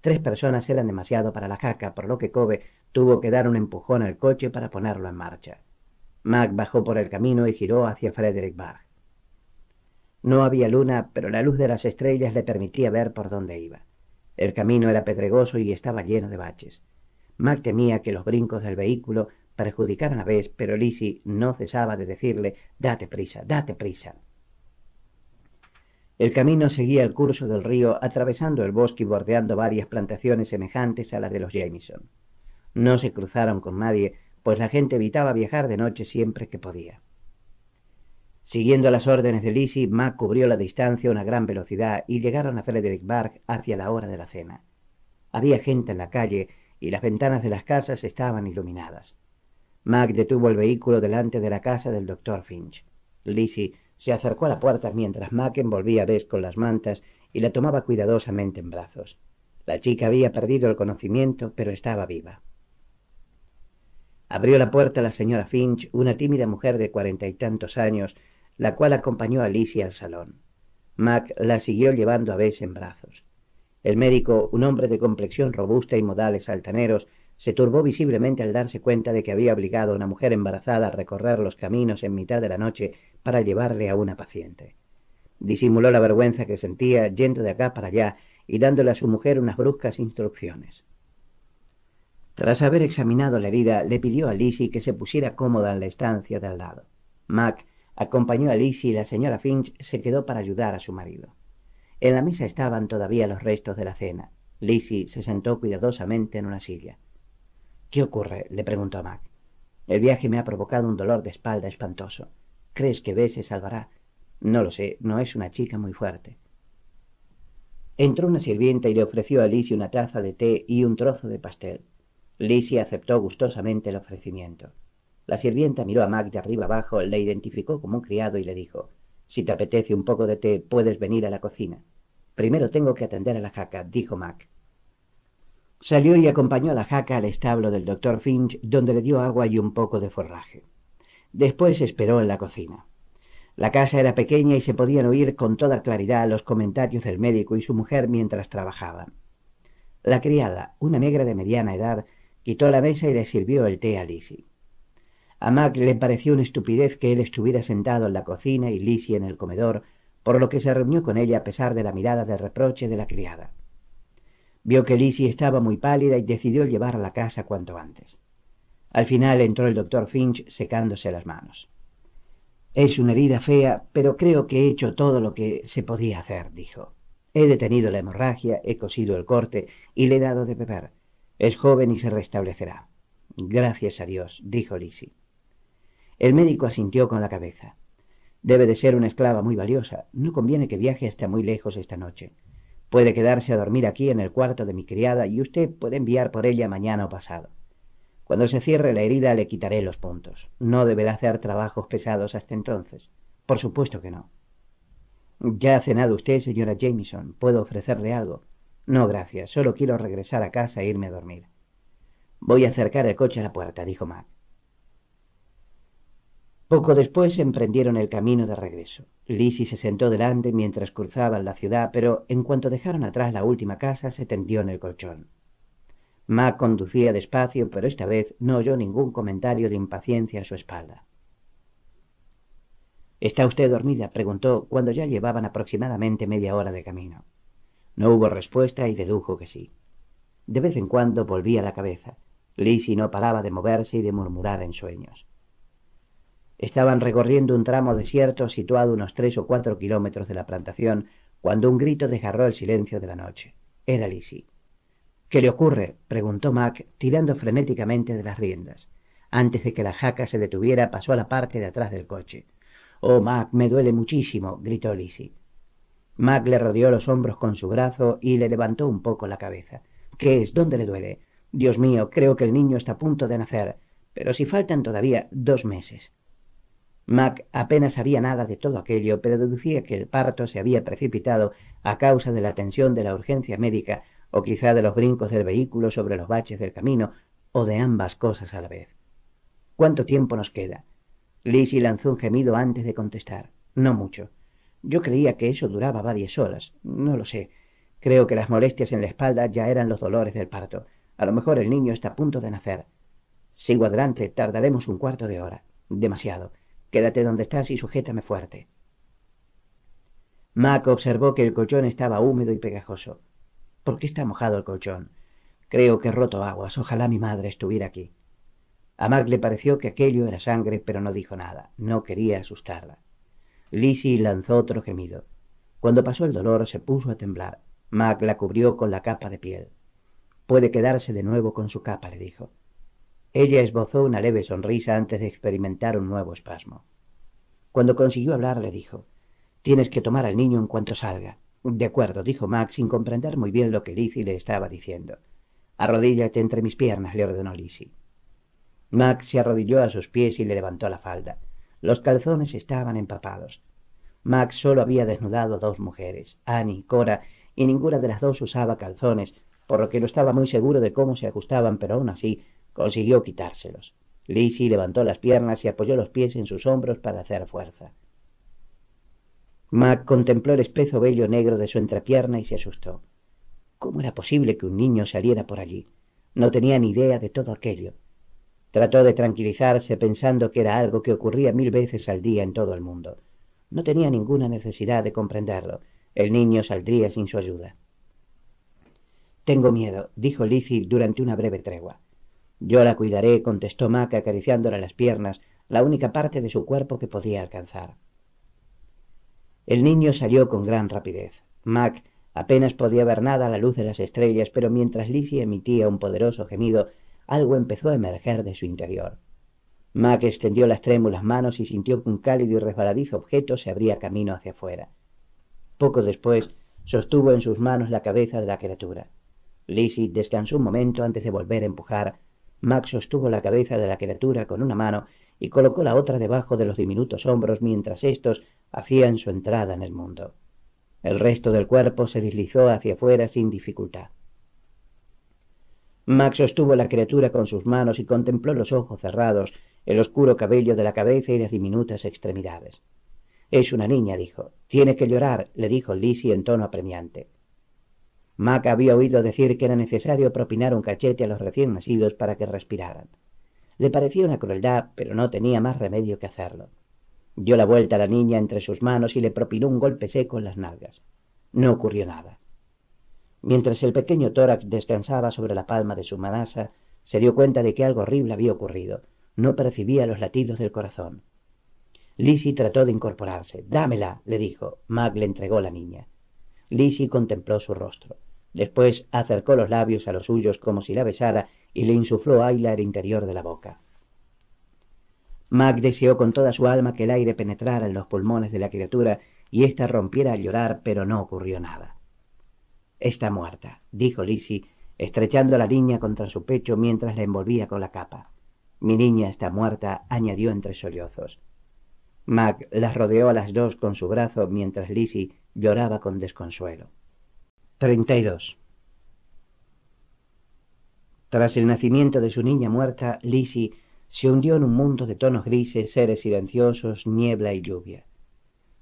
Tres personas eran demasiado para la jaca, por lo que Kobe tuvo que dar un empujón al coche para ponerlo en marcha. Mac bajó por el camino y giró hacia Frederick No había luna, pero la luz de las estrellas le permitía ver por dónde iba. El camino era pedregoso y estaba lleno de baches. Mac temía que los brincos del vehículo Perjudicar a la vez, pero Lizzie no cesaba de decirle Date prisa, date prisa. El camino seguía el curso del río, atravesando el bosque y bordeando varias plantaciones semejantes a las de los Jameson. No se cruzaron con nadie, pues la gente evitaba viajar de noche siempre que podía. Siguiendo las órdenes de Lizzie, Mac cubrió la distancia a una gran velocidad y llegaron a Frederickburg hacia la hora de la cena. Había gente en la calle y las ventanas de las casas estaban iluminadas. Mac detuvo el vehículo delante de la casa del doctor Finch. Lizzie se acercó a la puerta mientras Mac envolvía a Bess con las mantas y la tomaba cuidadosamente en brazos. La chica había perdido el conocimiento, pero estaba viva. Abrió la puerta la señora Finch, una tímida mujer de cuarenta y tantos años, la cual acompañó a Lizzie al salón. Mac la siguió llevando a Bess en brazos. El médico, un hombre de complexión robusta y modales altaneros, se turbó visiblemente al darse cuenta de que había obligado a una mujer embarazada a recorrer los caminos en mitad de la noche para llevarle a una paciente. Disimuló la vergüenza que sentía yendo de acá para allá y dándole a su mujer unas bruscas instrucciones. Tras haber examinado la herida, le pidió a Lizzie que se pusiera cómoda en la estancia de al lado. Mac acompañó a Lizzie y la señora Finch se quedó para ayudar a su marido. En la mesa estaban todavía los restos de la cena. Lizzie se sentó cuidadosamente en una silla. ¿Qué ocurre? le preguntó Mac. El viaje me ha provocado un dolor de espalda espantoso. ¿Crees que B se salvará? No lo sé, no es una chica muy fuerte. Entró una sirvienta y le ofreció a Lizzie una taza de té y un trozo de pastel. Lizzie aceptó gustosamente el ofrecimiento. La sirvienta miró a Mac de arriba abajo, le identificó como un criado y le dijo Si te apetece un poco de té, puedes venir a la cocina. Primero tengo que atender a la jaca, dijo Mac. Salió y acompañó a la jaca al establo del doctor Finch, donde le dio agua y un poco de forraje. Después esperó en la cocina. La casa era pequeña y se podían oír con toda claridad los comentarios del médico y su mujer mientras trabajaban. La criada, una negra de mediana edad, quitó la mesa y le sirvió el té a Lizzie. A Mac le pareció una estupidez que él estuviera sentado en la cocina y Lizzie en el comedor, por lo que se reunió con ella a pesar de la mirada de reproche de la criada. Vio que Lizzie estaba muy pálida y decidió llevarla a casa cuanto antes. Al final entró el doctor Finch secándose las manos. Es una herida fea, pero creo que he hecho todo lo que se podía hacer, dijo. He detenido la hemorragia, he cosido el corte y le he dado de beber. Es joven y se restablecerá. Gracias a Dios, dijo Lizzie. El médico asintió con la cabeza. Debe de ser una esclava muy valiosa. No conviene que viaje hasta muy lejos esta noche. Puede quedarse a dormir aquí en el cuarto de mi criada y usted puede enviar por ella mañana o pasado. Cuando se cierre la herida le quitaré los puntos. No deberá hacer trabajos pesados hasta entonces. Por supuesto que no. Ya ha cenado usted, señora Jameson. ¿Puedo ofrecerle algo? No, gracias. Solo quiero regresar a casa e irme a dormir. Voy a acercar el coche a la puerta, dijo Mac. Poco después emprendieron el camino de regreso. Lizzie se sentó delante mientras cruzaban la ciudad, pero en cuanto dejaron atrás la última casa, se tendió en el colchón. Mac conducía despacio, pero esta vez no oyó ningún comentario de impaciencia a su espalda. ¿Está usted dormida? preguntó cuando ya llevaban aproximadamente media hora de camino. No hubo respuesta y dedujo que sí. De vez en cuando volvía la cabeza. Lizzie no paraba de moverse y de murmurar en sueños. Estaban recorriendo un tramo desierto situado unos tres o cuatro kilómetros de la plantación cuando un grito desgarró el silencio de la noche. Era Lizzie. ¿Qué le ocurre? preguntó Mac, tirando frenéticamente de las riendas. Antes de que la jaca se detuviera, pasó a la parte de atrás del coche. Oh, Mac, me duele muchísimo, gritó Lizzie. Mac le rodeó los hombros con su brazo y le levantó un poco la cabeza. ¿Qué es? ¿Dónde le duele? Dios mío, creo que el niño está a punto de nacer. Pero si faltan todavía dos meses. Mac apenas sabía nada de todo aquello, pero deducía que el parto se había precipitado a causa de la tensión de la urgencia médica, o quizá de los brincos del vehículo sobre los baches del camino, o de ambas cosas a la vez. ¿Cuánto tiempo nos queda? Lizzie lanzó un gemido antes de contestar. No mucho. Yo creía que eso duraba varias horas. No lo sé. Creo que las molestias en la espalda ya eran los dolores del parto. A lo mejor el niño está a punto de nacer. Sigo adelante, tardaremos un cuarto de hora. Demasiado. Quédate donde estás y sujétame fuerte. Mac observó que el colchón estaba húmedo y pegajoso. ¿Por qué está mojado el colchón? Creo que he roto aguas. Ojalá mi madre estuviera aquí. A Mac le pareció que aquello era sangre, pero no dijo nada. No quería asustarla. Lizzie lanzó otro gemido. Cuando pasó el dolor se puso a temblar. Mac la cubrió con la capa de piel. Puede quedarse de nuevo con su capa, le dijo. Ella esbozó una leve sonrisa antes de experimentar un nuevo espasmo. Cuando consiguió hablar, le dijo Tienes que tomar al niño en cuanto salga. De acuerdo, dijo Max, sin comprender muy bien lo que Lizzie le estaba diciendo. Arrodíllate entre mis piernas, le ordenó Lizzie. Max se arrodilló a sus pies y le levantó la falda. Los calzones estaban empapados. Max solo había desnudado a dos mujeres, Annie y Cora, y ninguna de las dos usaba calzones, por lo que no estaba muy seguro de cómo se ajustaban, pero aún así Consiguió quitárselos. Lizzie levantó las piernas y apoyó los pies en sus hombros para hacer fuerza. Mac contempló el espeso vello negro de su entrepierna y se asustó. ¿Cómo era posible que un niño saliera por allí? No tenía ni idea de todo aquello. Trató de tranquilizarse pensando que era algo que ocurría mil veces al día en todo el mundo. No tenía ninguna necesidad de comprenderlo. El niño saldría sin su ayuda. Tengo miedo, dijo Lizzie durante una breve tregua. Yo la cuidaré, contestó Mac acariciándole las piernas, la única parte de su cuerpo que podía alcanzar. El niño salió con gran rapidez. Mac apenas podía ver nada a la luz de las estrellas, pero mientras Lizzie emitía un poderoso gemido, algo empezó a emerger de su interior. Mac extendió las trémulas manos y sintió que un cálido y resbaladizo objeto se abría camino hacia afuera. Poco después sostuvo en sus manos la cabeza de la criatura. Lizzie descansó un momento antes de volver a empujar Max sostuvo la cabeza de la criatura con una mano y colocó la otra debajo de los diminutos hombros mientras éstos hacían su entrada en el mundo. El resto del cuerpo se deslizó hacia afuera sin dificultad. Max sostuvo la criatura con sus manos y contempló los ojos cerrados, el oscuro cabello de la cabeza y las diminutas extremidades. Es una niña, dijo. Tiene que llorar, le dijo Lizzie en tono apremiante. Mac había oído decir que era necesario propinar un cachete a los recién nacidos para que respiraran. Le parecía una crueldad, pero no tenía más remedio que hacerlo. Dio la vuelta a la niña entre sus manos y le propinó un golpe seco en las nalgas. No ocurrió nada. Mientras el pequeño tórax descansaba sobre la palma de su manasa, se dio cuenta de que algo horrible había ocurrido. No percibía los latidos del corazón. Lizzie trató de incorporarse. Dámela, le dijo. Mac le entregó la niña. Lizzie contempló su rostro. Después acercó los labios a los suyos como si la besara y le insufló aire el interior de la boca. Mac deseó con toda su alma que el aire penetrara en los pulmones de la criatura y ésta rompiera a llorar, pero no ocurrió nada. Está muerta, dijo Lizzie, estrechando a la niña contra su pecho mientras la envolvía con la capa. Mi niña está muerta, añadió entre sollozos. Mac las rodeó a las dos con su brazo mientras Lizzie lloraba con desconsuelo. 32. Tras el nacimiento de su niña muerta, Lizzie se hundió en un mundo de tonos grises, seres silenciosos, niebla y lluvia.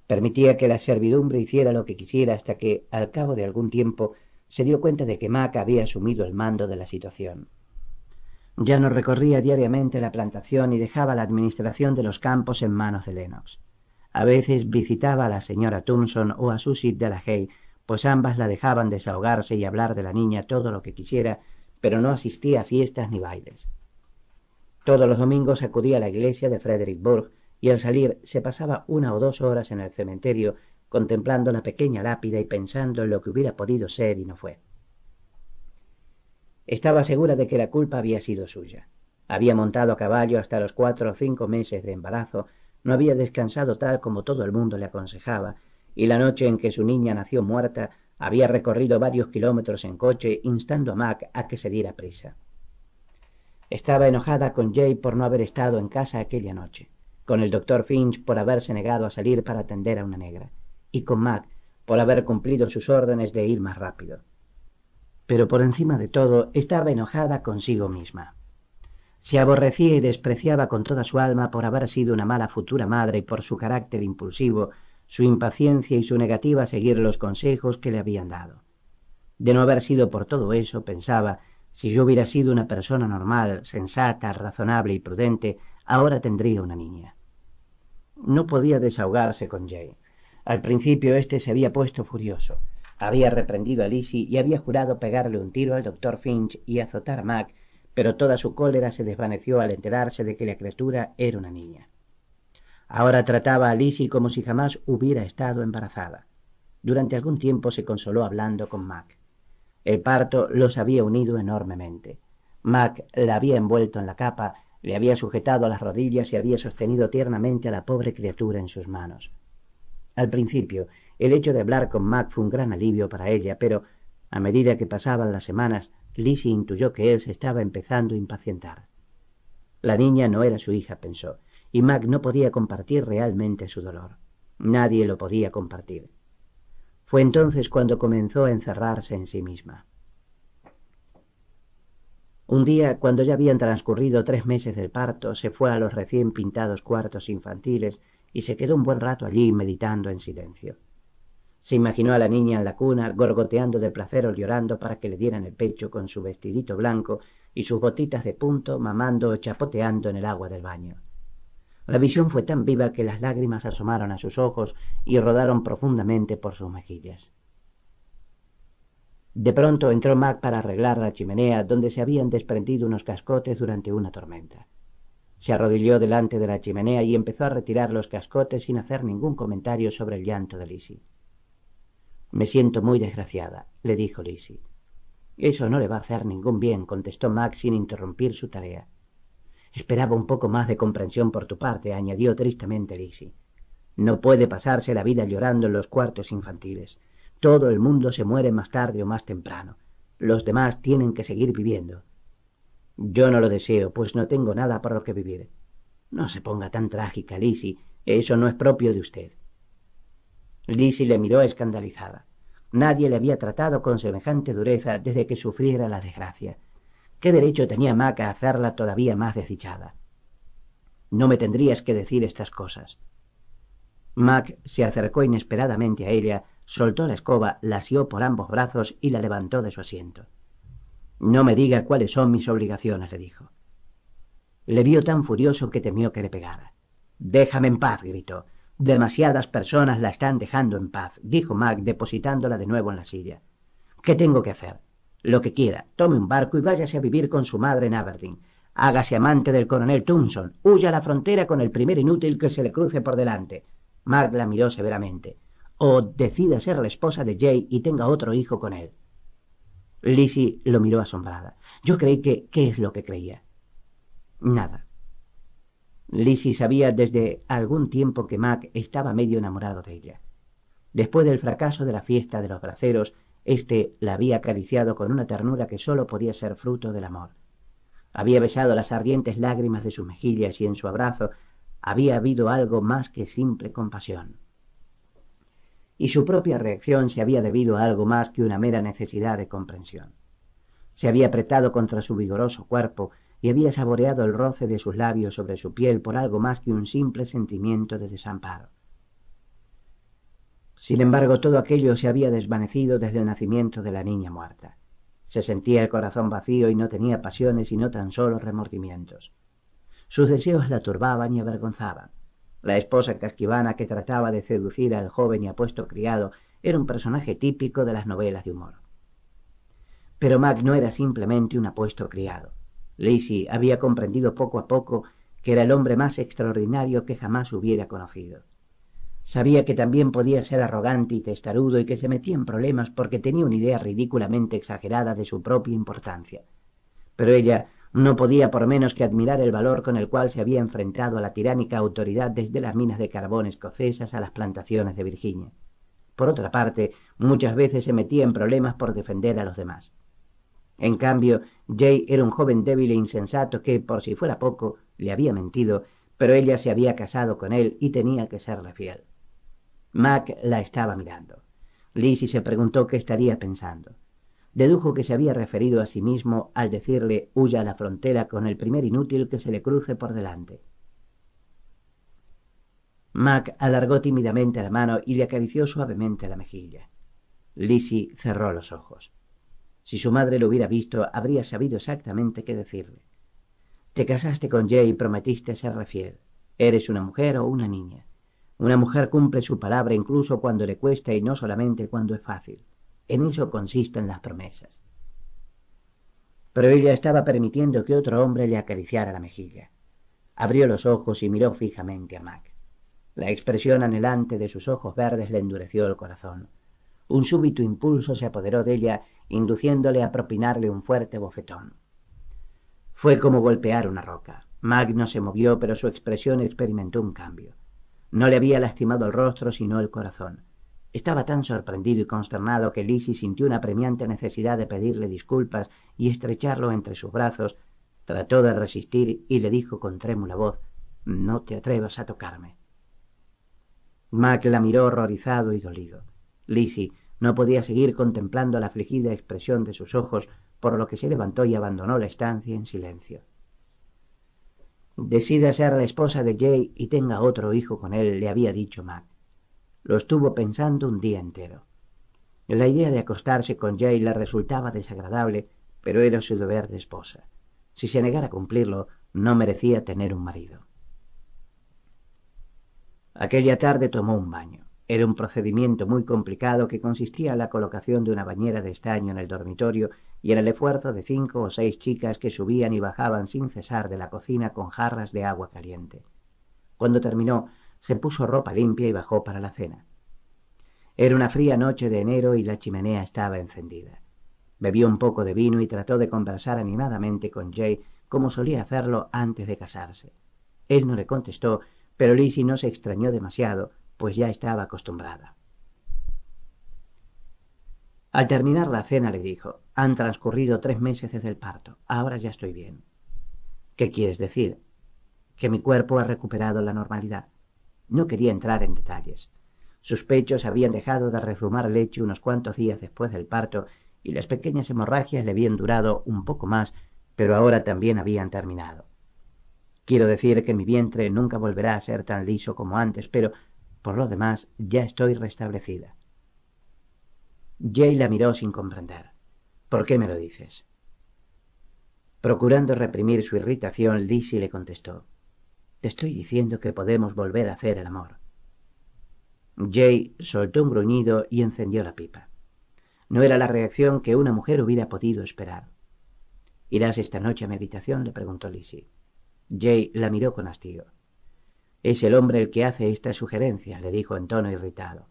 Permitía que la servidumbre hiciera lo que quisiera hasta que, al cabo de algún tiempo, se dio cuenta de que Mac había asumido el mando de la situación. Ya no recorría diariamente la plantación y dejaba la administración de los campos en manos de Lennox. A veces visitaba a la señora Thompson o a Susie Haye, pues ambas la dejaban desahogarse y hablar de la niña todo lo que quisiera, pero no asistía a fiestas ni bailes. Todos los domingos acudía a la iglesia de Frederickburg y al salir se pasaba una o dos horas en el cementerio contemplando la pequeña lápida y pensando en lo que hubiera podido ser y no fue. Estaba segura de que la culpa había sido suya. Había montado a caballo hasta los cuatro o cinco meses de embarazo, no había descansado tal como todo el mundo le aconsejaba, y la noche en que su niña nació muerta, había recorrido varios kilómetros en coche instando a Mac a que se diera prisa. Estaba enojada con Jay por no haber estado en casa aquella noche, con el doctor Finch por haberse negado a salir para atender a una negra, y con Mac por haber cumplido sus órdenes de ir más rápido. Pero por encima de todo estaba enojada consigo misma. Se aborrecía y despreciaba con toda su alma por haber sido una mala futura madre y por su carácter impulsivo su impaciencia y su negativa a seguir los consejos que le habían dado. De no haber sido por todo eso, pensaba, si yo hubiera sido una persona normal, sensata, razonable y prudente, ahora tendría una niña. No podía desahogarse con Jay. Al principio éste se había puesto furioso. Había reprendido a Lizzie y había jurado pegarle un tiro al doctor Finch y azotar a Mac, pero toda su cólera se desvaneció al enterarse de que la criatura era una niña. Ahora trataba a Lizzie como si jamás hubiera estado embarazada. Durante algún tiempo se consoló hablando con Mac. El parto los había unido enormemente. Mac la había envuelto en la capa, le había sujetado a las rodillas y había sostenido tiernamente a la pobre criatura en sus manos. Al principio, el hecho de hablar con Mac fue un gran alivio para ella, pero a medida que pasaban las semanas, Lizzie intuyó que él se estaba empezando a impacientar. La niña no era su hija, pensó y Mac no podía compartir realmente su dolor. Nadie lo podía compartir. Fue entonces cuando comenzó a encerrarse en sí misma. Un día, cuando ya habían transcurrido tres meses del parto, se fue a los recién pintados cuartos infantiles y se quedó un buen rato allí meditando en silencio. Se imaginó a la niña en la cuna, gorgoteando de placer o llorando para que le dieran el pecho con su vestidito blanco y sus botitas de punto, mamando o chapoteando en el agua del baño. La visión fue tan viva que las lágrimas asomaron a sus ojos y rodaron profundamente por sus mejillas. De pronto entró Mac para arreglar la chimenea donde se habían desprendido unos cascotes durante una tormenta. Se arrodilló delante de la chimenea y empezó a retirar los cascotes sin hacer ningún comentario sobre el llanto de Lizzie. Me siento muy desgraciada, le dijo Lizzie. Eso no le va a hacer ningún bien, contestó Mac sin interrumpir su tarea. Esperaba un poco más de comprensión por tu parte, añadió tristemente Lizzie. No puede pasarse la vida llorando en los cuartos infantiles. Todo el mundo se muere más tarde o más temprano. Los demás tienen que seguir viviendo. Yo no lo deseo, pues no tengo nada por lo que vivir. No se ponga tan trágica, Lizzie. Eso no es propio de usted. Lizzie le miró escandalizada. Nadie le había tratado con semejante dureza desde que sufriera la desgracia. ¿Qué derecho tenía Mac a hacerla todavía más desdichada? No me tendrías que decir estas cosas. Mac se acercó inesperadamente a ella, soltó la escoba, la asió por ambos brazos y la levantó de su asiento. No me diga cuáles son mis obligaciones, le dijo. Le vio tan furioso que temió que le pegara. Déjame en paz, gritó. Demasiadas personas la están dejando en paz, dijo Mac, depositándola de nuevo en la silla. ¿Qué tengo que hacer? lo que quiera, tome un barco y váyase a vivir con su madre en Aberdeen. Hágase amante del coronel Thompson, huya a la frontera con el primer inútil que se le cruce por delante. Mac la miró severamente. O decida ser la esposa de Jay y tenga otro hijo con él. Lizzie lo miró asombrada. Yo creí que. ¿Qué es lo que creía? Nada. Lizzie sabía desde algún tiempo que Mac estaba medio enamorado de ella. Después del fracaso de la fiesta de los braceros, este la había acariciado con una ternura que sólo podía ser fruto del amor. Había besado las ardientes lágrimas de sus mejillas y en su abrazo había habido algo más que simple compasión. Y su propia reacción se había debido a algo más que una mera necesidad de comprensión. Se había apretado contra su vigoroso cuerpo y había saboreado el roce de sus labios sobre su piel por algo más que un simple sentimiento de desamparo. Sin embargo, todo aquello se había desvanecido desde el nacimiento de la niña muerta. Se sentía el corazón vacío y no tenía pasiones y no tan solo remordimientos. Sus deseos la turbaban y avergonzaban. La esposa casquivana que trataba de seducir al joven y apuesto criado era un personaje típico de las novelas de humor. Pero Mac no era simplemente un apuesto criado. Lacey había comprendido poco a poco que era el hombre más extraordinario que jamás hubiera conocido. Sabía que también podía ser arrogante y testarudo y que se metía en problemas porque tenía una idea ridículamente exagerada de su propia importancia. Pero ella no podía por menos que admirar el valor con el cual se había enfrentado a la tiránica autoridad desde las minas de carbón escocesas a las plantaciones de Virginia. Por otra parte, muchas veces se metía en problemas por defender a los demás. En cambio, Jay era un joven débil e insensato que, por si fuera poco, le había mentido, pero ella se había casado con él y tenía que serle fiel. Mac la estaba mirando. Lizzie se preguntó qué estaría pensando. Dedujo que se había referido a sí mismo al decirle huya a la frontera con el primer inútil que se le cruce por delante. Mac alargó tímidamente la mano y le acarició suavemente la mejilla. Lizzie cerró los ojos. Si su madre lo hubiera visto, habría sabido exactamente qué decirle. Te casaste con Jay y prometiste ser refiel. Eres una mujer o una niña. Una mujer cumple su palabra incluso cuando le cuesta y no solamente cuando es fácil. En eso consisten las promesas. Pero ella estaba permitiendo que otro hombre le acariciara la mejilla. Abrió los ojos y miró fijamente a Mac. La expresión anhelante de sus ojos verdes le endureció el corazón. Un súbito impulso se apoderó de ella, induciéndole a propinarle un fuerte bofetón. Fue como golpear una roca. Mac no se movió, pero su expresión experimentó un cambio. No le había lastimado el rostro, sino el corazón. Estaba tan sorprendido y consternado que Lizzie sintió una premiante necesidad de pedirle disculpas y estrecharlo entre sus brazos. Trató de resistir y le dijo con trémula voz No te atrevas a tocarme. Mac la miró horrorizado y dolido. Lizzie no podía seguir contemplando la afligida expresión de sus ojos, por lo que se levantó y abandonó la estancia en silencio decida ser la esposa de Jay y tenga otro hijo con él, le había dicho Mac. Lo estuvo pensando un día entero. La idea de acostarse con Jay le resultaba desagradable, pero era su deber de esposa. Si se negara a cumplirlo, no merecía tener un marido. Aquella tarde tomó un baño. Era un procedimiento muy complicado que consistía en la colocación de una bañera de estaño en el dormitorio y en el esfuerzo de cinco o seis chicas que subían y bajaban sin cesar de la cocina con jarras de agua caliente. Cuando terminó, se puso ropa limpia y bajó para la cena. Era una fría noche de enero y la chimenea estaba encendida. Bebió un poco de vino y trató de conversar animadamente con Jay como solía hacerlo antes de casarse. Él no le contestó, pero Lizzie no se extrañó demasiado, pues ya estaba acostumbrada. Al terminar la cena le dijo, han transcurrido tres meses desde el parto, ahora ya estoy bien. ¿Qué quieres decir? Que mi cuerpo ha recuperado la normalidad. No quería entrar en detalles. Sus pechos habían dejado de rezumar leche unos cuantos días después del parto y las pequeñas hemorragias le habían durado un poco más, pero ahora también habían terminado. Quiero decir que mi vientre nunca volverá a ser tan liso como antes, pero por lo demás, ya estoy restablecida. Jay la miró sin comprender. ¿Por qué me lo dices? Procurando reprimir su irritación, Lizzie le contestó. Te estoy diciendo que podemos volver a hacer el amor. Jay soltó un gruñido y encendió la pipa. No era la reacción que una mujer hubiera podido esperar. ¿Irás esta noche a mi habitación? le preguntó Lizzie. Jay la miró con hastío. Es el hombre el que hace estas sugerencias, le dijo en tono irritado.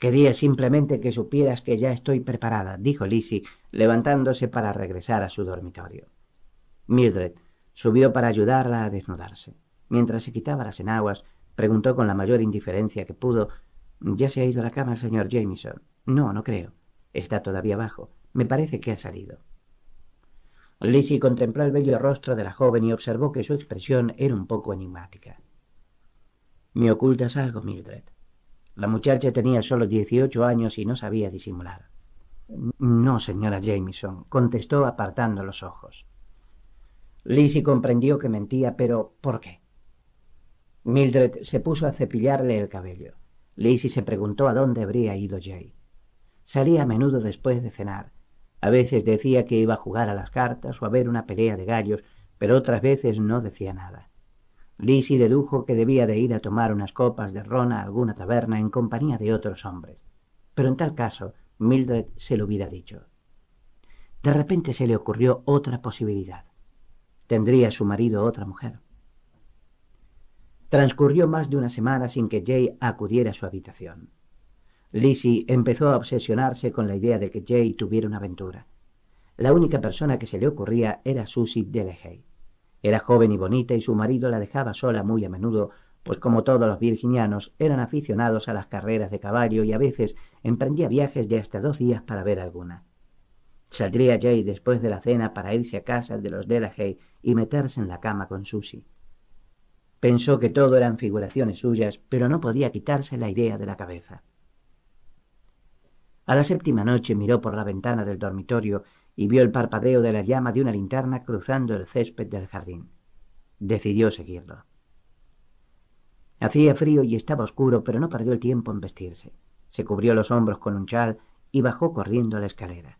Quería simplemente que supieras que ya estoy preparada, dijo Lizzie, levantándose para regresar a su dormitorio. Mildred subió para ayudarla a desnudarse. Mientras se quitaba las enaguas, preguntó con la mayor indiferencia que pudo ¿Ya se ha ido a la cama el señor Jameson? No, no creo. Está todavía abajo. Me parece que ha salido. Lizzie contempló el bello rostro de la joven y observó que su expresión era un poco enigmática. Me ocultas algo, Mildred. La muchacha tenía solo dieciocho años y no sabía disimular. No, señora Jameson, contestó apartando los ojos. Lizzie comprendió que mentía, pero ¿por qué? Mildred se puso a cepillarle el cabello. Lizzie se preguntó a dónde habría ido Jay. Salía a menudo después de cenar, a veces decía que iba a jugar a las cartas o a ver una pelea de gallos, pero otras veces no decía nada. Lizzie dedujo que debía de ir a tomar unas copas de ron a alguna taberna en compañía de otros hombres. Pero en tal caso, Mildred se lo hubiera dicho. De repente se le ocurrió otra posibilidad. Tendría su marido otra mujer. Transcurrió más de una semana sin que Jay acudiera a su habitación. Lizzie empezó a obsesionarse con la idea de que Jay tuviera una aventura. La única persona que se le ocurría era Susie Delehay. Era joven y bonita y su marido la dejaba sola muy a menudo, pues como todos los virginianos eran aficionados a las carreras de caballo y a veces emprendía viajes de hasta dos días para ver alguna. Saldría Jay después de la cena para irse a casa de los Delahay y meterse en la cama con Susie. Pensó que todo eran figuraciones suyas, pero no podía quitarse la idea de la cabeza. A la séptima noche miró por la ventana del dormitorio y vio el parpadeo de la llama de una linterna cruzando el césped del jardín. Decidió seguirlo. Hacía frío y estaba oscuro, pero no perdió el tiempo en vestirse. Se cubrió los hombros con un chal y bajó corriendo a la escalera.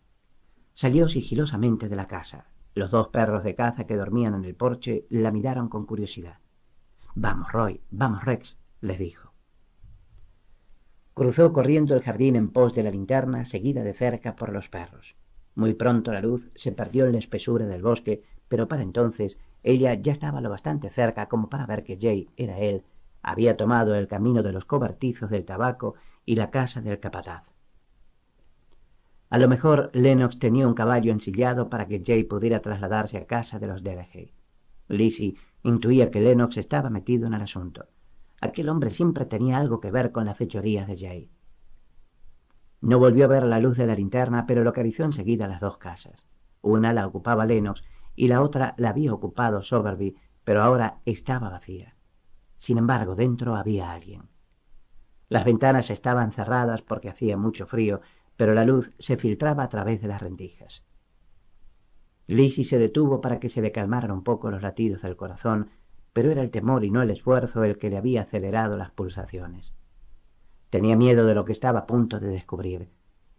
Salió sigilosamente de la casa. Los dos perros de caza que dormían en el porche la miraron con curiosidad. Vamos, Roy, vamos, Rex, les dijo. Cruzó corriendo el jardín en pos de la linterna, seguida de cerca por los perros. Muy pronto la luz se perdió en la espesura del bosque, pero para entonces ella ya estaba lo bastante cerca como para ver que Jay era él. Había tomado el camino de los cobertizos del tabaco y la casa del capataz. A lo mejor Lennox tenía un caballo ensillado para que Jay pudiera trasladarse a casa de los Delegey. Lizzie intuía que Lennox estaba metido en el asunto. Aquel hombre siempre tenía algo que ver con las fechorías de Jay. No volvió a ver la luz de la linterna, pero lo enseguida las dos casas. Una la ocupaba Lennox y la otra la había ocupado Soberby, pero ahora estaba vacía. Sin embargo, dentro había alguien. Las ventanas estaban cerradas porque hacía mucho frío, pero la luz se filtraba a través de las rendijas. Lizzie se detuvo para que se le calmaran un poco los latidos del corazón pero era el temor y no el esfuerzo el que le había acelerado las pulsaciones. Tenía miedo de lo que estaba a punto de descubrir.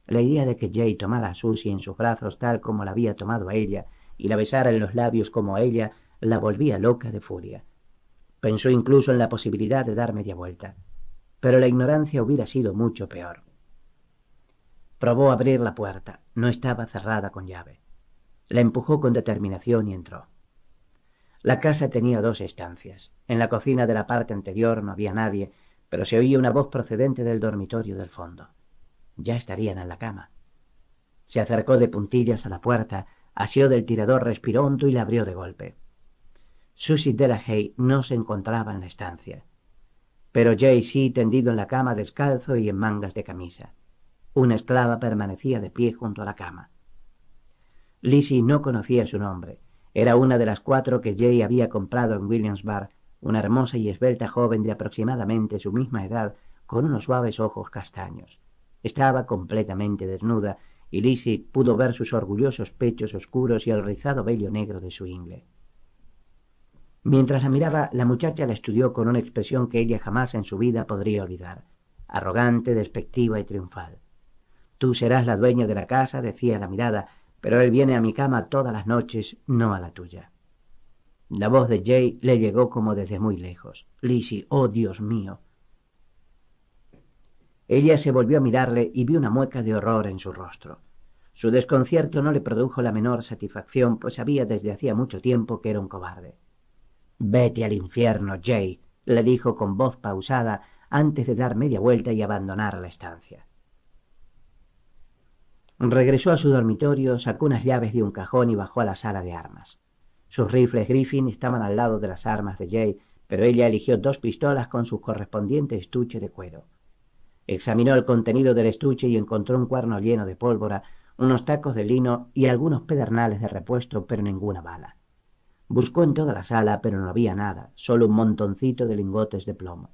La idea de que Jay tomara a Susie en sus brazos tal como la había tomado a ella y la besara en los labios como a ella la volvía loca de furia. Pensó incluso en la posibilidad de dar media vuelta, pero la ignorancia hubiera sido mucho peor. Probó abrir la puerta, no estaba cerrada con llave. La empujó con determinación y entró. La casa tenía dos estancias. En la cocina de la parte anterior no había nadie, pero se oía una voz procedente del dormitorio del fondo. Ya estarían en la cama. Se acercó de puntillas a la puerta, asió del tirador, respiró y la abrió de golpe. Susie Delahaye no se encontraba en la estancia, pero jay sí tendido en la cama descalzo y en mangas de camisa. Una esclava permanecía de pie junto a la cama. Lizzie no conocía su nombre, era una de las cuatro que Jay había comprado en Williams Bar, una hermosa y esbelta joven de aproximadamente su misma edad, con unos suaves ojos castaños. Estaba completamente desnuda, y Lizzie pudo ver sus orgullosos pechos oscuros y el rizado vello negro de su ingle. Mientras la miraba, la muchacha la estudió con una expresión que ella jamás en su vida podría olvidar, arrogante, despectiva y triunfal. Tú serás la dueña de la casa, decía la mirada, pero él viene a mi cama todas las noches, no a la tuya. La voz de Jay le llegó como desde muy lejos. Lizzie, oh Dios mío. Ella se volvió a mirarle y vio una mueca de horror en su rostro. Su desconcierto no le produjo la menor satisfacción, pues sabía desde hacía mucho tiempo que era un cobarde. Vete al infierno, Jay, le dijo con voz pausada antes de dar media vuelta y abandonar la estancia. Regresó a su dormitorio, sacó unas llaves de un cajón y bajó a la sala de armas. Sus rifles Griffin estaban al lado de las armas de Jay, pero ella eligió dos pistolas con su correspondiente estuche de cuero. Examinó el contenido del estuche y encontró un cuerno lleno de pólvora, unos tacos de lino y algunos pedernales de repuesto, pero ninguna bala. Buscó en toda la sala, pero no había nada, solo un montoncito de lingotes de plomo.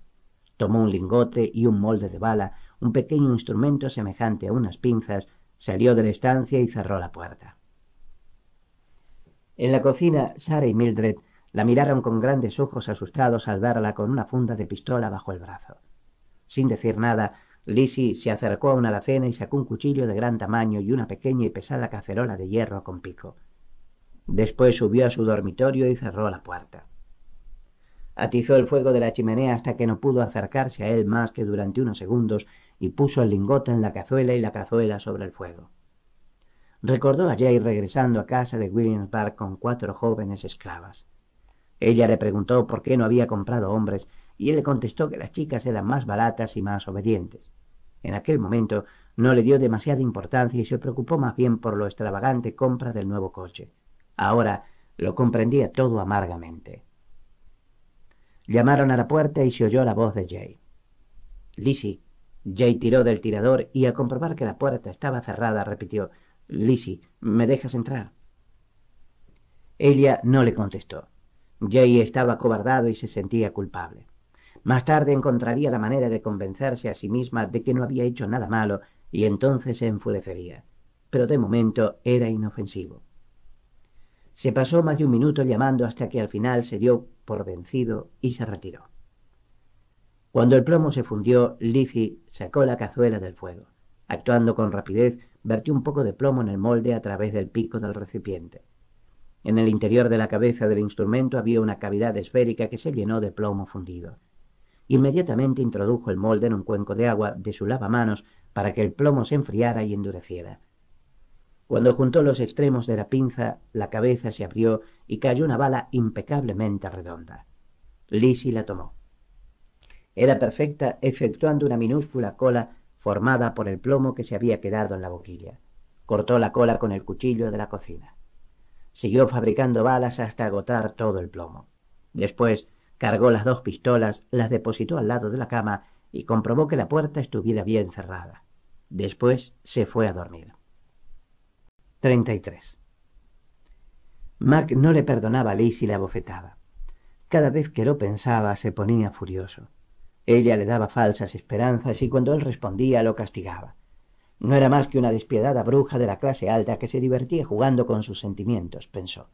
Tomó un lingote y un molde de bala, un pequeño instrumento semejante a unas pinzas, Salió de la estancia y cerró la puerta. En la cocina, Sara y Mildred la miraron con grandes ojos asustados al verla con una funda de pistola bajo el brazo. Sin decir nada, Lizzie se acercó a una alacena y sacó un cuchillo de gran tamaño y una pequeña y pesada cacerola de hierro con pico. Después subió a su dormitorio y cerró la puerta. Atizó el fuego de la chimenea hasta que no pudo acercarse a él más que durante unos segundos y puso el lingote en la cazuela y la cazuela sobre el fuego. Recordó a Jay regresando a casa de Williams Park con cuatro jóvenes esclavas. Ella le preguntó por qué no había comprado hombres y él le contestó que las chicas eran más baratas y más obedientes. En aquel momento no le dio demasiada importancia y se preocupó más bien por lo extravagante compra del nuevo coche. Ahora lo comprendía todo amargamente. Llamaron a la puerta y se oyó la voz de Jay. Lizzie. Jay tiró del tirador y al comprobar que la puerta estaba cerrada repitió Lizzie, ¿me dejas entrar? Ella no le contestó. Jay estaba cobardado y se sentía culpable. Más tarde encontraría la manera de convencerse a sí misma de que no había hecho nada malo y entonces se enfurecería. Pero de momento era inofensivo. Se pasó más de un minuto llamando hasta que al final se dio por vencido y se retiró. Cuando el plomo se fundió, Lizzie sacó la cazuela del fuego. Actuando con rapidez, vertió un poco de plomo en el molde a través del pico del recipiente. En el interior de la cabeza del instrumento había una cavidad esférica que se llenó de plomo fundido. Inmediatamente introdujo el molde en un cuenco de agua de su lavamanos para que el plomo se enfriara y endureciera. Cuando juntó los extremos de la pinza, la cabeza se abrió y cayó una bala impecablemente redonda. Lisi la tomó. Era perfecta, efectuando una minúscula cola formada por el plomo que se había quedado en la boquilla. Cortó la cola con el cuchillo de la cocina. Siguió fabricando balas hasta agotar todo el plomo. Después cargó las dos pistolas, las depositó al lado de la cama y comprobó que la puerta estuviera bien cerrada. Después se fue a dormir. 33. Mac no le perdonaba a y la bofetada. Cada vez que lo pensaba se ponía furioso. Ella le daba falsas esperanzas y cuando él respondía lo castigaba. No era más que una despiadada bruja de la clase alta que se divertía jugando con sus sentimientos, pensó.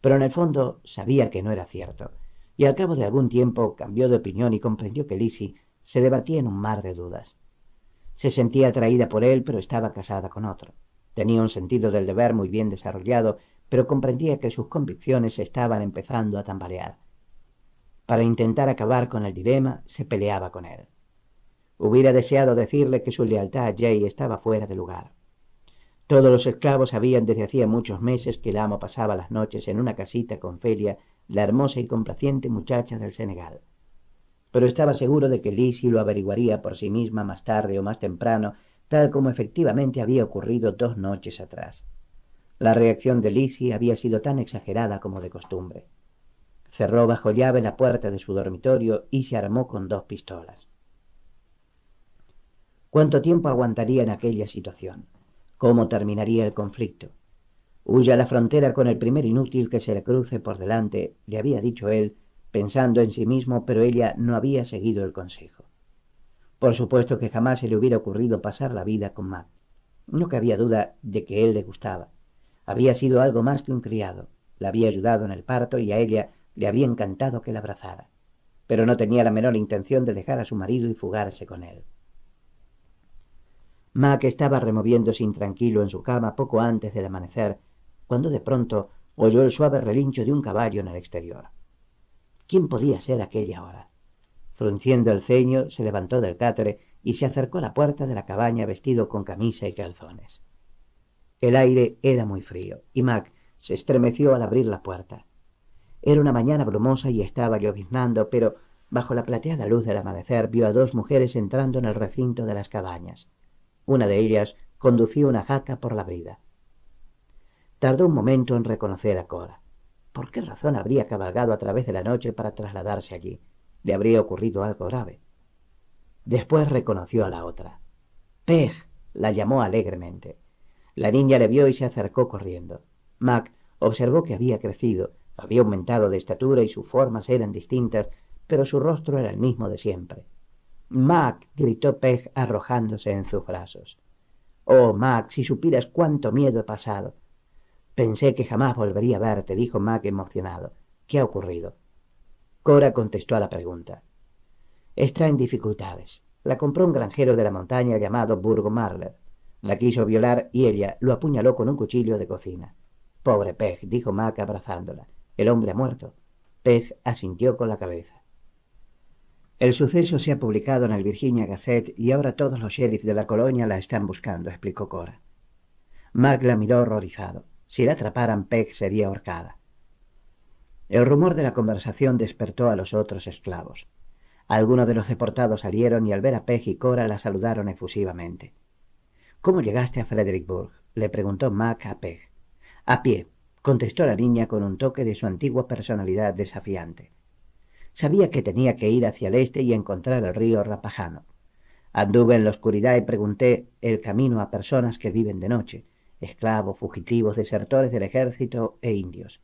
Pero en el fondo sabía que no era cierto, y al cabo de algún tiempo cambió de opinión y comprendió que Lizzie se debatía en un mar de dudas. Se sentía atraída por él, pero estaba casada con otro. Tenía un sentido del deber muy bien desarrollado, pero comprendía que sus convicciones estaban empezando a tambalear. Para intentar acabar con el dilema, se peleaba con él. Hubiera deseado decirle que su lealtad a Jay estaba fuera de lugar. Todos los esclavos sabían desde hacía muchos meses que el amo pasaba las noches en una casita con Felia, la hermosa y complaciente muchacha del Senegal. Pero estaba seguro de que Lizzie lo averiguaría por sí misma más tarde o más temprano tal como efectivamente había ocurrido dos noches atrás. La reacción de Lizzie había sido tan exagerada como de costumbre. Cerró bajo llave la puerta de su dormitorio y se armó con dos pistolas. ¿Cuánto tiempo aguantaría en aquella situación? ¿Cómo terminaría el conflicto? Huya a la frontera con el primer inútil que se le cruce por delante, le había dicho él, pensando en sí mismo, pero ella no había seguido el consejo. Por supuesto que jamás se le hubiera ocurrido pasar la vida con Mac. No cabía duda de que él le gustaba. Había sido algo más que un criado. La había ayudado en el parto y a ella le había encantado que la abrazara. Pero no tenía la menor intención de dejar a su marido y fugarse con él. Mac estaba removiéndose intranquilo en su cama poco antes del amanecer, cuando de pronto oyó el suave relincho de un caballo en el exterior. ¿Quién podía ser aquella hora? Frunciendo el ceño, se levantó del catre y se acercó a la puerta de la cabaña vestido con camisa y calzones. El aire era muy frío y Mac se estremeció al abrir la puerta. Era una mañana brumosa y estaba lloviznando, pero bajo la plateada luz del amanecer vio a dos mujeres entrando en el recinto de las cabañas. Una de ellas conducía una jaca por la brida. Tardó un momento en reconocer a Cora. ¿Por qué razón habría cabalgado a través de la noche para trasladarse allí? le habría ocurrido algo grave. Después reconoció a la otra. Peg la llamó alegremente. La niña le vio y se acercó corriendo. Mac observó que había crecido, había aumentado de estatura y sus formas eran distintas, pero su rostro era el mismo de siempre. Mac, gritó Peg arrojándose en sus brazos. Oh, Mac, si supieras cuánto miedo he pasado. Pensé que jamás volvería a verte, dijo Mac emocionado. ¿Qué ha ocurrido? Cora contestó a la pregunta. Está en dificultades. La compró un granjero de la montaña llamado Burgo Marler. La quiso violar y ella lo apuñaló con un cuchillo de cocina. Pobre Peg, dijo Mac abrazándola. El hombre ha muerto. Peg asintió con la cabeza. El suceso se ha publicado en el Virginia Gazette y ahora todos los sheriffs de la colonia la están buscando, explicó Cora. Mac la miró horrorizado. Si la atraparan, Peg sería ahorcada. El rumor de la conversación despertó a los otros esclavos. Algunos de los deportados salieron y al ver a Peg y Cora la saludaron efusivamente. ¿Cómo llegaste a Frederickburg? le preguntó Mac a Peg. A pie, contestó la niña con un toque de su antigua personalidad desafiante. Sabía que tenía que ir hacia el este y encontrar el río Rapajano. Anduve en la oscuridad y pregunté el camino a personas que viven de noche, esclavos, fugitivos, desertores del ejército e indios.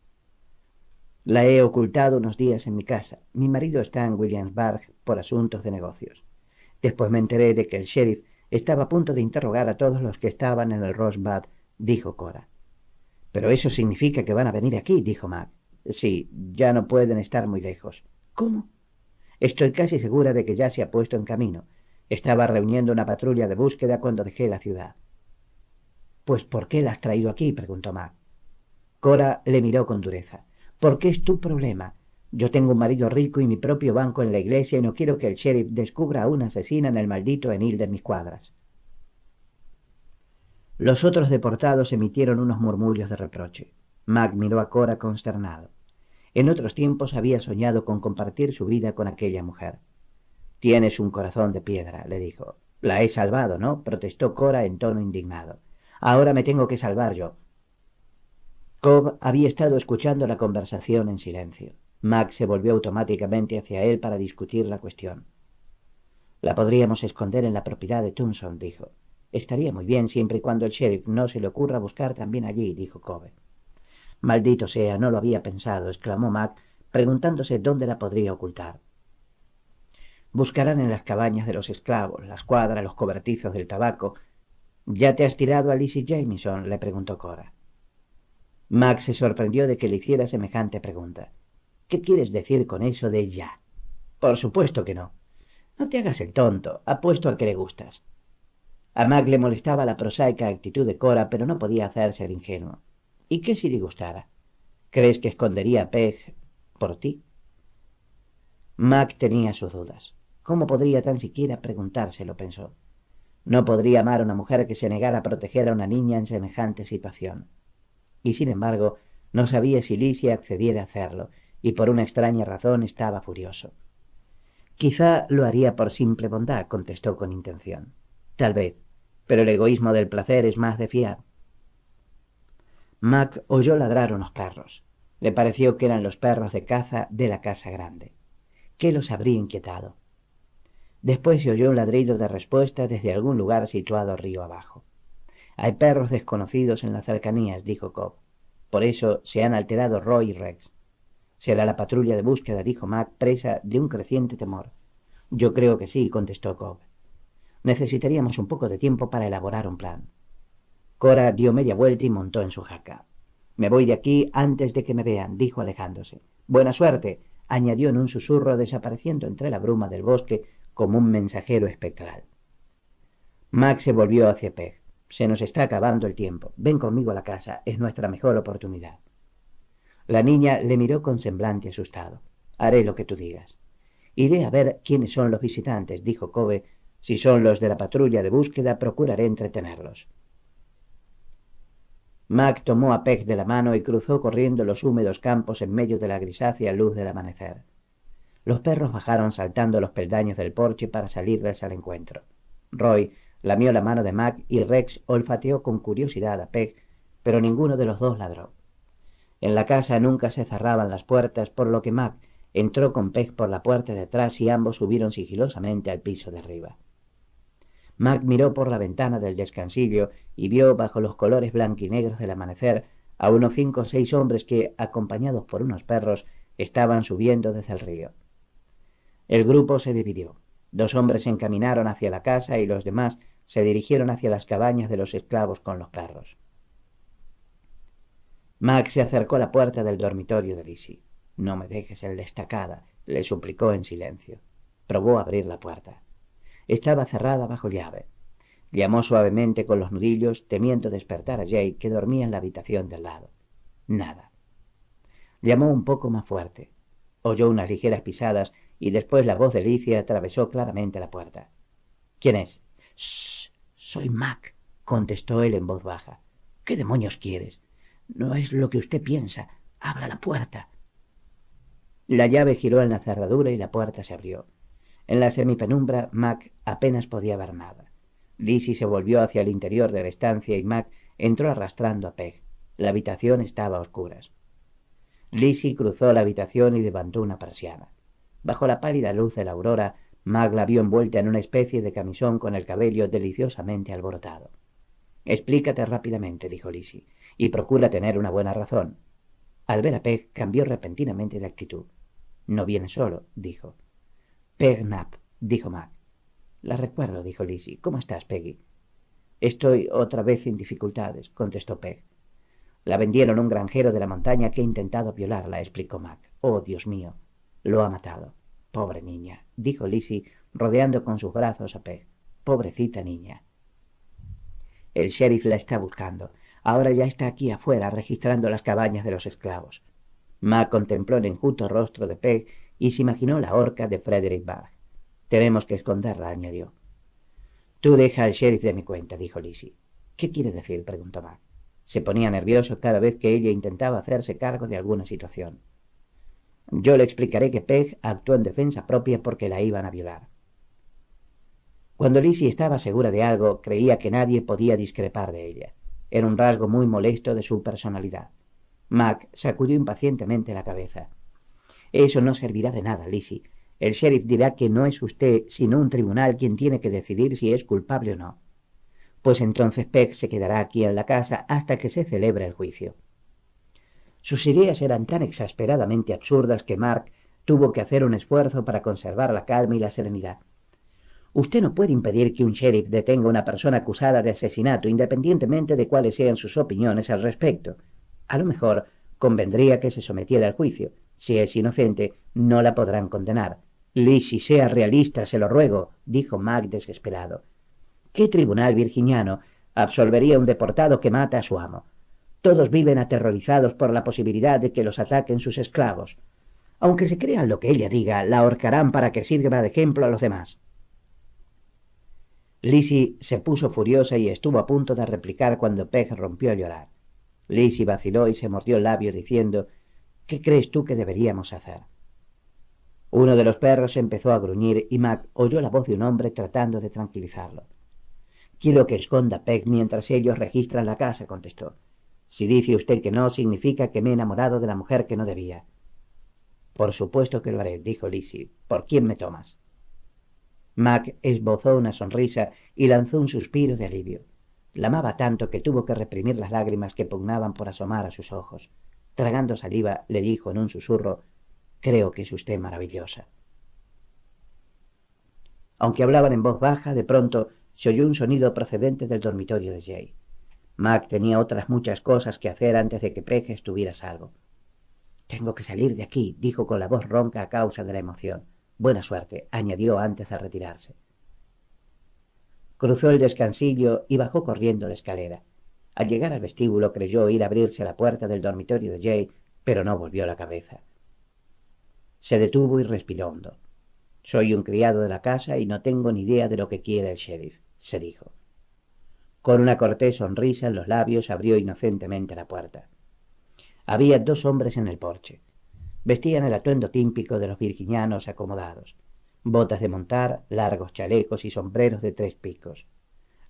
La he ocultado unos días en mi casa. Mi marido está en Williamsburg por asuntos de negocios. Después me enteré de que el sheriff estaba a punto de interrogar a todos los que estaban en el Rosebud. dijo Cora. Pero eso significa que van a venir aquí, dijo Mac. Sí, ya no pueden estar muy lejos. ¿Cómo? Estoy casi segura de que ya se ha puesto en camino. Estaba reuniendo una patrulla de búsqueda cuando dejé la ciudad. Pues ¿por qué la has traído aquí? preguntó Mac. Cora le miró con dureza qué es tu problema. Yo tengo un marido rico y mi propio banco en la iglesia y no quiero que el sheriff descubra a una asesina en el maldito enil de mis cuadras. Los otros deportados emitieron unos murmullos de reproche. Mac miró a Cora consternado. En otros tiempos había soñado con compartir su vida con aquella mujer. Tienes un corazón de piedra, le dijo. La he salvado, ¿no? protestó Cora en tono indignado. Ahora me tengo que salvar yo. Cobb había estado escuchando la conversación en silencio. Mac se volvió automáticamente hacia él para discutir la cuestión. La podríamos esconder en la propiedad de Thompson, dijo. Estaría muy bien siempre y cuando el sheriff no se le ocurra buscar también allí, dijo Cobb. Maldito sea, no lo había pensado, exclamó Mac, preguntándose dónde la podría ocultar. Buscarán en las cabañas de los esclavos, las cuadras, los cobertizos del tabaco. ¿Ya te has tirado a Lizzie Jameson le preguntó Cora. Mac se sorprendió de que le hiciera semejante pregunta. ¿Qué quieres decir con eso de ya? Por supuesto que no. No te hagas el tonto, apuesto a que le gustas. A Mac le molestaba la prosaica actitud de Cora, pero no podía hacerse el ingenuo. ¿Y qué si le gustara? ¿Crees que escondería a Peg por ti? Mac tenía sus dudas. ¿Cómo podría tan siquiera preguntárselo? pensó. No podría amar a una mujer que se negara a proteger a una niña en semejante situación y sin embargo no sabía si Lisia accediera a hacerlo, y por una extraña razón estaba furioso. Quizá lo haría por simple bondad, contestó con intención. Tal vez, pero el egoísmo del placer es más de fiar. Mac oyó ladrar unos perros. Le pareció que eran los perros de caza de la casa grande. ¿Qué los habría inquietado? Después se oyó un ladrido de respuesta desde algún lugar situado río abajo. Hay perros desconocidos en las cercanías, dijo Cobb. Por eso se han alterado Roy y Rex. Será la patrulla de búsqueda, dijo Mac, presa de un creciente temor. Yo creo que sí, contestó Cobb. Necesitaríamos un poco de tiempo para elaborar un plan. Cora dio media vuelta y montó en su jaca. Me voy de aquí antes de que me vean, dijo alejándose. Buena suerte, añadió en un susurro, desapareciendo entre la bruma del bosque como un mensajero espectral. Mac se volvió hacia Peg. Se nos está acabando el tiempo. Ven conmigo a la casa. Es nuestra mejor oportunidad. La niña le miró con semblante asustado. Haré lo que tú digas. Iré a ver quiénes son los visitantes, dijo Kobe. Si son los de la patrulla de búsqueda, procuraré entretenerlos. Mac tomó a Peg de la mano y cruzó corriendo los húmedos campos en medio de la grisácea luz del amanecer. Los perros bajaron saltando los peldaños del porche para salirles al encuentro. Roy Lamió la mano de Mac y Rex olfateó con curiosidad a Peg, pero ninguno de los dos ladró. En la casa nunca se cerraban las puertas, por lo que Mac entró con Peg por la puerta de atrás y ambos subieron sigilosamente al piso de arriba. Mac miró por la ventana del descansillo y vio bajo los colores blanco y negros del amanecer a unos cinco o seis hombres que, acompañados por unos perros, estaban subiendo desde el río. El grupo se dividió. Dos hombres se encaminaron hacia la casa y los demás se dirigieron hacia las cabañas de los esclavos con los perros. Max se acercó a la puerta del dormitorio de Lizzie. No me dejes en la estacada, le suplicó en silencio. Probó a abrir la puerta. Estaba cerrada bajo llave. Llamó suavemente con los nudillos, temiendo despertar a Jay, que dormía en la habitación del lado. Nada. Llamó un poco más fuerte. Oyó unas ligeras pisadas y después la voz de Licia atravesó claramente la puerta. ¿Quién es? soy Mac, contestó él en voz baja. ¿Qué demonios quieres? No es lo que usted piensa. Abra la puerta. La llave giró en la cerradura y la puerta se abrió. En la semipenumbra, Mac apenas podía ver nada. Lizzie se volvió hacia el interior de la estancia y Mac entró arrastrando a Peg. La habitación estaba a oscuras. Lizzie cruzó la habitación y levantó una persiana. Bajo la pálida luz de la aurora, Mac la vio envuelta en una especie de camisón con el cabello deliciosamente alborotado. Explícate rápidamente, dijo Lizzie, y procura tener una buena razón. Al ver a Peg, cambió repentinamente de actitud. No viene solo, dijo. Peg Knapp, dijo Mac. La recuerdo, dijo Lizzie. ¿Cómo estás, Peggy? Estoy otra vez sin dificultades, contestó Peg. La vendieron un granjero de la montaña que ha intentado violarla, explicó Mac. Oh, Dios mío, lo ha matado. Pobre niña, dijo Lizzie, rodeando con sus brazos a Peg. Pobrecita niña. El sheriff la está buscando. Ahora ya está aquí afuera registrando las cabañas de los esclavos. Ma contempló el enjuto rostro de Peg y se imaginó la horca de Frederick Bach. Tenemos que esconderla, añadió. Tú deja al sheriff de mi cuenta, dijo Lizzie. ¿Qué quiere decir? preguntó Mac. Se ponía nervioso cada vez que ella intentaba hacerse cargo de alguna situación. Yo le explicaré que Peg actuó en defensa propia porque la iban a violar. Cuando Lizzie estaba segura de algo, creía que nadie podía discrepar de ella. Era un rasgo muy molesto de su personalidad. Mac sacudió impacientemente la cabeza. Eso no servirá de nada, Lizzie. El sheriff dirá que no es usted, sino un tribunal quien tiene que decidir si es culpable o no. Pues entonces Peg se quedará aquí en la casa hasta que se celebre el juicio. Sus ideas eran tan exasperadamente absurdas que Mark tuvo que hacer un esfuerzo para conservar la calma y la serenidad. Usted no puede impedir que un sheriff detenga a una persona acusada de asesinato, independientemente de cuáles sean sus opiniones al respecto. A lo mejor convendría que se sometiera al juicio. Si es inocente, no la podrán condenar. si sea realista, se lo ruego, dijo Mark desesperado. ¿Qué tribunal virginiano absolvería a un deportado que mata a su amo? Todos viven aterrorizados por la posibilidad de que los ataquen sus esclavos. Aunque se crean lo que ella diga, la ahorcarán para que sirva de ejemplo a los demás. Lizzie se puso furiosa y estuvo a punto de replicar cuando Peg rompió a llorar. Lizzie vaciló y se mordió el labio diciendo ¿Qué crees tú que deberíamos hacer? Uno de los perros empezó a gruñir y Mac oyó la voz de un hombre tratando de tranquilizarlo. Quiero que esconda Peg mientras ellos registran la casa, contestó. Si dice usted que no, significa que me he enamorado de la mujer que no debía. Por supuesto que lo haré, dijo Lizzie. ¿Por quién me tomas? Mac esbozó una sonrisa y lanzó un suspiro de alivio. La amaba tanto que tuvo que reprimir las lágrimas que pugnaban por asomar a sus ojos. Tragando saliva, le dijo en un susurro Creo que es usted maravillosa. Aunque hablaban en voz baja, de pronto se oyó un sonido procedente del dormitorio de Jay. Mac tenía otras muchas cosas que hacer antes de que Peje estuviera salvo. Tengo que salir de aquí, dijo con la voz ronca a causa de la emoción. Buena suerte, añadió antes de retirarse. Cruzó el descansillo y bajó corriendo la escalera. Al llegar al vestíbulo creyó ir a abrirse la puerta del dormitorio de Jay, pero no volvió la cabeza. Se detuvo y respiró hondo. Soy un criado de la casa y no tengo ni idea de lo que quiere el sheriff, se dijo. Con una cortés sonrisa en los labios abrió inocentemente la puerta. Había dos hombres en el porche. Vestían el atuendo típico de los virginianos acomodados, botas de montar, largos chalecos y sombreros de tres picos.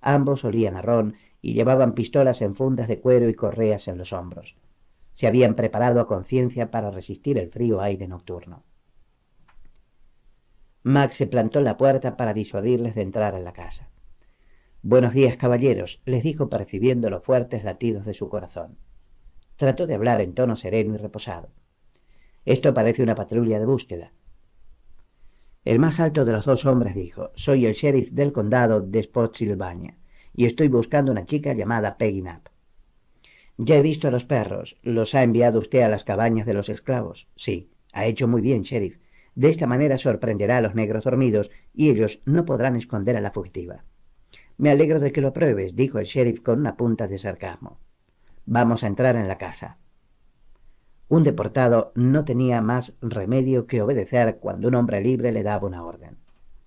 Ambos olían a ron y llevaban pistolas en fundas de cuero y correas en los hombros. Se habían preparado a conciencia para resistir el frío aire nocturno. Max se plantó en la puerta para disuadirles de entrar en la casa. Buenos días, caballeros, les dijo percibiendo los fuertes latidos de su corazón. Trató de hablar en tono sereno y reposado. Esto parece una patrulla de búsqueda. El más alto de los dos hombres dijo, soy el sheriff del condado de Spotsylvania y estoy buscando una chica llamada Peggy Knapp. Ya he visto a los perros, los ha enviado usted a las cabañas de los esclavos. Sí, ha hecho muy bien, sheriff. De esta manera sorprenderá a los negros dormidos y ellos no podrán esconder a la fugitiva. Me alegro de que lo apruebes, dijo el sheriff con una punta de sarcasmo. Vamos a entrar en la casa. Un deportado no tenía más remedio que obedecer cuando un hombre libre le daba una orden.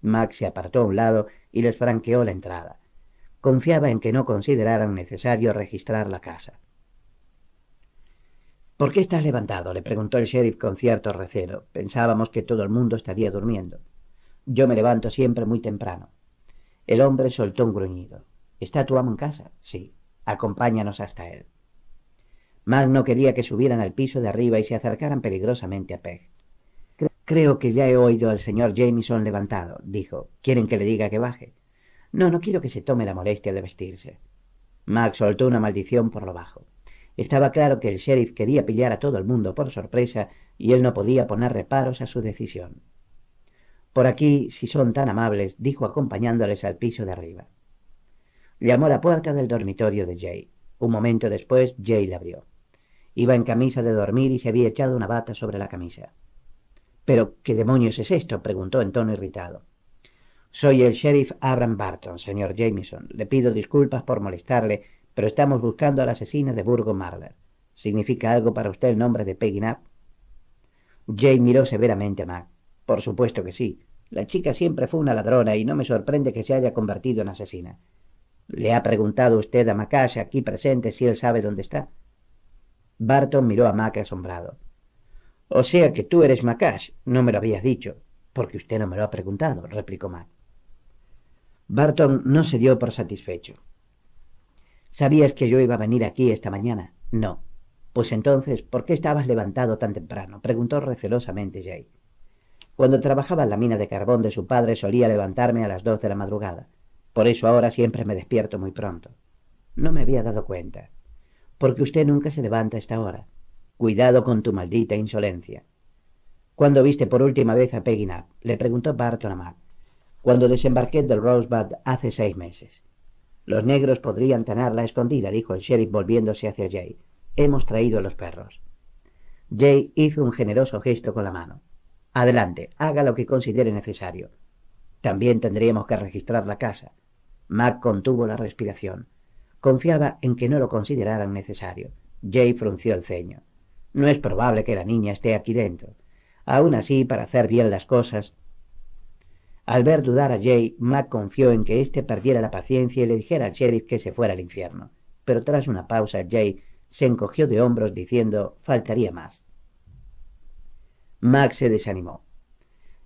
Max se apartó a un lado y les franqueó la entrada. Confiaba en que no consideraran necesario registrar la casa. ¿Por qué estás levantado? le preguntó el sheriff con cierto recelo. Pensábamos que todo el mundo estaría durmiendo. Yo me levanto siempre muy temprano. El hombre soltó un gruñido. ¿Está tu amo en casa? Sí. Acompáñanos hasta él. Mac no quería que subieran al piso de arriba y se acercaran peligrosamente a Peg. Creo que ya he oído al señor Jameson levantado, dijo. ¿Quieren que le diga que baje? No, no quiero que se tome la molestia de vestirse. Mac soltó una maldición por lo bajo. Estaba claro que el sheriff quería pillar a todo el mundo por sorpresa y él no podía poner reparos a su decisión. Por aquí, si son tan amables, dijo acompañándoles al piso de arriba. Llamó a la puerta del dormitorio de Jay. Un momento después, Jay la abrió. Iba en camisa de dormir y se había echado una bata sobre la camisa. ¿Pero qué demonios es esto? preguntó en tono irritado. Soy el sheriff Abraham Barton, señor Jameson. Le pido disculpas por molestarle, pero estamos buscando al asesino de Burgo Marler. ¿Significa algo para usted el nombre de Peggy Knapp? Jay miró severamente a Mac. Por supuesto que sí. La chica siempre fue una ladrona y no me sorprende que se haya convertido en asesina. ¿Le ha preguntado usted a Macash aquí presente si él sabe dónde está? Barton miró a Mac asombrado. O sea que tú eres Macash, no me lo habías dicho, porque usted no me lo ha preguntado, replicó Mac. Barton no se dio por satisfecho. ¿Sabías que yo iba a venir aquí esta mañana? No. Pues entonces, ¿por qué estabas levantado tan temprano? preguntó recelosamente Jay. Cuando trabajaba en la mina de carbón de su padre solía levantarme a las dos de la madrugada. Por eso ahora siempre me despierto muy pronto. No me había dado cuenta. Porque usted nunca se levanta a esta hora. Cuidado con tu maldita insolencia. Cuando viste por última vez a Peggy Le preguntó Barton a Cuando desembarqué del Rosebud hace seis meses. Los negros podrían tenerla escondida, dijo el sheriff volviéndose hacia Jay. Hemos traído a los perros. Jay hizo un generoso gesto con la mano. Adelante, haga lo que considere necesario. También tendríamos que registrar la casa. Mac contuvo la respiración. Confiaba en que no lo consideraran necesario. Jay frunció el ceño. No es probable que la niña esté aquí dentro. Aún así, para hacer bien las cosas. Al ver dudar a Jay, Mac confió en que éste perdiera la paciencia y le dijera al sheriff que se fuera al infierno. Pero tras una pausa, Jay se encogió de hombros diciendo faltaría más. Mac se desanimó.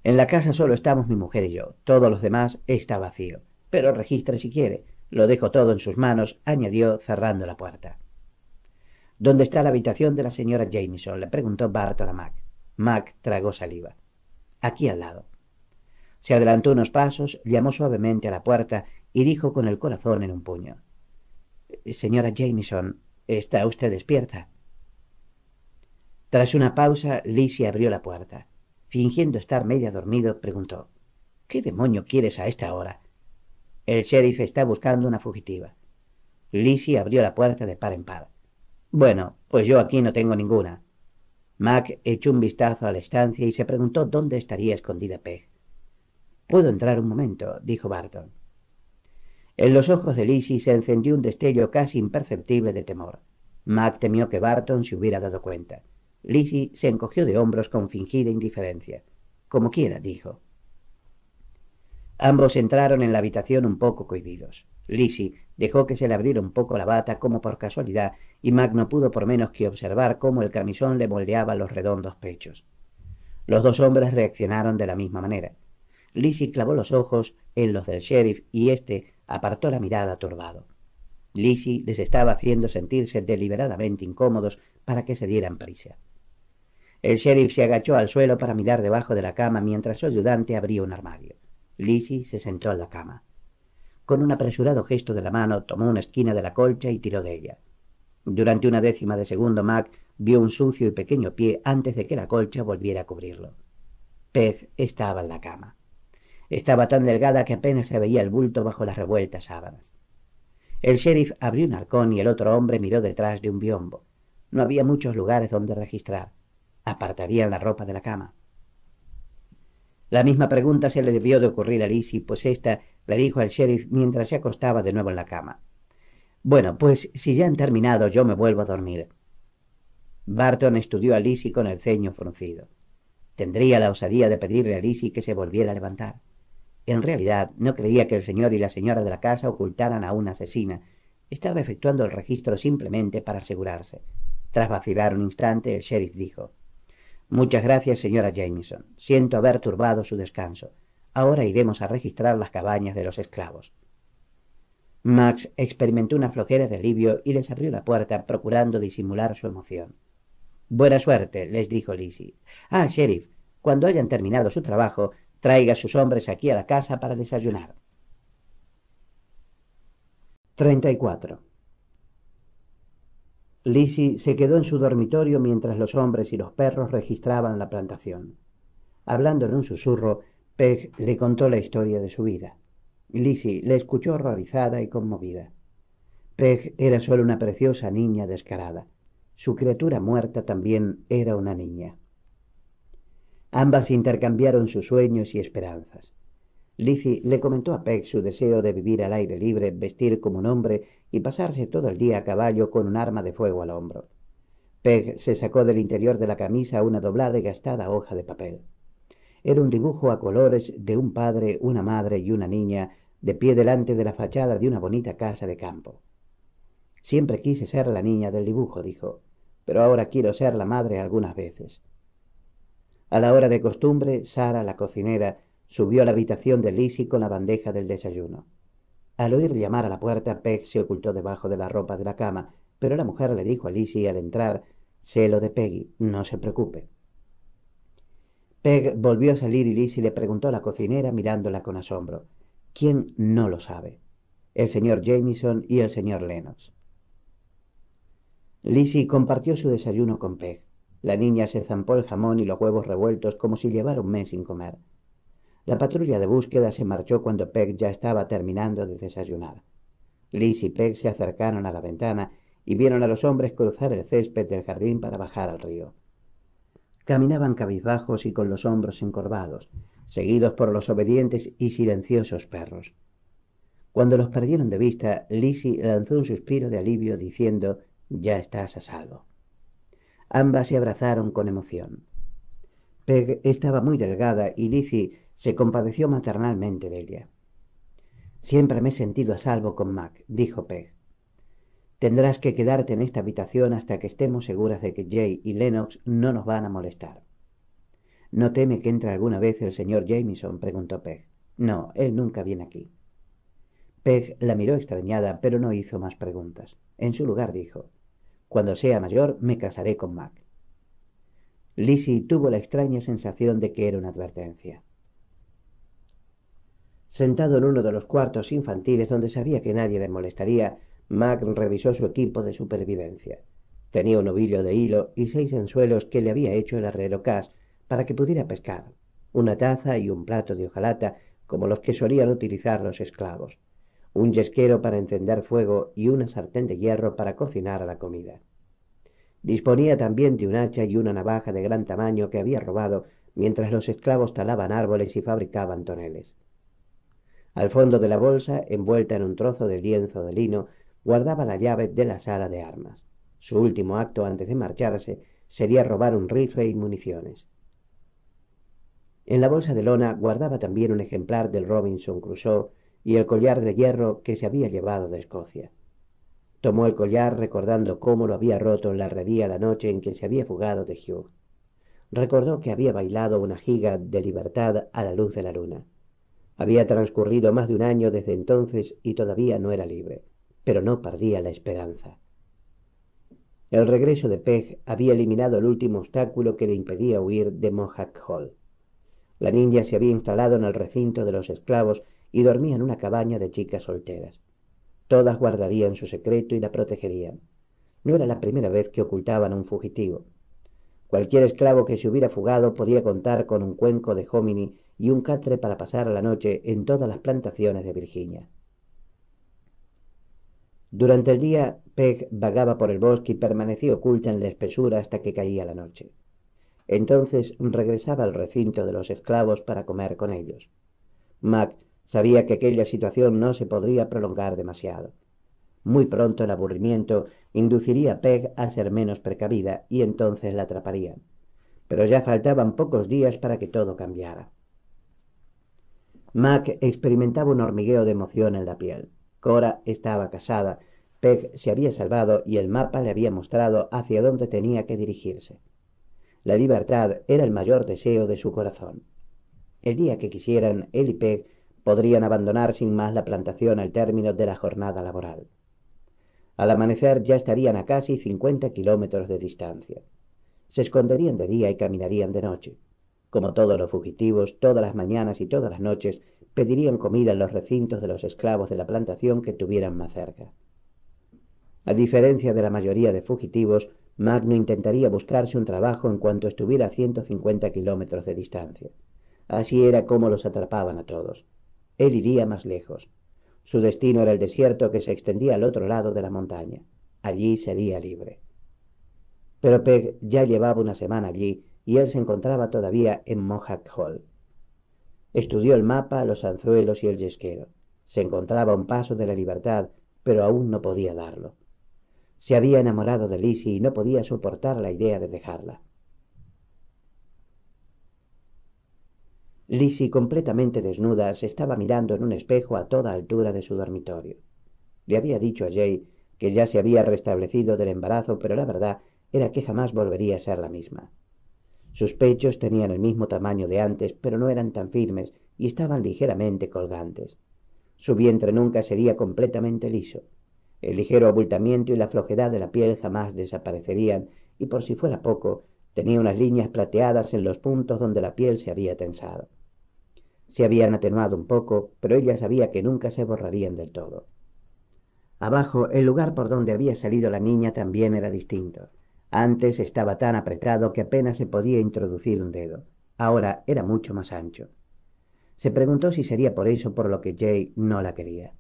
En la casa solo estamos mi mujer y yo. Todos los demás está vacío. Pero registre si quiere. Lo dejo todo en sus manos, añadió cerrando la puerta. ¿Dónde está la habitación de la señora Jameson? le preguntó Barton a Mac. Mac tragó saliva. Aquí al lado. Se adelantó unos pasos, llamó suavemente a la puerta y dijo con el corazón en un puño. Señora Jameson, ¿está usted despierta? Tras una pausa, Lizzie abrió la puerta. Fingiendo estar media dormido, preguntó ¿Qué demonio quieres a esta hora? El sheriff está buscando una fugitiva. Lizzie abrió la puerta de par en par. Bueno, pues yo aquí no tengo ninguna. Mac echó un vistazo a la estancia y se preguntó dónde estaría escondida Peg. Puedo entrar un momento, dijo Barton. En los ojos de Lizzie se encendió un destello casi imperceptible de temor. Mac temió que Barton se hubiera dado cuenta. Lizzie se encogió de hombros con fingida indiferencia. Como quiera, dijo. Ambos entraron en la habitación un poco cohibidos. Lizzie dejó que se le abriera un poco la bata como por casualidad, y Mac no pudo por menos que observar cómo el camisón le moldeaba los redondos pechos. Los dos hombres reaccionaron de la misma manera. Lizzie clavó los ojos en los del sheriff y éste apartó la mirada turbado. Lizzie les estaba haciendo sentirse deliberadamente incómodos para que se dieran prisa. El sheriff se agachó al suelo para mirar debajo de la cama mientras su ayudante abría un armario. Lizzie se sentó en la cama. Con un apresurado gesto de la mano tomó una esquina de la colcha y tiró de ella. Durante una décima de segundo Mac vio un sucio y pequeño pie antes de que la colcha volviera a cubrirlo. Peg estaba en la cama. Estaba tan delgada que apenas se veía el bulto bajo las revueltas sábanas. El sheriff abrió un arcón y el otro hombre miró detrás de un biombo. No había muchos lugares donde registrar apartaría la ropa de la cama. La misma pregunta se le debió de ocurrir a Lizzie, pues ésta le dijo al sheriff mientras se acostaba de nuevo en la cama. Bueno, pues si ya han terminado, yo me vuelvo a dormir. Barton estudió a Lizzie con el ceño fruncido. Tendría la osadía de pedirle a Lizzie que se volviera a levantar. En realidad, no creía que el señor y la señora de la casa ocultaran a una asesina. Estaba efectuando el registro simplemente para asegurarse. Tras vacilar un instante, el sheriff dijo: Muchas gracias, señora Jameson. Siento haber turbado su descanso. Ahora iremos a registrar las cabañas de los esclavos. Max experimentó una flojera de alivio y les abrió la puerta, procurando disimular su emoción. Buena suerte, les dijo Lizzie. Ah, sheriff, cuando hayan terminado su trabajo, traiga a sus hombres aquí a la casa para desayunar. 34. Lizzie se quedó en su dormitorio mientras los hombres y los perros registraban la plantación. Hablando en un susurro, Peg le contó la historia de su vida. Lizzie le escuchó horrorizada y conmovida. Peg era solo una preciosa niña descarada. Su criatura muerta también era una niña. Ambas intercambiaron sus sueños y esperanzas. Lizzie le comentó a Peg su deseo de vivir al aire libre, vestir como un hombre y pasarse todo el día a caballo con un arma de fuego al hombro. Peg se sacó del interior de la camisa una doblada y gastada hoja de papel. Era un dibujo a colores de un padre, una madre y una niña de pie delante de la fachada de una bonita casa de campo. Siempre quise ser la niña del dibujo, dijo, pero ahora quiero ser la madre algunas veces. A la hora de costumbre, Sara, la cocinera, Subió a la habitación de Lizzie con la bandeja del desayuno. Al oír llamar a la puerta, Peg se ocultó debajo de la ropa de la cama, pero la mujer le dijo a Lizzie al entrar: Sé lo de Peggy, no se preocupe. Peg volvió a salir y Lizzie le preguntó a la cocinera mirándola con asombro: ¿Quién no lo sabe? El señor Jameson y el señor Lennox. Lizzie compartió su desayuno con Peg. La niña se zampó el jamón y los huevos revueltos como si llevara un mes sin comer. La patrulla de búsqueda se marchó cuando Peg ya estaba terminando de desayunar. Liz y Peg se acercaron a la ventana y vieron a los hombres cruzar el césped del jardín para bajar al río. Caminaban cabizbajos y con los hombros encorvados, seguidos por los obedientes y silenciosos perros. Cuando los perdieron de vista, Lizzie lanzó un suspiro de alivio diciendo Ya estás a salvo. Ambas se abrazaron con emoción. Peg estaba muy delgada y Lizzie se compadeció maternalmente de ella. Siempre me he sentido a salvo con Mac, dijo Peg. Tendrás que quedarte en esta habitación hasta que estemos seguras de que Jay y Lennox no nos van a molestar. ¿No teme que entre alguna vez el señor Jameson? preguntó Peg. No, él nunca viene aquí. Peg la miró extrañada, pero no hizo más preguntas. En su lugar dijo, Cuando sea mayor me casaré con Mac. Lizzie tuvo la extraña sensación de que era una advertencia. Sentado en uno de los cuartos infantiles donde sabía que nadie le molestaría, Mac revisó su equipo de supervivencia. Tenía un ovillo de hilo y seis anzuelos que le había hecho el arrelocas para que pudiera pescar, una taza y un plato de hojalata como los que solían utilizar los esclavos, un yesquero para encender fuego y una sartén de hierro para cocinar la comida. Disponía también de un hacha y una navaja de gran tamaño que había robado mientras los esclavos talaban árboles y fabricaban toneles. Al fondo de la bolsa, envuelta en un trozo de lienzo de lino, guardaba la llave de la sala de armas. Su último acto antes de marcharse sería robar un rifle y municiones. En la bolsa de lona guardaba también un ejemplar del Robinson Crusoe y el collar de hierro que se había llevado de Escocia. Tomó el collar recordando cómo lo había roto en la herrería la noche en que se había fugado de Hugh. Recordó que había bailado una giga de libertad a la luz de la luna. Había transcurrido más de un año desde entonces y todavía no era libre, pero no perdía la esperanza. El regreso de Peg había eliminado el último obstáculo que le impedía huir de Mohawk Hall. La ninja se había instalado en el recinto de los esclavos y dormía en una cabaña de chicas solteras. Todas guardarían su secreto y la protegerían. No era la primera vez que ocultaban a un fugitivo. Cualquier esclavo que se hubiera fugado podía contar con un cuenco de hominy y un catre para pasar la noche en todas las plantaciones de Virginia. Durante el día, Peg vagaba por el bosque y permanecía oculta en la espesura hasta que caía la noche. Entonces regresaba al recinto de los esclavos para comer con ellos. Mac sabía que aquella situación no se podría prolongar demasiado. Muy pronto el aburrimiento induciría a Peg a ser menos precavida y entonces la atraparían. Pero ya faltaban pocos días para que todo cambiara. Mac experimentaba un hormigueo de emoción en la piel. Cora estaba casada, Peg se había salvado y el mapa le había mostrado hacia dónde tenía que dirigirse. La libertad era el mayor deseo de su corazón. El día que quisieran, él y Peg podrían abandonar sin más la plantación al término de la jornada laboral. Al amanecer ya estarían a casi cincuenta kilómetros de distancia. Se esconderían de día y caminarían de noche. Como todos los fugitivos, todas las mañanas y todas las noches pedirían comida en los recintos de los esclavos de la plantación que tuvieran más cerca. A diferencia de la mayoría de fugitivos, Magno intentaría buscarse un trabajo en cuanto estuviera a 150 kilómetros de distancia. Así era como los atrapaban a todos. Él iría más lejos. Su destino era el desierto que se extendía al otro lado de la montaña. Allí sería libre. Pero Peg ya llevaba una semana allí y él se encontraba todavía en Mohawk Hall. Estudió el mapa, los anzuelos y el yesquero. Se encontraba un paso de la libertad, pero aún no podía darlo. Se había enamorado de Lizzie y no podía soportar la idea de dejarla. Lizzie, completamente desnuda, se estaba mirando en un espejo a toda altura de su dormitorio. Le había dicho a Jay que ya se había restablecido del embarazo, pero la verdad era que jamás volvería a ser la misma. Sus pechos tenían el mismo tamaño de antes, pero no eran tan firmes y estaban ligeramente colgantes. Su vientre nunca sería completamente liso. El ligero abultamiento y la flojedad de la piel jamás desaparecerían, y por si fuera poco, tenía unas líneas plateadas en los puntos donde la piel se había tensado. Se habían atenuado un poco, pero ella sabía que nunca se borrarían del todo. Abajo, el lugar por donde había salido la niña también era distinto. Antes estaba tan apretado que apenas se podía introducir un dedo. Ahora era mucho más ancho. Se preguntó si sería por eso por lo que Jay no la quería.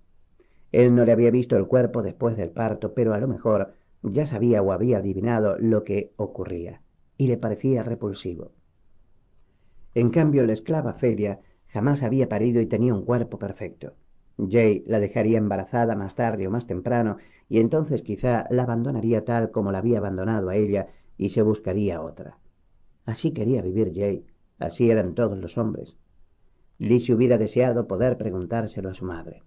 Él no le había visto el cuerpo después del parto, pero a lo mejor ya sabía o había adivinado lo que ocurría, y le parecía repulsivo. En cambio, la esclava Feria jamás había parido y tenía un cuerpo perfecto. Jay la dejaría embarazada más tarde o más temprano, y entonces quizá la abandonaría tal como la había abandonado a ella y se buscaría otra. Así quería vivir Jay, así eran todos los hombres. Lizzie hubiera deseado poder preguntárselo a su madre.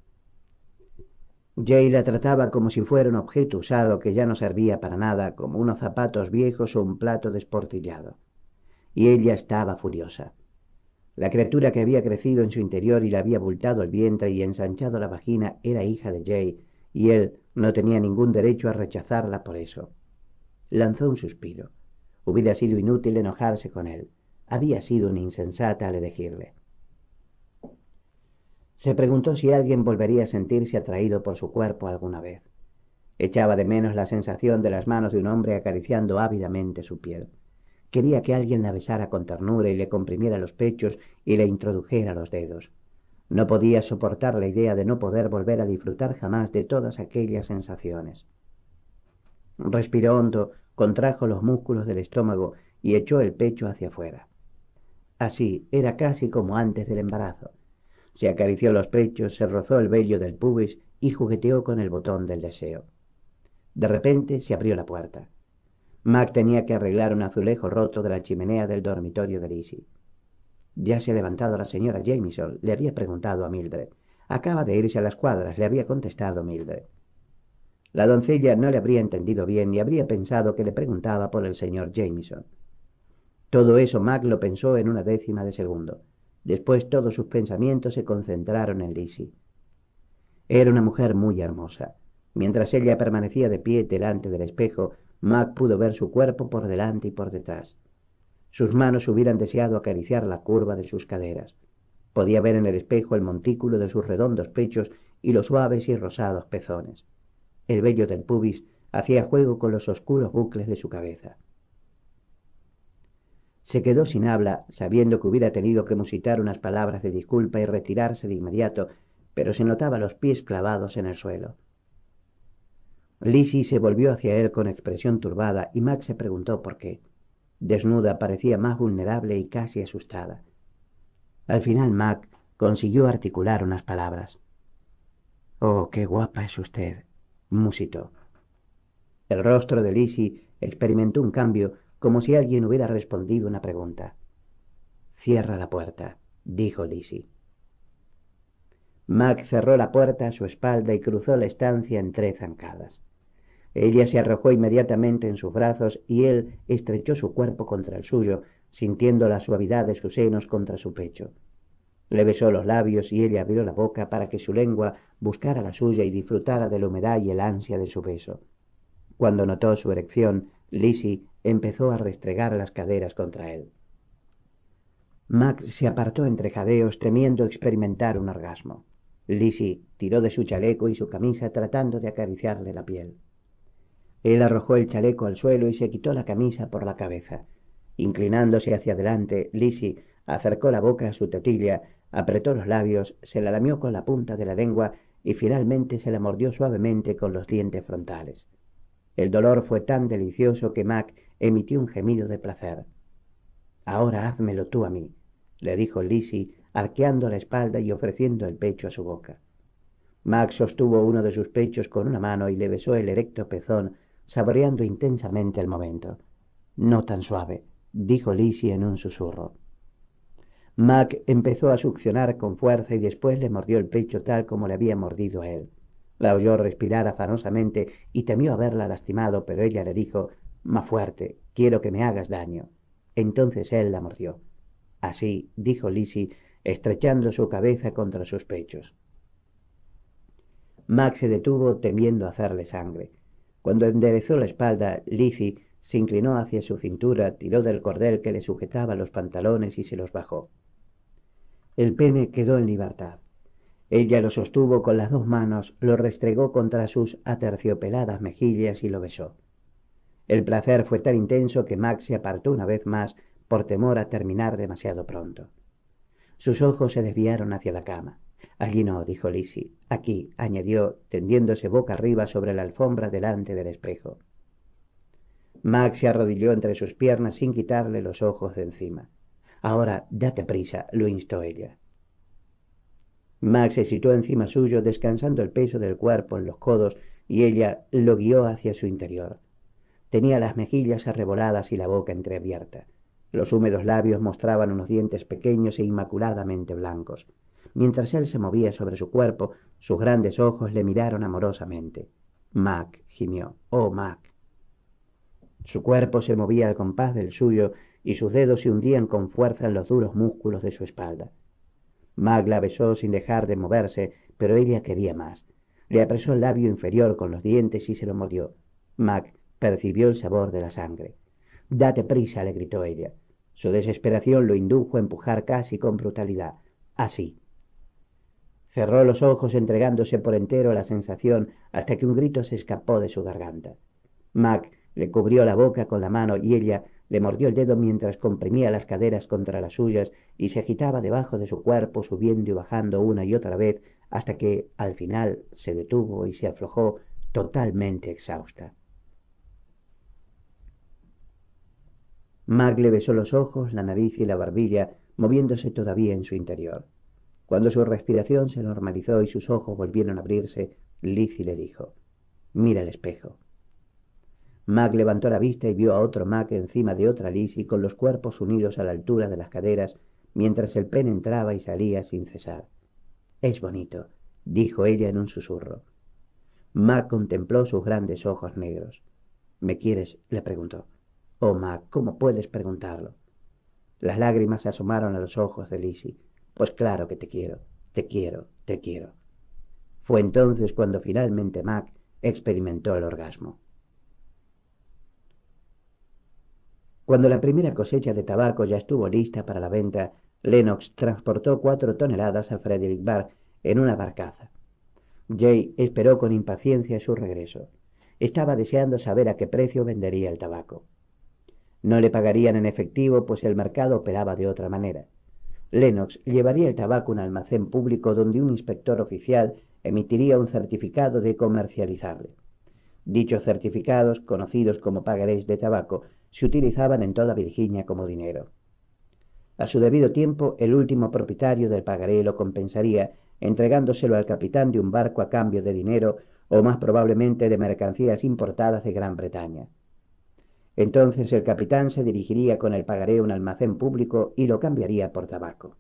Jay la trataba como si fuera un objeto usado que ya no servía para nada, como unos zapatos viejos o un plato desportillado. Y ella estaba furiosa. La criatura que había crecido en su interior y le había abultado el vientre y ensanchado la vagina era hija de Jay, y él no tenía ningún derecho a rechazarla por eso. Lanzó un suspiro. Hubiera sido inútil enojarse con él. Había sido una insensata al elegirle. Se preguntó si alguien volvería a sentirse atraído por su cuerpo alguna vez. Echaba de menos la sensación de las manos de un hombre acariciando ávidamente su piel. Quería que alguien la besara con ternura y le comprimiera los pechos y le introdujera los dedos. No podía soportar la idea de no poder volver a disfrutar jamás de todas aquellas sensaciones. Respiró hondo, contrajo los músculos del estómago y echó el pecho hacia afuera. Así era casi como antes del embarazo. Se acarició los pechos, se rozó el vello del pubis y jugueteó con el botón del deseo. De repente se abrió la puerta. Mac tenía que arreglar un azulejo roto de la chimenea del dormitorio de Lizzie. Ya se ha levantado la señora Jamieson, le había preguntado a Mildred. Acaba de irse a las cuadras, le había contestado Mildred. La doncella no le habría entendido bien ni habría pensado que le preguntaba por el señor Jamieson. Todo eso Mac lo pensó en una décima de segundo. Después todos sus pensamientos se concentraron en Lizzie. Era una mujer muy hermosa. Mientras ella permanecía de pie delante del espejo, Mac pudo ver su cuerpo por delante y por detrás. Sus manos hubieran deseado acariciar la curva de sus caderas. Podía ver en el espejo el montículo de sus redondos pechos y los suaves y rosados pezones. El vello del pubis hacía juego con los oscuros bucles de su cabeza. Se quedó sin habla, sabiendo que hubiera tenido que musitar unas palabras de disculpa y retirarse de inmediato, pero se notaba los pies clavados en el suelo. Lizzie se volvió hacia él con expresión turbada y Max se preguntó por qué. Desnuda parecía más vulnerable y casi asustada. Al final Mac consiguió articular unas palabras. Oh, qué guapa es usted, musitó. El rostro de Lizzie experimentó un cambio como si alguien hubiera respondido una pregunta. Cierra la puerta, dijo Lizzie. Mac cerró la puerta a su espalda y cruzó la estancia en tres zancadas. Ella se arrojó inmediatamente en sus brazos y él estrechó su cuerpo contra el suyo, sintiendo la suavidad de sus senos contra su pecho. Le besó los labios y ella abrió la boca para que su lengua buscara la suya y disfrutara de la humedad y el ansia de su beso. Cuando notó su erección, Lizzie empezó a restregar las caderas contra él. Max se apartó entre jadeos temiendo experimentar un orgasmo. Lizzie tiró de su chaleco y su camisa tratando de acariciarle la piel él arrojó el chaleco al suelo y se quitó la camisa por la cabeza. Inclinándose hacia adelante, Lisi acercó la boca a su tetilla, apretó los labios, se la lamió con la punta de la lengua y finalmente se la mordió suavemente con los dientes frontales. El dolor fue tan delicioso que Mac emitió un gemido de placer. Ahora házmelo tú a mí, le dijo Lisi, arqueando la espalda y ofreciendo el pecho a su boca. Mac sostuvo uno de sus pechos con una mano y le besó el erecto pezón saboreando intensamente el momento. No tan suave, dijo Lizzie en un susurro. Mac empezó a succionar con fuerza y después le mordió el pecho tal como le había mordido a él. La oyó respirar afanosamente y temió haberla lastimado, pero ella le dijo Más fuerte, quiero que me hagas daño. Entonces él la mordió. Así, dijo Lizzie, estrechando su cabeza contra sus pechos. Mac se detuvo temiendo hacerle sangre. Cuando enderezó la espalda, Lizzie se inclinó hacia su cintura, tiró del cordel que le sujetaba los pantalones y se los bajó. El pene quedó en libertad. Ella lo sostuvo con las dos manos, lo restregó contra sus aterciopeladas mejillas y lo besó. El placer fue tan intenso que Max se apartó una vez más por temor a terminar demasiado pronto. Sus ojos se desviaron hacia la cama. Allí no, dijo Lisi. Aquí, añadió, tendiéndose boca arriba sobre la alfombra delante del espejo. Max se arrodilló entre sus piernas sin quitarle los ojos de encima. Ahora, date prisa, lo instó ella. Max se situó encima suyo, descansando el peso del cuerpo en los codos, y ella lo guió hacia su interior. Tenía las mejillas arreboladas y la boca entreabierta. Los húmedos labios mostraban unos dientes pequeños e inmaculadamente blancos. Mientras él se movía sobre su cuerpo, sus grandes ojos le miraron amorosamente. Mac gimió. Oh, Mac. Su cuerpo se movía al compás del suyo y sus dedos se hundían con fuerza en los duros músculos de su espalda. Mac la besó sin dejar de moverse, pero ella quería más. Le apresó el labio inferior con los dientes y se lo mordió. Mac percibió el sabor de la sangre. Date prisa, le gritó ella. Su desesperación lo indujo a empujar casi con brutalidad. Así, Cerró los ojos entregándose por entero a la sensación hasta que un grito se escapó de su garganta. Mac le cubrió la boca con la mano y ella le mordió el dedo mientras comprimía las caderas contra las suyas y se agitaba debajo de su cuerpo subiendo y bajando una y otra vez hasta que al final se detuvo y se aflojó totalmente exhausta. Mac le besó los ojos, la nariz y la barbilla, moviéndose todavía en su interior. Cuando su respiración se normalizó y sus ojos volvieron a abrirse, Lizzie le dijo, Mira el espejo. Mac levantó la vista y vio a otro Mac encima de otra Lizzie con los cuerpos unidos a la altura de las caderas mientras el pen entraba y salía sin cesar. Es bonito, dijo ella en un susurro. Mac contempló sus grandes ojos negros. ¿Me quieres? le preguntó. Oh, Mac, ¿cómo puedes preguntarlo? Las lágrimas se asomaron a los ojos de Lizzie. Pues claro que te quiero, te quiero, te quiero. Fue entonces cuando finalmente Mac experimentó el orgasmo. Cuando la primera cosecha de tabaco ya estuvo lista para la venta, Lennox transportó cuatro toneladas a Frederick Barr en una barcaza. Jay esperó con impaciencia su regreso. Estaba deseando saber a qué precio vendería el tabaco. No le pagarían en efectivo, pues el mercado operaba de otra manera. Lennox llevaría el tabaco a un almacén público donde un inspector oficial emitiría un certificado de comercializable. Dichos certificados, conocidos como pagarés de tabaco, se utilizaban en toda Virginia como dinero. A su debido tiempo, el último propietario del pagaré lo compensaría entregándoselo al capitán de un barco a cambio de dinero o más probablemente de mercancías importadas de Gran Bretaña. Entonces el capitán se dirigiría con el pagaré a un almacén público y lo cambiaría por tabaco.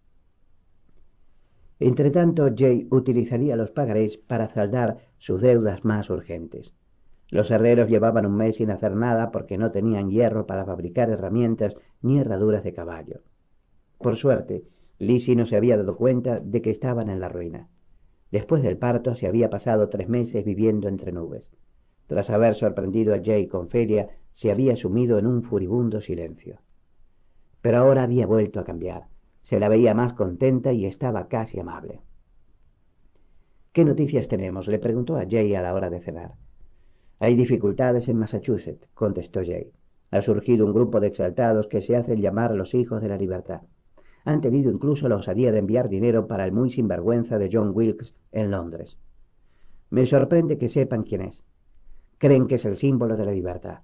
Entretanto, Jay utilizaría los pagarés para saldar sus deudas más urgentes. Los herreros llevaban un mes sin hacer nada porque no tenían hierro para fabricar herramientas ni herraduras de caballo. Por suerte, Lizzie no se había dado cuenta de que estaban en la ruina. Después del parto se había pasado tres meses viviendo entre nubes. Tras haber sorprendido a Jay con feria, se había sumido en un furibundo silencio. Pero ahora había vuelto a cambiar. Se la veía más contenta y estaba casi amable. ¿Qué noticias tenemos? le preguntó a Jay a la hora de cenar. Hay dificultades en Massachusetts, contestó Jay. Ha surgido un grupo de exaltados que se hacen llamar los hijos de la libertad. Han tenido incluso la osadía de enviar dinero para el muy sinvergüenza de John Wilkes en Londres. Me sorprende que sepan quién es. Creen que es el símbolo de la libertad.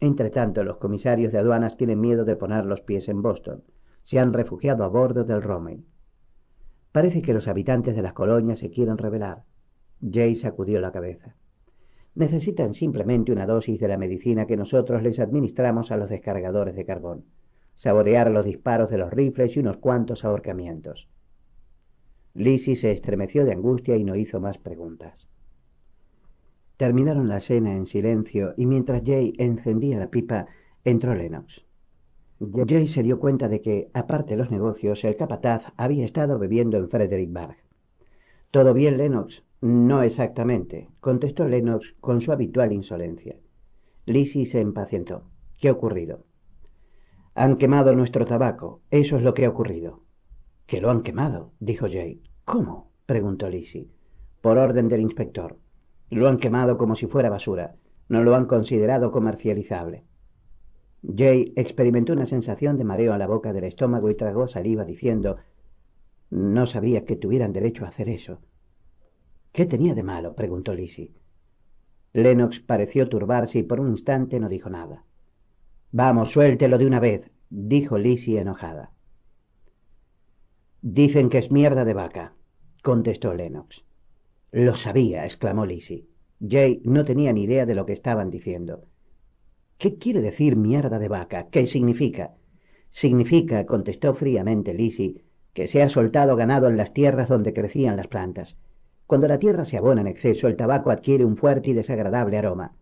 Entre tanto, los comisarios de aduanas tienen miedo de poner los pies en Boston. Se han refugiado a bordo del Rommel. Parece que los habitantes de las colonias se quieren rebelar. Jay sacudió la cabeza. Necesitan simplemente una dosis de la medicina que nosotros les administramos a los descargadores de carbón, saborear los disparos de los rifles y unos cuantos ahorcamientos. Lizzie se estremeció de angustia y no hizo más preguntas. Terminaron la cena en silencio y mientras Jay encendía la pipa, entró Lennox. Jay se dio cuenta de que, aparte de los negocios, el capataz había estado bebiendo en Frederick Bar. ¿Todo bien, Lennox? No exactamente, contestó Lennox con su habitual insolencia. Lizzie se impacientó. ¿Qué ha ocurrido? Han quemado nuestro tabaco. Eso es lo que ha ocurrido. ¿Que lo han quemado? dijo Jay. ¿Cómo? preguntó Lizzie. Por orden del inspector. Lo han quemado como si fuera basura. No lo han considerado comercializable. Jay experimentó una sensación de mareo a la boca del estómago y tragó saliva diciendo No sabía que tuvieran derecho a hacer eso. ¿Qué tenía de malo? preguntó Lizzie. Lennox pareció turbarse y por un instante no dijo nada. Vamos, suéltelo de una vez, dijo Lizzie enojada. Dicen que es mierda de vaca, contestó Lennox. Lo sabía, exclamó Lizzie. Jay no tenía ni idea de lo que estaban diciendo. ¿Qué quiere decir mierda de vaca? ¿Qué significa? Significa, contestó fríamente Lizzie, que se ha soltado ganado en las tierras donde crecían las plantas. Cuando la tierra se abona en exceso, el tabaco adquiere un fuerte y desagradable aroma.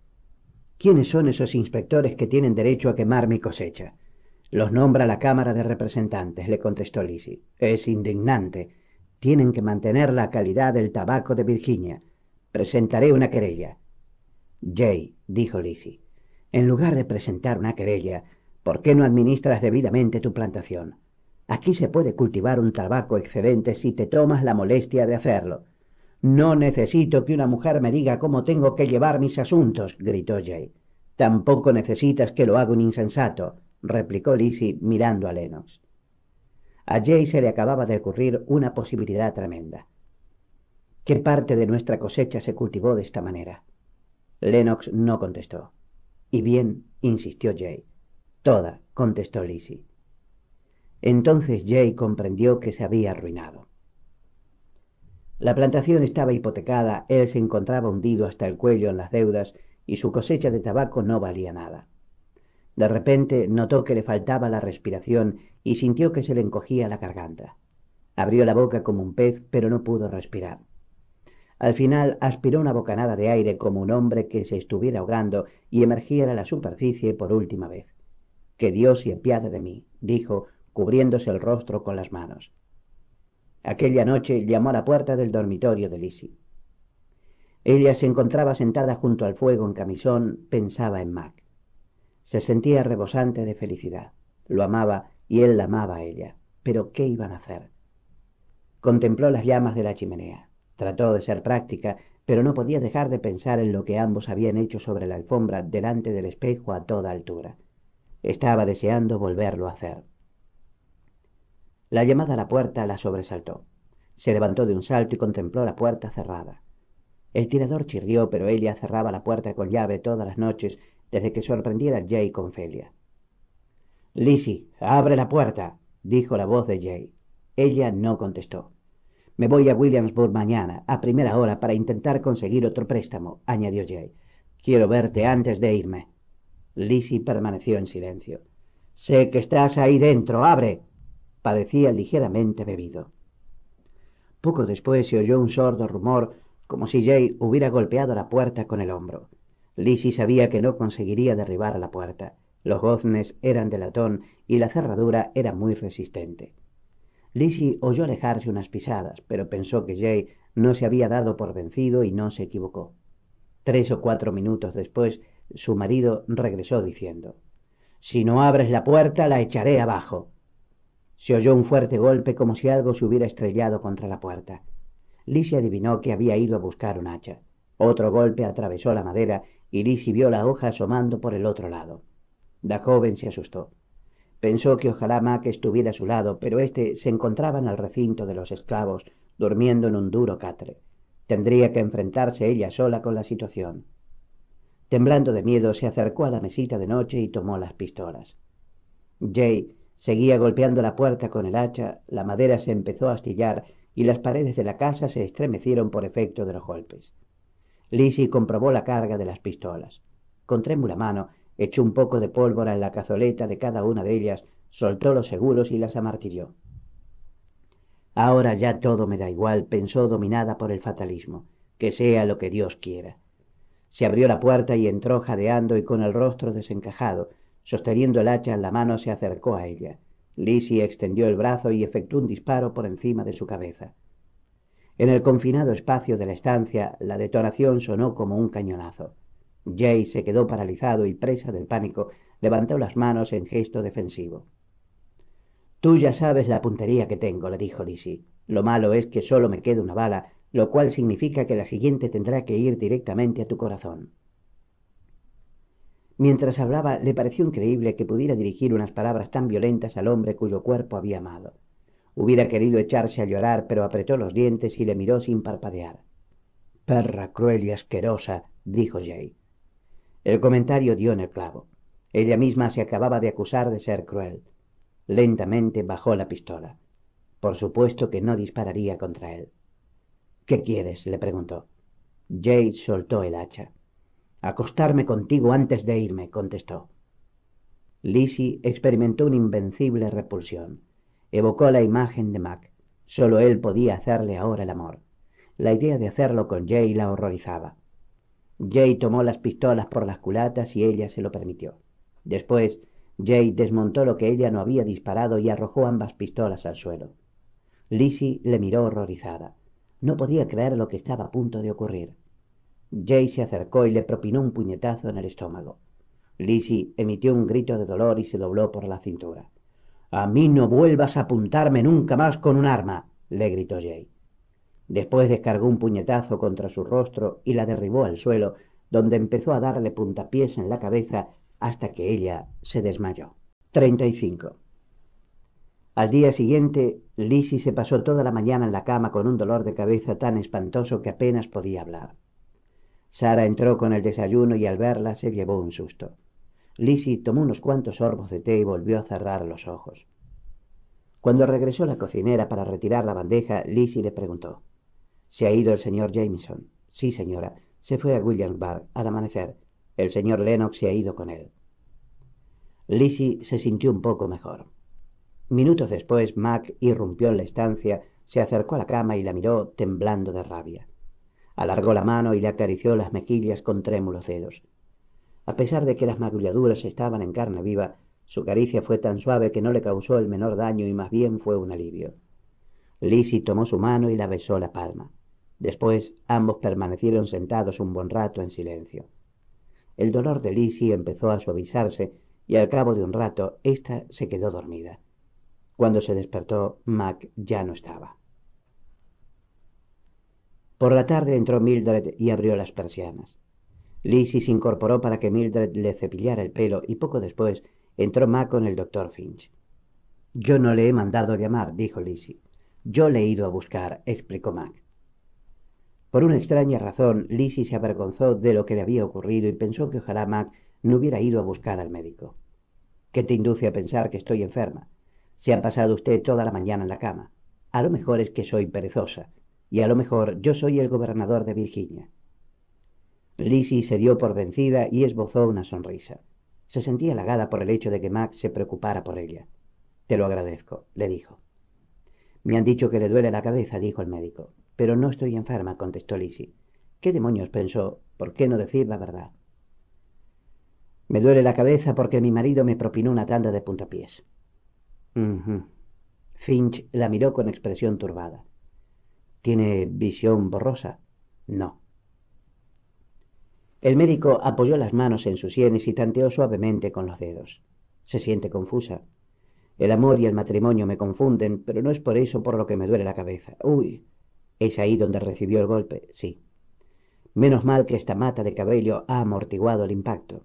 ¿Quiénes son esos inspectores que tienen derecho a quemar mi cosecha? Los nombra la Cámara de Representantes, le contestó Lizzie. Es indignante. Tienen que mantener la calidad del tabaco de Virginia. Presentaré una querella. Jay, dijo Lizzie, en lugar de presentar una querella, ¿por qué no administras debidamente tu plantación? Aquí se puede cultivar un tabaco excelente si te tomas la molestia de hacerlo. No necesito que una mujer me diga cómo tengo que llevar mis asuntos, gritó Jay. Tampoco necesitas que lo haga un insensato, replicó Lizzie mirando a Lennox. A Jay se le acababa de ocurrir una posibilidad tremenda. ¿Qué parte de nuestra cosecha se cultivó de esta manera? Lennox no contestó. Y bien, insistió Jay. Toda, contestó Lizzie. Entonces Jay comprendió que se había arruinado. La plantación estaba hipotecada, él se encontraba hundido hasta el cuello en las deudas y su cosecha de tabaco no valía nada. De repente notó que le faltaba la respiración y sintió que se le encogía la garganta. Abrió la boca como un pez, pero no pudo respirar. Al final aspiró una bocanada de aire como un hombre que se estuviera ahogando y emergiera a la superficie por última vez. Que Dios se apiade de mí, dijo, cubriéndose el rostro con las manos. Aquella noche llamó a la puerta del dormitorio de lisi Ella se encontraba sentada junto al fuego en camisón, pensaba en Mac. Se sentía rebosante de felicidad. Lo amaba él la amaba a ella. Pero ¿qué iban a hacer? Contempló las llamas de la chimenea. Trató de ser práctica, pero no podía dejar de pensar en lo que ambos habían hecho sobre la alfombra delante del espejo a toda altura. Estaba deseando volverlo a hacer. La llamada a la puerta la sobresaltó. Se levantó de un salto y contempló la puerta cerrada. El tirador chirrió, pero ella cerraba la puerta con llave todas las noches desde que sorprendiera a Jay con Felia. Lizzie, abre la puerta, dijo la voz de Jay. Ella no contestó. Me voy a Williamsburg mañana, a primera hora, para intentar conseguir otro préstamo, añadió Jay. Quiero verte antes de irme. Lizzie permaneció en silencio. Sé que estás ahí dentro, abre. Parecía ligeramente bebido. Poco después se oyó un sordo rumor, como si Jay hubiera golpeado la puerta con el hombro. Lizzie sabía que no conseguiría derribar la puerta. Los goznes eran de latón y la cerradura era muy resistente. Lizzie oyó alejarse unas pisadas, pero pensó que Jay no se había dado por vencido y no se equivocó. Tres o cuatro minutos después, su marido regresó diciendo Si no abres la puerta, la echaré abajo. Se oyó un fuerte golpe como si algo se hubiera estrellado contra la puerta. Lizzie adivinó que había ido a buscar un hacha. Otro golpe atravesó la madera y Lizzie vio la hoja asomando por el otro lado. La joven se asustó. Pensó que ojalá Mac estuviera a su lado, pero éste se encontraba en el recinto de los esclavos, durmiendo en un duro catre. Tendría que enfrentarse ella sola con la situación. Temblando de miedo, se acercó a la mesita de noche y tomó las pistolas. Jay seguía golpeando la puerta con el hacha, la madera se empezó a astillar y las paredes de la casa se estremecieron por efecto de los golpes. Lizzie comprobó la carga de las pistolas. Con trémula mano, echó un poco de pólvora en la cazoleta de cada una de ellas, soltó los seguros y las amartilló. Ahora ya todo me da igual, pensó dominada por el fatalismo, que sea lo que Dios quiera. Se abrió la puerta y entró jadeando y con el rostro desencajado, sosteniendo el hacha en la mano, se acercó a ella. Lisi extendió el brazo y efectuó un disparo por encima de su cabeza. En el confinado espacio de la estancia, la detonación sonó como un cañonazo. Jay se quedó paralizado y presa del pánico, levantó las manos en gesto defensivo. Tú ya sabes la puntería que tengo, le dijo Lizzie. Lo malo es que solo me queda una bala, lo cual significa que la siguiente tendrá que ir directamente a tu corazón. Mientras hablaba, le pareció increíble que pudiera dirigir unas palabras tan violentas al hombre cuyo cuerpo había amado. Hubiera querido echarse a llorar, pero apretó los dientes y le miró sin parpadear. Perra cruel y asquerosa, dijo Jay. El comentario dio en el clavo. Ella misma se acababa de acusar de ser cruel. Lentamente bajó la pistola. Por supuesto que no dispararía contra él. ¿Qué quieres? le preguntó. Jade soltó el hacha. Acostarme contigo antes de irme, contestó. Lizzie experimentó una invencible repulsión. Evocó la imagen de Mac. Solo él podía hacerle ahora el amor. La idea de hacerlo con Jay la horrorizaba. Jay tomó las pistolas por las culatas y ella se lo permitió. Después, Jay desmontó lo que ella no había disparado y arrojó ambas pistolas al suelo. Lizzie le miró horrorizada. No podía creer lo que estaba a punto de ocurrir. Jay se acercó y le propinó un puñetazo en el estómago. Lizzie emitió un grito de dolor y se dobló por la cintura. A mí no vuelvas a apuntarme nunca más con un arma, le gritó Jay. Después descargó un puñetazo contra su rostro y la derribó al suelo, donde empezó a darle puntapiés en la cabeza hasta que ella se desmayó. 35. Al día siguiente, Lizzie se pasó toda la mañana en la cama con un dolor de cabeza tan espantoso que apenas podía hablar. Sara entró con el desayuno y al verla se llevó un susto. Lizzie tomó unos cuantos sorbos de té y volvió a cerrar los ojos. Cuando regresó la cocinera para retirar la bandeja, Lizzie le preguntó: se ha ido el señor Jameson. Sí, señora. Se fue a Williamsburg al amanecer. El señor Lennox se ha ido con él. Lizzie se sintió un poco mejor. Minutos después, Mac irrumpió en la estancia, se acercó a la cama y la miró temblando de rabia. Alargó la mano y le acarició las mejillas con trémulos dedos. A pesar de que las magulladuras estaban en carne viva, su caricia fue tan suave que no le causó el menor daño y más bien fue un alivio. Lizzie tomó su mano y la besó la palma. Después ambos permanecieron sentados un buen rato en silencio. El dolor de Lizzie empezó a suavizarse y al cabo de un rato ésta se quedó dormida. Cuando se despertó, Mac ya no estaba. Por la tarde entró Mildred y abrió las persianas. Lizzie se incorporó para que Mildred le cepillara el pelo y poco después entró Mac con el doctor Finch. Yo no le he mandado llamar, dijo Lizzie. Yo le he ido a buscar, explicó Mac. Por una extraña razón, Lizzie se avergonzó de lo que le había ocurrido y pensó que ojalá Mac no hubiera ido a buscar al médico. ¿Qué te induce a pensar que estoy enferma? Se han pasado usted toda la mañana en la cama. A lo mejor es que soy perezosa, y a lo mejor yo soy el gobernador de Virginia. Lizzie se dio por vencida y esbozó una sonrisa. Se sentía halagada por el hecho de que Mac se preocupara por ella. Te lo agradezco, le dijo. Me han dicho que le duele la cabeza, dijo el médico. Pero no estoy enferma, contestó Lizzie. ¿Qué demonios pensó? ¿Por qué no decir la verdad? Me duele la cabeza porque mi marido me propinó una tanda de puntapiés. Finch la miró con expresión turbada. ¿Tiene visión borrosa? No. El médico apoyó las manos en sus sienes y tanteó suavemente con los dedos. Se siente confusa. El amor y el matrimonio me confunden, pero no es por eso por lo que me duele la cabeza. Uy, ahí donde recibió el golpe? Sí. Menos mal que esta mata de cabello ha amortiguado el impacto.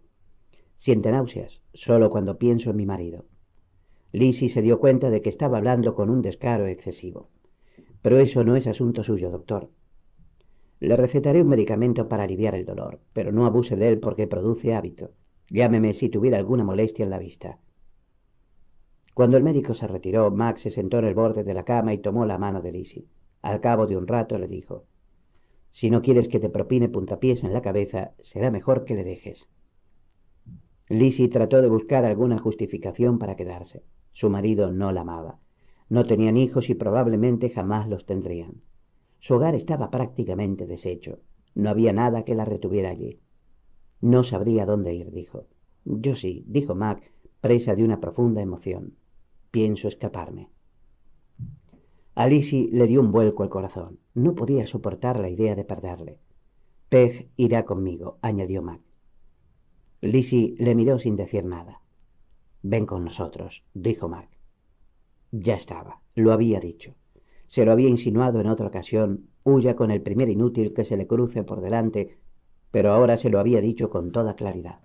Siente náuseas, solo cuando pienso en mi marido. Lizzie se dio cuenta de que estaba hablando con un descaro excesivo. Pero eso no es asunto suyo, doctor. Le recetaré un medicamento para aliviar el dolor, pero no abuse de él porque produce hábito. Llámeme si tuviera alguna molestia en la vista. Cuando el médico se retiró, Max se sentó en el borde de la cama y tomó la mano de Lizzie. Al cabo de un rato le dijo Si no quieres que te propine puntapiés en la cabeza, será mejor que le dejes. Lizzie trató de buscar alguna justificación para quedarse. Su marido no la amaba. No tenían hijos y probablemente jamás los tendrían. Su hogar estaba prácticamente deshecho. No había nada que la retuviera allí. No sabría dónde ir, dijo. Yo sí, dijo Mac, presa de una profunda emoción. Pienso escaparme. A le dio un vuelco el corazón. No podía soportar la idea de perderle. Peg irá conmigo, añadió Mac. Lizzie le miró sin decir nada. Ven con nosotros, dijo Mac. Ya estaba, lo había dicho. Se lo había insinuado en otra ocasión, huya con el primer inútil que se le cruce por delante, pero ahora se lo había dicho con toda claridad.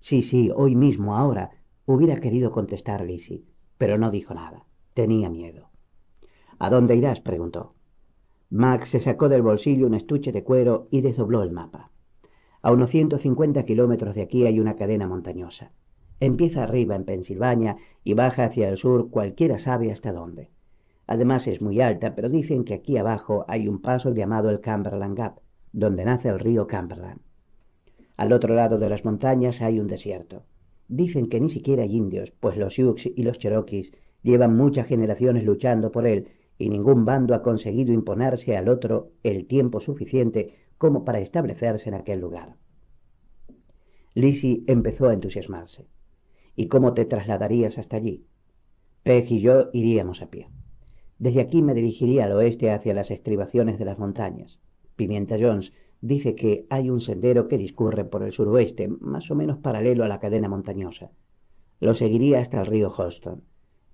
Sí, sí, hoy mismo, ahora, hubiera querido contestar Lizzie, pero no dijo nada. Tenía miedo. ¿A dónde irás? preguntó. Max se sacó del bolsillo un estuche de cuero y desdobló el mapa. A unos 150 kilómetros de aquí hay una cadena montañosa. Empieza arriba en Pensilvania y baja hacia el sur, cualquiera sabe hasta dónde. Además es muy alta, pero dicen que aquí abajo hay un paso llamado el Cumberland Gap, donde nace el río Cumberland. Al otro lado de las montañas hay un desierto. Dicen que ni siquiera hay indios, pues los Sioux y los Cherokees llevan muchas generaciones luchando por él y ningún bando ha conseguido imponerse al otro el tiempo suficiente como para establecerse en aquel lugar. Lizzie empezó a entusiasmarse. ¿Y cómo te trasladarías hasta allí? Peg y yo iríamos a pie. Desde aquí me dirigiría al oeste hacia las estribaciones de las montañas. Pimienta Jones dice que hay un sendero que discurre por el suroeste, más o menos paralelo a la cadena montañosa. Lo seguiría hasta el río Holston,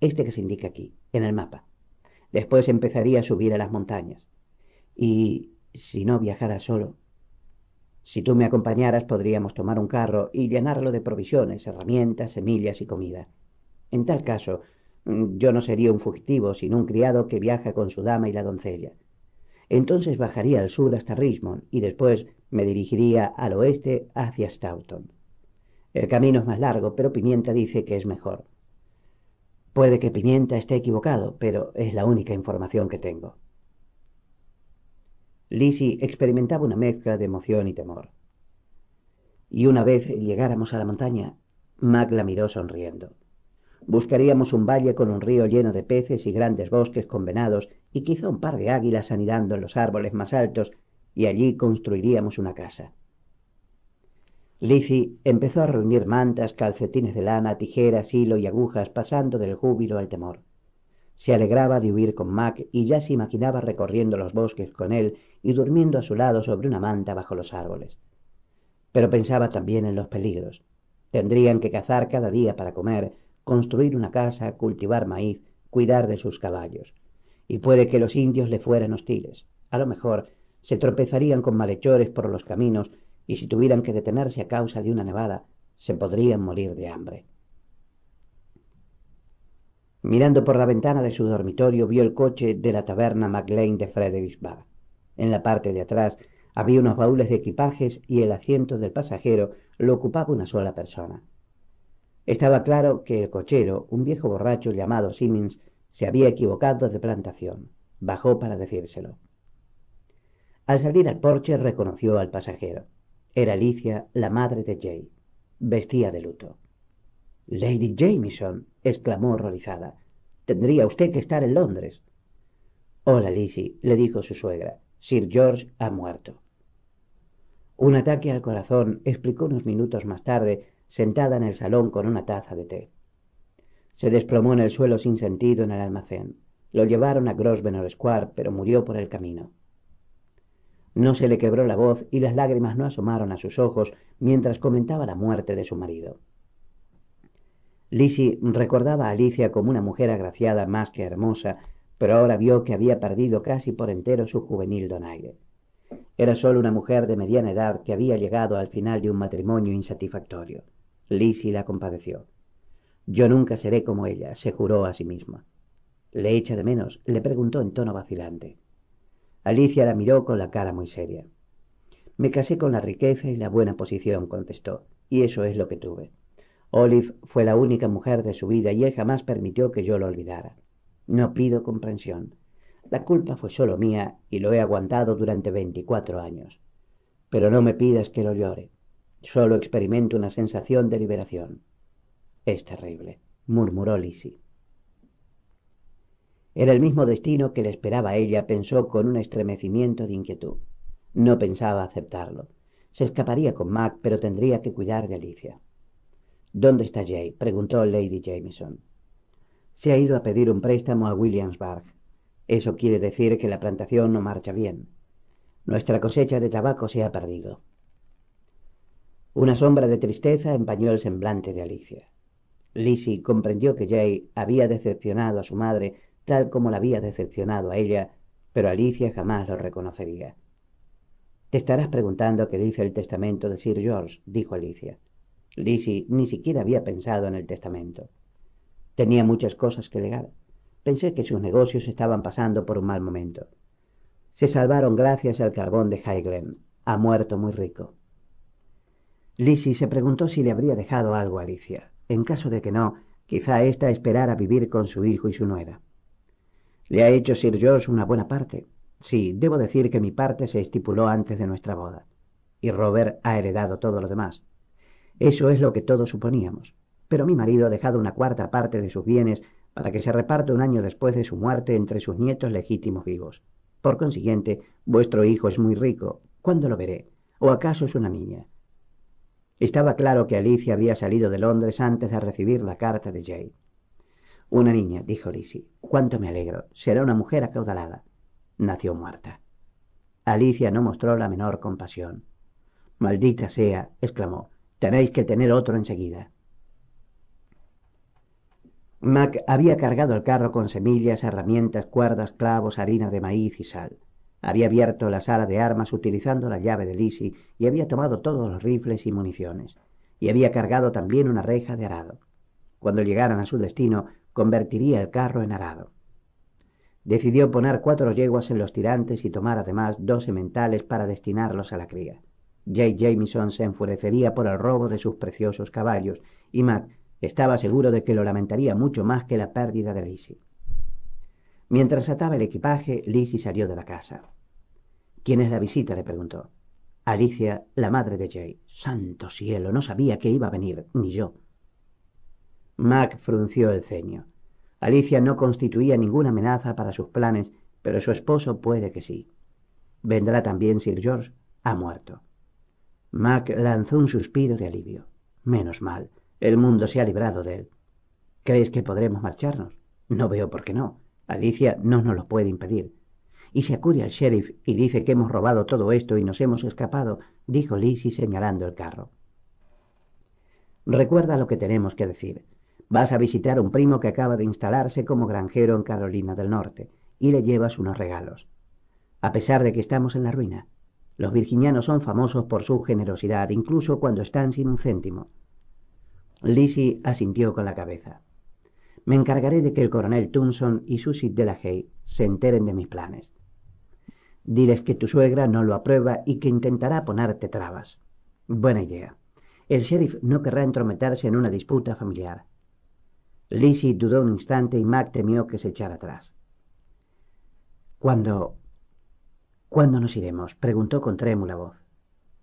este que se indica aquí, en el mapa. Después empezaría a subir a las montañas. Y si no viajara solo, si tú me acompañaras podríamos tomar un carro y llenarlo de provisiones, herramientas, semillas y comida. En tal caso, yo no sería un fugitivo, sino un criado que viaja con su dama y la doncella. Entonces bajaría al sur hasta Richmond y después me dirigiría al oeste hacia Stoughton. El camino es más largo, pero Pimienta dice que es mejor. Puede que Pimienta esté equivocado, pero es la única información que tengo. Lizzie experimentaba una mezcla de emoción y temor. Y una vez llegáramos a la montaña, Mac la miró sonriendo. Buscaríamos un valle con un río lleno de peces y grandes bosques con venados y quizá un par de águilas anidando en los árboles más altos, y allí construiríamos una casa. Lizzie empezó a reunir mantas, calcetines de lana, tijeras, hilo y agujas, pasando del júbilo al temor. Se alegraba de huir con Mac y ya se imaginaba recorriendo los bosques con él y durmiendo a su lado sobre una manta bajo los árboles. Pero pensaba también en los peligros. Tendrían que cazar cada día para comer, construir una casa, cultivar maíz, cuidar de sus caballos. Y puede que los indios le fueran hostiles. A lo mejor se tropezarían con malhechores por los caminos y si tuvieran que detenerse a causa de una nevada, se podrían morir de hambre. Mirando por la ventana de su dormitorio, vio el coche de la taberna McLean de Fredericksburg. En la parte de atrás había unos baúles de equipajes y el asiento del pasajero lo ocupaba una sola persona. Estaba claro que el cochero, un viejo borracho llamado Simmons, se había equivocado de plantación. Bajó para decírselo. Al salir al porche reconoció al pasajero. Era Alicia, la madre de Jay. Vestía de luto. Lady Jameson! exclamó horrorizada. Tendría usted que estar en Londres. Hola, Lizzie, le dijo su suegra. Sir George ha muerto. Un ataque al corazón, explicó unos minutos más tarde, sentada en el salón con una taza de té. Se desplomó en el suelo sin sentido en el almacén. Lo llevaron a Grosvenor Square, pero murió por el camino. No se le quebró la voz y las lágrimas no asomaron a sus ojos mientras comentaba la muerte de su marido. Lizzie recordaba a Alicia como una mujer agraciada más que hermosa, pero ahora vio que había perdido casi por entero su juvenil donaire. Era solo una mujer de mediana edad que había llegado al final de un matrimonio insatisfactorio. Lizzie la compadeció. Yo nunca seré como ella, se juró a sí misma. ¿Le echa de menos? le preguntó en tono vacilante. Alicia la miró con la cara muy seria. Me casé con la riqueza y la buena posición, contestó, y eso es lo que tuve. Olive fue la única mujer de su vida y él jamás permitió que yo lo olvidara. No pido comprensión. La culpa fue solo mía y lo he aguantado durante veinticuatro años. Pero no me pidas que lo llore. Solo experimento una sensación de liberación. Es terrible, murmuró Lizzie. Era el mismo destino que le esperaba a ella, pensó con un estremecimiento de inquietud. No pensaba aceptarlo. Se escaparía con Mac, pero tendría que cuidar de Alicia. ¿Dónde está Jay? preguntó Lady Jameson. Se ha ido a pedir un préstamo a Williamsburg. Eso quiere decir que la plantación no marcha bien. Nuestra cosecha de tabaco se ha perdido. Una sombra de tristeza empañó el semblante de Alicia. Lizzie comprendió que Jay había decepcionado a su madre tal como la había decepcionado a ella, pero Alicia jamás lo reconocería. Te estarás preguntando qué dice el testamento de Sir George, dijo Alicia. Lizzie ni siquiera había pensado en el testamento. Tenía muchas cosas que legar. Pensé que sus negocios estaban pasando por un mal momento. Se salvaron gracias al carbón de Highglen. Ha muerto muy rico. Lizzie se preguntó si le habría dejado algo a Alicia. En caso de que no, quizá ésta esperara vivir con su hijo y su nuera. Le ha hecho Sir George una buena parte. Sí, debo decir que mi parte se estipuló antes de nuestra boda. Y Robert ha heredado todo lo demás. Eso es lo que todos suponíamos. Pero mi marido ha dejado una cuarta parte de sus bienes para que se reparta un año después de su muerte entre sus nietos legítimos vivos. Por consiguiente, vuestro hijo es muy rico. ¿Cuándo lo veré? ¿O acaso es una niña? Estaba claro que Alicia había salido de Londres antes de recibir la carta de Jay. Una niña, dijo Lizzie. Cuánto me alegro. Será una mujer acaudalada. Nació muerta. Alicia no mostró la menor compasión. Maldita sea, exclamó. Tenéis que tener otro enseguida. Mac había cargado el carro con semillas, herramientas, cuerdas, clavos, harina de maíz y sal. Había abierto la sala de armas utilizando la llave de Lizzie y había tomado todos los rifles y municiones. Y había cargado también una reja de arado. Cuando llegaran a su destino, convertiría el carro en arado. Decidió poner cuatro yeguas en los tirantes y tomar además dos sementales para destinarlos a la cría. Jay Jameson se enfurecería por el robo de sus preciosos caballos y Mac estaba seguro de que lo lamentaría mucho más que la pérdida de Lizzie. Mientras ataba el equipaje, Lizzie salió de la casa. ¿Quién es la visita? le preguntó. Alicia, la madre de Jay. Santo cielo, no sabía que iba a venir, ni yo. Mac frunció el ceño. Alicia no constituía ninguna amenaza para sus planes, pero su esposo puede que sí. Vendrá también Sir George. Ha muerto. Mac lanzó un suspiro de alivio. Menos mal. El mundo se ha librado de él. ¿Crees que podremos marcharnos? No veo por qué no. Alicia no nos lo puede impedir. Y si acude al sheriff y dice que hemos robado todo esto y nos hemos escapado, dijo Lizzie señalando el carro. Recuerda lo que tenemos que decir. Vas a visitar a un primo que acaba de instalarse como granjero en Carolina del Norte y le llevas unos regalos. A pesar de que estamos en la ruina, los virginianos son famosos por su generosidad, incluso cuando están sin un céntimo. Lizzie asintió con la cabeza. Me encargaré de que el coronel Tunson y Susie Delahaye se enteren de mis planes. Diles que tu suegra no lo aprueba y que intentará ponerte trabas. Buena idea. El sheriff no querrá entrometerse en una disputa familiar. Lizzie dudó un instante y Mac temió que se echara atrás. ¿Cuándo. ¿Cuándo nos iremos? preguntó con trémula voz.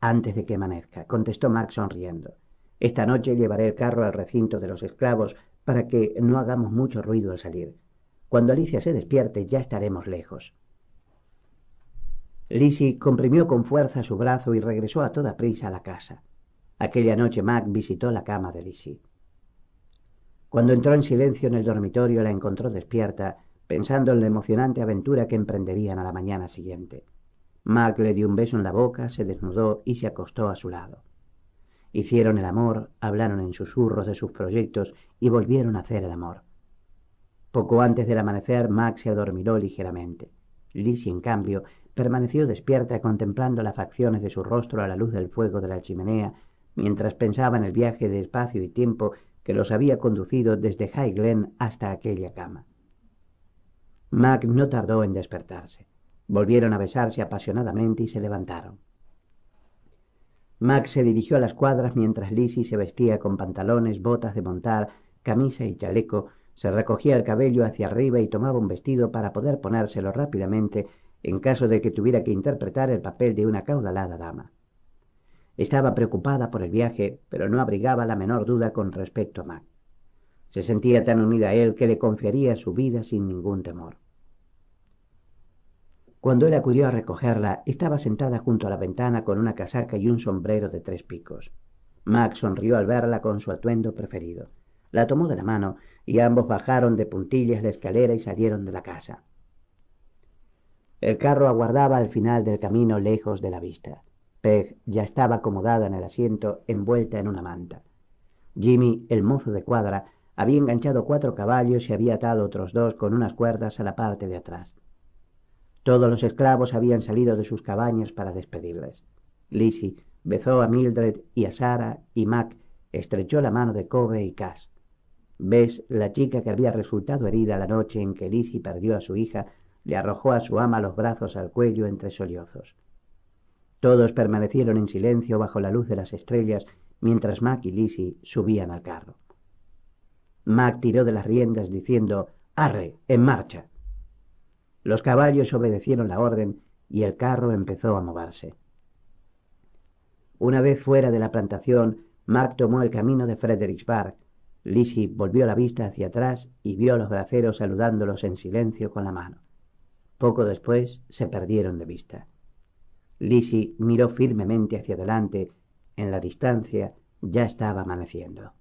Antes de que amanezca, contestó Mac sonriendo. Esta noche llevaré el carro al recinto de los esclavos para que no hagamos mucho ruido al salir. Cuando Alicia se despierte ya estaremos lejos. Lizzie comprimió con fuerza su brazo y regresó a toda prisa a la casa. Aquella noche Mac visitó la cama de Lizzie. Cuando entró en silencio en el dormitorio la encontró despierta, pensando en la emocionante aventura que emprenderían a la mañana siguiente. Mac le dio un beso en la boca, se desnudó y se acostó a su lado. Hicieron el amor, hablaron en susurros de sus proyectos y volvieron a hacer el amor. Poco antes del amanecer, Mac se adormiró ligeramente. Lizzie, en cambio, permaneció despierta contemplando las facciones de su rostro a la luz del fuego de la chimenea, mientras pensaba en el viaje de espacio y tiempo que los había conducido desde High Glen hasta aquella cama. Mac no tardó en despertarse. Volvieron a besarse apasionadamente y se levantaron. Mac se dirigió a las cuadras mientras Lizzie se vestía con pantalones, botas de montar, camisa y chaleco, se recogía el cabello hacia arriba y tomaba un vestido para poder ponérselo rápidamente en caso de que tuviera que interpretar el papel de una caudalada dama. Estaba preocupada por el viaje, pero no abrigaba la menor duda con respecto a Mac. Se sentía tan unida a él que le confiaría su vida sin ningún temor. Cuando él acudió a recogerla, estaba sentada junto a la ventana con una casaca y un sombrero de tres picos. Mac sonrió al verla con su atuendo preferido. La tomó de la mano y ambos bajaron de puntillas la escalera y salieron de la casa. El carro aguardaba al final del camino lejos de la vista. Peg ya estaba acomodada en el asiento, envuelta en una manta. Jimmy, el mozo de cuadra, había enganchado cuatro caballos y había atado otros dos con unas cuerdas a la parte de atrás. Todos los esclavos habían salido de sus cabañas para despedirles. Lizzie besó a Mildred y a Sara y Mac estrechó la mano de Kobe y Cass. Bess, la chica que había resultado herida la noche en que Lizzie perdió a su hija, le arrojó a su ama los brazos al cuello entre sollozos. Todos permanecieron en silencio bajo la luz de las estrellas mientras Mac y Lizzie subían al carro. Mac tiró de las riendas diciendo Arre, en marcha. Los caballos obedecieron la orden y el carro empezó a moverse. Una vez fuera de la plantación, Mac tomó el camino de Fredericksburg. Lizzie volvió la vista hacia atrás y vio a los braceros saludándolos en silencio con la mano. Poco después se perdieron de vista. Lizzie miró firmemente hacia adelante. En la distancia ya estaba amaneciendo.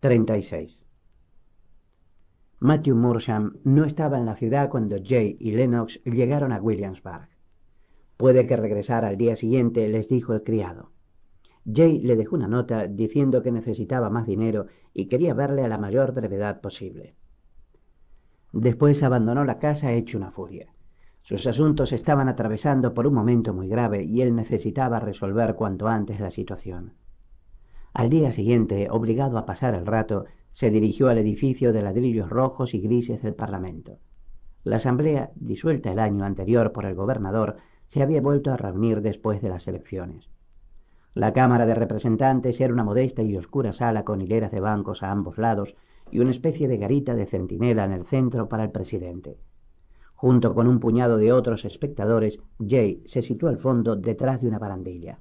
36. Matthew Morsham no estaba en la ciudad cuando Jay y Lennox llegaron a Williamsburg. Puede que regresara al día siguiente, les dijo el criado. Jay le dejó una nota diciendo que necesitaba más dinero y quería verle a la mayor brevedad posible. Después abandonó la casa hecho una furia. Sus asuntos estaban atravesando por un momento muy grave y él necesitaba resolver cuanto antes la situación. Al día siguiente, obligado a pasar el rato, se dirigió al edificio de ladrillos rojos y grises del Parlamento. La Asamblea, disuelta el año anterior por el gobernador, se había vuelto a reunir después de las elecciones. La Cámara de Representantes era una modesta y oscura sala con hileras de bancos a ambos lados y una especie de garita de centinela en el centro para el presidente. Junto con un puñado de otros espectadores, Jay se situó al fondo detrás de una barandilla.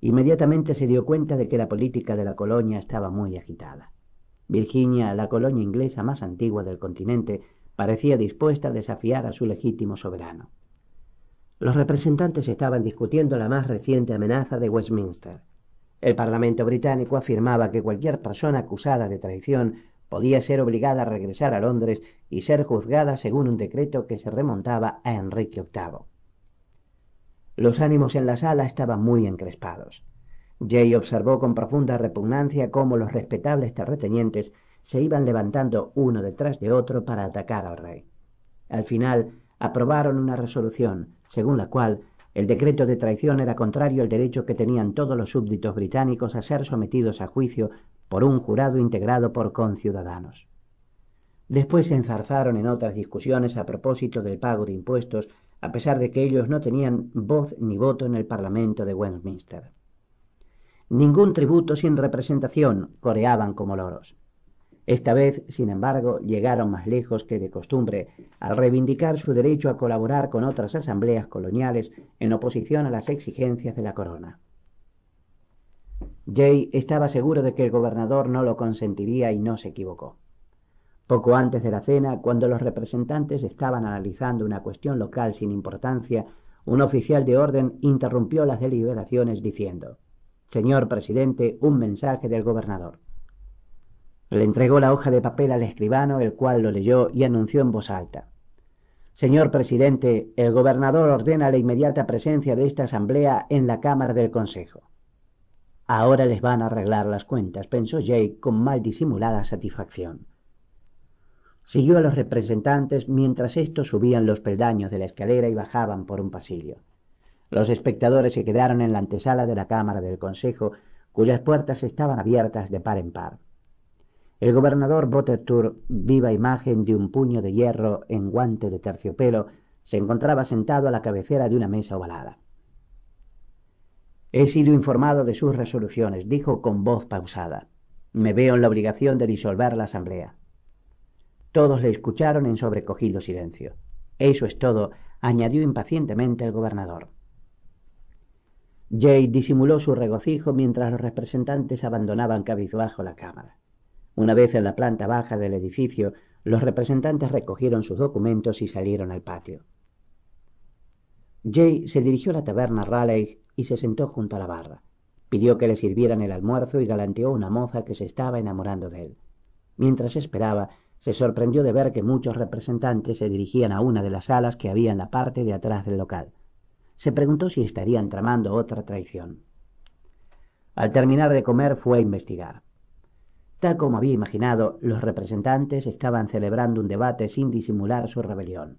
Inmediatamente se dio cuenta de que la política de la colonia estaba muy agitada. Virginia, la colonia inglesa más antigua del continente, parecía dispuesta a desafiar a su legítimo soberano. Los representantes estaban discutiendo la más reciente amenaza de Westminster. El Parlamento británico afirmaba que cualquier persona acusada de traición podía ser obligada a regresar a Londres y ser juzgada según un decreto que se remontaba a Enrique VIII. Los ánimos en la sala estaban muy encrespados. Jay observó con profunda repugnancia cómo los respetables terratenientes se iban levantando uno detrás de otro para atacar al rey. Al final, aprobaron una resolución, según la cual el decreto de traición era contrario al derecho que tenían todos los súbditos británicos a ser sometidos a juicio por un jurado integrado por conciudadanos. Después se enzarzaron en otras discusiones a propósito del pago de impuestos, a pesar de que ellos no tenían voz ni voto en el Parlamento de Westminster. Ningún tributo sin representación, coreaban como loros. Esta vez, sin embargo, llegaron más lejos que de costumbre al reivindicar su derecho a colaborar con otras asambleas coloniales en oposición a las exigencias de la corona. Jay estaba seguro de que el gobernador no lo consentiría y no se equivocó. Poco antes de la cena, cuando los representantes estaban analizando una cuestión local sin importancia, un oficial de orden interrumpió las deliberaciones diciendo Señor presidente, un mensaje del gobernador. Le entregó la hoja de papel al escribano, el cual lo leyó y anunció en voz alta. Señor presidente, el gobernador ordena la inmediata presencia de esta asamblea en la Cámara del Consejo. Ahora les van a arreglar las cuentas, pensó Jake con mal disimulada satisfacción. Siguió a los representantes mientras estos subían los peldaños de la escalera y bajaban por un pasillo. Los espectadores se quedaron en la antesala de la Cámara del Consejo, cuyas puertas estaban abiertas de par en par. El gobernador Buttertour, viva imagen de un puño de hierro en guante de terciopelo, se encontraba sentado a la cabecera de una mesa ovalada. He sido informado de sus resoluciones, dijo con voz pausada. Me veo en la obligación de disolver la Asamblea. Todos le escucharon en sobrecogido silencio. Eso es todo, añadió impacientemente el gobernador. Jay disimuló su regocijo mientras los representantes abandonaban cabizbajo la Cámara. Una vez en la planta baja del edificio, los representantes recogieron sus documentos y salieron al patio. Jay se dirigió a la taberna Raleigh y se sentó junto a la barra. Pidió que le sirvieran el almuerzo y galanteó a una moza que se estaba enamorando de él. Mientras esperaba, se sorprendió de ver que muchos representantes se dirigían a una de las salas que había en la parte de atrás del local. Se preguntó si estarían tramando otra traición. Al terminar de comer fue a investigar. Tal como había imaginado, los representantes estaban celebrando un debate sin disimular su rebelión.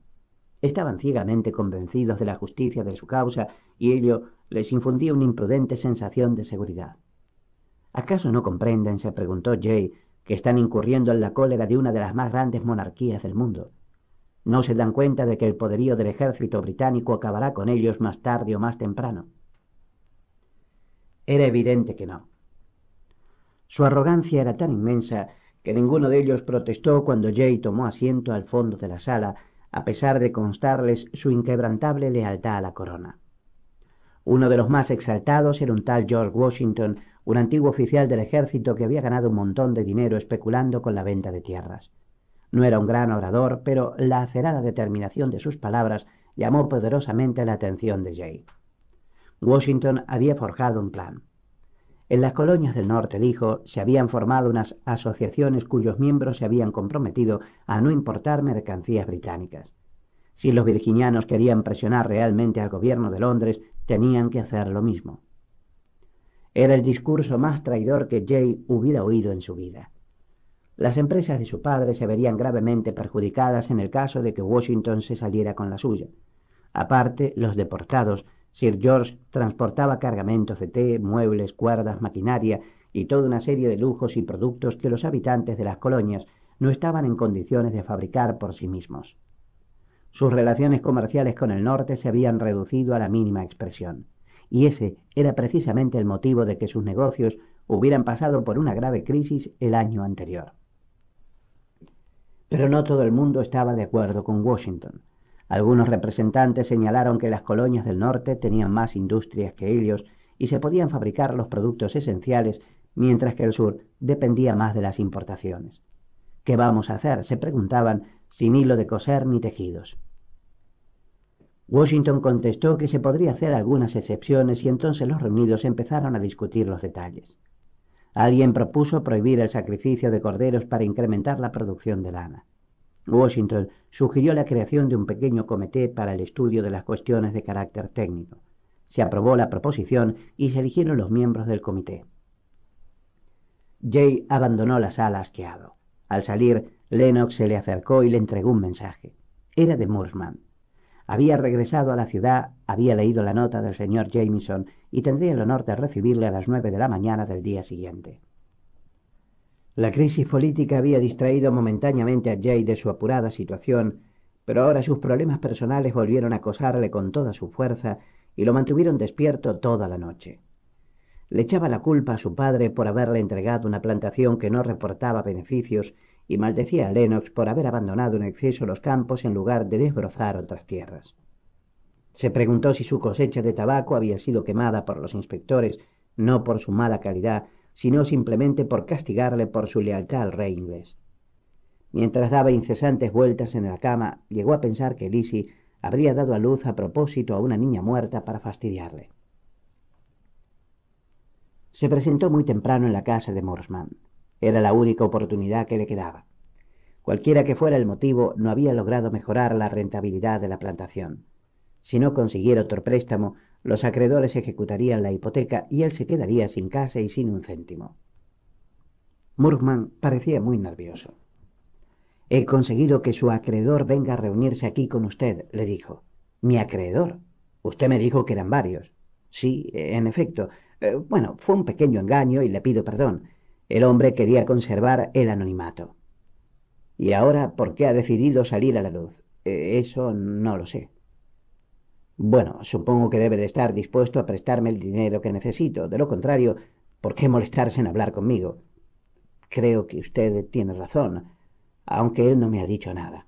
Estaban ciegamente convencidos de la justicia de su causa y ello les infundía una imprudente sensación de seguridad. ¿Acaso no comprenden, se preguntó Jay, que están incurriendo en la cólera de una de las más grandes monarquías del mundo? ¿No se dan cuenta de que el poderío del ejército británico acabará con ellos más tarde o más temprano? Era evidente que no. Su arrogancia era tan inmensa que ninguno de ellos protestó cuando Jay tomó asiento al fondo de la sala, a pesar de constarles su inquebrantable lealtad a la corona. Uno de los más exaltados era un tal George Washington, un antiguo oficial del ejército que había ganado un montón de dinero especulando con la venta de tierras. No era un gran orador, pero la acerada determinación de sus palabras llamó poderosamente la atención de Jay. Washington había forjado un plan. En las colonias del norte, dijo, se habían formado unas asociaciones cuyos miembros se habían comprometido a no importar mercancías británicas. Si los virginianos querían presionar realmente al gobierno de Londres, tenían que hacer lo mismo. Era el discurso más traidor que Jay hubiera oído en su vida. Las empresas de su padre se verían gravemente perjudicadas en el caso de que Washington se saliera con la suya. Aparte, los deportados, Sir George transportaba cargamentos de té, muebles, cuerdas, maquinaria y toda una serie de lujos y productos que los habitantes de las colonias no estaban en condiciones de fabricar por sí mismos. Sus relaciones comerciales con el norte se habían reducido a la mínima expresión, y ese era precisamente el motivo de que sus negocios hubieran pasado por una grave crisis el año anterior. Pero no todo el mundo estaba de acuerdo con Washington. Algunos representantes señalaron que las colonias del norte tenían más industrias que ellos y se podían fabricar los productos esenciales, mientras que el sur dependía más de las importaciones. ¿Qué vamos a hacer? se preguntaban sin hilo de coser ni tejidos. Washington contestó que se podría hacer algunas excepciones y entonces los reunidos empezaron a discutir los detalles. Alguien propuso prohibir el sacrificio de corderos para incrementar la producción de lana. Washington sugirió la creación de un pequeño comité para el estudio de las cuestiones de carácter técnico. Se aprobó la proposición y se eligieron los miembros del comité. Jay abandonó la sala asqueado. Al salir, Lennox se le acercó y le entregó un mensaje. Era de Moorsman. Había regresado a la ciudad, había leído la nota del señor Jameson y tendría el honor de recibirle a las nueve de la mañana del día siguiente. La crisis política había distraído momentáneamente a Jay de su apurada situación, pero ahora sus problemas personales volvieron a acosarle con toda su fuerza y lo mantuvieron despierto toda la noche. Le echaba la culpa a su padre por haberle entregado una plantación que no reportaba beneficios y maldecía a Lennox por haber abandonado en exceso los campos en lugar de desbrozar otras tierras. Se preguntó si su cosecha de tabaco había sido quemada por los inspectores, no por su mala calidad, sino simplemente por castigarle por su lealtad al rey inglés. Mientras daba incesantes vueltas en la cama, llegó a pensar que Lizzie habría dado a luz a propósito a una niña muerta para fastidiarle. Se presentó muy temprano en la casa de Morsman. Era la única oportunidad que le quedaba. Cualquiera que fuera el motivo, no había logrado mejorar la rentabilidad de la plantación. Si no consiguiera otro préstamo, los acreedores ejecutarían la hipoteca y él se quedaría sin casa y sin un céntimo. Murkman parecía muy nervioso. He conseguido que su acreedor venga a reunirse aquí con usted, le dijo. ¿Mi acreedor? Usted me dijo que eran varios. Sí, en efecto. Eh, bueno, fue un pequeño engaño y le pido perdón. El hombre quería conservar el anonimato. ¿Y ahora por qué ha decidido salir a la luz? Eh, eso no lo sé. Bueno, supongo que debe de estar dispuesto a prestarme el dinero que necesito. De lo contrario, ¿por qué molestarse en hablar conmigo? Creo que usted tiene razón, aunque él no me ha dicho nada.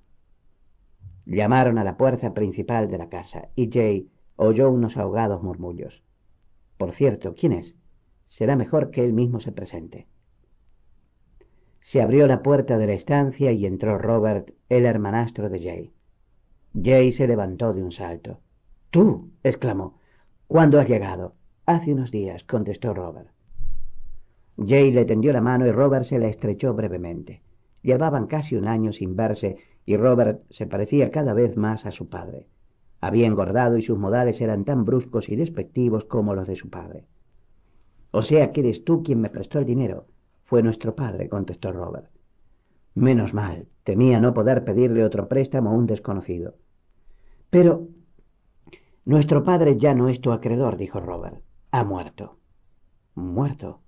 Llamaron a la puerta principal de la casa y Jay oyó unos ahogados murmullos. Por cierto, ¿quién es? Será mejor que él mismo se presente. Se abrió la puerta de la estancia y entró Robert, el hermanastro de Jay. Jay se levantó de un salto. Tú, exclamó. ¿Cuándo has llegado? Hace unos días, contestó Robert. Jay le tendió la mano y Robert se la estrechó brevemente. Llevaban casi un año sin verse y Robert se parecía cada vez más a su padre. Había engordado y sus modales eran tan bruscos y despectivos como los de su padre. O sea que eres tú quien me prestó el dinero. Fue nuestro padre, contestó Robert. Menos mal, temía no poder pedirle otro préstamo a un desconocido. Pero... Nuestro padre ya no es tu acreedor, dijo Robert. Ha muerto. Muerto.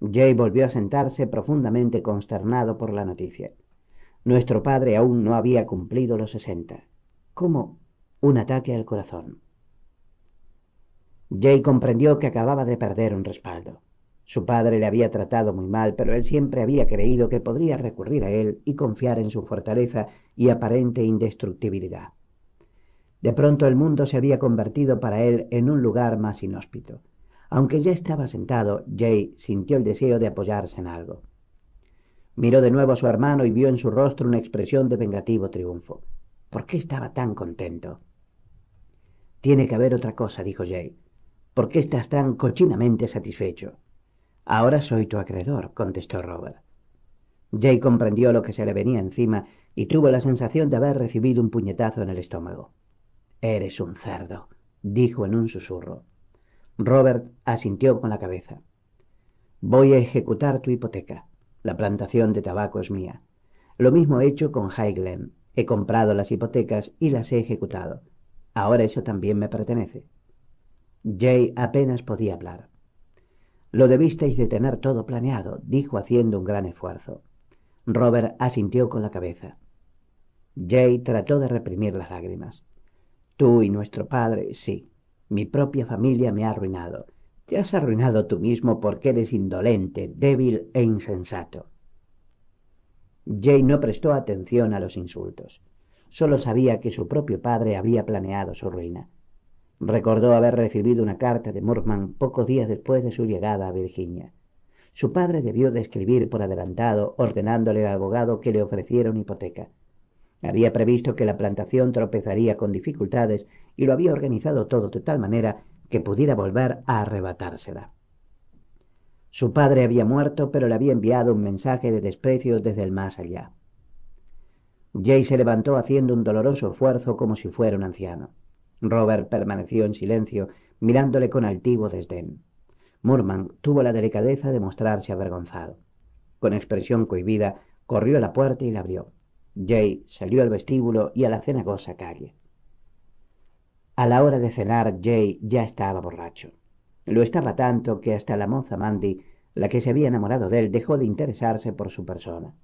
Jay volvió a sentarse profundamente consternado por la noticia. Nuestro padre aún no había cumplido los sesenta. Como un ataque al corazón. Jay comprendió que acababa de perder un respaldo. Su padre le había tratado muy mal, pero él siempre había creído que podría recurrir a él y confiar en su fortaleza y aparente indestructibilidad. De pronto el mundo se había convertido para él en un lugar más inhóspito. Aunque ya estaba sentado, Jay sintió el deseo de apoyarse en algo. Miró de nuevo a su hermano y vio en su rostro una expresión de vengativo triunfo. ¿Por qué estaba tan contento? Tiene que haber otra cosa, dijo Jay. ¿Por qué estás tan cochinamente satisfecho? Ahora soy tu acreedor, contestó Robert. Jay comprendió lo que se le venía encima y tuvo la sensación de haber recibido un puñetazo en el estómago. Eres un cerdo, dijo en un susurro. Robert asintió con la cabeza. Voy a ejecutar tu hipoteca. La plantación de tabaco es mía. Lo mismo he hecho con High Glen. He comprado las hipotecas y las he ejecutado. Ahora eso también me pertenece. Jay apenas podía hablar. Lo debisteis de tener todo planeado, dijo haciendo un gran esfuerzo. Robert asintió con la cabeza. Jay trató de reprimir las lágrimas. Tú y nuestro padre, sí. Mi propia familia me ha arruinado. Te has arruinado tú mismo porque eres indolente, débil e insensato. Jay no prestó atención a los insultos. Solo sabía que su propio padre había planeado su ruina. Recordó haber recibido una carta de Morman pocos días después de su llegada a Virginia. Su padre debió de escribir por adelantado ordenándole al abogado que le ofreciera una hipoteca. Había previsto que la plantación tropezaría con dificultades y lo había organizado todo de tal manera que pudiera volver a arrebatársela. Su padre había muerto, pero le había enviado un mensaje de desprecio desde el más allá. Jay se levantó haciendo un doloroso esfuerzo como si fuera un anciano. Robert permaneció en silencio, mirándole con altivo desdén. Murman tuvo la delicadeza de mostrarse avergonzado. Con expresión cohibida, corrió a la puerta y la abrió. Jay salió al vestíbulo y a la cenagosa calle. A la hora de cenar, Jay ya estaba borracho. Lo estaba tanto que hasta la moza Mandy, la que se había enamorado de él, dejó de interesarse por su persona.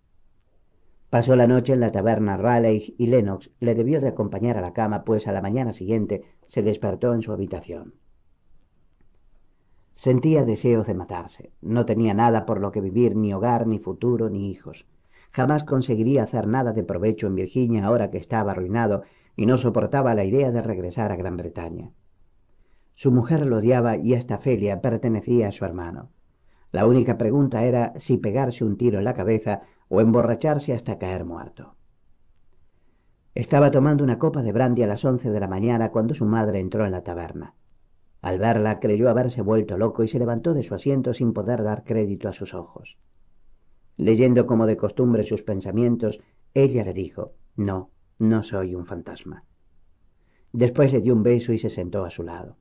Pasó la noche en la taberna Raleigh y Lennox le debió de acompañar a la cama, pues a la mañana siguiente se despertó en su habitación. Sentía deseos de matarse. No tenía nada por lo que vivir, ni hogar, ni futuro, ni hijos. Jamás conseguiría hacer nada de provecho en Virginia ahora que estaba arruinado y no soportaba la idea de regresar a Gran Bretaña. Su mujer lo odiaba y hasta Felia pertenecía a su hermano. La única pregunta era si pegarse un tiro en la cabeza o emborracharse hasta caer muerto. Estaba tomando una copa de brandy a las once de la mañana cuando su madre entró en la taberna. Al verla creyó haberse vuelto loco y se levantó de su asiento sin poder dar crédito a sus ojos. Leyendo como de costumbre sus pensamientos, ella le dijo, No, no soy un fantasma. Después le dio un beso y se sentó a su lado.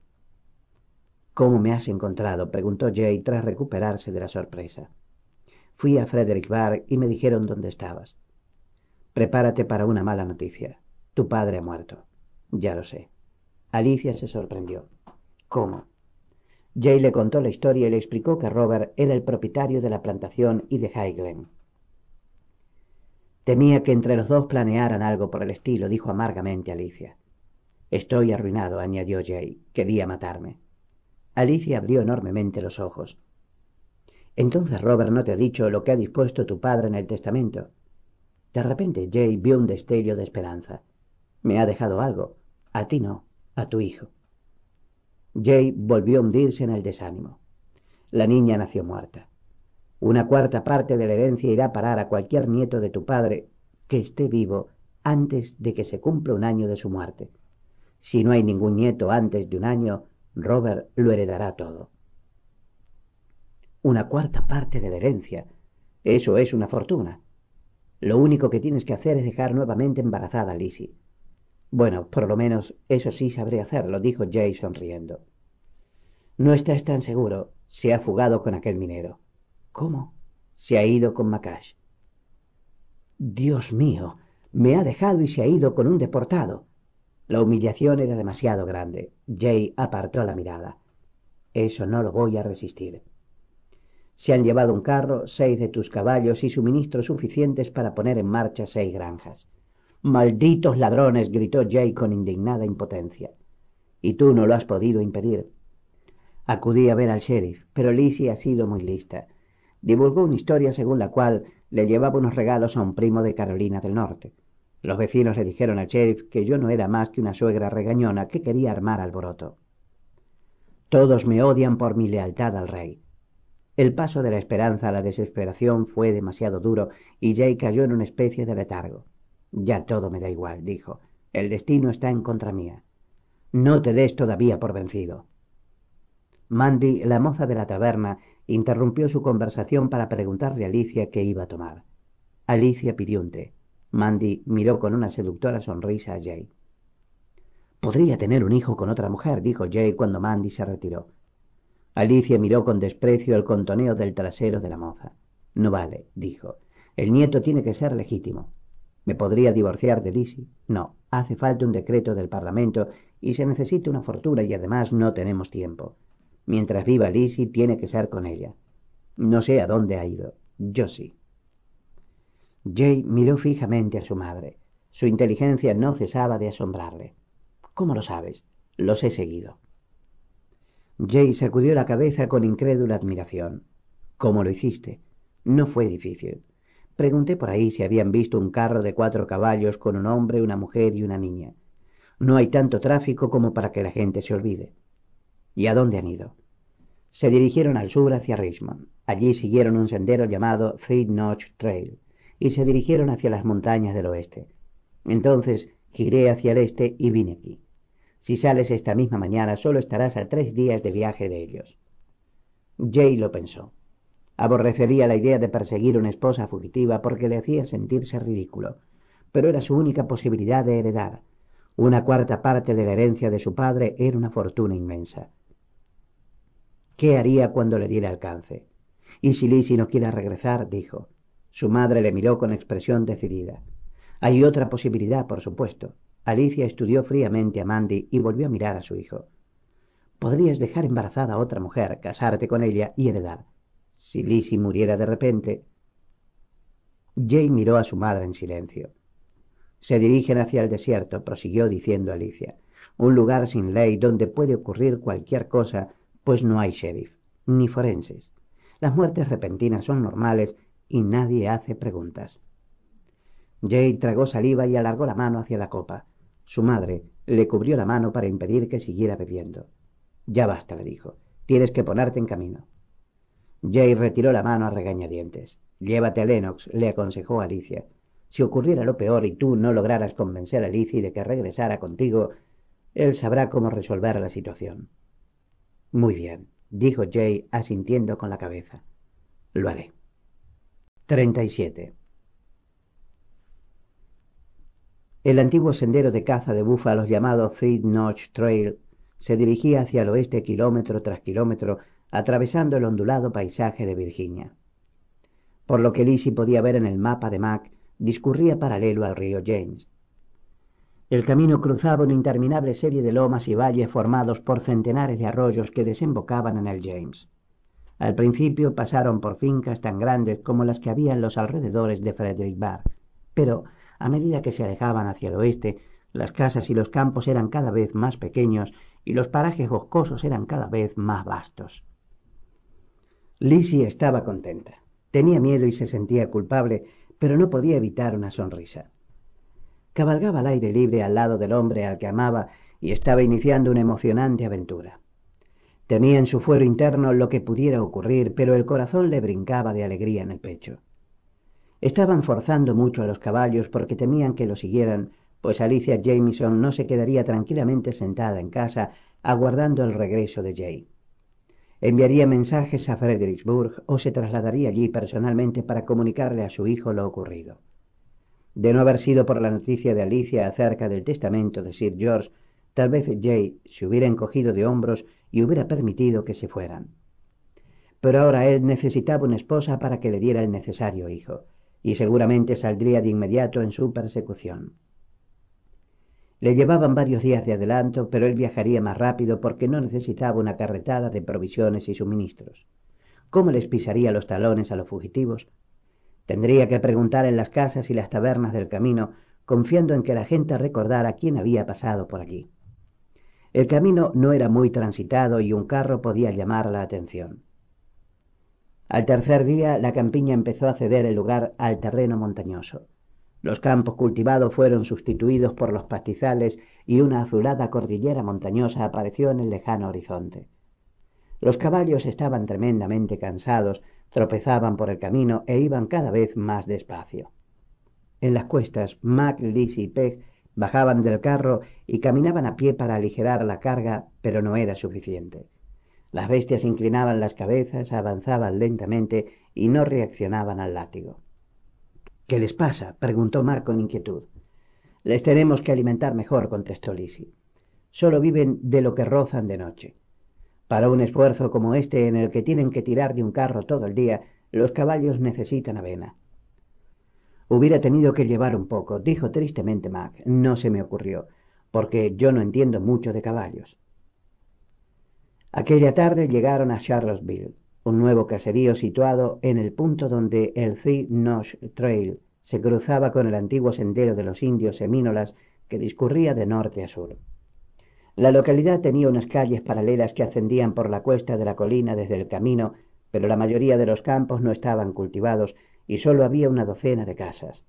¿Cómo me has encontrado? preguntó Jay tras recuperarse de la sorpresa. Fui a Frederick Barr y me dijeron dónde estabas. Prepárate para una mala noticia. Tu padre ha muerto. Ya lo sé. Alicia se sorprendió. ¿Cómo? Jay le contó la historia y le explicó que Robert era el propietario de la plantación y de High Temía que entre los dos planearan algo por el estilo, dijo amargamente Alicia. Estoy arruinado, añadió Jay. Quería matarme. Alicia abrió enormemente los ojos. Entonces Robert no te ha dicho lo que ha dispuesto tu padre en el testamento. De repente Jay vio un destello de esperanza. Me ha dejado algo. A ti no, a tu hijo. Jay volvió a hundirse en el desánimo. La niña nació muerta. Una cuarta parte de la herencia irá a parar a cualquier nieto de tu padre que esté vivo antes de que se cumpla un año de su muerte. Si no hay ningún nieto antes de un año, Robert lo heredará todo una cuarta parte de la herencia. Eso es una fortuna. Lo único que tienes que hacer es dejar nuevamente embarazada a Lizzie. Bueno, por lo menos eso sí sabré hacerlo, dijo Jay sonriendo. No estás tan seguro. Se ha fugado con aquel minero. ¿Cómo? Se ha ido con Macash. Dios mío, me ha dejado y se ha ido con un deportado. La humillación era demasiado grande. Jay apartó la mirada. Eso no lo voy a resistir. Se han llevado un carro, seis de tus caballos y suministros suficientes para poner en marcha seis granjas. Malditos ladrones, gritó Jay con indignada impotencia. Y tú no lo has podido impedir. Acudí a ver al sheriff, pero Lizzie ha sido muy lista. Divulgó una historia según la cual le llevaba unos regalos a un primo de Carolina del Norte. Los vecinos le dijeron al sheriff que yo no era más que una suegra regañona que quería armar alboroto. Todos me odian por mi lealtad al rey. El paso de la esperanza a la desesperación fue demasiado duro y Jay cayó en una especie de letargo. Ya todo me da igual, dijo. El destino está en contra mía. No te des todavía por vencido. Mandy, la moza de la taberna, interrumpió su conversación para preguntarle a Alicia qué iba a tomar. Alicia pidió un té. Mandy miró con una seductora sonrisa a Jay. Podría tener un hijo con otra mujer, dijo Jay cuando Mandy se retiró. Alicia miró con desprecio el contoneo del trasero de la moza. No vale, dijo. El nieto tiene que ser legítimo. ¿Me podría divorciar de Lisi? No, hace falta un decreto del Parlamento y se necesita una fortuna y además no tenemos tiempo. Mientras viva Lisi tiene que ser con ella. No sé a dónde ha ido. Yo sí. Jay miró fijamente a su madre. Su inteligencia no cesaba de asombrarle. ¿Cómo lo sabes? Los he seguido. Jay sacudió la cabeza con incrédula admiración. ¿Cómo lo hiciste? No fue difícil. Pregunté por ahí si habían visto un carro de cuatro caballos con un hombre, una mujer y una niña. No hay tanto tráfico como para que la gente se olvide. ¿Y a dónde han ido? Se dirigieron al sur hacia Richmond. Allí siguieron un sendero llamado Three Notch Trail y se dirigieron hacia las montañas del oeste. Entonces giré hacia el este y vine aquí. Si sales esta misma mañana, solo estarás a tres días de viaje de ellos. Jay lo pensó. Aborrecería la idea de perseguir una esposa fugitiva porque le hacía sentirse ridículo, pero era su única posibilidad de heredar. Una cuarta parte de la herencia de su padre era una fortuna inmensa. ¿Qué haría cuando le diera alcance? Y si Lizzie no quiera regresar, dijo. Su madre le miró con expresión decidida. Hay otra posibilidad, por supuesto. Alicia estudió fríamente a Mandy y volvió a mirar a su hijo. Podrías dejar embarazada a otra mujer, casarte con ella y heredar. Si Lizzie muriera de repente. Jay miró a su madre en silencio. Se dirigen hacia el desierto, prosiguió diciendo Alicia. Un lugar sin ley donde puede ocurrir cualquier cosa, pues no hay sheriff, ni forenses. Las muertes repentinas son normales y nadie hace preguntas. Jay tragó saliva y alargó la mano hacia la copa. Su madre le cubrió la mano para impedir que siguiera bebiendo. Ya basta, le dijo. Tienes que ponerte en camino. Jay retiró la mano a regañadientes. Llévate a Lennox, le aconsejó Alicia. Si ocurriera lo peor y tú no lograras convencer a Lizzie de que regresara contigo, él sabrá cómo resolver la situación. Muy bien, dijo Jay asintiendo con la cabeza. Lo haré. 37. El antiguo sendero de caza de búfalos llamado Three Notch Trail se dirigía hacia el oeste kilómetro tras kilómetro, atravesando el ondulado paisaje de Virginia. Por lo que Lizzie podía ver en el mapa de Mac, discurría paralelo al río James. El camino cruzaba una interminable serie de lomas y valles formados por centenares de arroyos que desembocaban en el James. Al principio pasaron por fincas tan grandes como las que había en los alrededores de Frederick Bar, pero a medida que se alejaban hacia el oeste, las casas y los campos eran cada vez más pequeños y los parajes boscosos eran cada vez más vastos. Lizzie estaba contenta. Tenía miedo y se sentía culpable, pero no podía evitar una sonrisa. Cabalgaba al aire libre al lado del hombre al que amaba y estaba iniciando una emocionante aventura. Temía en su fuero interno lo que pudiera ocurrir, pero el corazón le brincaba de alegría en el pecho. Estaban forzando mucho a los caballos porque temían que lo siguieran, pues Alicia Jameson no se quedaría tranquilamente sentada en casa aguardando el regreso de Jay. Enviaría mensajes a Fredericksburg o se trasladaría allí personalmente para comunicarle a su hijo lo ocurrido. De no haber sido por la noticia de Alicia acerca del testamento de Sir George, tal vez Jay se hubiera encogido de hombros y hubiera permitido que se fueran. Pero ahora él necesitaba una esposa para que le diera el necesario hijo y seguramente saldría de inmediato en su persecución. Le llevaban varios días de adelanto, pero él viajaría más rápido porque no necesitaba una carretada de provisiones y suministros. ¿Cómo les pisaría los talones a los fugitivos? Tendría que preguntar en las casas y las tabernas del camino, confiando en que la gente recordara quién había pasado por allí. El camino no era muy transitado y un carro podía llamar la atención. Al tercer día, la campiña empezó a ceder el lugar al terreno montañoso. Los campos cultivados fueron sustituidos por los pastizales y una azulada cordillera montañosa apareció en el lejano horizonte. Los caballos estaban tremendamente cansados, tropezaban por el camino e iban cada vez más despacio. En las cuestas, Mac, Liz y Peg bajaban del carro y caminaban a pie para aligerar la carga, pero no era suficiente. Las bestias inclinaban las cabezas, avanzaban lentamente y no reaccionaban al látigo. ¿Qué les pasa? preguntó Mark con inquietud. Les tenemos que alimentar mejor, contestó Lisi. Solo viven de lo que rozan de noche. Para un esfuerzo como este, en el que tienen que tirar de un carro todo el día, los caballos necesitan avena. Hubiera tenido que llevar un poco, dijo tristemente Mac. No se me ocurrió, porque yo no entiendo mucho de caballos. Aquella tarde llegaron a Charlottesville, un nuevo caserío situado en el punto donde el Three Notch Trail se cruzaba con el antiguo sendero de los indios semínolas que discurría de norte a sur. La localidad tenía unas calles paralelas que ascendían por la cuesta de la colina desde el camino, pero la mayoría de los campos no estaban cultivados y solo había una docena de casas.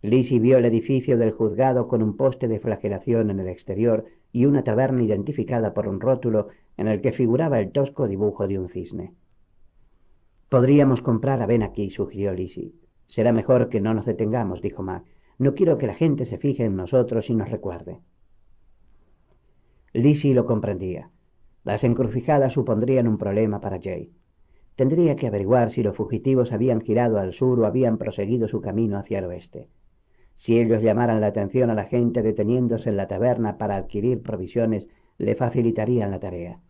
Lizzie vio el edificio del juzgado con un poste de flagelación en el exterior y una taberna identificada por un rótulo en el que figuraba el tosco dibujo de un cisne. Podríamos comprar a Ben aquí, sugirió Lizzie. Será mejor que no nos detengamos, dijo Mac. No quiero que la gente se fije en nosotros y nos recuerde. Lizzie lo comprendía. Las encrucijadas supondrían un problema para Jay. Tendría que averiguar si los fugitivos habían girado al sur o habían proseguido su camino hacia el oeste. Si ellos llamaran la atención a la gente deteniéndose en la taberna para adquirir provisiones, le facilitarían la tarea.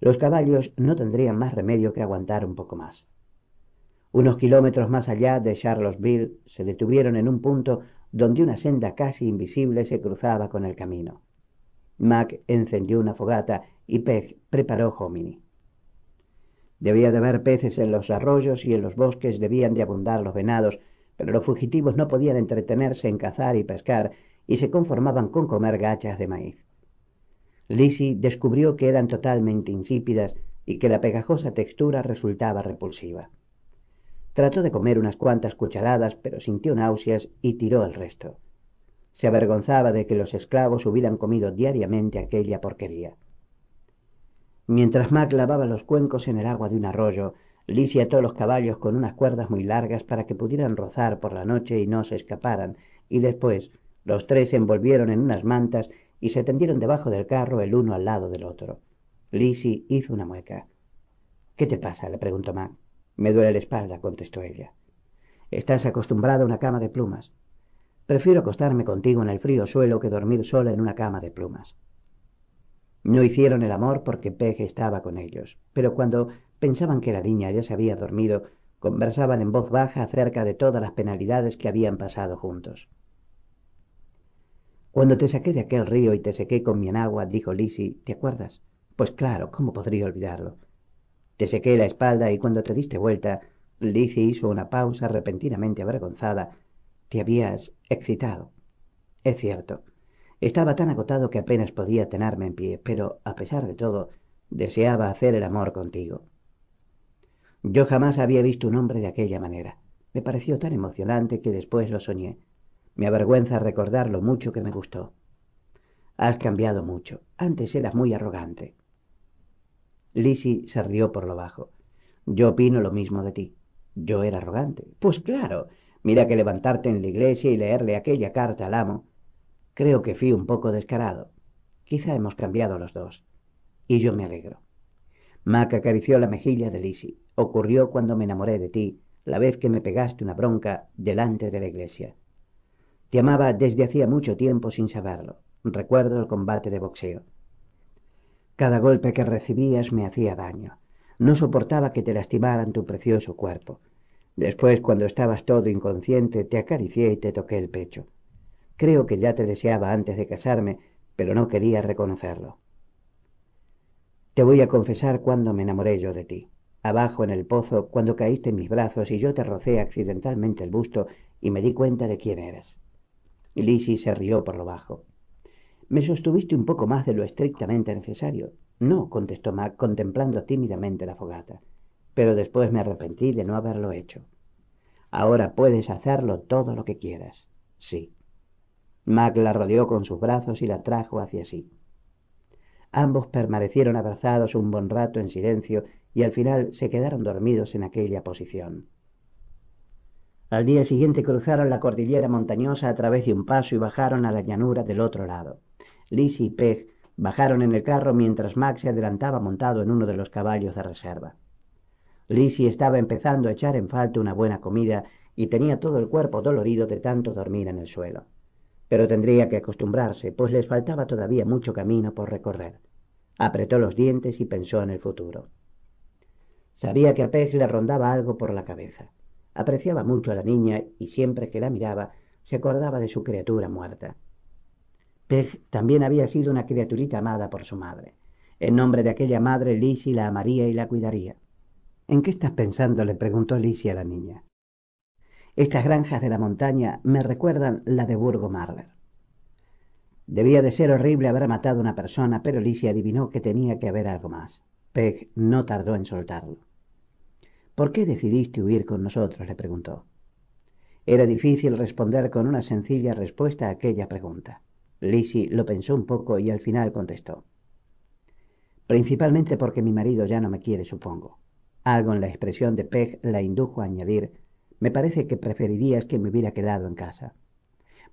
Los caballos no tendrían más remedio que aguantar un poco más. Unos kilómetros más allá de Charlottesville se detuvieron en un punto donde una senda casi invisible se cruzaba con el camino. Mac encendió una fogata y Peg preparó hominy. Debía de haber peces en los arroyos y en los bosques debían de abundar los venados, pero los fugitivos no podían entretenerse en cazar y pescar y se conformaban con comer gachas de maíz. Lizzie descubrió que eran totalmente insípidas y que la pegajosa textura resultaba repulsiva. Trató de comer unas cuantas cucharadas, pero sintió náuseas y tiró el resto. Se avergonzaba de que los esclavos hubieran comido diariamente aquella porquería. Mientras Mac lavaba los cuencos en el agua de un arroyo, Lisi ató los caballos con unas cuerdas muy largas para que pudieran rozar por la noche y no se escaparan, y después los tres se envolvieron en unas mantas y se tendieron debajo del carro el uno al lado del otro. Lizzie hizo una mueca. ¿Qué te pasa? le preguntó Mac. Me duele la espalda, contestó ella. Estás acostumbrada a una cama de plumas. Prefiero acostarme contigo en el frío suelo que dormir sola en una cama de plumas. No hicieron el amor porque Peg estaba con ellos, pero cuando pensaban que la niña ya se había dormido, conversaban en voz baja acerca de todas las penalidades que habían pasado juntos. Cuando te saqué de aquel río y te sequé con mi enagua, dijo Lisi, ¿te acuerdas? Pues claro, ¿cómo podría olvidarlo? Te sequé la espalda y cuando te diste vuelta, Lizzie hizo una pausa repentinamente avergonzada. Te habías excitado. Es cierto. Estaba tan agotado que apenas podía tenerme en pie, pero, a pesar de todo, deseaba hacer el amor contigo. Yo jamás había visto un hombre de aquella manera. Me pareció tan emocionante que después lo soñé. Me avergüenza recordar lo mucho que me gustó. Has cambiado mucho. Antes eras muy arrogante. Lisi se rió por lo bajo. Yo opino lo mismo de ti. Yo era arrogante. Pues claro. Mira que levantarte en la iglesia y leerle aquella carta al amo. Creo que fui un poco descarado. Quizá hemos cambiado los dos. Y yo me alegro. Mac acarició la mejilla de Lizzie. Ocurrió cuando me enamoré de ti, la vez que me pegaste una bronca delante de la iglesia. Te amaba desde hacía mucho tiempo sin saberlo. Recuerdo el combate de boxeo. Cada golpe que recibías me hacía daño. No soportaba que te lastimaran tu precioso cuerpo. Después, cuando estabas todo inconsciente, te acaricié y te toqué el pecho. Creo que ya te deseaba antes de casarme, pero no quería reconocerlo. Te voy a confesar cuando me enamoré yo de ti abajo en el pozo, cuando caíste en mis brazos y yo te rocé accidentalmente el busto y me di cuenta de quién eras. Lizzie se rió por lo bajo. Me sostuviste un poco más de lo estrictamente necesario. No, contestó Mac, contemplando tímidamente la fogata. Pero después me arrepentí de no haberlo hecho. Ahora puedes hacerlo todo lo que quieras. Sí. Mac la rodeó con sus brazos y la trajo hacia sí. Ambos permanecieron abrazados un buen rato en silencio y al final se quedaron dormidos en aquella posición. Al día siguiente cruzaron la cordillera montañosa a través de un paso y bajaron a la llanura del otro lado. Lizzie y Peg bajaron en el carro mientras Max se adelantaba montado en uno de los caballos de reserva. Lizzie estaba empezando a echar en falta una buena comida y tenía todo el cuerpo dolorido de tanto dormir en el suelo. Pero tendría que acostumbrarse, pues les faltaba todavía mucho camino por recorrer. Apretó los dientes y pensó en el futuro. Sabía que a Peg le rondaba algo por la cabeza. Apreciaba mucho a la niña y siempre que la miraba se acordaba de su criatura muerta. Peg también había sido una criaturita amada por su madre. En nombre de aquella madre, Lizzie la amaría y la cuidaría. ¿En qué estás pensando? le preguntó Lizzie a la niña. Estas granjas de la montaña me recuerdan la de Burgo Marler. Debía de ser horrible haber matado a una persona, pero Lizzie adivinó que tenía que haber algo más. Peg no tardó en soltarlo. ¿Por qué decidiste huir con nosotros? le preguntó. Era difícil responder con una sencilla respuesta a aquella pregunta. Lizzie lo pensó un poco y al final contestó. Principalmente porque mi marido ya no me quiere, supongo. Algo en la expresión de Peg la indujo a añadir, me parece que preferirías que me hubiera quedado en casa.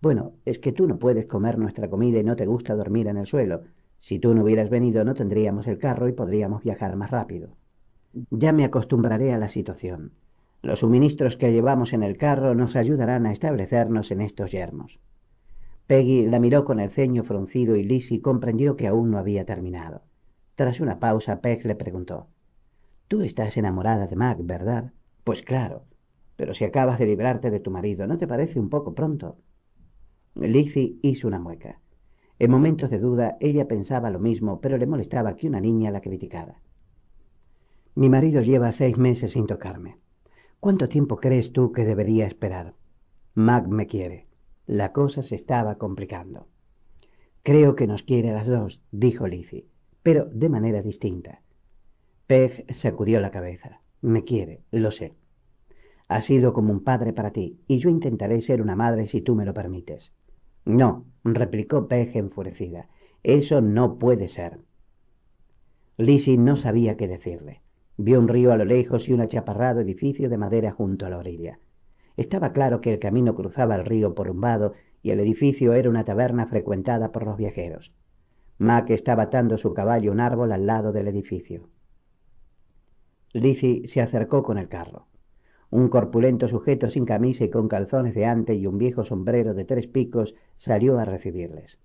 Bueno, es que tú no puedes comer nuestra comida y no te gusta dormir en el suelo. Si tú no hubieras venido no tendríamos el carro y podríamos viajar más rápido. Ya me acostumbraré a la situación. Los suministros que llevamos en el carro nos ayudarán a establecernos en estos yermos. Peggy la miró con el ceño fruncido y Lizzie comprendió que aún no había terminado. Tras una pausa, Peg le preguntó: Tú estás enamorada de Mac, ¿verdad? Pues claro. Pero si acabas de librarte de tu marido, ¿no te parece un poco pronto? Lizzie hizo una mueca. En momentos de duda, ella pensaba lo mismo, pero le molestaba que una niña la criticara. Mi marido lleva seis meses sin tocarme. ¿Cuánto tiempo crees tú que debería esperar? Mac me quiere. La cosa se estaba complicando. Creo que nos quiere a las dos, dijo Lizzie, pero de manera distinta. Peg sacudió la cabeza. Me quiere, lo sé. Ha sido como un padre para ti, y yo intentaré ser una madre si tú me lo permites. No, replicó Peg enfurecida. Eso no puede ser. Lizzie no sabía qué decirle. Vio un río a lo lejos y un achaparrado edificio de madera junto a la orilla. Estaba claro que el camino cruzaba el río por un vado y el edificio era una taberna frecuentada por los viajeros. Mac estaba atando su caballo un árbol al lado del edificio. Lizzie se acercó con el carro. Un corpulento sujeto sin camisa y con calzones de ante y un viejo sombrero de tres picos salió a recibirles.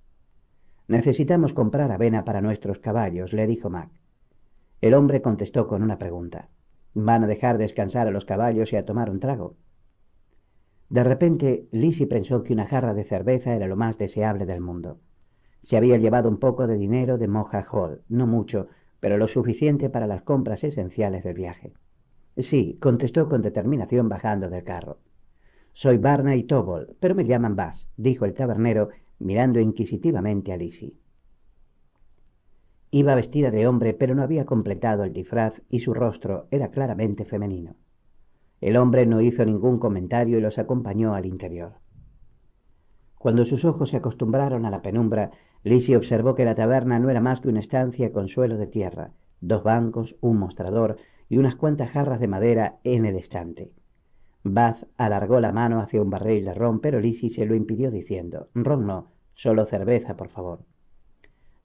Necesitamos comprar avena para nuestros caballos, le dijo Mac. El hombre contestó con una pregunta. ¿Van a dejar descansar a los caballos y a tomar un trago? De repente, Lizzie pensó que una jarra de cerveza era lo más deseable del mundo. Se había llevado un poco de dinero de Moja Hall, no mucho, pero lo suficiente para las compras esenciales del viaje. Sí, contestó con determinación bajando del carro. Soy Barney Tobol, pero me llaman Bass, dijo el tabernero, mirando inquisitivamente a Lizzie. Iba vestida de hombre, pero no había completado el disfraz y su rostro era claramente femenino. El hombre no hizo ningún comentario y los acompañó al interior. Cuando sus ojos se acostumbraron a la penumbra, Lizzie observó que la taberna no era más que una estancia con suelo de tierra, dos bancos, un mostrador y unas cuantas jarras de madera en el estante. Bath alargó la mano hacia un barril de ron, pero Lizzie se lo impidió diciendo: Ron no, solo cerveza, por favor.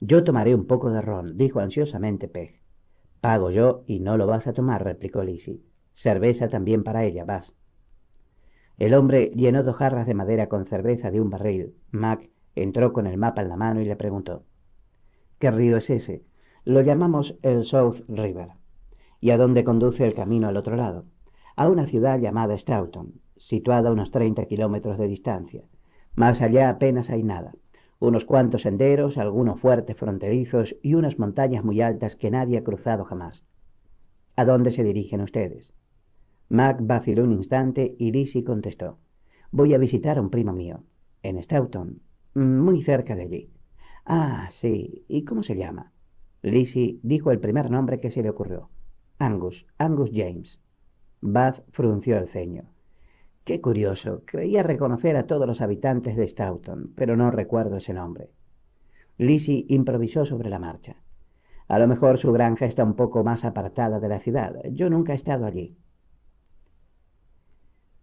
Yo tomaré un poco de ron, dijo ansiosamente Peg. Pago yo y no lo vas a tomar, replicó Lizzie. Cerveza también para ella, vas. El hombre llenó dos jarras de madera con cerveza de un barril. Mac entró con el mapa en la mano y le preguntó: ¿Qué río es ese? Lo llamamos el South River. ¿Y a dónde conduce el camino al otro lado? A una ciudad llamada Stoughton, situada a unos 30 kilómetros de distancia. Más allá apenas hay nada unos cuantos senderos, algunos fuertes fronterizos y unas montañas muy altas que nadie ha cruzado jamás. ¿A dónde se dirigen ustedes? Mac vaciló un instante y Lizzie contestó. Voy a visitar a un primo mío, en Stoughton, muy cerca de allí. Ah, sí. ¿Y cómo se llama? Lizzie dijo el primer nombre que se le ocurrió. Angus, Angus James. Bath frunció el ceño. Qué curioso, creía reconocer a todos los habitantes de Staunton, pero no recuerdo ese nombre. Lizzie improvisó sobre la marcha. A lo mejor su granja está un poco más apartada de la ciudad. Yo nunca he estado allí.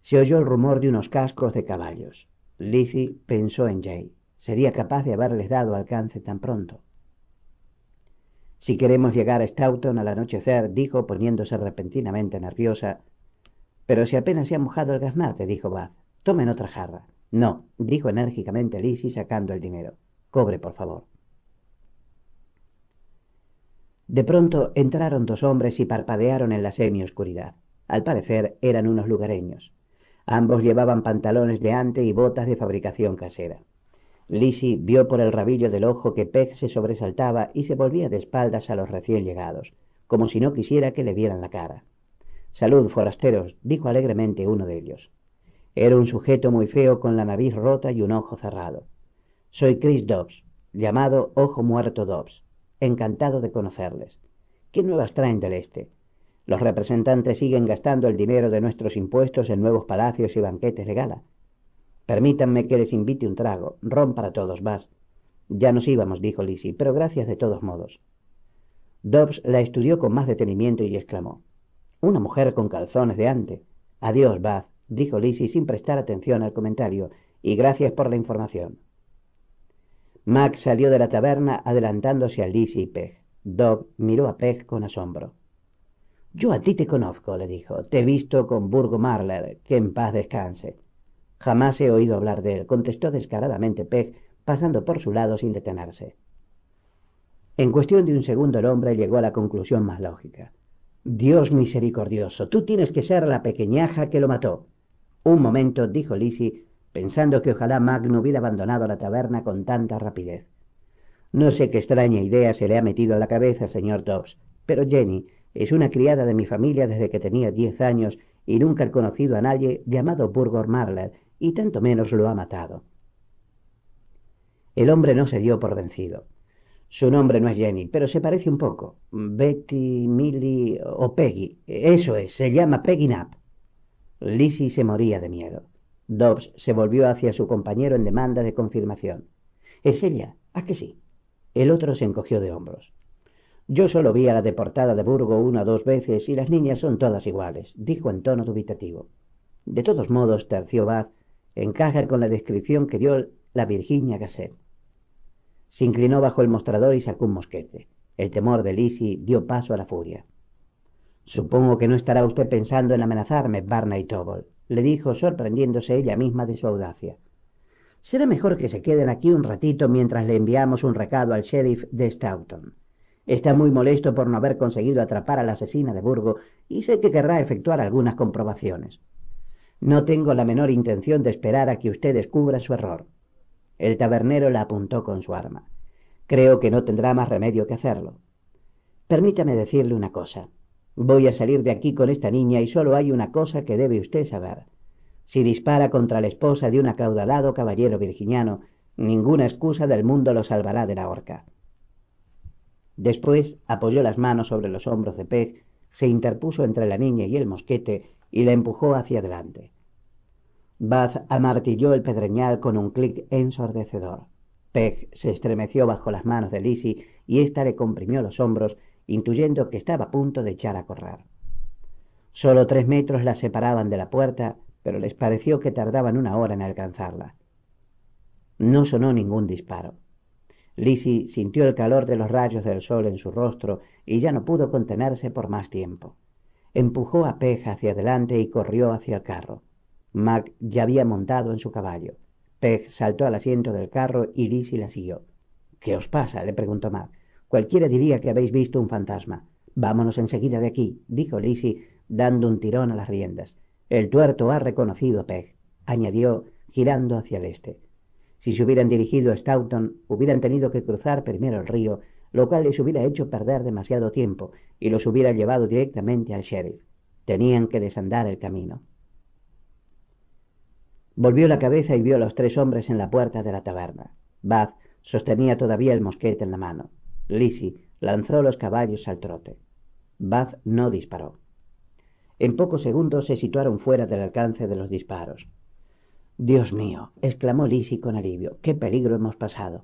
Se oyó el rumor de unos cascos de caballos. Lizzie pensó en Jay. Sería capaz de haberles dado alcance tan pronto. Si queremos llegar a Staunton al anochecer, dijo poniéndose repentinamente nerviosa, pero si apenas se ha mojado el gaznate, dijo Bath. Tomen otra jarra. No, dijo enérgicamente Lizzie sacando el dinero. Cobre, por favor. De pronto entraron dos hombres y parpadearon en la semioscuridad. Al parecer eran unos lugareños. Ambos llevaban pantalones de ante y botas de fabricación casera. Lizzie vio por el rabillo del ojo que Peg se sobresaltaba y se volvía de espaldas a los recién llegados, como si no quisiera que le vieran la cara. Salud, forasteros, dijo alegremente uno de ellos. Era un sujeto muy feo con la nariz rota y un ojo cerrado. Soy Chris Dobbs, llamado Ojo Muerto Dobbs. Encantado de conocerles. ¿Qué nuevas traen del este? Los representantes siguen gastando el dinero de nuestros impuestos en nuevos palacios y banquetes de gala. Permítanme que les invite un trago. Ron para todos, vas. Ya nos íbamos, dijo Lizzie, pero gracias de todos modos. Dobbs la estudió con más detenimiento y exclamó. Una mujer con calzones de ante. Adiós, bath dijo Lizzie sin prestar atención al comentario, y gracias por la información. Max salió de la taberna adelantándose a Lizzie y Peg. Dog miró a Peg con asombro. Yo a ti te conozco, le dijo. Te he visto con Burgo Marler, que en paz descanse. Jamás he oído hablar de él, contestó descaradamente Peg, pasando por su lado sin detenerse. En cuestión de un segundo el hombre llegó a la conclusión más lógica. Dios misericordioso, tú tienes que ser la pequeñaja que lo mató. Un momento, dijo Lisi, pensando que ojalá Magno hubiera abandonado la taberna con tanta rapidez. No sé qué extraña idea se le ha metido a la cabeza, señor Dobbs, pero Jenny es una criada de mi familia desde que tenía diez años y nunca ha conocido a nadie llamado Burgor Marler, y tanto menos lo ha matado. El hombre no se dio por vencido. Su nombre no es Jenny, pero se parece un poco. Betty, Millie o Peggy. Eso es, se llama Peggy Knapp. Lizzie se moría de miedo. Dobbs se volvió hacia su compañero en demanda de confirmación. Es ella, ¿a que sí? El otro se encogió de hombros. Yo solo vi a la deportada de Burgo una o dos veces y las niñas son todas iguales, dijo en tono dubitativo. De todos modos, terció Bath, encaja con la descripción que dio la Virginia Gasset. Se inclinó bajo el mostrador y sacó un mosquete. El temor de Lizzie dio paso a la furia. Supongo que no estará usted pensando en amenazarme, Barney Tobol, le dijo, sorprendiéndose ella misma de su audacia. Será mejor que se queden aquí un ratito mientras le enviamos un recado al sheriff de Stoughton. Está muy molesto por no haber conseguido atrapar a la asesina de Burgo y sé que querrá efectuar algunas comprobaciones. No tengo la menor intención de esperar a que usted descubra su error. El tabernero la apuntó con su arma. Creo que no tendrá más remedio que hacerlo. Permítame decirle una cosa. Voy a salir de aquí con esta niña y solo hay una cosa que debe usted saber. Si dispara contra la esposa de un acaudalado caballero virginiano, ninguna excusa del mundo lo salvará de la horca. Después apoyó las manos sobre los hombros de Peg, se interpuso entre la niña y el mosquete y la empujó hacia adelante. Bath amartilló el pedreñal con un clic ensordecedor. Peg se estremeció bajo las manos de Lizzie y ésta le comprimió los hombros, intuyendo que estaba a punto de echar a correr. Solo tres metros la separaban de la puerta, pero les pareció que tardaban una hora en alcanzarla. No sonó ningún disparo. Lizzie sintió el calor de los rayos del sol en su rostro y ya no pudo contenerse por más tiempo. Empujó a Peg hacia adelante y corrió hacia el carro. Mac ya había montado en su caballo. Peg saltó al asiento del carro y Lizzie la siguió. ¿Qué os pasa? le preguntó Mac. Cualquiera diría que habéis visto un fantasma. Vámonos enseguida de aquí, dijo Lizzie, dando un tirón a las riendas. El tuerto ha reconocido Peg, añadió, girando hacia el este. Si se hubieran dirigido a Staunton, hubieran tenido que cruzar primero el río, lo cual les hubiera hecho perder demasiado tiempo y los hubiera llevado directamente al sheriff. Tenían que desandar el camino. Volvió la cabeza y vio a los tres hombres en la puerta de la taberna. Bath sostenía todavía el mosquete en la mano. Lizzie lanzó los caballos al trote. Bath no disparó. En pocos segundos se situaron fuera del alcance de los disparos. Dios mío, exclamó Lizzie con alivio, qué peligro hemos pasado.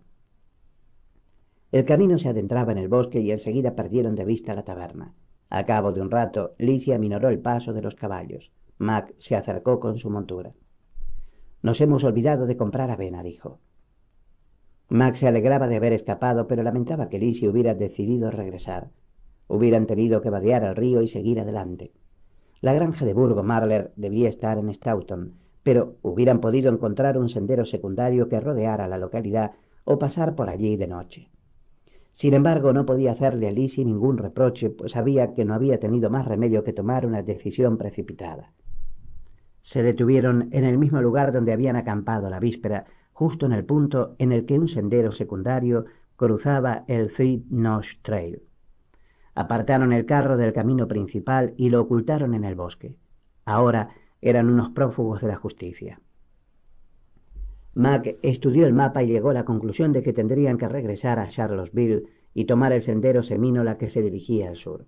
El camino se adentraba en el bosque y enseguida perdieron de vista la taberna. A cabo de un rato, Lizzie aminoró el paso de los caballos. Mac se acercó con su montura. Nos hemos olvidado de comprar avena, dijo. Max se alegraba de haber escapado, pero lamentaba que Lizzie hubiera decidido regresar. Hubieran tenido que vadear el río y seguir adelante. La granja de Burgo Marler debía estar en Stoughton, pero hubieran podido encontrar un sendero secundario que rodeara la localidad o pasar por allí de noche. Sin embargo, no podía hacerle a Lizzie ningún reproche, pues sabía que no había tenido más remedio que tomar una decisión precipitada. Se detuvieron en el mismo lugar donde habían acampado la víspera, justo en el punto en el que un sendero secundario cruzaba el Three Notch Trail. Apartaron el carro del camino principal y lo ocultaron en el bosque. Ahora eran unos prófugos de la justicia. Mac estudió el mapa y llegó a la conclusión de que tendrían que regresar a Charlottesville y tomar el sendero semínola que se dirigía al sur.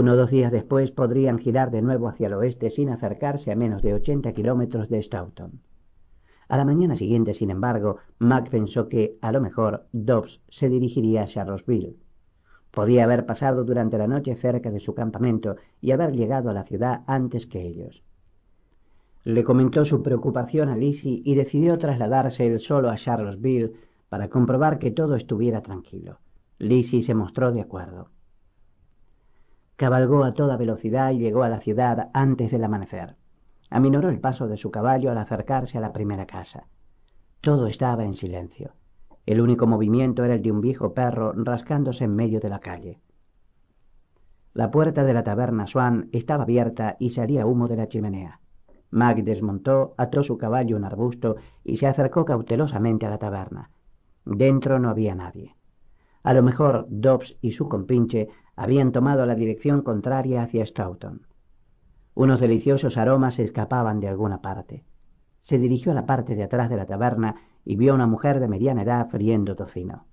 Uno o dos días después podrían girar de nuevo hacia el oeste sin acercarse a menos de 80 kilómetros de Staunton. A la mañana siguiente, sin embargo, Mac pensó que, a lo mejor, Dobbs se dirigiría a Charlottesville. Podía haber pasado durante la noche cerca de su campamento y haber llegado a la ciudad antes que ellos. Le comentó su preocupación a Lizzie y decidió trasladarse él solo a Charlottesville para comprobar que todo estuviera tranquilo. Lizzie se mostró de acuerdo. Cabalgó a toda velocidad y llegó a la ciudad antes del amanecer. Aminoró el paso de su caballo al acercarse a la primera casa. Todo estaba en silencio. El único movimiento era el de un viejo perro rascándose en medio de la calle. La puerta de la taberna Swan estaba abierta y salía humo de la chimenea. Mac desmontó, ató su caballo en un arbusto y se acercó cautelosamente a la taberna. Dentro no había nadie. A lo mejor Dobbs y su compinche habían tomado la dirección contraria hacia Stoughton. Unos deliciosos aromas se escapaban de alguna parte. Se dirigió a la parte de atrás de la taberna y vio a una mujer de mediana edad friendo tocino.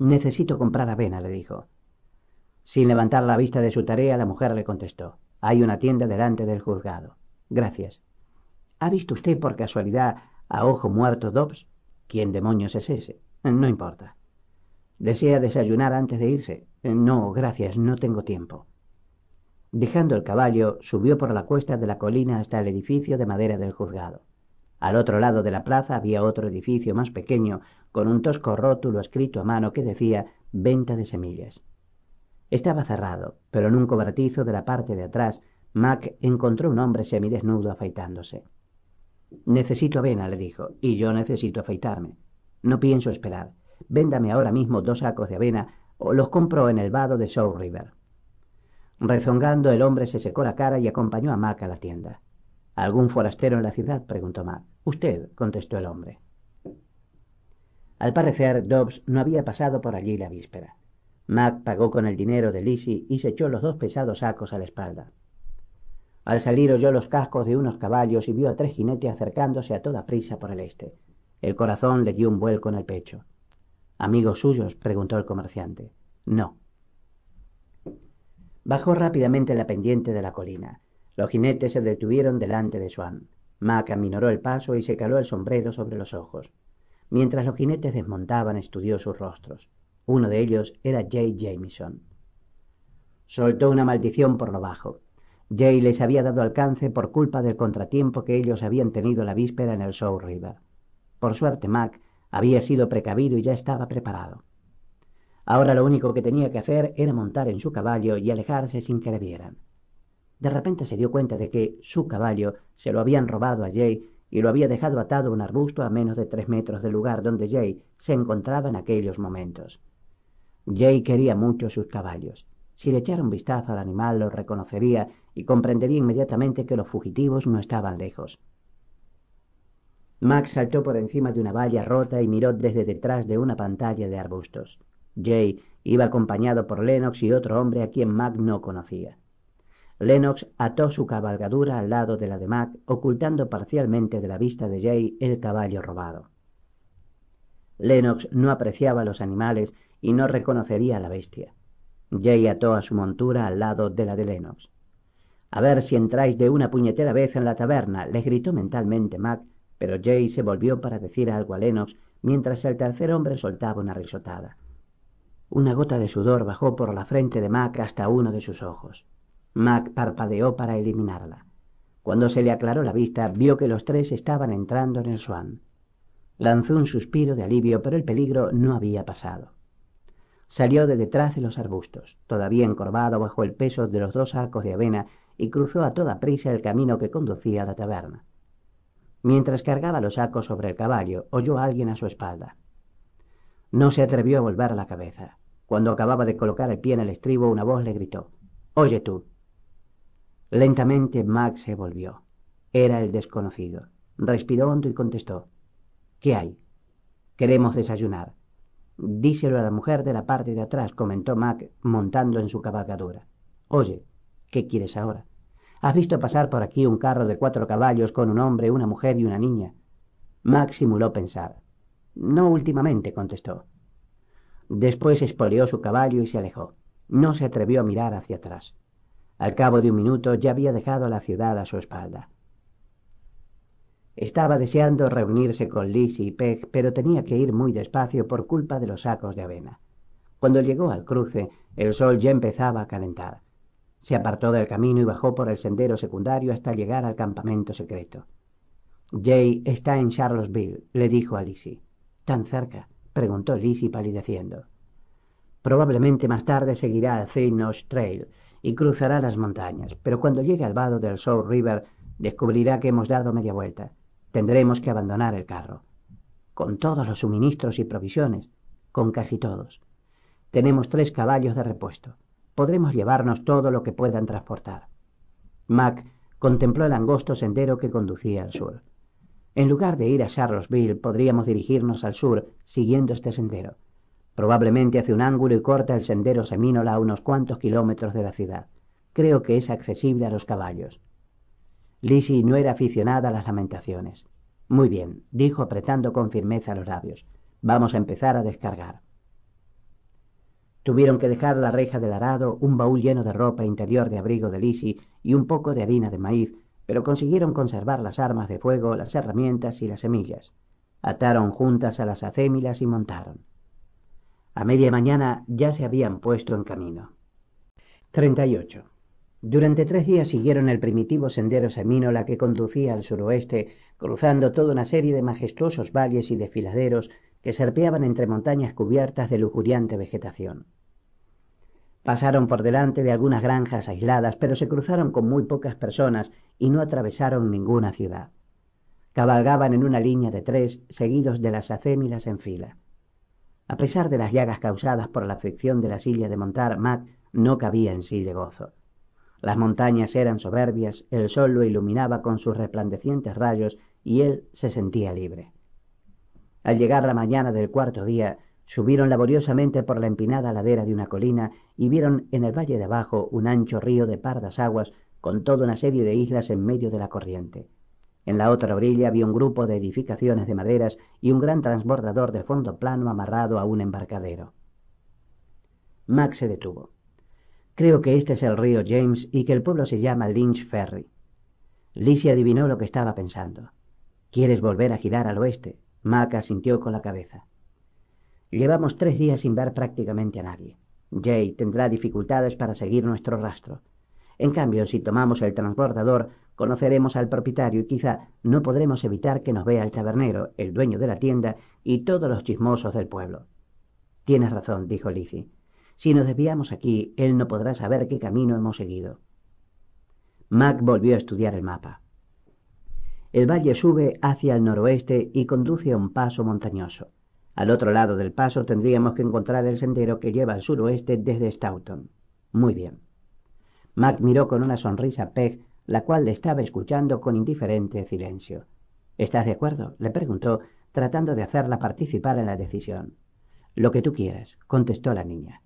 Necesito comprar avena, le dijo. Sin levantar la vista de su tarea, la mujer le contestó. Hay una tienda delante del juzgado. Gracias. ¿Ha visto usted por casualidad a ojo muerto Dobbs? ¿Quién demonios es ese? No importa. ¿Desea desayunar antes de irse? Eh, no, gracias, no tengo tiempo. Dejando el caballo, subió por la cuesta de la colina hasta el edificio de madera del juzgado. Al otro lado de la plaza había otro edificio más pequeño, con un tosco rótulo escrito a mano que decía venta de semillas. Estaba cerrado, pero en un cobertizo de la parte de atrás, Mac encontró un hombre semidesnudo afeitándose. Necesito avena, le dijo, y yo necesito afeitarme. No pienso esperar. Véndame ahora mismo dos sacos de avena los compró en el vado de Show River. Rezongando, el hombre se secó la cara y acompañó a Mac a la tienda. ¿Algún forastero en la ciudad? preguntó Mac. Usted, contestó el hombre. Al parecer, Dobbs no había pasado por allí la víspera. Mac pagó con el dinero de Lizzie y se echó los dos pesados sacos a la espalda. Al salir oyó los cascos de unos caballos y vio a tres jinetes acercándose a toda prisa por el este. El corazón le dio un vuelco en el pecho. ¿Amigos suyos? preguntó el comerciante. No. Bajó rápidamente la pendiente de la colina. Los jinetes se detuvieron delante de Swan. Mac aminoró el paso y se caló el sombrero sobre los ojos. Mientras los jinetes desmontaban, estudió sus rostros. Uno de ellos era Jay Jamieson. Soltó una maldición por lo bajo. Jay les había dado alcance por culpa del contratiempo que ellos habían tenido la víspera en el South River. Por suerte, Mac había sido precavido y ya estaba preparado. Ahora lo único que tenía que hacer era montar en su caballo y alejarse sin que le vieran. De repente se dio cuenta de que su caballo se lo habían robado a Jay y lo había dejado atado a un arbusto a menos de tres metros del lugar donde Jay se encontraba en aquellos momentos. Jay quería mucho sus caballos. Si le echara un vistazo al animal lo reconocería y comprendería inmediatamente que los fugitivos no estaban lejos. Mac saltó por encima de una valla rota y miró desde detrás de una pantalla de arbustos. Jay iba acompañado por Lennox y otro hombre a quien Mac no conocía. Lennox ató su cabalgadura al lado de la de Mac, ocultando parcialmente de la vista de Jay el caballo robado. Lennox no apreciaba los animales y no reconocería a la bestia. Jay ató a su montura al lado de la de Lennox. A ver si entráis de una puñetera vez en la taberna, le gritó mentalmente Mac pero Jay se volvió para decir algo a Lennox mientras el tercer hombre soltaba una risotada. Una gota de sudor bajó por la frente de Mac hasta uno de sus ojos. Mac parpadeó para eliminarla. Cuando se le aclaró la vista, vio que los tres estaban entrando en el Swan. Lanzó un suspiro de alivio, pero el peligro no había pasado. Salió de detrás de los arbustos, todavía encorvado bajo el peso de los dos arcos de avena, y cruzó a toda prisa el camino que conducía a la taberna. Mientras cargaba los sacos sobre el caballo, oyó a alguien a su espalda. No se atrevió a volver a la cabeza. Cuando acababa de colocar el pie en el estribo, una voz le gritó, Oye tú. Lentamente Mac se volvió. Era el desconocido. Respiró hondo y contestó, ¿Qué hay? Queremos desayunar. Díselo a la mujer de la parte de atrás, comentó Mac montando en su cabalgadura. Oye, ¿qué quieres ahora? Has visto pasar por aquí un carro de cuatro caballos con un hombre, una mujer y una niña. Max simuló pensar. No últimamente, contestó. Después espoleó su caballo y se alejó. No se atrevió a mirar hacia atrás. Al cabo de un minuto ya había dejado la ciudad a su espalda. Estaba deseando reunirse con Liz y Peg, pero tenía que ir muy despacio por culpa de los sacos de avena. Cuando llegó al cruce, el sol ya empezaba a calentar. Se apartó del camino y bajó por el sendero secundario hasta llegar al campamento secreto. Jay está en Charlottesville, le dijo a Lizzie. ¿Tan cerca? preguntó Lizzie palideciendo. Probablemente más tarde seguirá el Thinnosh Trail y cruzará las montañas, pero cuando llegue al vado del South River descubrirá que hemos dado media vuelta. Tendremos que abandonar el carro. Con todos los suministros y provisiones, con casi todos. Tenemos tres caballos de repuesto. Podremos llevarnos todo lo que puedan transportar. Mac contempló el angosto sendero que conducía al sur. En lugar de ir a Charlottesville, podríamos dirigirnos al sur siguiendo este sendero. Probablemente hace un ángulo y corta el sendero Seminola a unos cuantos kilómetros de la ciudad. Creo que es accesible a los caballos. Lizzie no era aficionada a las lamentaciones. Muy bien, dijo apretando con firmeza los labios. Vamos a empezar a descargar. Tuvieron que dejar la reja del arado, un baúl lleno de ropa interior de abrigo de Lisi y un poco de harina de maíz, pero consiguieron conservar las armas de fuego, las herramientas y las semillas. Ataron juntas a las acémilas y montaron. A media mañana ya se habían puesto en camino. 38. Durante tres días siguieron el primitivo sendero semínola que conducía al suroeste, cruzando toda una serie de majestuosos valles y desfiladeros que serpeaban entre montañas cubiertas de lujuriante vegetación. Pasaron por delante de algunas granjas aisladas, pero se cruzaron con muy pocas personas y no atravesaron ninguna ciudad. Cabalgaban en una línea de tres, seguidos de las acémilas en fila. A pesar de las llagas causadas por la fricción de la silla de montar, Mac no cabía en sí de gozo. Las montañas eran soberbias, el sol lo iluminaba con sus resplandecientes rayos y él se sentía libre. Al llegar la mañana del cuarto día, subieron laboriosamente por la empinada ladera de una colina y vieron en el valle de abajo un ancho río de pardas aguas con toda una serie de islas en medio de la corriente. En la otra orilla había un grupo de edificaciones de maderas y un gran transbordador de fondo plano amarrado a un embarcadero. Max se detuvo. Creo que este es el río James y que el pueblo se llama Lynch Ferry. Lizzie adivinó lo que estaba pensando. ¿Quieres volver a girar al oeste? Mac asintió con la cabeza. Llevamos tres días sin ver prácticamente a nadie. Jay tendrá dificultades para seguir nuestro rastro. En cambio, si tomamos el transbordador, conoceremos al propietario y quizá no podremos evitar que nos vea el tabernero, el dueño de la tienda y todos los chismosos del pueblo. Tienes razón, dijo Lizzie. Si nos desviamos aquí, él no podrá saber qué camino hemos seguido. Mac volvió a estudiar el mapa. El valle sube hacia el noroeste y conduce a un paso montañoso. Al otro lado del paso tendríamos que encontrar el sendero que lleva al suroeste desde Staunton. Muy bien. Mac miró con una sonrisa a Peg, la cual le estaba escuchando con indiferente silencio. ¿Estás de acuerdo? le preguntó, tratando de hacerla participar en la decisión. Lo que tú quieras, contestó la niña.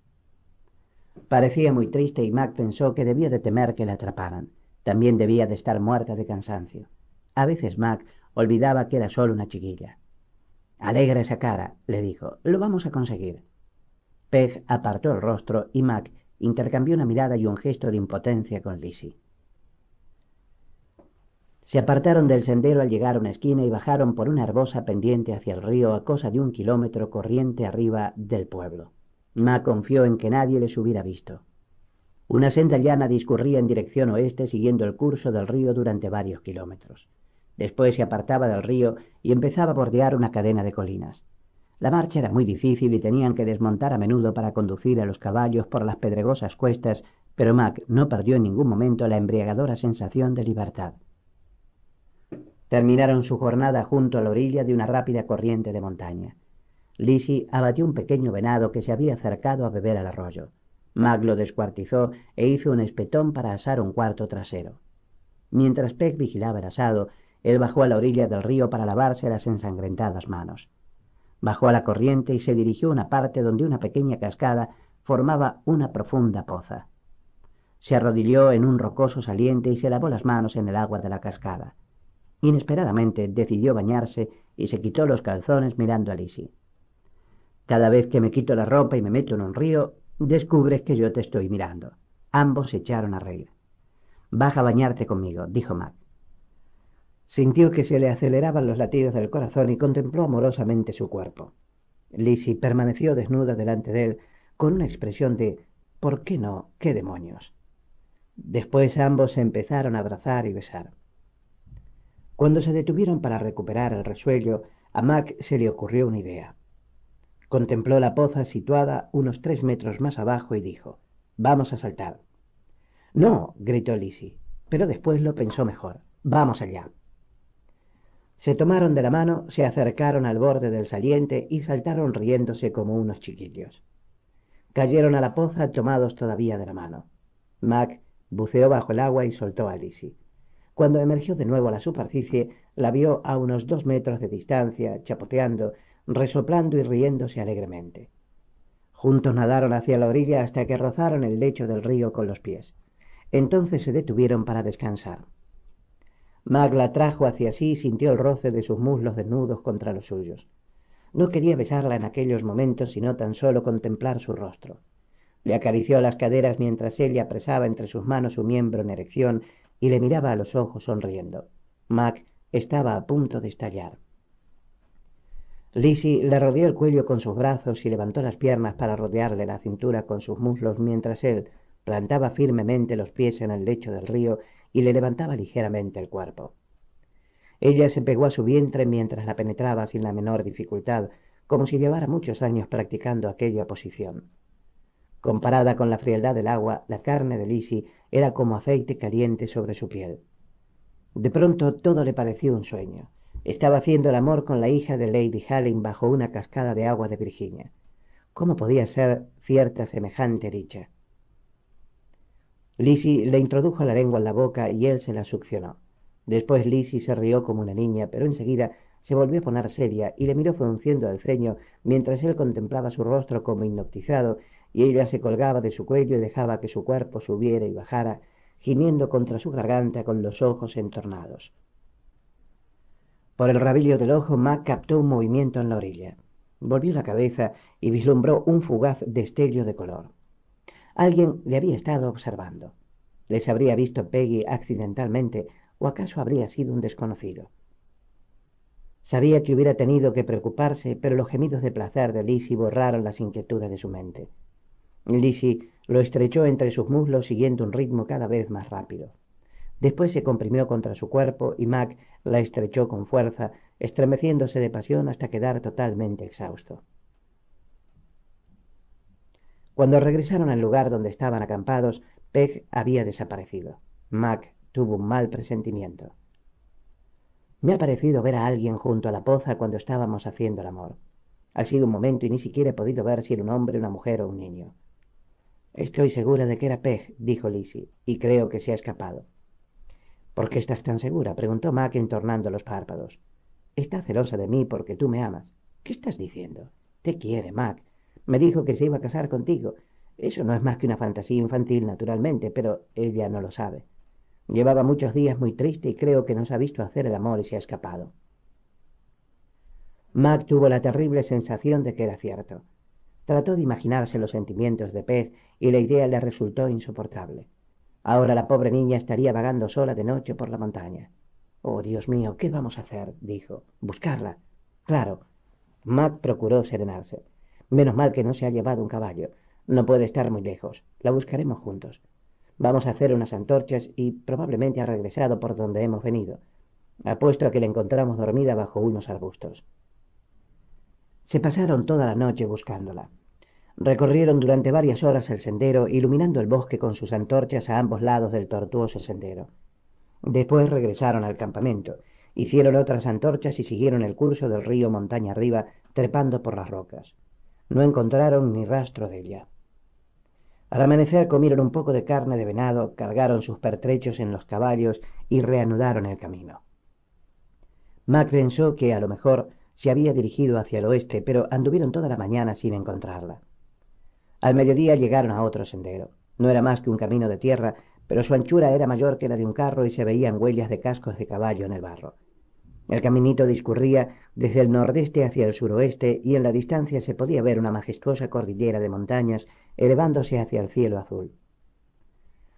Parecía muy triste y Mac pensó que debía de temer que la atraparan. También debía de estar muerta de cansancio. A veces Mac olvidaba que era solo una chiquilla. Alegra esa cara, le dijo. Lo vamos a conseguir. Peg apartó el rostro y Mac intercambió una mirada y un gesto de impotencia con Lizzie. Se apartaron del sendero al llegar a una esquina y bajaron por una herbosa pendiente hacia el río a cosa de un kilómetro corriente arriba del pueblo. Mac confió en que nadie les hubiera visto. Una senda llana discurría en dirección oeste siguiendo el curso del río durante varios kilómetros. Después se apartaba del río y empezaba a bordear una cadena de colinas. La marcha era muy difícil y tenían que desmontar a menudo para conducir a los caballos por las pedregosas cuestas, pero Mac no perdió en ningún momento la embriagadora sensación de libertad. Terminaron su jornada junto a la orilla de una rápida corriente de montaña. Lizzie abatió un pequeño venado que se había acercado a beber al arroyo. Mac lo descuartizó e hizo un espetón para asar un cuarto trasero. Mientras Peck vigilaba el asado, él bajó a la orilla del río para lavarse las ensangrentadas manos. Bajó a la corriente y se dirigió a una parte donde una pequeña cascada formaba una profunda poza. Se arrodilló en un rocoso saliente y se lavó las manos en el agua de la cascada. Inesperadamente decidió bañarse y se quitó los calzones mirando a Lizzie. Cada vez que me quito la ropa y me meto en un río, descubres que yo te estoy mirando. Ambos se echaron a reír. Baja a bañarte conmigo, dijo Mac. Sintió que se le aceleraban los latidos del corazón y contempló amorosamente su cuerpo. Lizzie permaneció desnuda delante de él con una expresión de ¿por qué no? ¿Qué demonios? Después ambos se empezaron a abrazar y besar. Cuando se detuvieron para recuperar el resuello, a Mac se le ocurrió una idea. Contempló la poza situada unos tres metros más abajo y dijo, Vamos a saltar. No, gritó Lizzie, pero después lo pensó mejor. Vamos allá. Se tomaron de la mano, se acercaron al borde del saliente y saltaron riéndose como unos chiquillos. Cayeron a la poza tomados todavía de la mano. Mac buceó bajo el agua y soltó a Lizzie. Cuando emergió de nuevo a la superficie, la vio a unos dos metros de distancia, chapoteando, resoplando y riéndose alegremente. Juntos nadaron hacia la orilla hasta que rozaron el lecho del río con los pies. Entonces se detuvieron para descansar. Mac la trajo hacia sí y sintió el roce de sus muslos desnudos contra los suyos. No quería besarla en aquellos momentos, sino tan solo contemplar su rostro. Le acarició las caderas mientras ella apresaba entre sus manos su miembro en erección y le miraba a los ojos sonriendo. Mac estaba a punto de estallar. Lizzie le rodeó el cuello con sus brazos y levantó las piernas para rodearle la cintura con sus muslos mientras él plantaba firmemente los pies en el lecho del río y le levantaba ligeramente el cuerpo. Ella se pegó a su vientre mientras la penetraba sin la menor dificultad, como si llevara muchos años practicando aquella posición. Comparada con la frialdad del agua, la carne de Lisi era como aceite caliente sobre su piel. De pronto todo le pareció un sueño. Estaba haciendo el amor con la hija de Lady Halling bajo una cascada de agua de Virginia. ¿Cómo podía ser cierta semejante dicha? Lizzie le introdujo la lengua en la boca y él se la succionó. Después Lizzie se rió como una niña, pero enseguida se volvió a poner seria y le miró frunciendo el ceño mientras él contemplaba su rostro como hipnotizado y ella se colgaba de su cuello y dejaba que su cuerpo subiera y bajara, gimiendo contra su garganta con los ojos entornados. Por el rabillo del ojo, Mac captó un movimiento en la orilla. Volvió la cabeza y vislumbró un fugaz destello de color. Alguien le había estado observando. Les habría visto Peggy accidentalmente o acaso habría sido un desconocido. Sabía que hubiera tenido que preocuparse, pero los gemidos de placer de Lizzie borraron las inquietudes de su mente. Lizzie lo estrechó entre sus muslos siguiendo un ritmo cada vez más rápido. Después se comprimió contra su cuerpo y Mac la estrechó con fuerza, estremeciéndose de pasión hasta quedar totalmente exhausto. Cuando regresaron al lugar donde estaban acampados, Peg había desaparecido. Mac tuvo un mal presentimiento. Me ha parecido ver a alguien junto a la poza cuando estábamos haciendo el amor. Ha sido un momento y ni siquiera he podido ver si era un hombre, una mujer o un niño. Estoy segura de que era Peg, dijo Lizzie, y creo que se ha escapado. ¿Por qué estás tan segura? preguntó Mac entornando los párpados. Está celosa de mí porque tú me amas. ¿Qué estás diciendo? Te quiere, Mac. Me dijo que se iba a casar contigo. Eso no es más que una fantasía infantil, naturalmente, pero ella no lo sabe. Llevaba muchos días muy triste y creo que nos ha visto hacer el amor y se ha escapado. Mac tuvo la terrible sensación de que era cierto. Trató de imaginarse los sentimientos de Peg y la idea le resultó insoportable. Ahora la pobre niña estaría vagando sola de noche por la montaña. Oh, Dios mío, ¿qué vamos a hacer? dijo. Buscarla. Claro. Mac procuró serenarse. Menos mal que no se ha llevado un caballo. No puede estar muy lejos. La buscaremos juntos. Vamos a hacer unas antorchas y probablemente ha regresado por donde hemos venido. Apuesto a que la encontramos dormida bajo unos arbustos. Se pasaron toda la noche buscándola. Recorrieron durante varias horas el sendero, iluminando el bosque con sus antorchas a ambos lados del tortuoso sendero. Después regresaron al campamento, hicieron otras antorchas y siguieron el curso del río montaña arriba, trepando por las rocas. No encontraron ni rastro de ella. Al amanecer comieron un poco de carne de venado, cargaron sus pertrechos en los caballos y reanudaron el camino. Mac pensó que a lo mejor se había dirigido hacia el oeste, pero anduvieron toda la mañana sin encontrarla. Al mediodía llegaron a otro sendero. No era más que un camino de tierra, pero su anchura era mayor que la de un carro y se veían huellas de cascos de caballo en el barro. El caminito discurría desde el nordeste hacia el suroeste y en la distancia se podía ver una majestuosa cordillera de montañas elevándose hacia el cielo azul.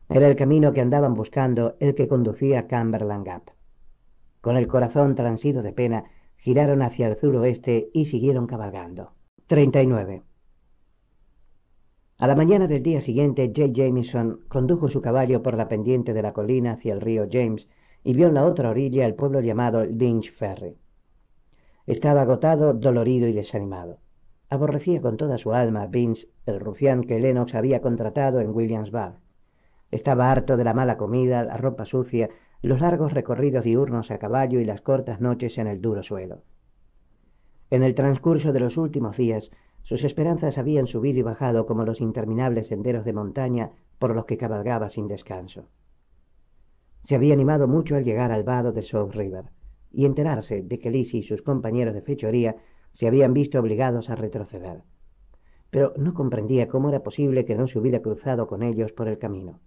Era el camino que andaban buscando, el que conducía a Cumberland Gap. Con el corazón transido de pena, giraron hacia el suroeste y siguieron cabalgando. 39. A la mañana del día siguiente, J. Jameson condujo su caballo por la pendiente de la colina hacia el río James, y vio en la otra orilla el pueblo llamado Lynch Ferry. Estaba agotado, dolorido y desanimado. Aborrecía con toda su alma a Vince, el rufián que Lennox había contratado en Williams Estaba harto de la mala comida, la ropa sucia, los largos recorridos diurnos a caballo y las cortas noches en el duro suelo. En el transcurso de los últimos días, sus esperanzas habían subido y bajado como los interminables senderos de montaña por los que cabalgaba sin descanso. Se había animado mucho al llegar al vado de South River y enterarse de que Lizzie y sus compañeros de fechoría se habían visto obligados a retroceder. Pero no comprendía cómo era posible que no se hubiera cruzado con ellos por el camino.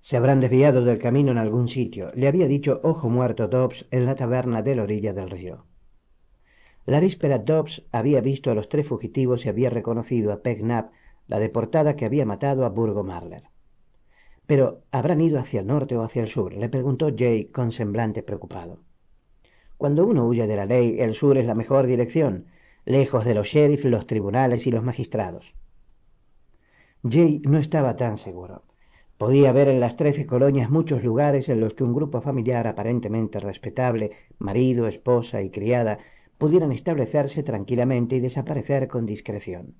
Se habrán desviado del camino en algún sitio, le había dicho Ojo Muerto Dobbs en la taberna de la orilla del río. La víspera Dobbs había visto a los tres fugitivos y había reconocido a Peg Knapp, la deportada que había matado a Burgo Marler. Pero ¿habrán ido hacia el norte o hacia el sur? le preguntó Jay, con semblante preocupado. Cuando uno huye de la ley, el sur es la mejor dirección, lejos de los sheriffs, los tribunales y los magistrados. Jay no estaba tan seguro. Podía ver en las trece colonias muchos lugares en los que un grupo familiar aparentemente respetable, marido, esposa y criada, pudieran establecerse tranquilamente y desaparecer con discreción.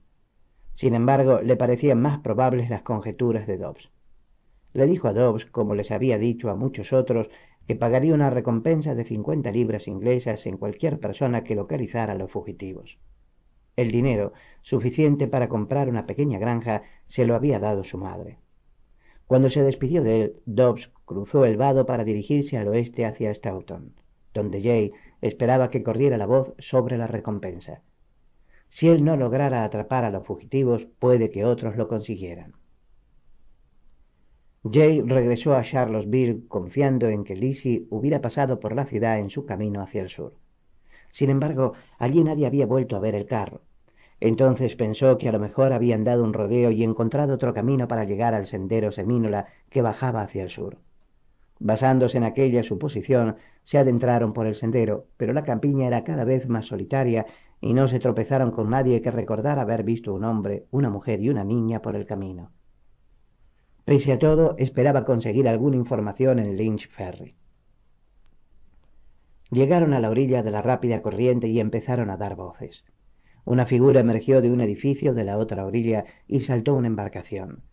Sin embargo, le parecían más probables las conjeturas de Dobbs. Le dijo a Dobbs, como les había dicho a muchos otros, que pagaría una recompensa de 50 libras inglesas en cualquier persona que localizara a los fugitivos. El dinero, suficiente para comprar una pequeña granja, se lo había dado su madre. Cuando se despidió de él, Dobbs cruzó el vado para dirigirse al oeste hacia Stoughton, donde Jay esperaba que corriera la voz sobre la recompensa. Si él no lograra atrapar a los fugitivos, puede que otros lo consiguieran. Jay regresó a Charlottesville confiando en que Lizzie hubiera pasado por la ciudad en su camino hacia el sur. Sin embargo, allí nadie había vuelto a ver el carro. Entonces pensó que a lo mejor habían dado un rodeo y encontrado otro camino para llegar al sendero semínola que bajaba hacia el sur. Basándose en aquella suposición, se adentraron por el sendero, pero la campiña era cada vez más solitaria y no se tropezaron con nadie que recordara haber visto un hombre, una mujer y una niña por el camino. Pese a todo, esperaba conseguir alguna información en Lynch Ferry. Llegaron a la orilla de la rápida corriente y empezaron a dar voces. Una figura emergió de un edificio de la otra orilla y saltó una embarcación.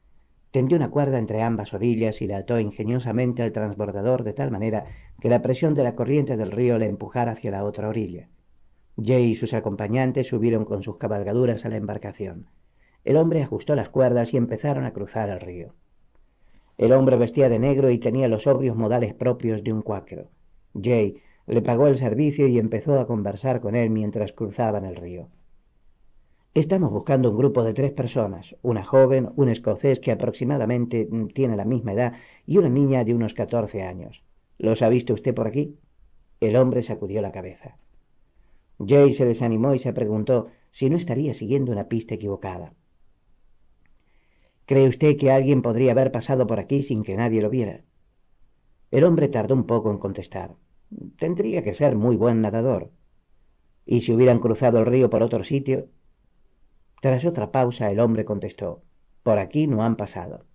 Tendió una cuerda entre ambas orillas y la ató ingeniosamente al transbordador de tal manera que la presión de la corriente del río le empujara hacia la otra orilla. Jay y sus acompañantes subieron con sus cabalgaduras a la embarcación. El hombre ajustó las cuerdas y empezaron a cruzar el río. El hombre vestía de negro y tenía los obvios modales propios de un cuáquero. Jay le pagó el servicio y empezó a conversar con él mientras cruzaban el río. Estamos buscando un grupo de tres personas, una joven, un escocés que aproximadamente mm, tiene la misma edad y una niña de unos catorce años. ¿Los ha visto usted por aquí? El hombre sacudió la cabeza. Jay se desanimó y se preguntó si no estaría siguiendo una pista equivocada. ¿Cree usted que alguien podría haber pasado por aquí sin que nadie lo viera? El hombre tardó un poco en contestar. Tendría que ser muy buen nadador. ¿Y si hubieran cruzado el río por otro sitio? Tras otra pausa, el hombre contestó. Por aquí no han pasado.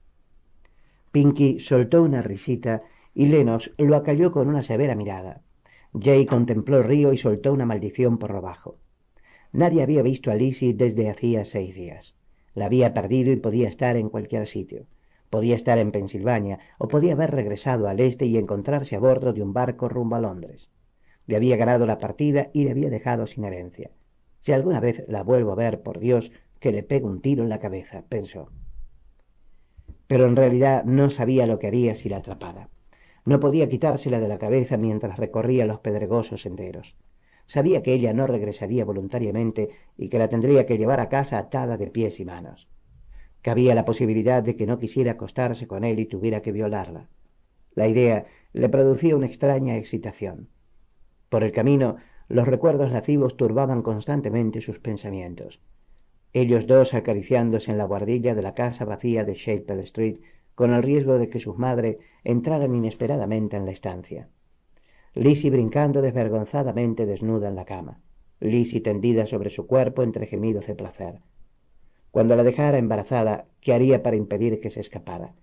Pinky soltó una risita y Lennox lo acalló con una severa mirada. Jay contempló el río y soltó una maldición por lo bajo. Nadie había visto a Lizzie desde hacía seis días. La había perdido y podía estar en cualquier sitio. Podía estar en Pensilvania o podía haber regresado al este y encontrarse a bordo de un barco rumbo a Londres. Le había ganado la partida y le había dejado sin herencia. Si alguna vez la vuelvo a ver, por Dios, que le pegue un tiro en la cabeza, pensó. Pero en realidad no sabía lo que haría si la atrapara. No podía quitársela de la cabeza mientras recorría los pedregosos senderos. Sabía que ella no regresaría voluntariamente y que la tendría que llevar a casa atada de pies y manos. Cabía la posibilidad de que no quisiera acostarse con él y tuviera que violarla. La idea le producía una extraña excitación. Por el camino, los recuerdos lascivos turbaban constantemente sus pensamientos. Ellos dos acariciándose en la guardilla de la casa vacía de Chapel Street, con el riesgo de que su madre entraran inesperadamente en la estancia. Lizzie brincando desvergonzadamente desnuda en la cama. Lisi tendida sobre su cuerpo entre gemidos de placer. Cuando la dejara embarazada, ¿qué haría para impedir que se escapara?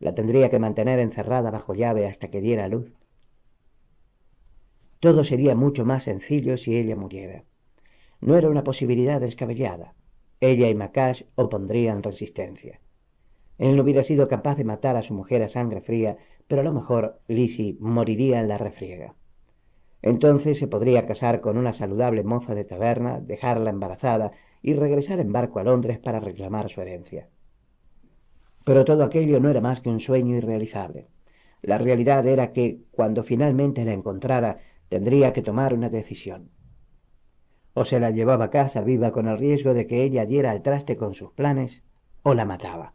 La tendría que mantener encerrada bajo llave hasta que diera luz. Todo sería mucho más sencillo si ella muriera. No era una posibilidad descabellada. Ella y Macash opondrían resistencia. Él no hubiera sido capaz de matar a su mujer a sangre fría pero a lo mejor Lizzie moriría en la refriega. Entonces se podría casar con una saludable moza de taberna, dejarla embarazada y regresar en barco a Londres para reclamar su herencia. Pero todo aquello no era más que un sueño irrealizable. La realidad era que, cuando finalmente la encontrara, tendría que tomar una decisión. O se la llevaba a casa viva con el riesgo de que ella diera al traste con sus planes, o la mataba.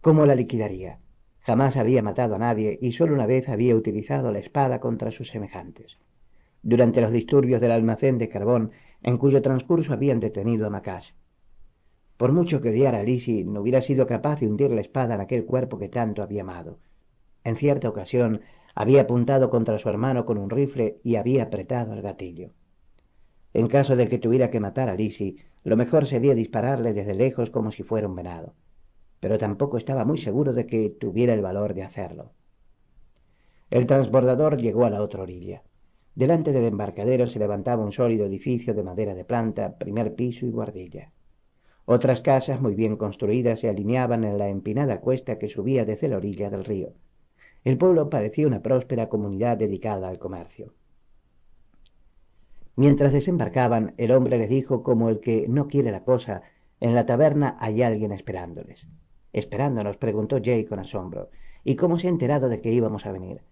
¿Cómo la liquidaría? Jamás había matado a nadie y solo una vez había utilizado la espada contra sus semejantes. Durante los disturbios del almacén de carbón, en cuyo transcurso habían detenido a Macash. Por mucho que odiara a Lisi, no hubiera sido capaz de hundir la espada en aquel cuerpo que tanto había amado. En cierta ocasión, había apuntado contra su hermano con un rifle y había apretado el gatillo. En caso de que tuviera que matar a Lisi, lo mejor sería dispararle desde lejos como si fuera un venado pero tampoco estaba muy seguro de que tuviera el valor de hacerlo. El transbordador llegó a la otra orilla. Delante del embarcadero se levantaba un sólido edificio de madera de planta, primer piso y guardilla. Otras casas muy bien construidas se alineaban en la empinada cuesta que subía desde la orilla del río. El pueblo parecía una próspera comunidad dedicada al comercio. Mientras desembarcaban, el hombre les dijo como el que no quiere la cosa, en la taberna hay alguien esperándoles. Esperándonos, preguntó Jay con asombro. ¿Y cómo se ha enterado de que íbamos a venir?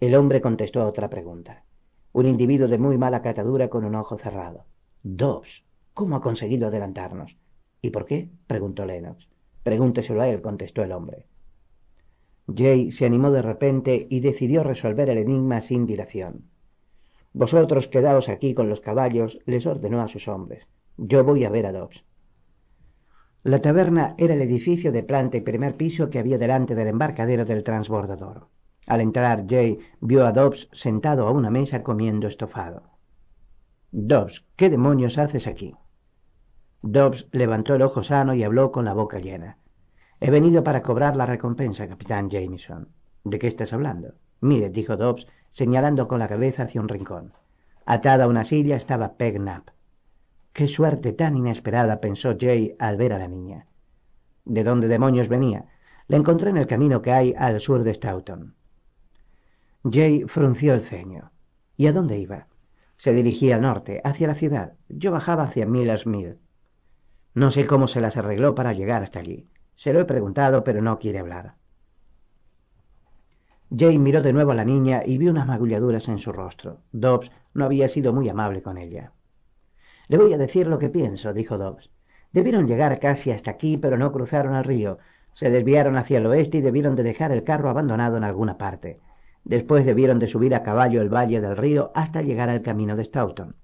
El hombre contestó a otra pregunta. Un individuo de muy mala catadura con un ojo cerrado. Dobbs, ¿cómo ha conseguido adelantarnos? ¿Y por qué? preguntó Lennox. Pregúnteselo a él, contestó el hombre. Jay se animó de repente y decidió resolver el enigma sin dilación. Vosotros quedaos aquí con los caballos, les ordenó a sus hombres. Yo voy a ver a Dobbs. La taberna era el edificio de planta y primer piso que había delante del embarcadero del transbordador. Al entrar, Jay vio a Dobbs sentado a una mesa comiendo estofado. Dobbs, ¿qué demonios haces aquí? Dobbs levantó el ojo sano y habló con la boca llena. He venido para cobrar la recompensa, capitán Jameson. ¿De qué estás hablando? Mire, dijo Dobbs, señalando con la cabeza hacia un rincón. Atada a una silla estaba Peg Knapp. Qué suerte tan inesperada, pensó Jay al ver a la niña. ¿De dónde demonios venía? La encontré en el camino que hay al sur de Staunton. Jay frunció el ceño. ¿Y a dónde iba? Se dirigía al norte, hacia la ciudad. Yo bajaba hacia Miller's Mill. No sé cómo se las arregló para llegar hasta allí. Se lo he preguntado, pero no quiere hablar. Jay miró de nuevo a la niña y vio unas magulladuras en su rostro. Dobbs no había sido muy amable con ella. Le voy a decir lo que pienso, dijo Dobbs. Debieron llegar casi hasta aquí, pero no cruzaron el río. Se desviaron hacia el oeste y debieron de dejar el carro abandonado en alguna parte. Después debieron de subir a caballo el valle del río hasta llegar al camino de Stoughton.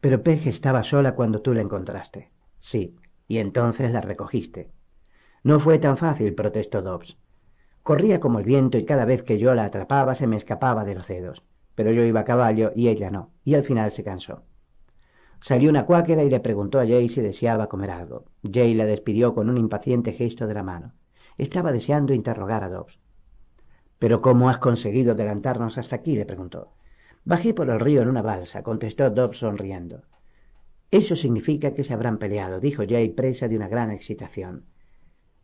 Pero Peg estaba sola cuando tú la encontraste. Sí, y entonces la recogiste. No fue tan fácil, protestó Dobbs. Corría como el viento y cada vez que yo la atrapaba se me escapaba de los dedos. Pero yo iba a caballo y ella no, y al final se cansó. Salió una cuáquera y le preguntó a Jay si deseaba comer algo. Jay la despidió con un impaciente gesto de la mano. Estaba deseando interrogar a Dobbs. ¿Pero cómo has conseguido adelantarnos hasta aquí? le preguntó. Bajé por el río en una balsa, contestó Dobbs sonriendo. Eso significa que se habrán peleado, dijo Jay, presa de una gran excitación.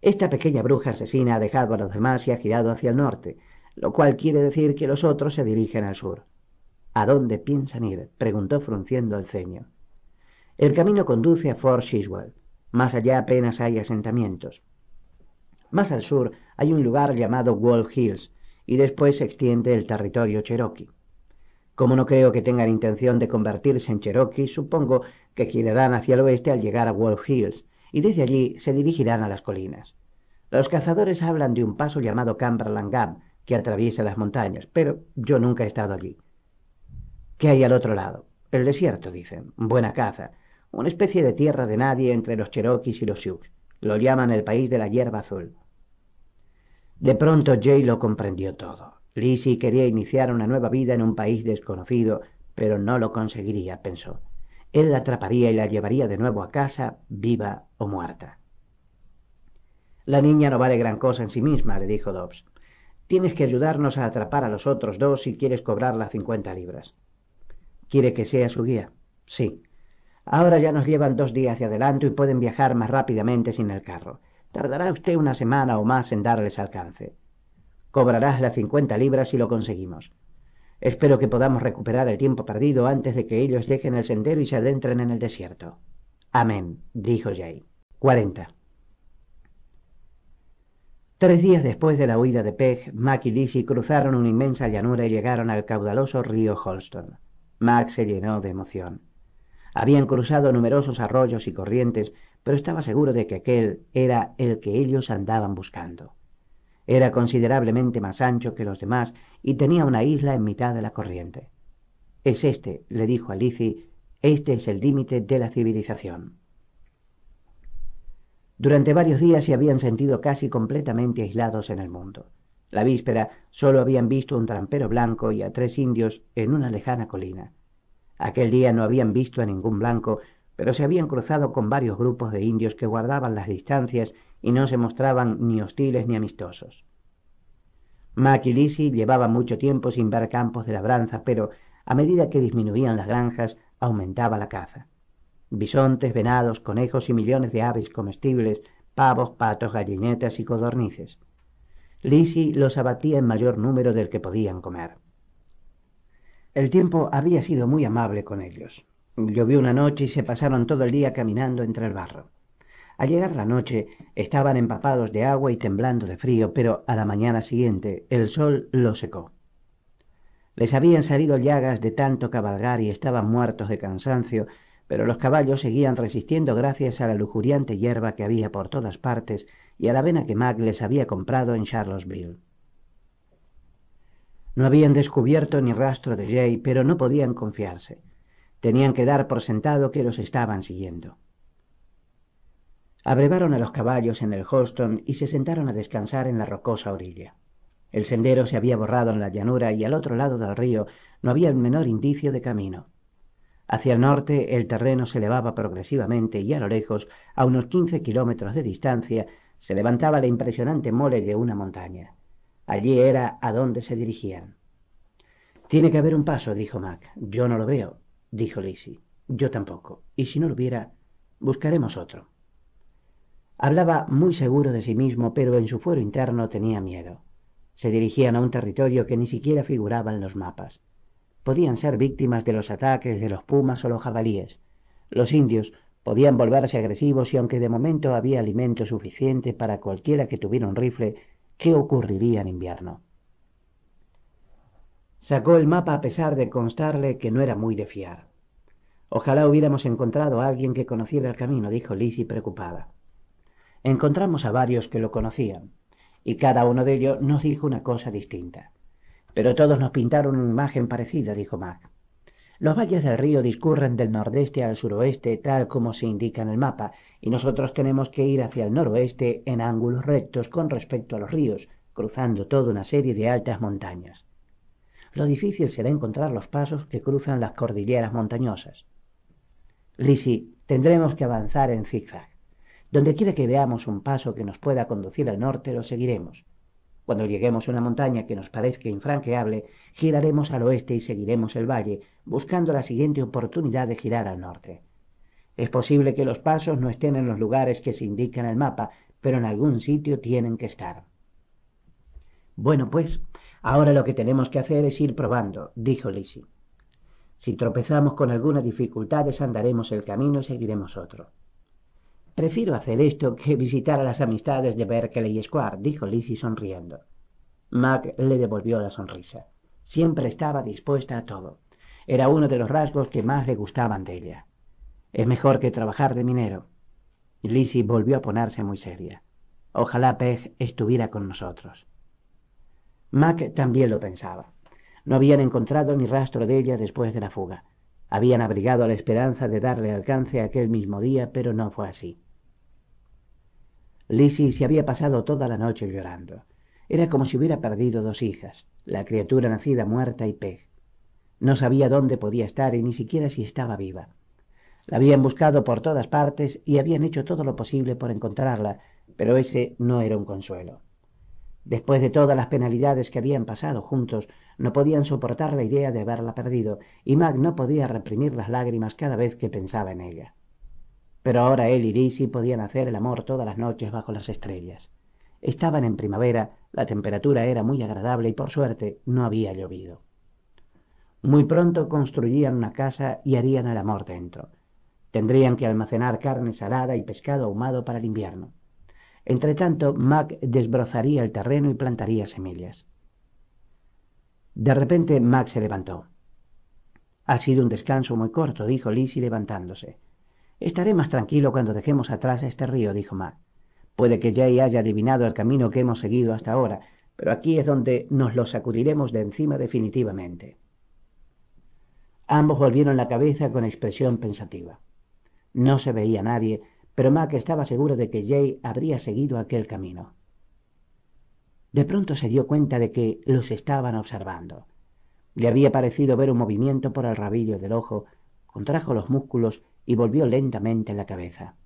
Esta pequeña bruja asesina ha dejado a los demás y ha girado hacia el norte, lo cual quiere decir que los otros se dirigen al sur. ¿A dónde piensan ir? preguntó frunciendo el ceño. El camino conduce a Fort Chiswell. Más allá apenas hay asentamientos. Más al sur hay un lugar llamado Wolf Hills y después se extiende el territorio cherokee. Como no creo que tengan intención de convertirse en Cherokee, supongo que girarán hacia el oeste al llegar a Wolf Hills, y desde allí se dirigirán a las colinas. Los cazadores hablan de un paso llamado Cumberland Gap, que atraviesa las montañas, pero yo nunca he estado allí. ¿Qué hay al otro lado? El desierto, dicen. Buena caza una especie de tierra de nadie entre los cheroquis y los sioux. Lo llaman el país de la hierba azul. De pronto Jay lo comprendió todo. Lizzie quería iniciar una nueva vida en un país desconocido, pero no lo conseguiría, pensó. Él la atraparía y la llevaría de nuevo a casa, viva o muerta. La niña no vale gran cosa en sí misma, le dijo Dobbs. Tienes que ayudarnos a atrapar a los otros dos si quieres cobrar las 50 libras. ¿Quiere que sea su guía? Sí. Ahora ya nos llevan dos días hacia adelante y pueden viajar más rápidamente sin el carro. Tardará usted una semana o más en darles alcance. Cobrarás las cincuenta libras si lo conseguimos. Espero que podamos recuperar el tiempo perdido antes de que ellos dejen el sendero y se adentren en el desierto. Amén, dijo Jay. 40. Tres días después de la huida de Peg, Mac y Lizzie cruzaron una inmensa llanura y llegaron al caudaloso río Holston. Mac se llenó de emoción. Habían cruzado numerosos arroyos y corrientes, pero estaba seguro de que aquel era el que ellos andaban buscando. Era considerablemente más ancho que los demás y tenía una isla en mitad de la corriente. Es este, le dijo a Lizzie, este es el límite de la civilización. Durante varios días se habían sentido casi completamente aislados en el mundo. La víspera solo habían visto un trampero blanco y a tres indios en una lejana colina. Aquel día no habían visto a ningún blanco, pero se habían cruzado con varios grupos de indios que guardaban las distancias y no se mostraban ni hostiles ni amistosos. Mac y llevaba mucho tiempo sin ver campos de labranza, pero a medida que disminuían las granjas, aumentaba la caza. Bisontes, venados, conejos y millones de aves comestibles, pavos, patos, gallinetas y codornices. Lisi los abatía en mayor número del que podían comer. El tiempo había sido muy amable con ellos. Llovió una noche y se pasaron todo el día caminando entre el barro. Al llegar la noche estaban empapados de agua y temblando de frío, pero a la mañana siguiente el sol los secó. Les habían salido llagas de tanto cabalgar y estaban muertos de cansancio, pero los caballos seguían resistiendo gracias a la lujuriante hierba que había por todas partes y a la avena que Mac les había comprado en Charlottesville. No habían descubierto ni rastro de Jay, pero no podían confiarse. Tenían que dar por sentado que los estaban siguiendo. Abrevaron a los caballos en el Holston y se sentaron a descansar en la rocosa orilla. El sendero se había borrado en la llanura y al otro lado del río no había el menor indicio de camino. Hacia el norte el terreno se elevaba progresivamente y a lo lejos, a unos quince kilómetros de distancia, se levantaba la impresionante mole de una montaña. Allí era a dónde se dirigían. Tiene que haber un paso, dijo Mac. Yo no lo veo, dijo Lizzie. Yo tampoco. Y si no lo viera, buscaremos otro. Hablaba muy seguro de sí mismo, pero en su fuero interno tenía miedo. Se dirigían a un territorio que ni siquiera figuraba en los mapas. Podían ser víctimas de los ataques de los pumas o los jabalíes. Los indios podían volverse agresivos y aunque de momento había alimento suficiente para cualquiera que tuviera un rifle, qué ocurriría en invierno. Sacó el mapa a pesar de constarle que no era muy de fiar. Ojalá hubiéramos encontrado a alguien que conociera el camino, dijo Lizzie preocupada. Encontramos a varios que lo conocían, y cada uno de ellos nos dijo una cosa distinta. Pero todos nos pintaron una imagen parecida, dijo Mac. Los valles del río discurren del nordeste al suroeste tal como se indica en el mapa, y nosotros tenemos que ir hacia el noroeste en ángulos rectos con respecto a los ríos, cruzando toda una serie de altas montañas. Lo difícil será encontrar los pasos que cruzan las cordilleras montañosas. Lisi, tendremos que avanzar en zigzag. Donde quiera que veamos un paso que nos pueda conducir al norte, lo seguiremos. Cuando lleguemos a una montaña que nos parezca infranqueable, giraremos al oeste y seguiremos el valle, buscando la siguiente oportunidad de girar al norte. Es posible que los pasos no estén en los lugares que se indican en el mapa, pero en algún sitio tienen que estar. Bueno, pues, ahora lo que tenemos que hacer es ir probando, dijo Lisi. Si tropezamos con algunas dificultades, andaremos el camino y seguiremos otro. Prefiero hacer esto que visitar a las amistades de Berkeley Square, dijo Lizzie sonriendo. Mac le devolvió la sonrisa. Siempre estaba dispuesta a todo. Era uno de los rasgos que más le gustaban de ella. Es mejor que trabajar de minero. Lizzie volvió a ponerse muy seria. Ojalá Peg estuviera con nosotros. Mac también lo pensaba. No habían encontrado ni rastro de ella después de la fuga. Habían abrigado la esperanza de darle alcance aquel mismo día, pero no fue así. Lizzie se había pasado toda la noche llorando. Era como si hubiera perdido dos hijas, la criatura nacida muerta y Peg. No sabía dónde podía estar y ni siquiera si estaba viva. La habían buscado por todas partes y habían hecho todo lo posible por encontrarla, pero ese no era un consuelo. Después de todas las penalidades que habían pasado juntos, no podían soportar la idea de haberla perdido, y Mac no podía reprimir las lágrimas cada vez que pensaba en ella. Pero ahora él y Lizzie podían hacer el amor todas las noches bajo las estrellas. Estaban en primavera, la temperatura era muy agradable y por suerte no había llovido. Muy pronto construirían una casa y harían el amor dentro. Tendrían que almacenar carne salada y pescado ahumado para el invierno. Entretanto, Mac desbrozaría el terreno y plantaría semillas. De repente, Mac se levantó. Ha sido un descanso muy corto, dijo Lizzie levantándose. Estaré más tranquilo cuando dejemos atrás este río, dijo Mac. Puede que Jay haya adivinado el camino que hemos seguido hasta ahora, pero aquí es donde nos lo sacudiremos de encima definitivamente. Ambos volvieron la cabeza con expresión pensativa. No se veía nadie, pero Mac estaba seguro de que Jay habría seguido aquel camino. De pronto se dio cuenta de que los estaban observando. Le había parecido ver un movimiento por el rabillo del ojo, contrajo los músculos y volvió lentamente la cabeza.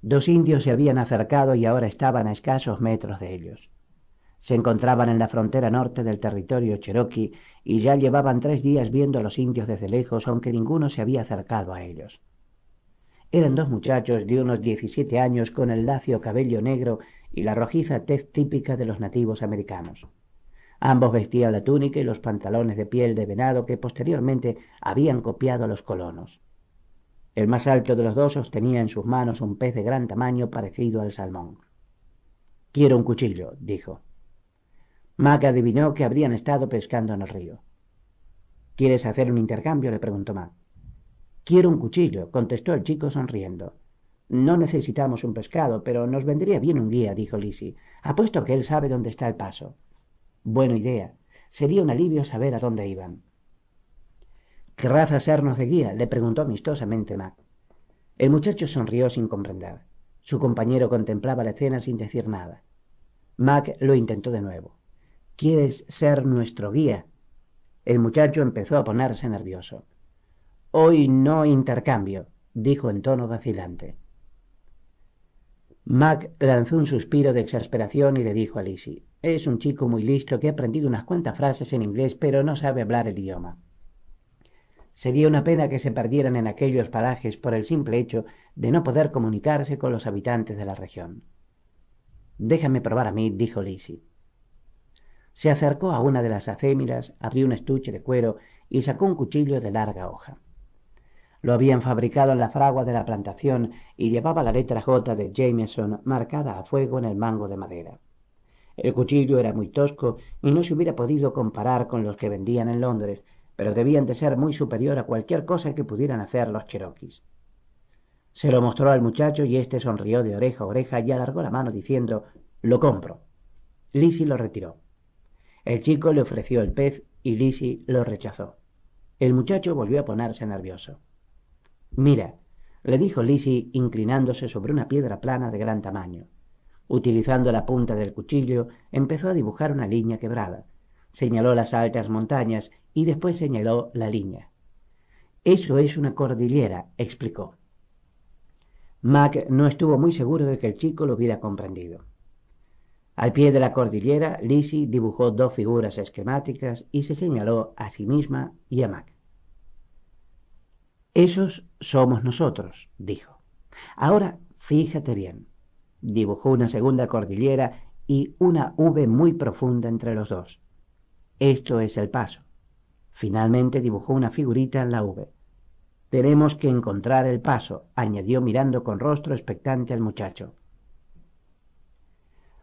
Dos indios se habían acercado y ahora estaban a escasos metros de ellos. Se encontraban en la frontera norte del territorio cherokee y ya llevaban tres días viendo a los indios desde lejos, aunque ninguno se había acercado a ellos. Eran dos muchachos de unos 17 años con el lacio cabello negro y la rojiza tez típica de los nativos americanos. Ambos vestían la túnica y los pantalones de piel de venado que posteriormente habían copiado a los colonos. El más alto de los dos sostenía en sus manos un pez de gran tamaño parecido al salmón. Quiero un cuchillo, dijo. Mac adivinó que habrían estado pescando en el río. ¿Quieres hacer un intercambio? le preguntó Mac. Quiero un cuchillo, contestó el chico sonriendo. No necesitamos un pescado, pero nos vendría bien un guía, dijo Lizzie. Apuesto que él sabe dónde está el paso. Buena idea. Sería un alivio saber a dónde iban. ¿Querrás sernos de guía? le preguntó amistosamente Mac. El muchacho sonrió sin comprender. Su compañero contemplaba la escena sin decir nada. Mac lo intentó de nuevo. ¿Quieres ser nuestro guía? El muchacho empezó a ponerse nervioso. Hoy no intercambio, dijo en tono vacilante. Mac lanzó un suspiro de exasperación y le dijo a Lizzie: Es un chico muy listo que ha aprendido unas cuantas frases en inglés, pero no sabe hablar el idioma. Sería una pena que se perdieran en aquellos parajes por el simple hecho de no poder comunicarse con los habitantes de la región. Déjame probar a mí, dijo Lizzie. Se acercó a una de las acémilas, abrió un estuche de cuero y sacó un cuchillo de larga hoja. Lo habían fabricado en la fragua de la plantación y llevaba la letra J de Jameson marcada a fuego en el mango de madera. El cuchillo era muy tosco y no se hubiera podido comparar con los que vendían en Londres, pero debían de ser muy superior a cualquier cosa que pudieran hacer los cheroquis. Se lo mostró al muchacho y éste sonrió de oreja a oreja y alargó la mano diciendo Lo compro. Lizzie lo retiró. El chico le ofreció el pez y Lizzie lo rechazó. El muchacho volvió a ponerse nervioso. Mira, le dijo Lizzie inclinándose sobre una piedra plana de gran tamaño. Utilizando la punta del cuchillo, empezó a dibujar una línea quebrada. Señaló las altas montañas y después señaló la línea. Eso es una cordillera, explicó. Mac no estuvo muy seguro de que el chico lo hubiera comprendido. Al pie de la cordillera, Lizzie dibujó dos figuras esquemáticas y se señaló a sí misma y a Mac. Esos somos nosotros, dijo. Ahora, fíjate bien. Dibujó una segunda cordillera y una V muy profunda entre los dos. Esto es el paso. Finalmente dibujó una figurita en la V. Tenemos que encontrar el paso, añadió mirando con rostro expectante al muchacho.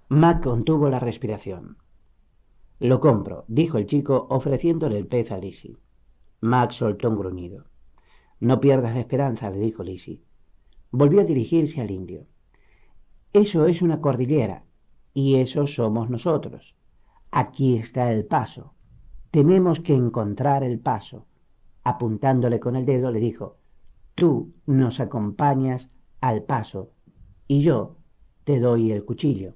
Mac contuvo la respiración. Lo compro, dijo el chico ofreciéndole el pez a Lizzie. Mac soltó un gruñido. No pierdas la esperanza, le dijo Lisi. Volvió a dirigirse al indio. Eso es una cordillera, y eso somos nosotros. Aquí está el paso. Tenemos que encontrar el paso. Apuntándole con el dedo, le dijo, Tú nos acompañas al paso, y yo te doy el cuchillo.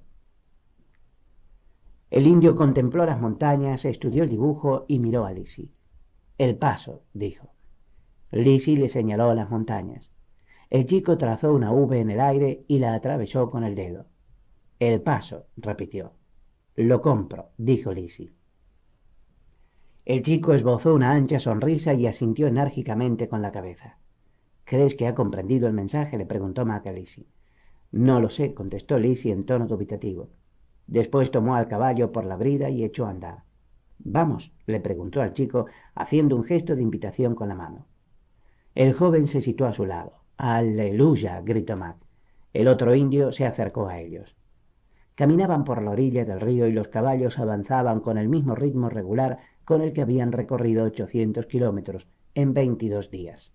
El indio contempló las montañas, estudió el dibujo y miró a Lisi. El paso, dijo. Lizzie le señaló las montañas. El chico trazó una V en el aire y la atravesó con el dedo. El paso, repitió. Lo compro, dijo Lizzie. El chico esbozó una ancha sonrisa y asintió enérgicamente con la cabeza. ¿Crees que ha comprendido el mensaje? le preguntó Mac a No lo sé, contestó Lizzie en tono dubitativo. Después tomó al caballo por la brida y echó a andar. Vamos, le preguntó al chico, haciendo un gesto de invitación con la mano. El joven se situó a su lado. Aleluya, gritó Mac. El otro indio se acercó a ellos. Caminaban por la orilla del río y los caballos avanzaban con el mismo ritmo regular con el que habían recorrido 800 kilómetros en 22 días.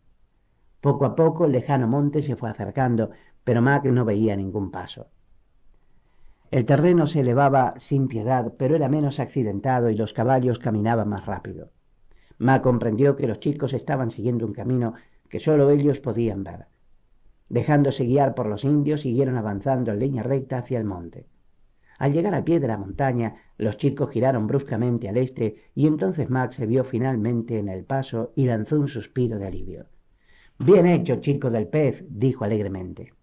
Poco a poco el lejano monte se fue acercando, pero Mac no veía ningún paso. El terreno se elevaba sin piedad, pero era menos accidentado y los caballos caminaban más rápido. Mac comprendió que los chicos estaban siguiendo un camino que solo ellos podían ver. Dejándose guiar por los indios, siguieron avanzando en línea recta hacia el monte. Al llegar al pie de la montaña, los chicos giraron bruscamente al este y entonces Mac se vio finalmente en el paso y lanzó un suspiro de alivio. Bien hecho, chico del pez, dijo alegremente.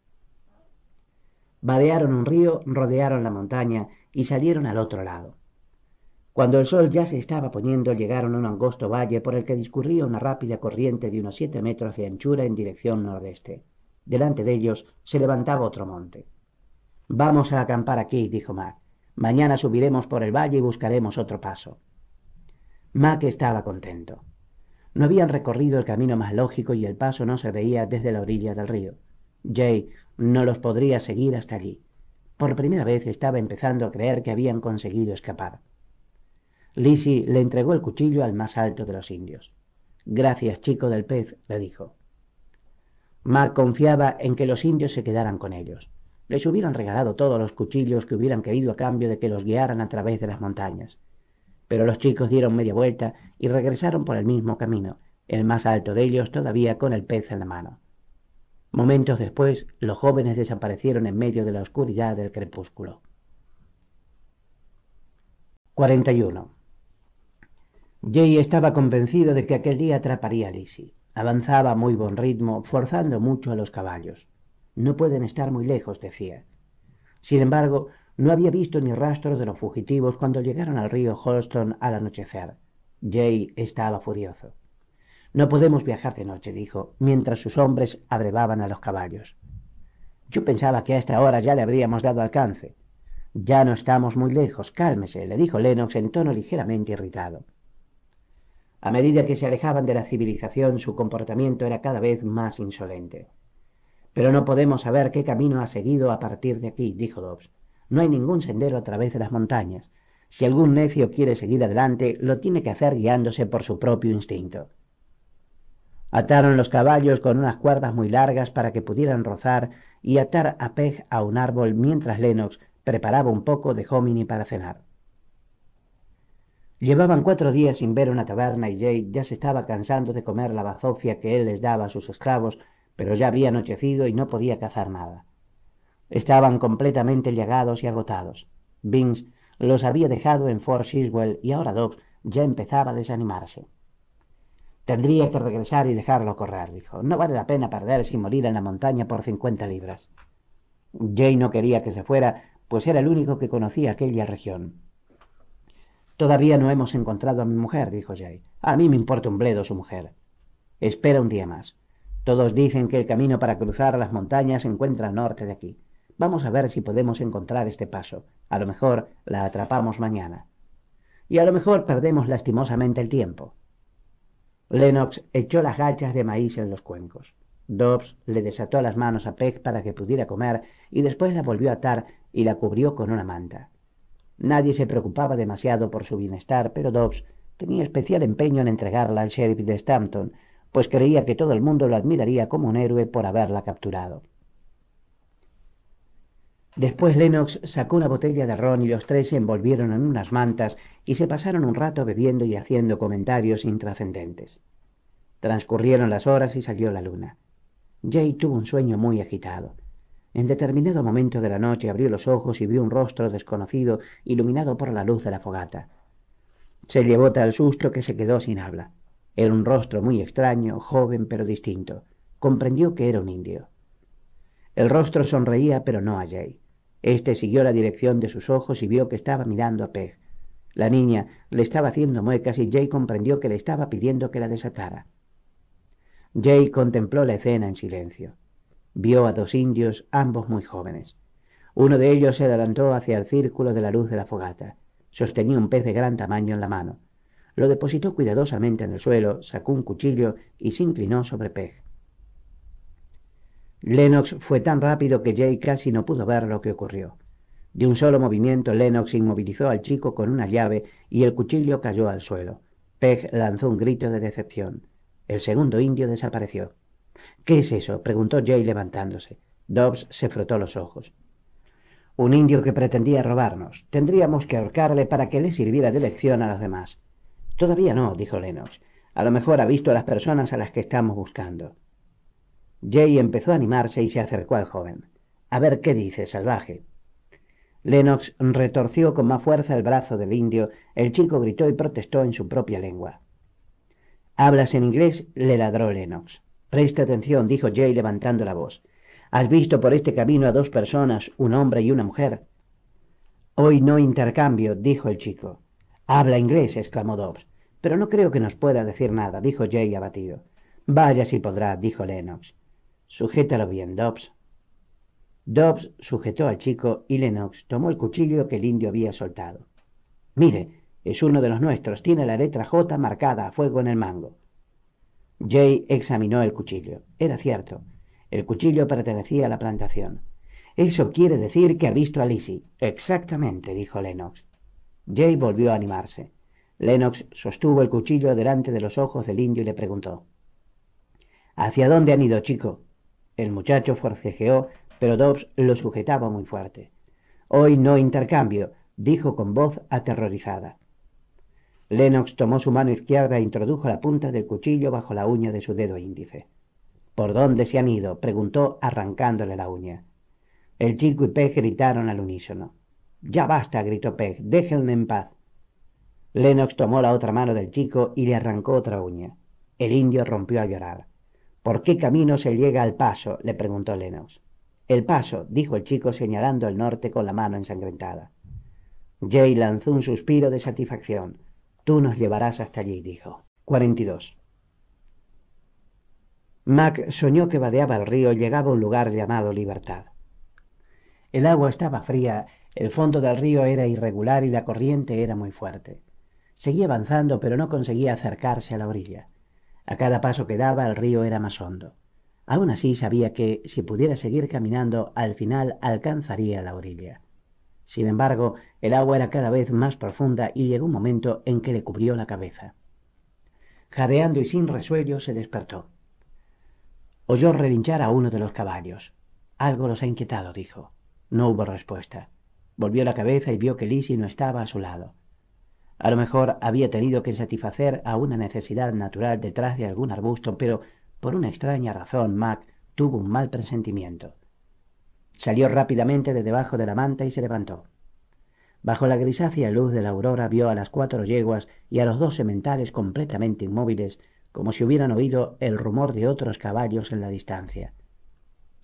Badearon un río, rodearon la montaña y salieron al otro lado. Cuando el sol ya se estaba poniendo, llegaron a un angosto valle por el que discurría una rápida corriente de unos siete metros de anchura en dirección nordeste. Delante de ellos se levantaba otro monte. Vamos a acampar aquí, dijo Mac. Mañana subiremos por el valle y buscaremos otro paso. Mac estaba contento. No habían recorrido el camino más lógico y el paso no se veía desde la orilla del río. Jay no los podría seguir hasta allí. Por primera vez estaba empezando a creer que habían conseguido escapar. Lizzie le entregó el cuchillo al más alto de los indios. Gracias, chico del pez, le dijo. Mark confiaba en que los indios se quedaran con ellos. Les hubieran regalado todos los cuchillos que hubieran querido a cambio de que los guiaran a través de las montañas. Pero los chicos dieron media vuelta y regresaron por el mismo camino, el más alto de ellos todavía con el pez en la mano. Momentos después, los jóvenes desaparecieron en medio de la oscuridad del crepúsculo. 41. Jay estaba convencido de que aquel día atraparía a Lizzie. Avanzaba a muy buen ritmo, forzando mucho a los caballos. No pueden estar muy lejos, decía. Sin embargo, no había visto ni rastro de los fugitivos cuando llegaron al río Holston al anochecer. Jay estaba furioso. No podemos viajar de noche, dijo, mientras sus hombres abrevaban a los caballos. Yo pensaba que a esta hora ya le habríamos dado alcance. Ya no estamos muy lejos, cálmese, le dijo Lennox en tono ligeramente irritado. A medida que se alejaban de la civilización, su comportamiento era cada vez más insolente. Pero no podemos saber qué camino ha seguido a partir de aquí, dijo Dobbs. No hay ningún sendero a través de las montañas. Si algún necio quiere seguir adelante, lo tiene que hacer guiándose por su propio instinto. Ataron los caballos con unas cuerdas muy largas para que pudieran rozar y atar a Peg a un árbol mientras Lennox preparaba un poco de hominy para cenar. Llevaban cuatro días sin ver una taberna y Jay ya se estaba cansando de comer la bazofia que él les daba a sus esclavos, pero ya había anochecido y no podía cazar nada. Estaban completamente llagados y agotados. Vince los había dejado en Fort Siswell y ahora Dobbs ya empezaba a desanimarse. Tendría que regresar y dejarlo correr, dijo. No vale la pena perderse y morir en la montaña por cincuenta libras. Jay no quería que se fuera, pues era el único que conocía aquella región. Todavía no hemos encontrado a mi mujer, dijo Jay. A mí me importa un bledo su mujer. Espera un día más. Todos dicen que el camino para cruzar las montañas se encuentra al norte de aquí. Vamos a ver si podemos encontrar este paso. A lo mejor la atrapamos mañana. Y a lo mejor perdemos lastimosamente el tiempo. Lennox echó las gachas de maíz en los cuencos. Dobbs le desató las manos a Peg para que pudiera comer y después la volvió a atar y la cubrió con una manta. Nadie se preocupaba demasiado por su bienestar, pero Dobbs tenía especial empeño en entregarla al sheriff de Stampton, pues creía que todo el mundo lo admiraría como un héroe por haberla capturado. Después Lennox sacó una botella de ron y los tres se envolvieron en unas mantas y se pasaron un rato bebiendo y haciendo comentarios intrascendentes. Transcurrieron las horas y salió la luna. Jay tuvo un sueño muy agitado. En determinado momento de la noche abrió los ojos y vio un rostro desconocido iluminado por la luz de la fogata. Se llevó tal susto que se quedó sin habla. Era un rostro muy extraño, joven pero distinto. Comprendió que era un indio. El rostro sonreía, pero no a Jay. Este siguió la dirección de sus ojos y vio que estaba mirando a Peg. La niña le estaba haciendo muecas y Jay comprendió que le estaba pidiendo que la desatara. Jay contempló la escena en silencio vio a dos indios, ambos muy jóvenes. Uno de ellos se adelantó hacia el círculo de la luz de la fogata. Sostenía un pez de gran tamaño en la mano. Lo depositó cuidadosamente en el suelo, sacó un cuchillo y se inclinó sobre Peg. Lennox fue tan rápido que Jay casi no pudo ver lo que ocurrió. De un solo movimiento, Lennox inmovilizó al chico con una llave y el cuchillo cayó al suelo. Peg lanzó un grito de decepción. El segundo indio desapareció. ¿Qué es eso? preguntó Jay levantándose. Dobbs se frotó los ojos. Un indio que pretendía robarnos. Tendríamos que ahorcarle para que le sirviera de lección a los demás. Todavía no, dijo Lennox. A lo mejor ha visto a las personas a las que estamos buscando. Jay empezó a animarse y se acercó al joven. A ver qué dice, salvaje. Lennox retorció con más fuerza el brazo del indio, el chico gritó y protestó en su propia lengua. Hablas en inglés, le ladró Lennox. Preste atención, dijo Jay levantando la voz. ¿Has visto por este camino a dos personas, un hombre y una mujer? Hoy no intercambio, dijo el chico. Habla inglés, exclamó Dobbs. Pero no creo que nos pueda decir nada, dijo Jay abatido. Vaya si podrá, dijo Lennox. Sujétalo bien, Dobbs. Dobbs sujetó al chico y Lennox tomó el cuchillo que el indio había soltado. Mire, es uno de los nuestros, tiene la letra J marcada a fuego en el mango. Jay examinó el cuchillo. Era cierto. El cuchillo pertenecía a la plantación. Eso quiere decir que ha visto a Lizzie. Exactamente, dijo Lennox. Jay volvió a animarse. Lennox sostuvo el cuchillo delante de los ojos del indio y le preguntó. ¿Hacia dónde han ido, chico? El muchacho forcejeó, pero Dobbs lo sujetaba muy fuerte. Hoy no intercambio, dijo con voz aterrorizada. Lennox tomó su mano izquierda e introdujo la punta del cuchillo bajo la uña de su dedo índice. ¿Por dónde se han ido? preguntó arrancándole la uña. El chico y Peg gritaron al unísono. Ya basta, gritó Peg, déjenme en paz. Lennox tomó la otra mano del chico y le arrancó otra uña. El indio rompió a llorar. ¿Por qué camino se llega al paso? le preguntó Lennox. El paso, dijo el chico señalando el norte con la mano ensangrentada. Jay lanzó un suspiro de satisfacción. Tú nos llevarás hasta allí, dijo. 42. Mac soñó que vadeaba el río y llegaba a un lugar llamado Libertad. El agua estaba fría, el fondo del río era irregular y la corriente era muy fuerte. Seguía avanzando, pero no conseguía acercarse a la orilla. A cada paso que daba, el río era más hondo. Aún así sabía que, si pudiera seguir caminando, al final alcanzaría la orilla. Sin embargo, el agua era cada vez más profunda y llegó un momento en que le cubrió la cabeza. Jadeando y sin resuello, se despertó. Oyó relinchar a uno de los caballos. Algo los ha inquietado, dijo. No hubo respuesta. Volvió la cabeza y vio que Lizzie no estaba a su lado. A lo mejor había tenido que satisfacer a una necesidad natural detrás de algún arbusto, pero por una extraña razón Mac tuvo un mal presentimiento. Salió rápidamente de debajo de la manta y se levantó. Bajo la grisácea luz de la aurora vio a las cuatro yeguas y a los dos sementales completamente inmóviles, como si hubieran oído el rumor de otros caballos en la distancia.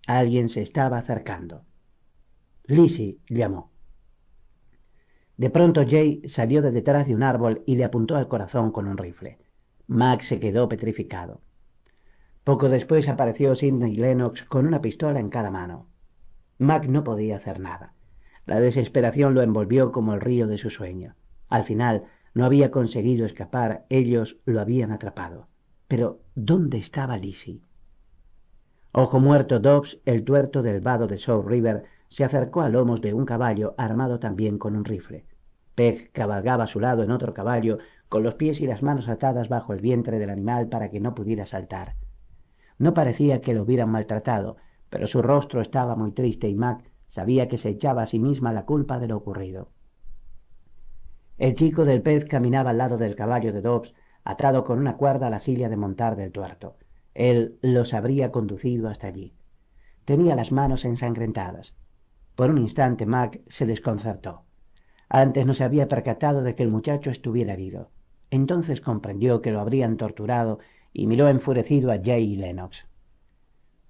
Alguien se estaba acercando. Lizzie llamó. De pronto Jay salió de detrás de un árbol y le apuntó al corazón con un rifle. Max se quedó petrificado. Poco después apareció Sidney Lennox con una pistola en cada mano. Mac no podía hacer nada. La desesperación lo envolvió como el río de su sueño. Al final no había conseguido escapar, ellos lo habían atrapado. Pero ¿dónde estaba Lizzie? Ojo muerto Dobbs, el tuerto del vado de South River, se acercó a lomos de un caballo armado también con un rifle. Peg cabalgaba a su lado en otro caballo, con los pies y las manos atadas bajo el vientre del animal para que no pudiera saltar. No parecía que lo hubieran maltratado, pero su rostro estaba muy triste y Mac sabía que se echaba a sí misma la culpa de lo ocurrido. El chico del pez caminaba al lado del caballo de Dobbs, atado con una cuerda a la silla de montar del tuerto. Él los habría conducido hasta allí. Tenía las manos ensangrentadas. Por un instante Mac se desconcertó. Antes no se había percatado de que el muchacho estuviera herido. Entonces comprendió que lo habrían torturado y miró enfurecido a Jay y Lennox.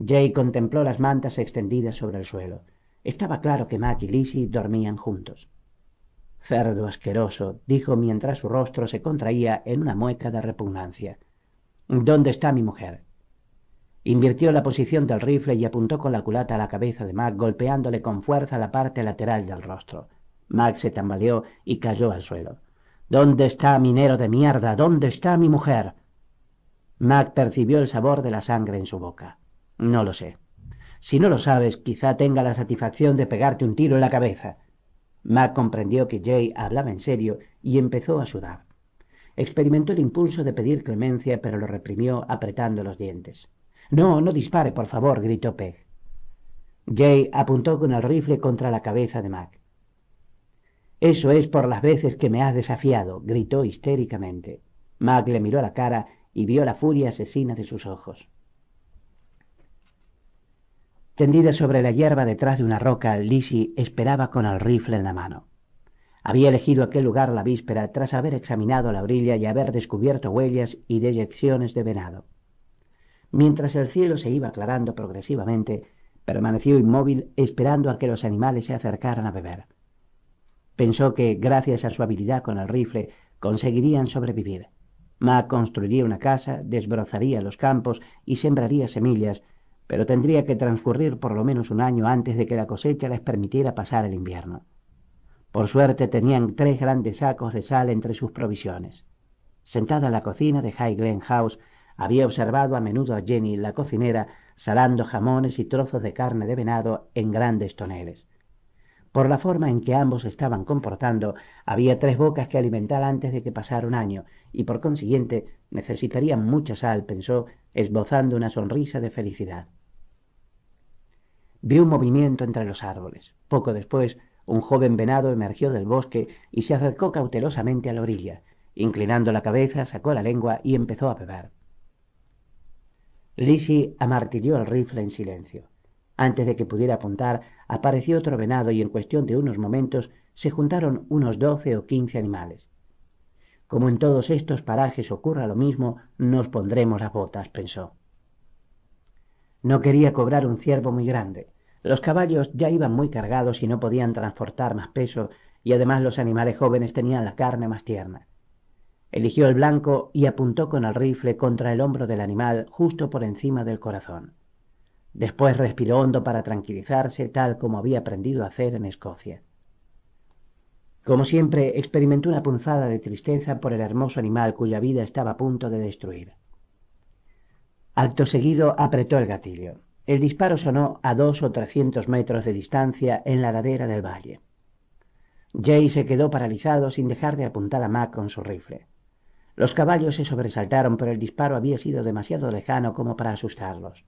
Jay contempló las mantas extendidas sobre el suelo. Estaba claro que Mac y Lizzie dormían juntos. Cerdo asqueroso, dijo mientras su rostro se contraía en una mueca de repugnancia. ¿Dónde está mi mujer? Invirtió la posición del rifle y apuntó con la culata a la cabeza de Mac, golpeándole con fuerza la parte lateral del rostro. Mac se tambaleó y cayó al suelo. ¿Dónde está, minero de mierda? ¿Dónde está mi mujer? Mac percibió el sabor de la sangre en su boca. No lo sé. Si no lo sabes, quizá tenga la satisfacción de pegarte un tiro en la cabeza. Mac comprendió que Jay hablaba en serio y empezó a sudar. Experimentó el impulso de pedir clemencia, pero lo reprimió apretando los dientes. No, no dispare, por favor, gritó Peg. Jay apuntó con el rifle contra la cabeza de Mac. Eso es por las veces que me has desafiado, gritó histéricamente. Mac le miró la cara y vio la furia asesina de sus ojos. Tendida sobre la hierba detrás de una roca, Lisi esperaba con el rifle en la mano. Había elegido aquel lugar la víspera tras haber examinado la orilla y haber descubierto huellas y deyecciones de venado. Mientras el cielo se iba aclarando progresivamente, permaneció inmóvil esperando a que los animales se acercaran a beber. Pensó que, gracias a su habilidad con el rifle, conseguirían sobrevivir. Ma construiría una casa, desbrozaría los campos y sembraría semillas, pero tendría que transcurrir por lo menos un año antes de que la cosecha les permitiera pasar el invierno. Por suerte tenían tres grandes sacos de sal entre sus provisiones. Sentada en la cocina de High Glen House, había observado a menudo a Jenny, la cocinera, salando jamones y trozos de carne de venado en grandes toneles. Por la forma en que ambos estaban comportando, había tres bocas que alimentar antes de que pasara un año, y por consiguiente necesitarían mucha sal, pensó, esbozando una sonrisa de felicidad. Vi un movimiento entre los árboles. Poco después, un joven venado emergió del bosque y se acercó cautelosamente a la orilla. Inclinando la cabeza, sacó la lengua y empezó a beber. Lisi amartilló el rifle en silencio. Antes de que pudiera apuntar, apareció otro venado y en cuestión de unos momentos se juntaron unos doce o quince animales. Como en todos estos parajes ocurra lo mismo, nos pondremos las botas, pensó. No quería cobrar un ciervo muy grande. Los caballos ya iban muy cargados y no podían transportar más peso, y además los animales jóvenes tenían la carne más tierna. Eligió el blanco y apuntó con el rifle contra el hombro del animal justo por encima del corazón. Después respiró hondo para tranquilizarse, tal como había aprendido a hacer en Escocia. Como siempre, experimentó una punzada de tristeza por el hermoso animal cuya vida estaba a punto de destruir. Acto seguido apretó el gatillo. El disparo sonó a dos o trescientos metros de distancia en la ladera del valle. Jay se quedó paralizado sin dejar de apuntar a Mac con su rifle. Los caballos se sobresaltaron, pero el disparo había sido demasiado lejano como para asustarlos.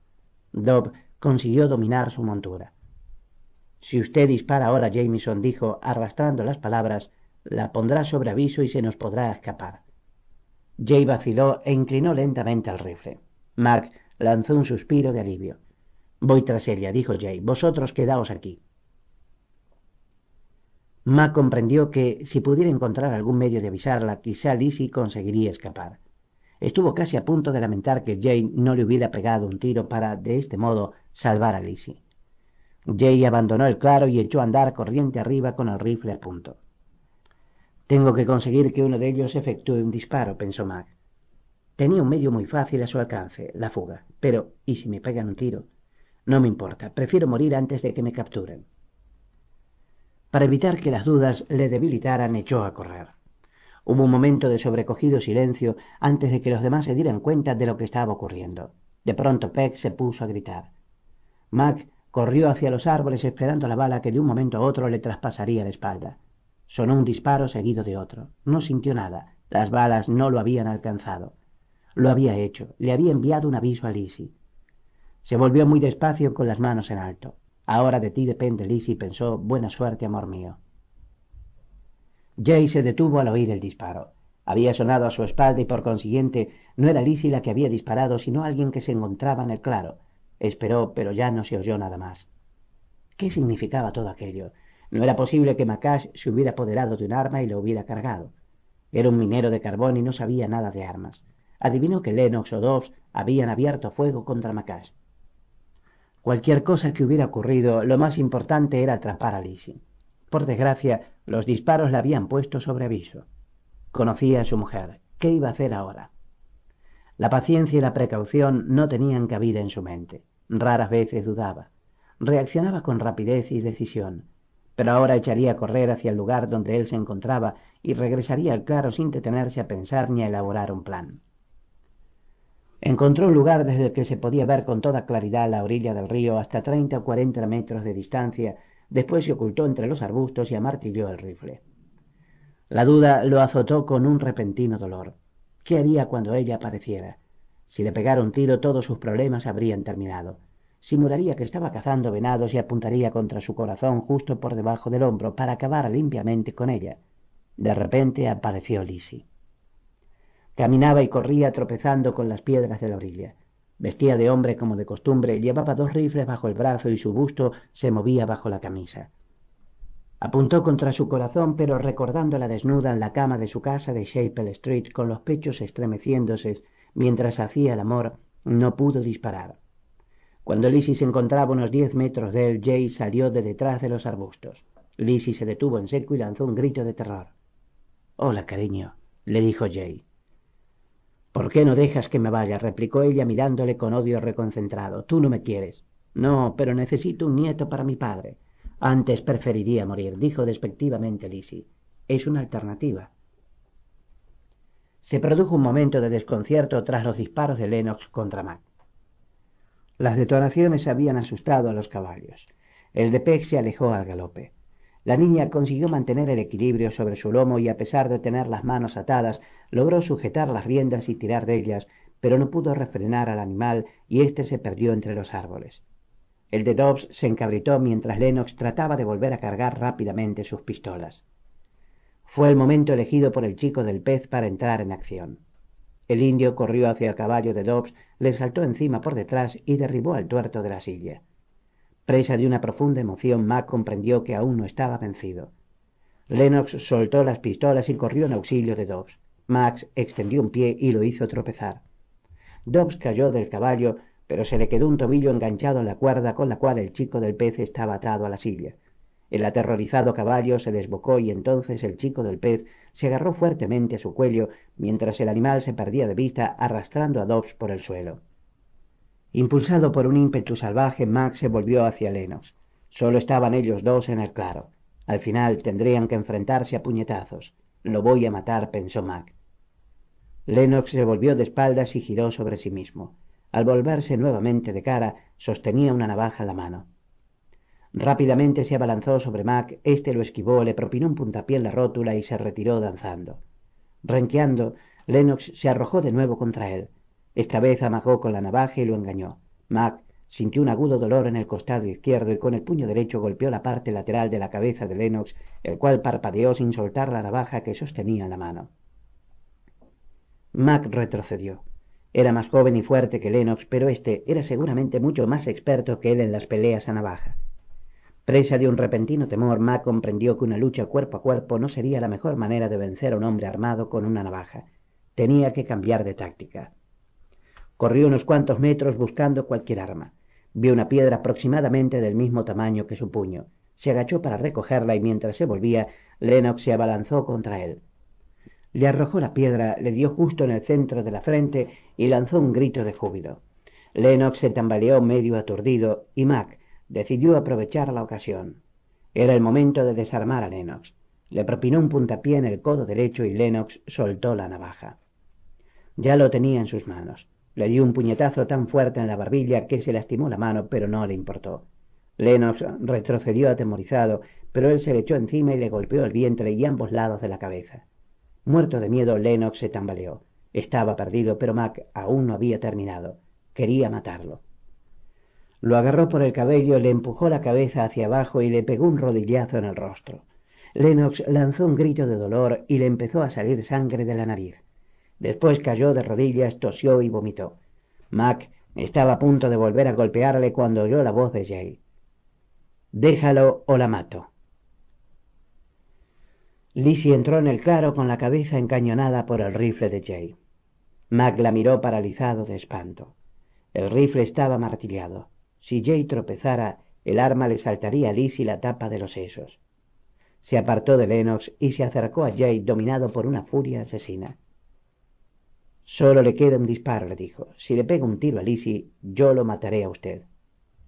Dob consiguió dominar su montura. Si usted dispara ahora, Jameson dijo, arrastrando las palabras, la pondrá sobre aviso y se nos podrá escapar. Jay vaciló e inclinó lentamente el rifle. Mark lanzó un suspiro de alivio. Voy tras ella, dijo Jay. Vosotros quedaos aquí. Mac comprendió que, si pudiera encontrar algún medio de avisarla, quizá Lizzie conseguiría escapar. Estuvo casi a punto de lamentar que Jay no le hubiera pegado un tiro para, de este modo, salvar a Lizzie. Jay abandonó el claro y echó a andar corriente arriba con el rifle a punto. Tengo que conseguir que uno de ellos efectúe un disparo, pensó Mac. Tenía un medio muy fácil a su alcance, la fuga. Pero, ¿y si me pegan un tiro? No me importa, prefiero morir antes de que me capturen. Para evitar que las dudas le debilitaran, echó a correr. Hubo un momento de sobrecogido silencio antes de que los demás se dieran cuenta de lo que estaba ocurriendo. De pronto Peck se puso a gritar. Mac corrió hacia los árboles esperando la bala que de un momento a otro le traspasaría la espalda. Sonó un disparo seguido de otro. No sintió nada. Las balas no lo habían alcanzado. Lo había hecho, le había enviado un aviso a Lizzie. Se volvió muy despacio con las manos en alto. Ahora de ti depende, Lizzie, pensó. Buena suerte, amor mío. Jay se detuvo al oír el disparo. Había sonado a su espalda y por consiguiente no era Lizzie la que había disparado, sino alguien que se encontraba en el claro. Esperó, pero ya no se oyó nada más. ¿Qué significaba todo aquello? No era posible que Macash se hubiera apoderado de un arma y lo hubiera cargado. Era un minero de carbón y no sabía nada de armas adivinó que Lennox o Dobbs habían abierto fuego contra Macash. Cualquier cosa que hubiera ocurrido, lo más importante era atrapar a Lizzie. Por desgracia, los disparos la habían puesto sobre aviso. Conocía a su mujer. ¿Qué iba a hacer ahora? La paciencia y la precaución no tenían cabida en su mente. Raras veces dudaba. Reaccionaba con rapidez y decisión. Pero ahora echaría a correr hacia el lugar donde él se encontraba y regresaría al claro sin detenerse a pensar ni a elaborar un plan. Encontró un lugar desde el que se podía ver con toda claridad la orilla del río hasta treinta o cuarenta metros de distancia. Después se ocultó entre los arbustos y amartilló el rifle. La duda lo azotó con un repentino dolor. ¿Qué haría cuando ella apareciera? Si le pegara un tiro todos sus problemas habrían terminado. Simularía que estaba cazando venados y apuntaría contra su corazón justo por debajo del hombro para acabar limpiamente con ella. De repente apareció Lizzie. Caminaba y corría tropezando con las piedras de la orilla. Vestía de hombre como de costumbre, llevaba dos rifles bajo el brazo y su busto se movía bajo la camisa. Apuntó contra su corazón, pero recordando la desnuda en la cama de su casa de Chapel Street, con los pechos estremeciéndose mientras hacía el amor, no pudo disparar. Cuando Lizzie se encontraba unos diez metros de él, Jay salió de detrás de los arbustos. Lizzie se detuvo en seco y lanzó un grito de terror. Hola, cariño, le dijo Jay. ¿Por qué no dejas que me vaya? replicó ella mirándole con odio reconcentrado. Tú no me quieres. No, pero necesito un nieto para mi padre. Antes preferiría morir, dijo despectivamente Lizzie. Es una alternativa. Se produjo un momento de desconcierto tras los disparos de Lennox contra Mac. Las detonaciones habían asustado a los caballos. El de Peck se alejó al galope. La niña consiguió mantener el equilibrio sobre su lomo y a pesar de tener las manos atadas, Logró sujetar las riendas y tirar de ellas, pero no pudo refrenar al animal y éste se perdió entre los árboles. El de Dobbs se encabritó mientras Lennox trataba de volver a cargar rápidamente sus pistolas. Fue el momento elegido por el chico del pez para entrar en acción. El indio corrió hacia el caballo de Dobbs, le saltó encima por detrás y derribó al tuerto de la silla. Presa de una profunda emoción, Mac comprendió que aún no estaba vencido. Lennox soltó las pistolas y corrió en auxilio de Dobbs. Max extendió un pie y lo hizo tropezar. Dobbs cayó del caballo, pero se le quedó un tobillo enganchado en la cuerda con la cual el chico del pez estaba atado a la silla. El aterrorizado caballo se desbocó y entonces el chico del pez se agarró fuertemente a su cuello mientras el animal se perdía de vista arrastrando a Dobbs por el suelo. Impulsado por un ímpetu salvaje, Max se volvió hacia Lenos. Solo estaban ellos dos en el claro. Al final tendrían que enfrentarse a puñetazos. Lo voy a matar, pensó Max. Lennox se volvió de espaldas y giró sobre sí mismo. Al volverse nuevamente de cara, sostenía una navaja en la mano. Rápidamente se abalanzó sobre Mac, este lo esquivó, le propinó un puntapié en la rótula y se retiró danzando. Renqueando, Lennox se arrojó de nuevo contra él. Esta vez amagó con la navaja y lo engañó. Mac sintió un agudo dolor en el costado izquierdo y con el puño derecho golpeó la parte lateral de la cabeza de Lennox, el cual parpadeó sin soltar la navaja que sostenía en la mano. Mac retrocedió. Era más joven y fuerte que Lennox, pero éste era seguramente mucho más experto que él en las peleas a navaja. Presa de un repentino temor, Mac comprendió que una lucha cuerpo a cuerpo no sería la mejor manera de vencer a un hombre armado con una navaja. Tenía que cambiar de táctica. Corrió unos cuantos metros buscando cualquier arma. Vio una piedra aproximadamente del mismo tamaño que su puño. Se agachó para recogerla y mientras se volvía, Lennox se abalanzó contra él. Le arrojó la piedra, le dio justo en el centro de la frente y lanzó un grito de júbilo. Lennox se tambaleó medio aturdido y Mac decidió aprovechar la ocasión. Era el momento de desarmar a Lennox. Le propinó un puntapié en el codo derecho y Lennox soltó la navaja. Ya lo tenía en sus manos. Le dio un puñetazo tan fuerte en la barbilla que se lastimó la mano, pero no le importó. Lennox retrocedió atemorizado, pero él se le echó encima y le golpeó el vientre y ambos lados de la cabeza. Muerto de miedo, Lennox se tambaleó. Estaba perdido, pero Mac aún no había terminado. Quería matarlo. Lo agarró por el cabello, le empujó la cabeza hacia abajo y le pegó un rodillazo en el rostro. Lennox lanzó un grito de dolor y le empezó a salir sangre de la nariz. Después cayó de rodillas, tosió y vomitó. Mac estaba a punto de volver a golpearle cuando oyó la voz de Jay. Déjalo o la mato. Lizzie entró en el claro con la cabeza encañonada por el rifle de Jay. Mac la miró paralizado de espanto. El rifle estaba martillado. Si Jay tropezara, el arma le saltaría a Lizzie la tapa de los sesos. Se apartó de Lennox y se acercó a Jay dominado por una furia asesina. Solo le queda un disparo, le dijo. Si le pega un tiro a Lizzie, yo lo mataré a usted.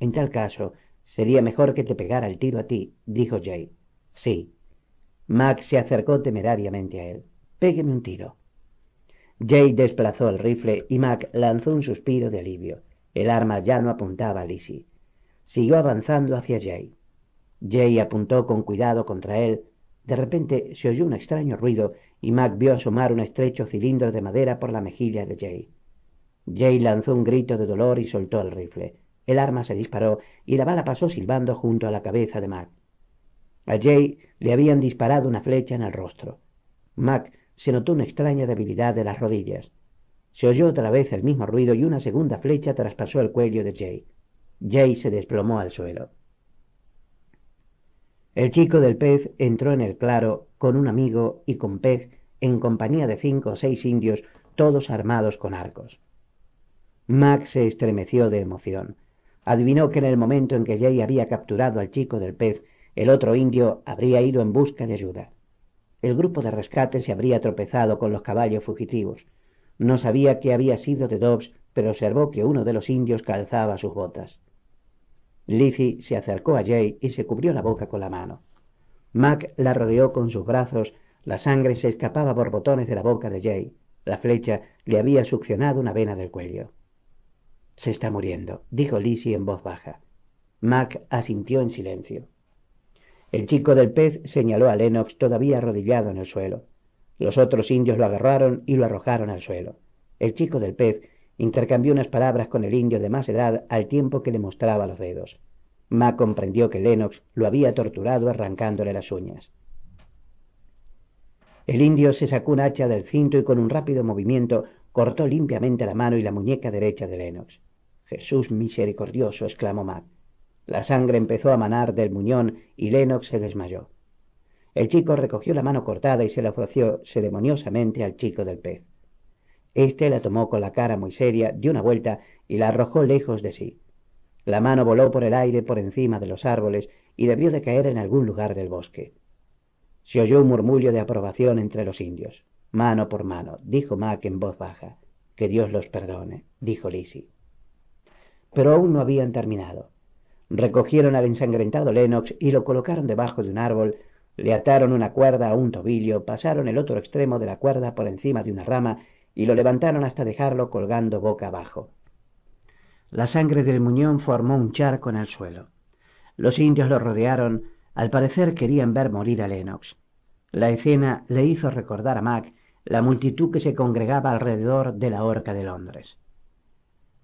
En tal caso, sería mejor que te pegara el tiro a ti, dijo Jay. Sí, Mac se acercó temerariamente a él. Pégueme un tiro. Jay desplazó el rifle y Mac lanzó un suspiro de alivio. El arma ya no apuntaba a Lizzie. Siguió avanzando hacia Jay. Jay apuntó con cuidado contra él. De repente se oyó un extraño ruido y Mac vio asomar un estrecho cilindro de madera por la mejilla de Jay. Jay lanzó un grito de dolor y soltó el rifle. El arma se disparó y la bala pasó silbando junto a la cabeza de Mac. A Jay le habían disparado una flecha en el rostro. Mac se notó una extraña debilidad de las rodillas. Se oyó otra vez el mismo ruido y una segunda flecha traspasó el cuello de Jay. Jay se desplomó al suelo. El chico del pez entró en el claro con un amigo y con Peg en compañía de cinco o seis indios, todos armados con arcos. Mac se estremeció de emoción. Adivinó que en el momento en que Jay había capturado al chico del pez, el otro indio habría ido en busca de ayuda. El grupo de rescate se habría tropezado con los caballos fugitivos. No sabía qué había sido de Dobbs, pero observó que uno de los indios calzaba sus botas. Lizzie se acercó a Jay y se cubrió la boca con la mano. Mac la rodeó con sus brazos, la sangre se escapaba por botones de la boca de Jay. La flecha le había succionado una vena del cuello. Se está muriendo, dijo Lizzie en voz baja. Mac asintió en silencio. El chico del pez señaló a Lennox todavía arrodillado en el suelo. Los otros indios lo agarraron y lo arrojaron al suelo. El chico del pez intercambió unas palabras con el indio de más edad al tiempo que le mostraba los dedos. Mac comprendió que Lennox lo había torturado arrancándole las uñas. El indio se sacó un hacha del cinto y con un rápido movimiento cortó limpiamente la mano y la muñeca derecha de Lennox. Jesús misericordioso, exclamó Mac. La sangre empezó a manar del muñón y Lennox se desmayó. El chico recogió la mano cortada y se la ofreció ceremoniosamente al chico del pez. Este la tomó con la cara muy seria, dio una vuelta y la arrojó lejos de sí. La mano voló por el aire por encima de los árboles y debió de caer en algún lugar del bosque. Se oyó un murmullo de aprobación entre los indios. Mano por mano, dijo Mac en voz baja. Que Dios los perdone, dijo Lizzie. Pero aún no habían terminado. Recogieron al ensangrentado Lennox y lo colocaron debajo de un árbol, le ataron una cuerda a un tobillo, pasaron el otro extremo de la cuerda por encima de una rama y lo levantaron hasta dejarlo colgando boca abajo. La sangre del muñón formó un charco en el suelo. Los indios lo rodearon, al parecer querían ver morir a Lennox. La escena le hizo recordar a Mac la multitud que se congregaba alrededor de la horca de Londres.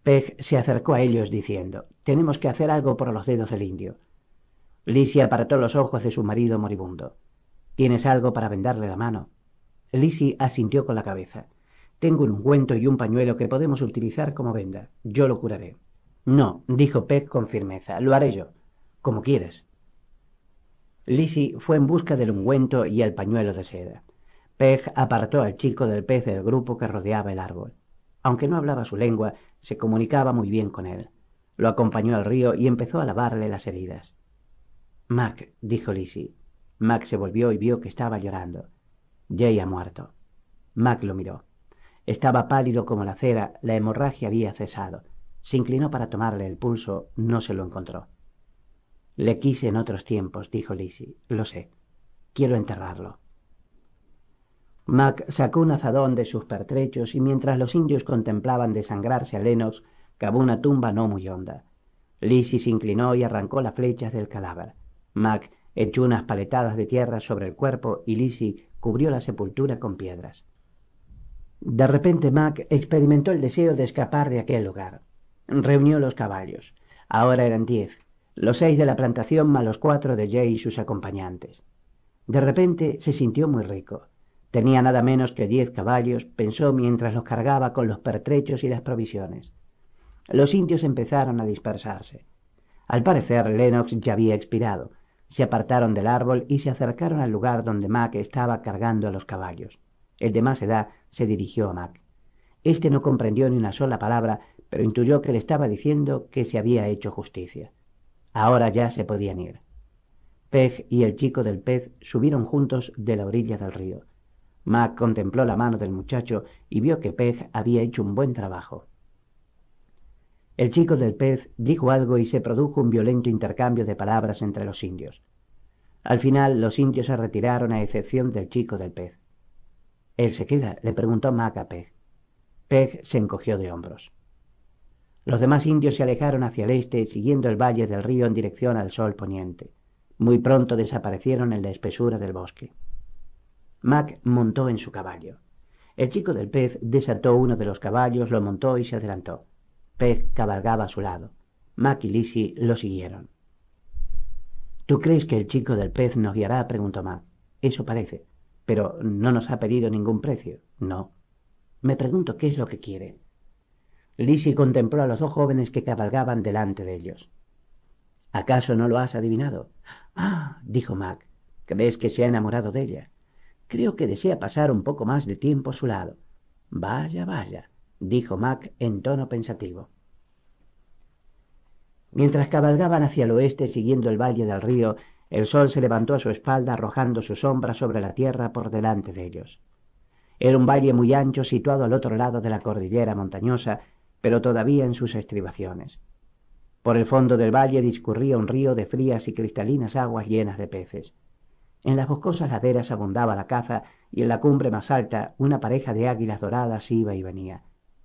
Peg se acercó a ellos diciendo, Tenemos que hacer algo por los dedos del indio. Lizzie apartó los ojos de su marido moribundo. ¿Tienes algo para vendarle la mano? Lizzie asintió con la cabeza. Tengo un ungüento y un pañuelo que podemos utilizar como venda. Yo lo curaré. No, dijo Peg con firmeza. Lo haré yo. Como quieres?» Lizzie fue en busca del ungüento y el pañuelo de seda. Peg apartó al chico del pez del grupo que rodeaba el árbol. Aunque no hablaba su lengua, se comunicaba muy bien con él. Lo acompañó al río y empezó a lavarle las heridas. Mac, dijo Lizzie. Mac se volvió y vio que estaba llorando. Jay ha muerto. Mac lo miró. Estaba pálido como la cera, la hemorragia había cesado. Se inclinó para tomarle el pulso, no se lo encontró. Le quise en otros tiempos, dijo Lizzie. Lo sé. Quiero enterrarlo. Mac sacó un azadón de sus pertrechos y mientras los indios contemplaban desangrarse a Lennox, cavó una tumba no muy honda. Lizzie se inclinó y arrancó las flechas del cadáver. Mac echó unas paletadas de tierra sobre el cuerpo y Lizzie cubrió la sepultura con piedras. De repente Mac experimentó el deseo de escapar de aquel lugar. Reunió los caballos. Ahora eran diez, los seis de la plantación más los cuatro de Jay y sus acompañantes. De repente se sintió muy rico. Tenía nada menos que diez caballos, pensó mientras los cargaba con los pertrechos y las provisiones. Los indios empezaron a dispersarse. Al parecer, Lennox ya había expirado. Se apartaron del árbol y se acercaron al lugar donde Mac estaba cargando a los caballos. El de más edad se dirigió a Mac. Este no comprendió ni una sola palabra, pero intuyó que le estaba diciendo que se había hecho justicia. Ahora ya se podían ir. Peg y el chico del pez subieron juntos de la orilla del río. Mac contempló la mano del muchacho y vio que Peg había hecho un buen trabajo. El chico del pez dijo algo y se produjo un violento intercambio de palabras entre los indios. Al final los indios se retiraron a excepción del chico del pez. ¿Él se queda? le preguntó Mac a Peg. Peg se encogió de hombros. Los demás indios se alejaron hacia el este, siguiendo el valle del río en dirección al sol poniente. Muy pronto desaparecieron en la espesura del bosque. Mac montó en su caballo. El chico del pez desató uno de los caballos, lo montó y se adelantó. Pez cabalgaba a su lado. Mac y Lizzie lo siguieron. ¿Tú crees que el chico del pez nos guiará? preguntó Mac. Eso parece. Pero no nos ha pedido ningún precio. No. Me pregunto qué es lo que quiere. Lizzie contempló a los dos jóvenes que cabalgaban delante de ellos. ¿Acaso no lo has adivinado? Ah, dijo Mac. ¿Crees que se ha enamorado de ella? Creo que desea pasar un poco más de tiempo a su lado. Vaya, vaya, dijo Mac en tono pensativo. Mientras cabalgaban hacia el oeste siguiendo el valle del río, el sol se levantó a su espalda arrojando su sombra sobre la tierra por delante de ellos. Era un valle muy ancho situado al otro lado de la cordillera montañosa, pero todavía en sus estribaciones. Por el fondo del valle discurría un río de frías y cristalinas aguas llenas de peces. En las boscosas laderas abundaba la caza y en la cumbre más alta una pareja de águilas doradas iba y venía.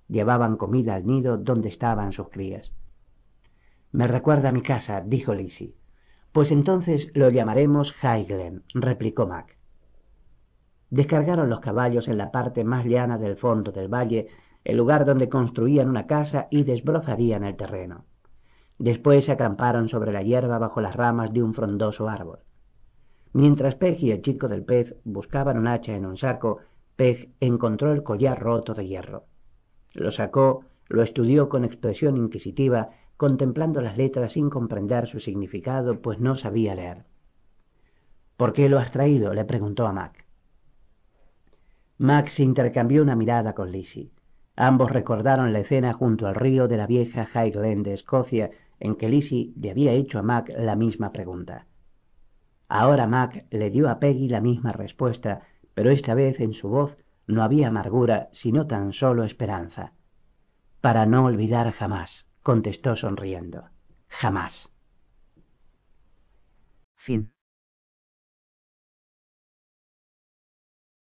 Llevaban comida al nido donde estaban sus crías. Me recuerda a mi casa, dijo Lizzie. Pues entonces lo llamaremos Highglen, replicó Mac. Descargaron los caballos en la parte más llana del fondo del valle, el lugar donde construían una casa y desbrozarían el terreno. Después se acamparon sobre la hierba bajo las ramas de un frondoso árbol. Mientras Peg y el chico del pez buscaban un hacha en un saco, Peg encontró el collar roto de hierro. Lo sacó, lo estudió con expresión inquisitiva, contemplando las letras sin comprender su significado, pues no sabía leer. ¿Por qué lo has traído? le preguntó a Mac. se intercambió una mirada con Lizzie. Ambos recordaron la escena junto al río de la vieja Highland de Escocia en que Lizzie le había hecho a Mac la misma pregunta. Ahora Mac le dio a Peggy la misma respuesta, pero esta vez en su voz no había amargura, sino tan solo esperanza. Para no olvidar jamás, contestó sonriendo. Jamás. Fin.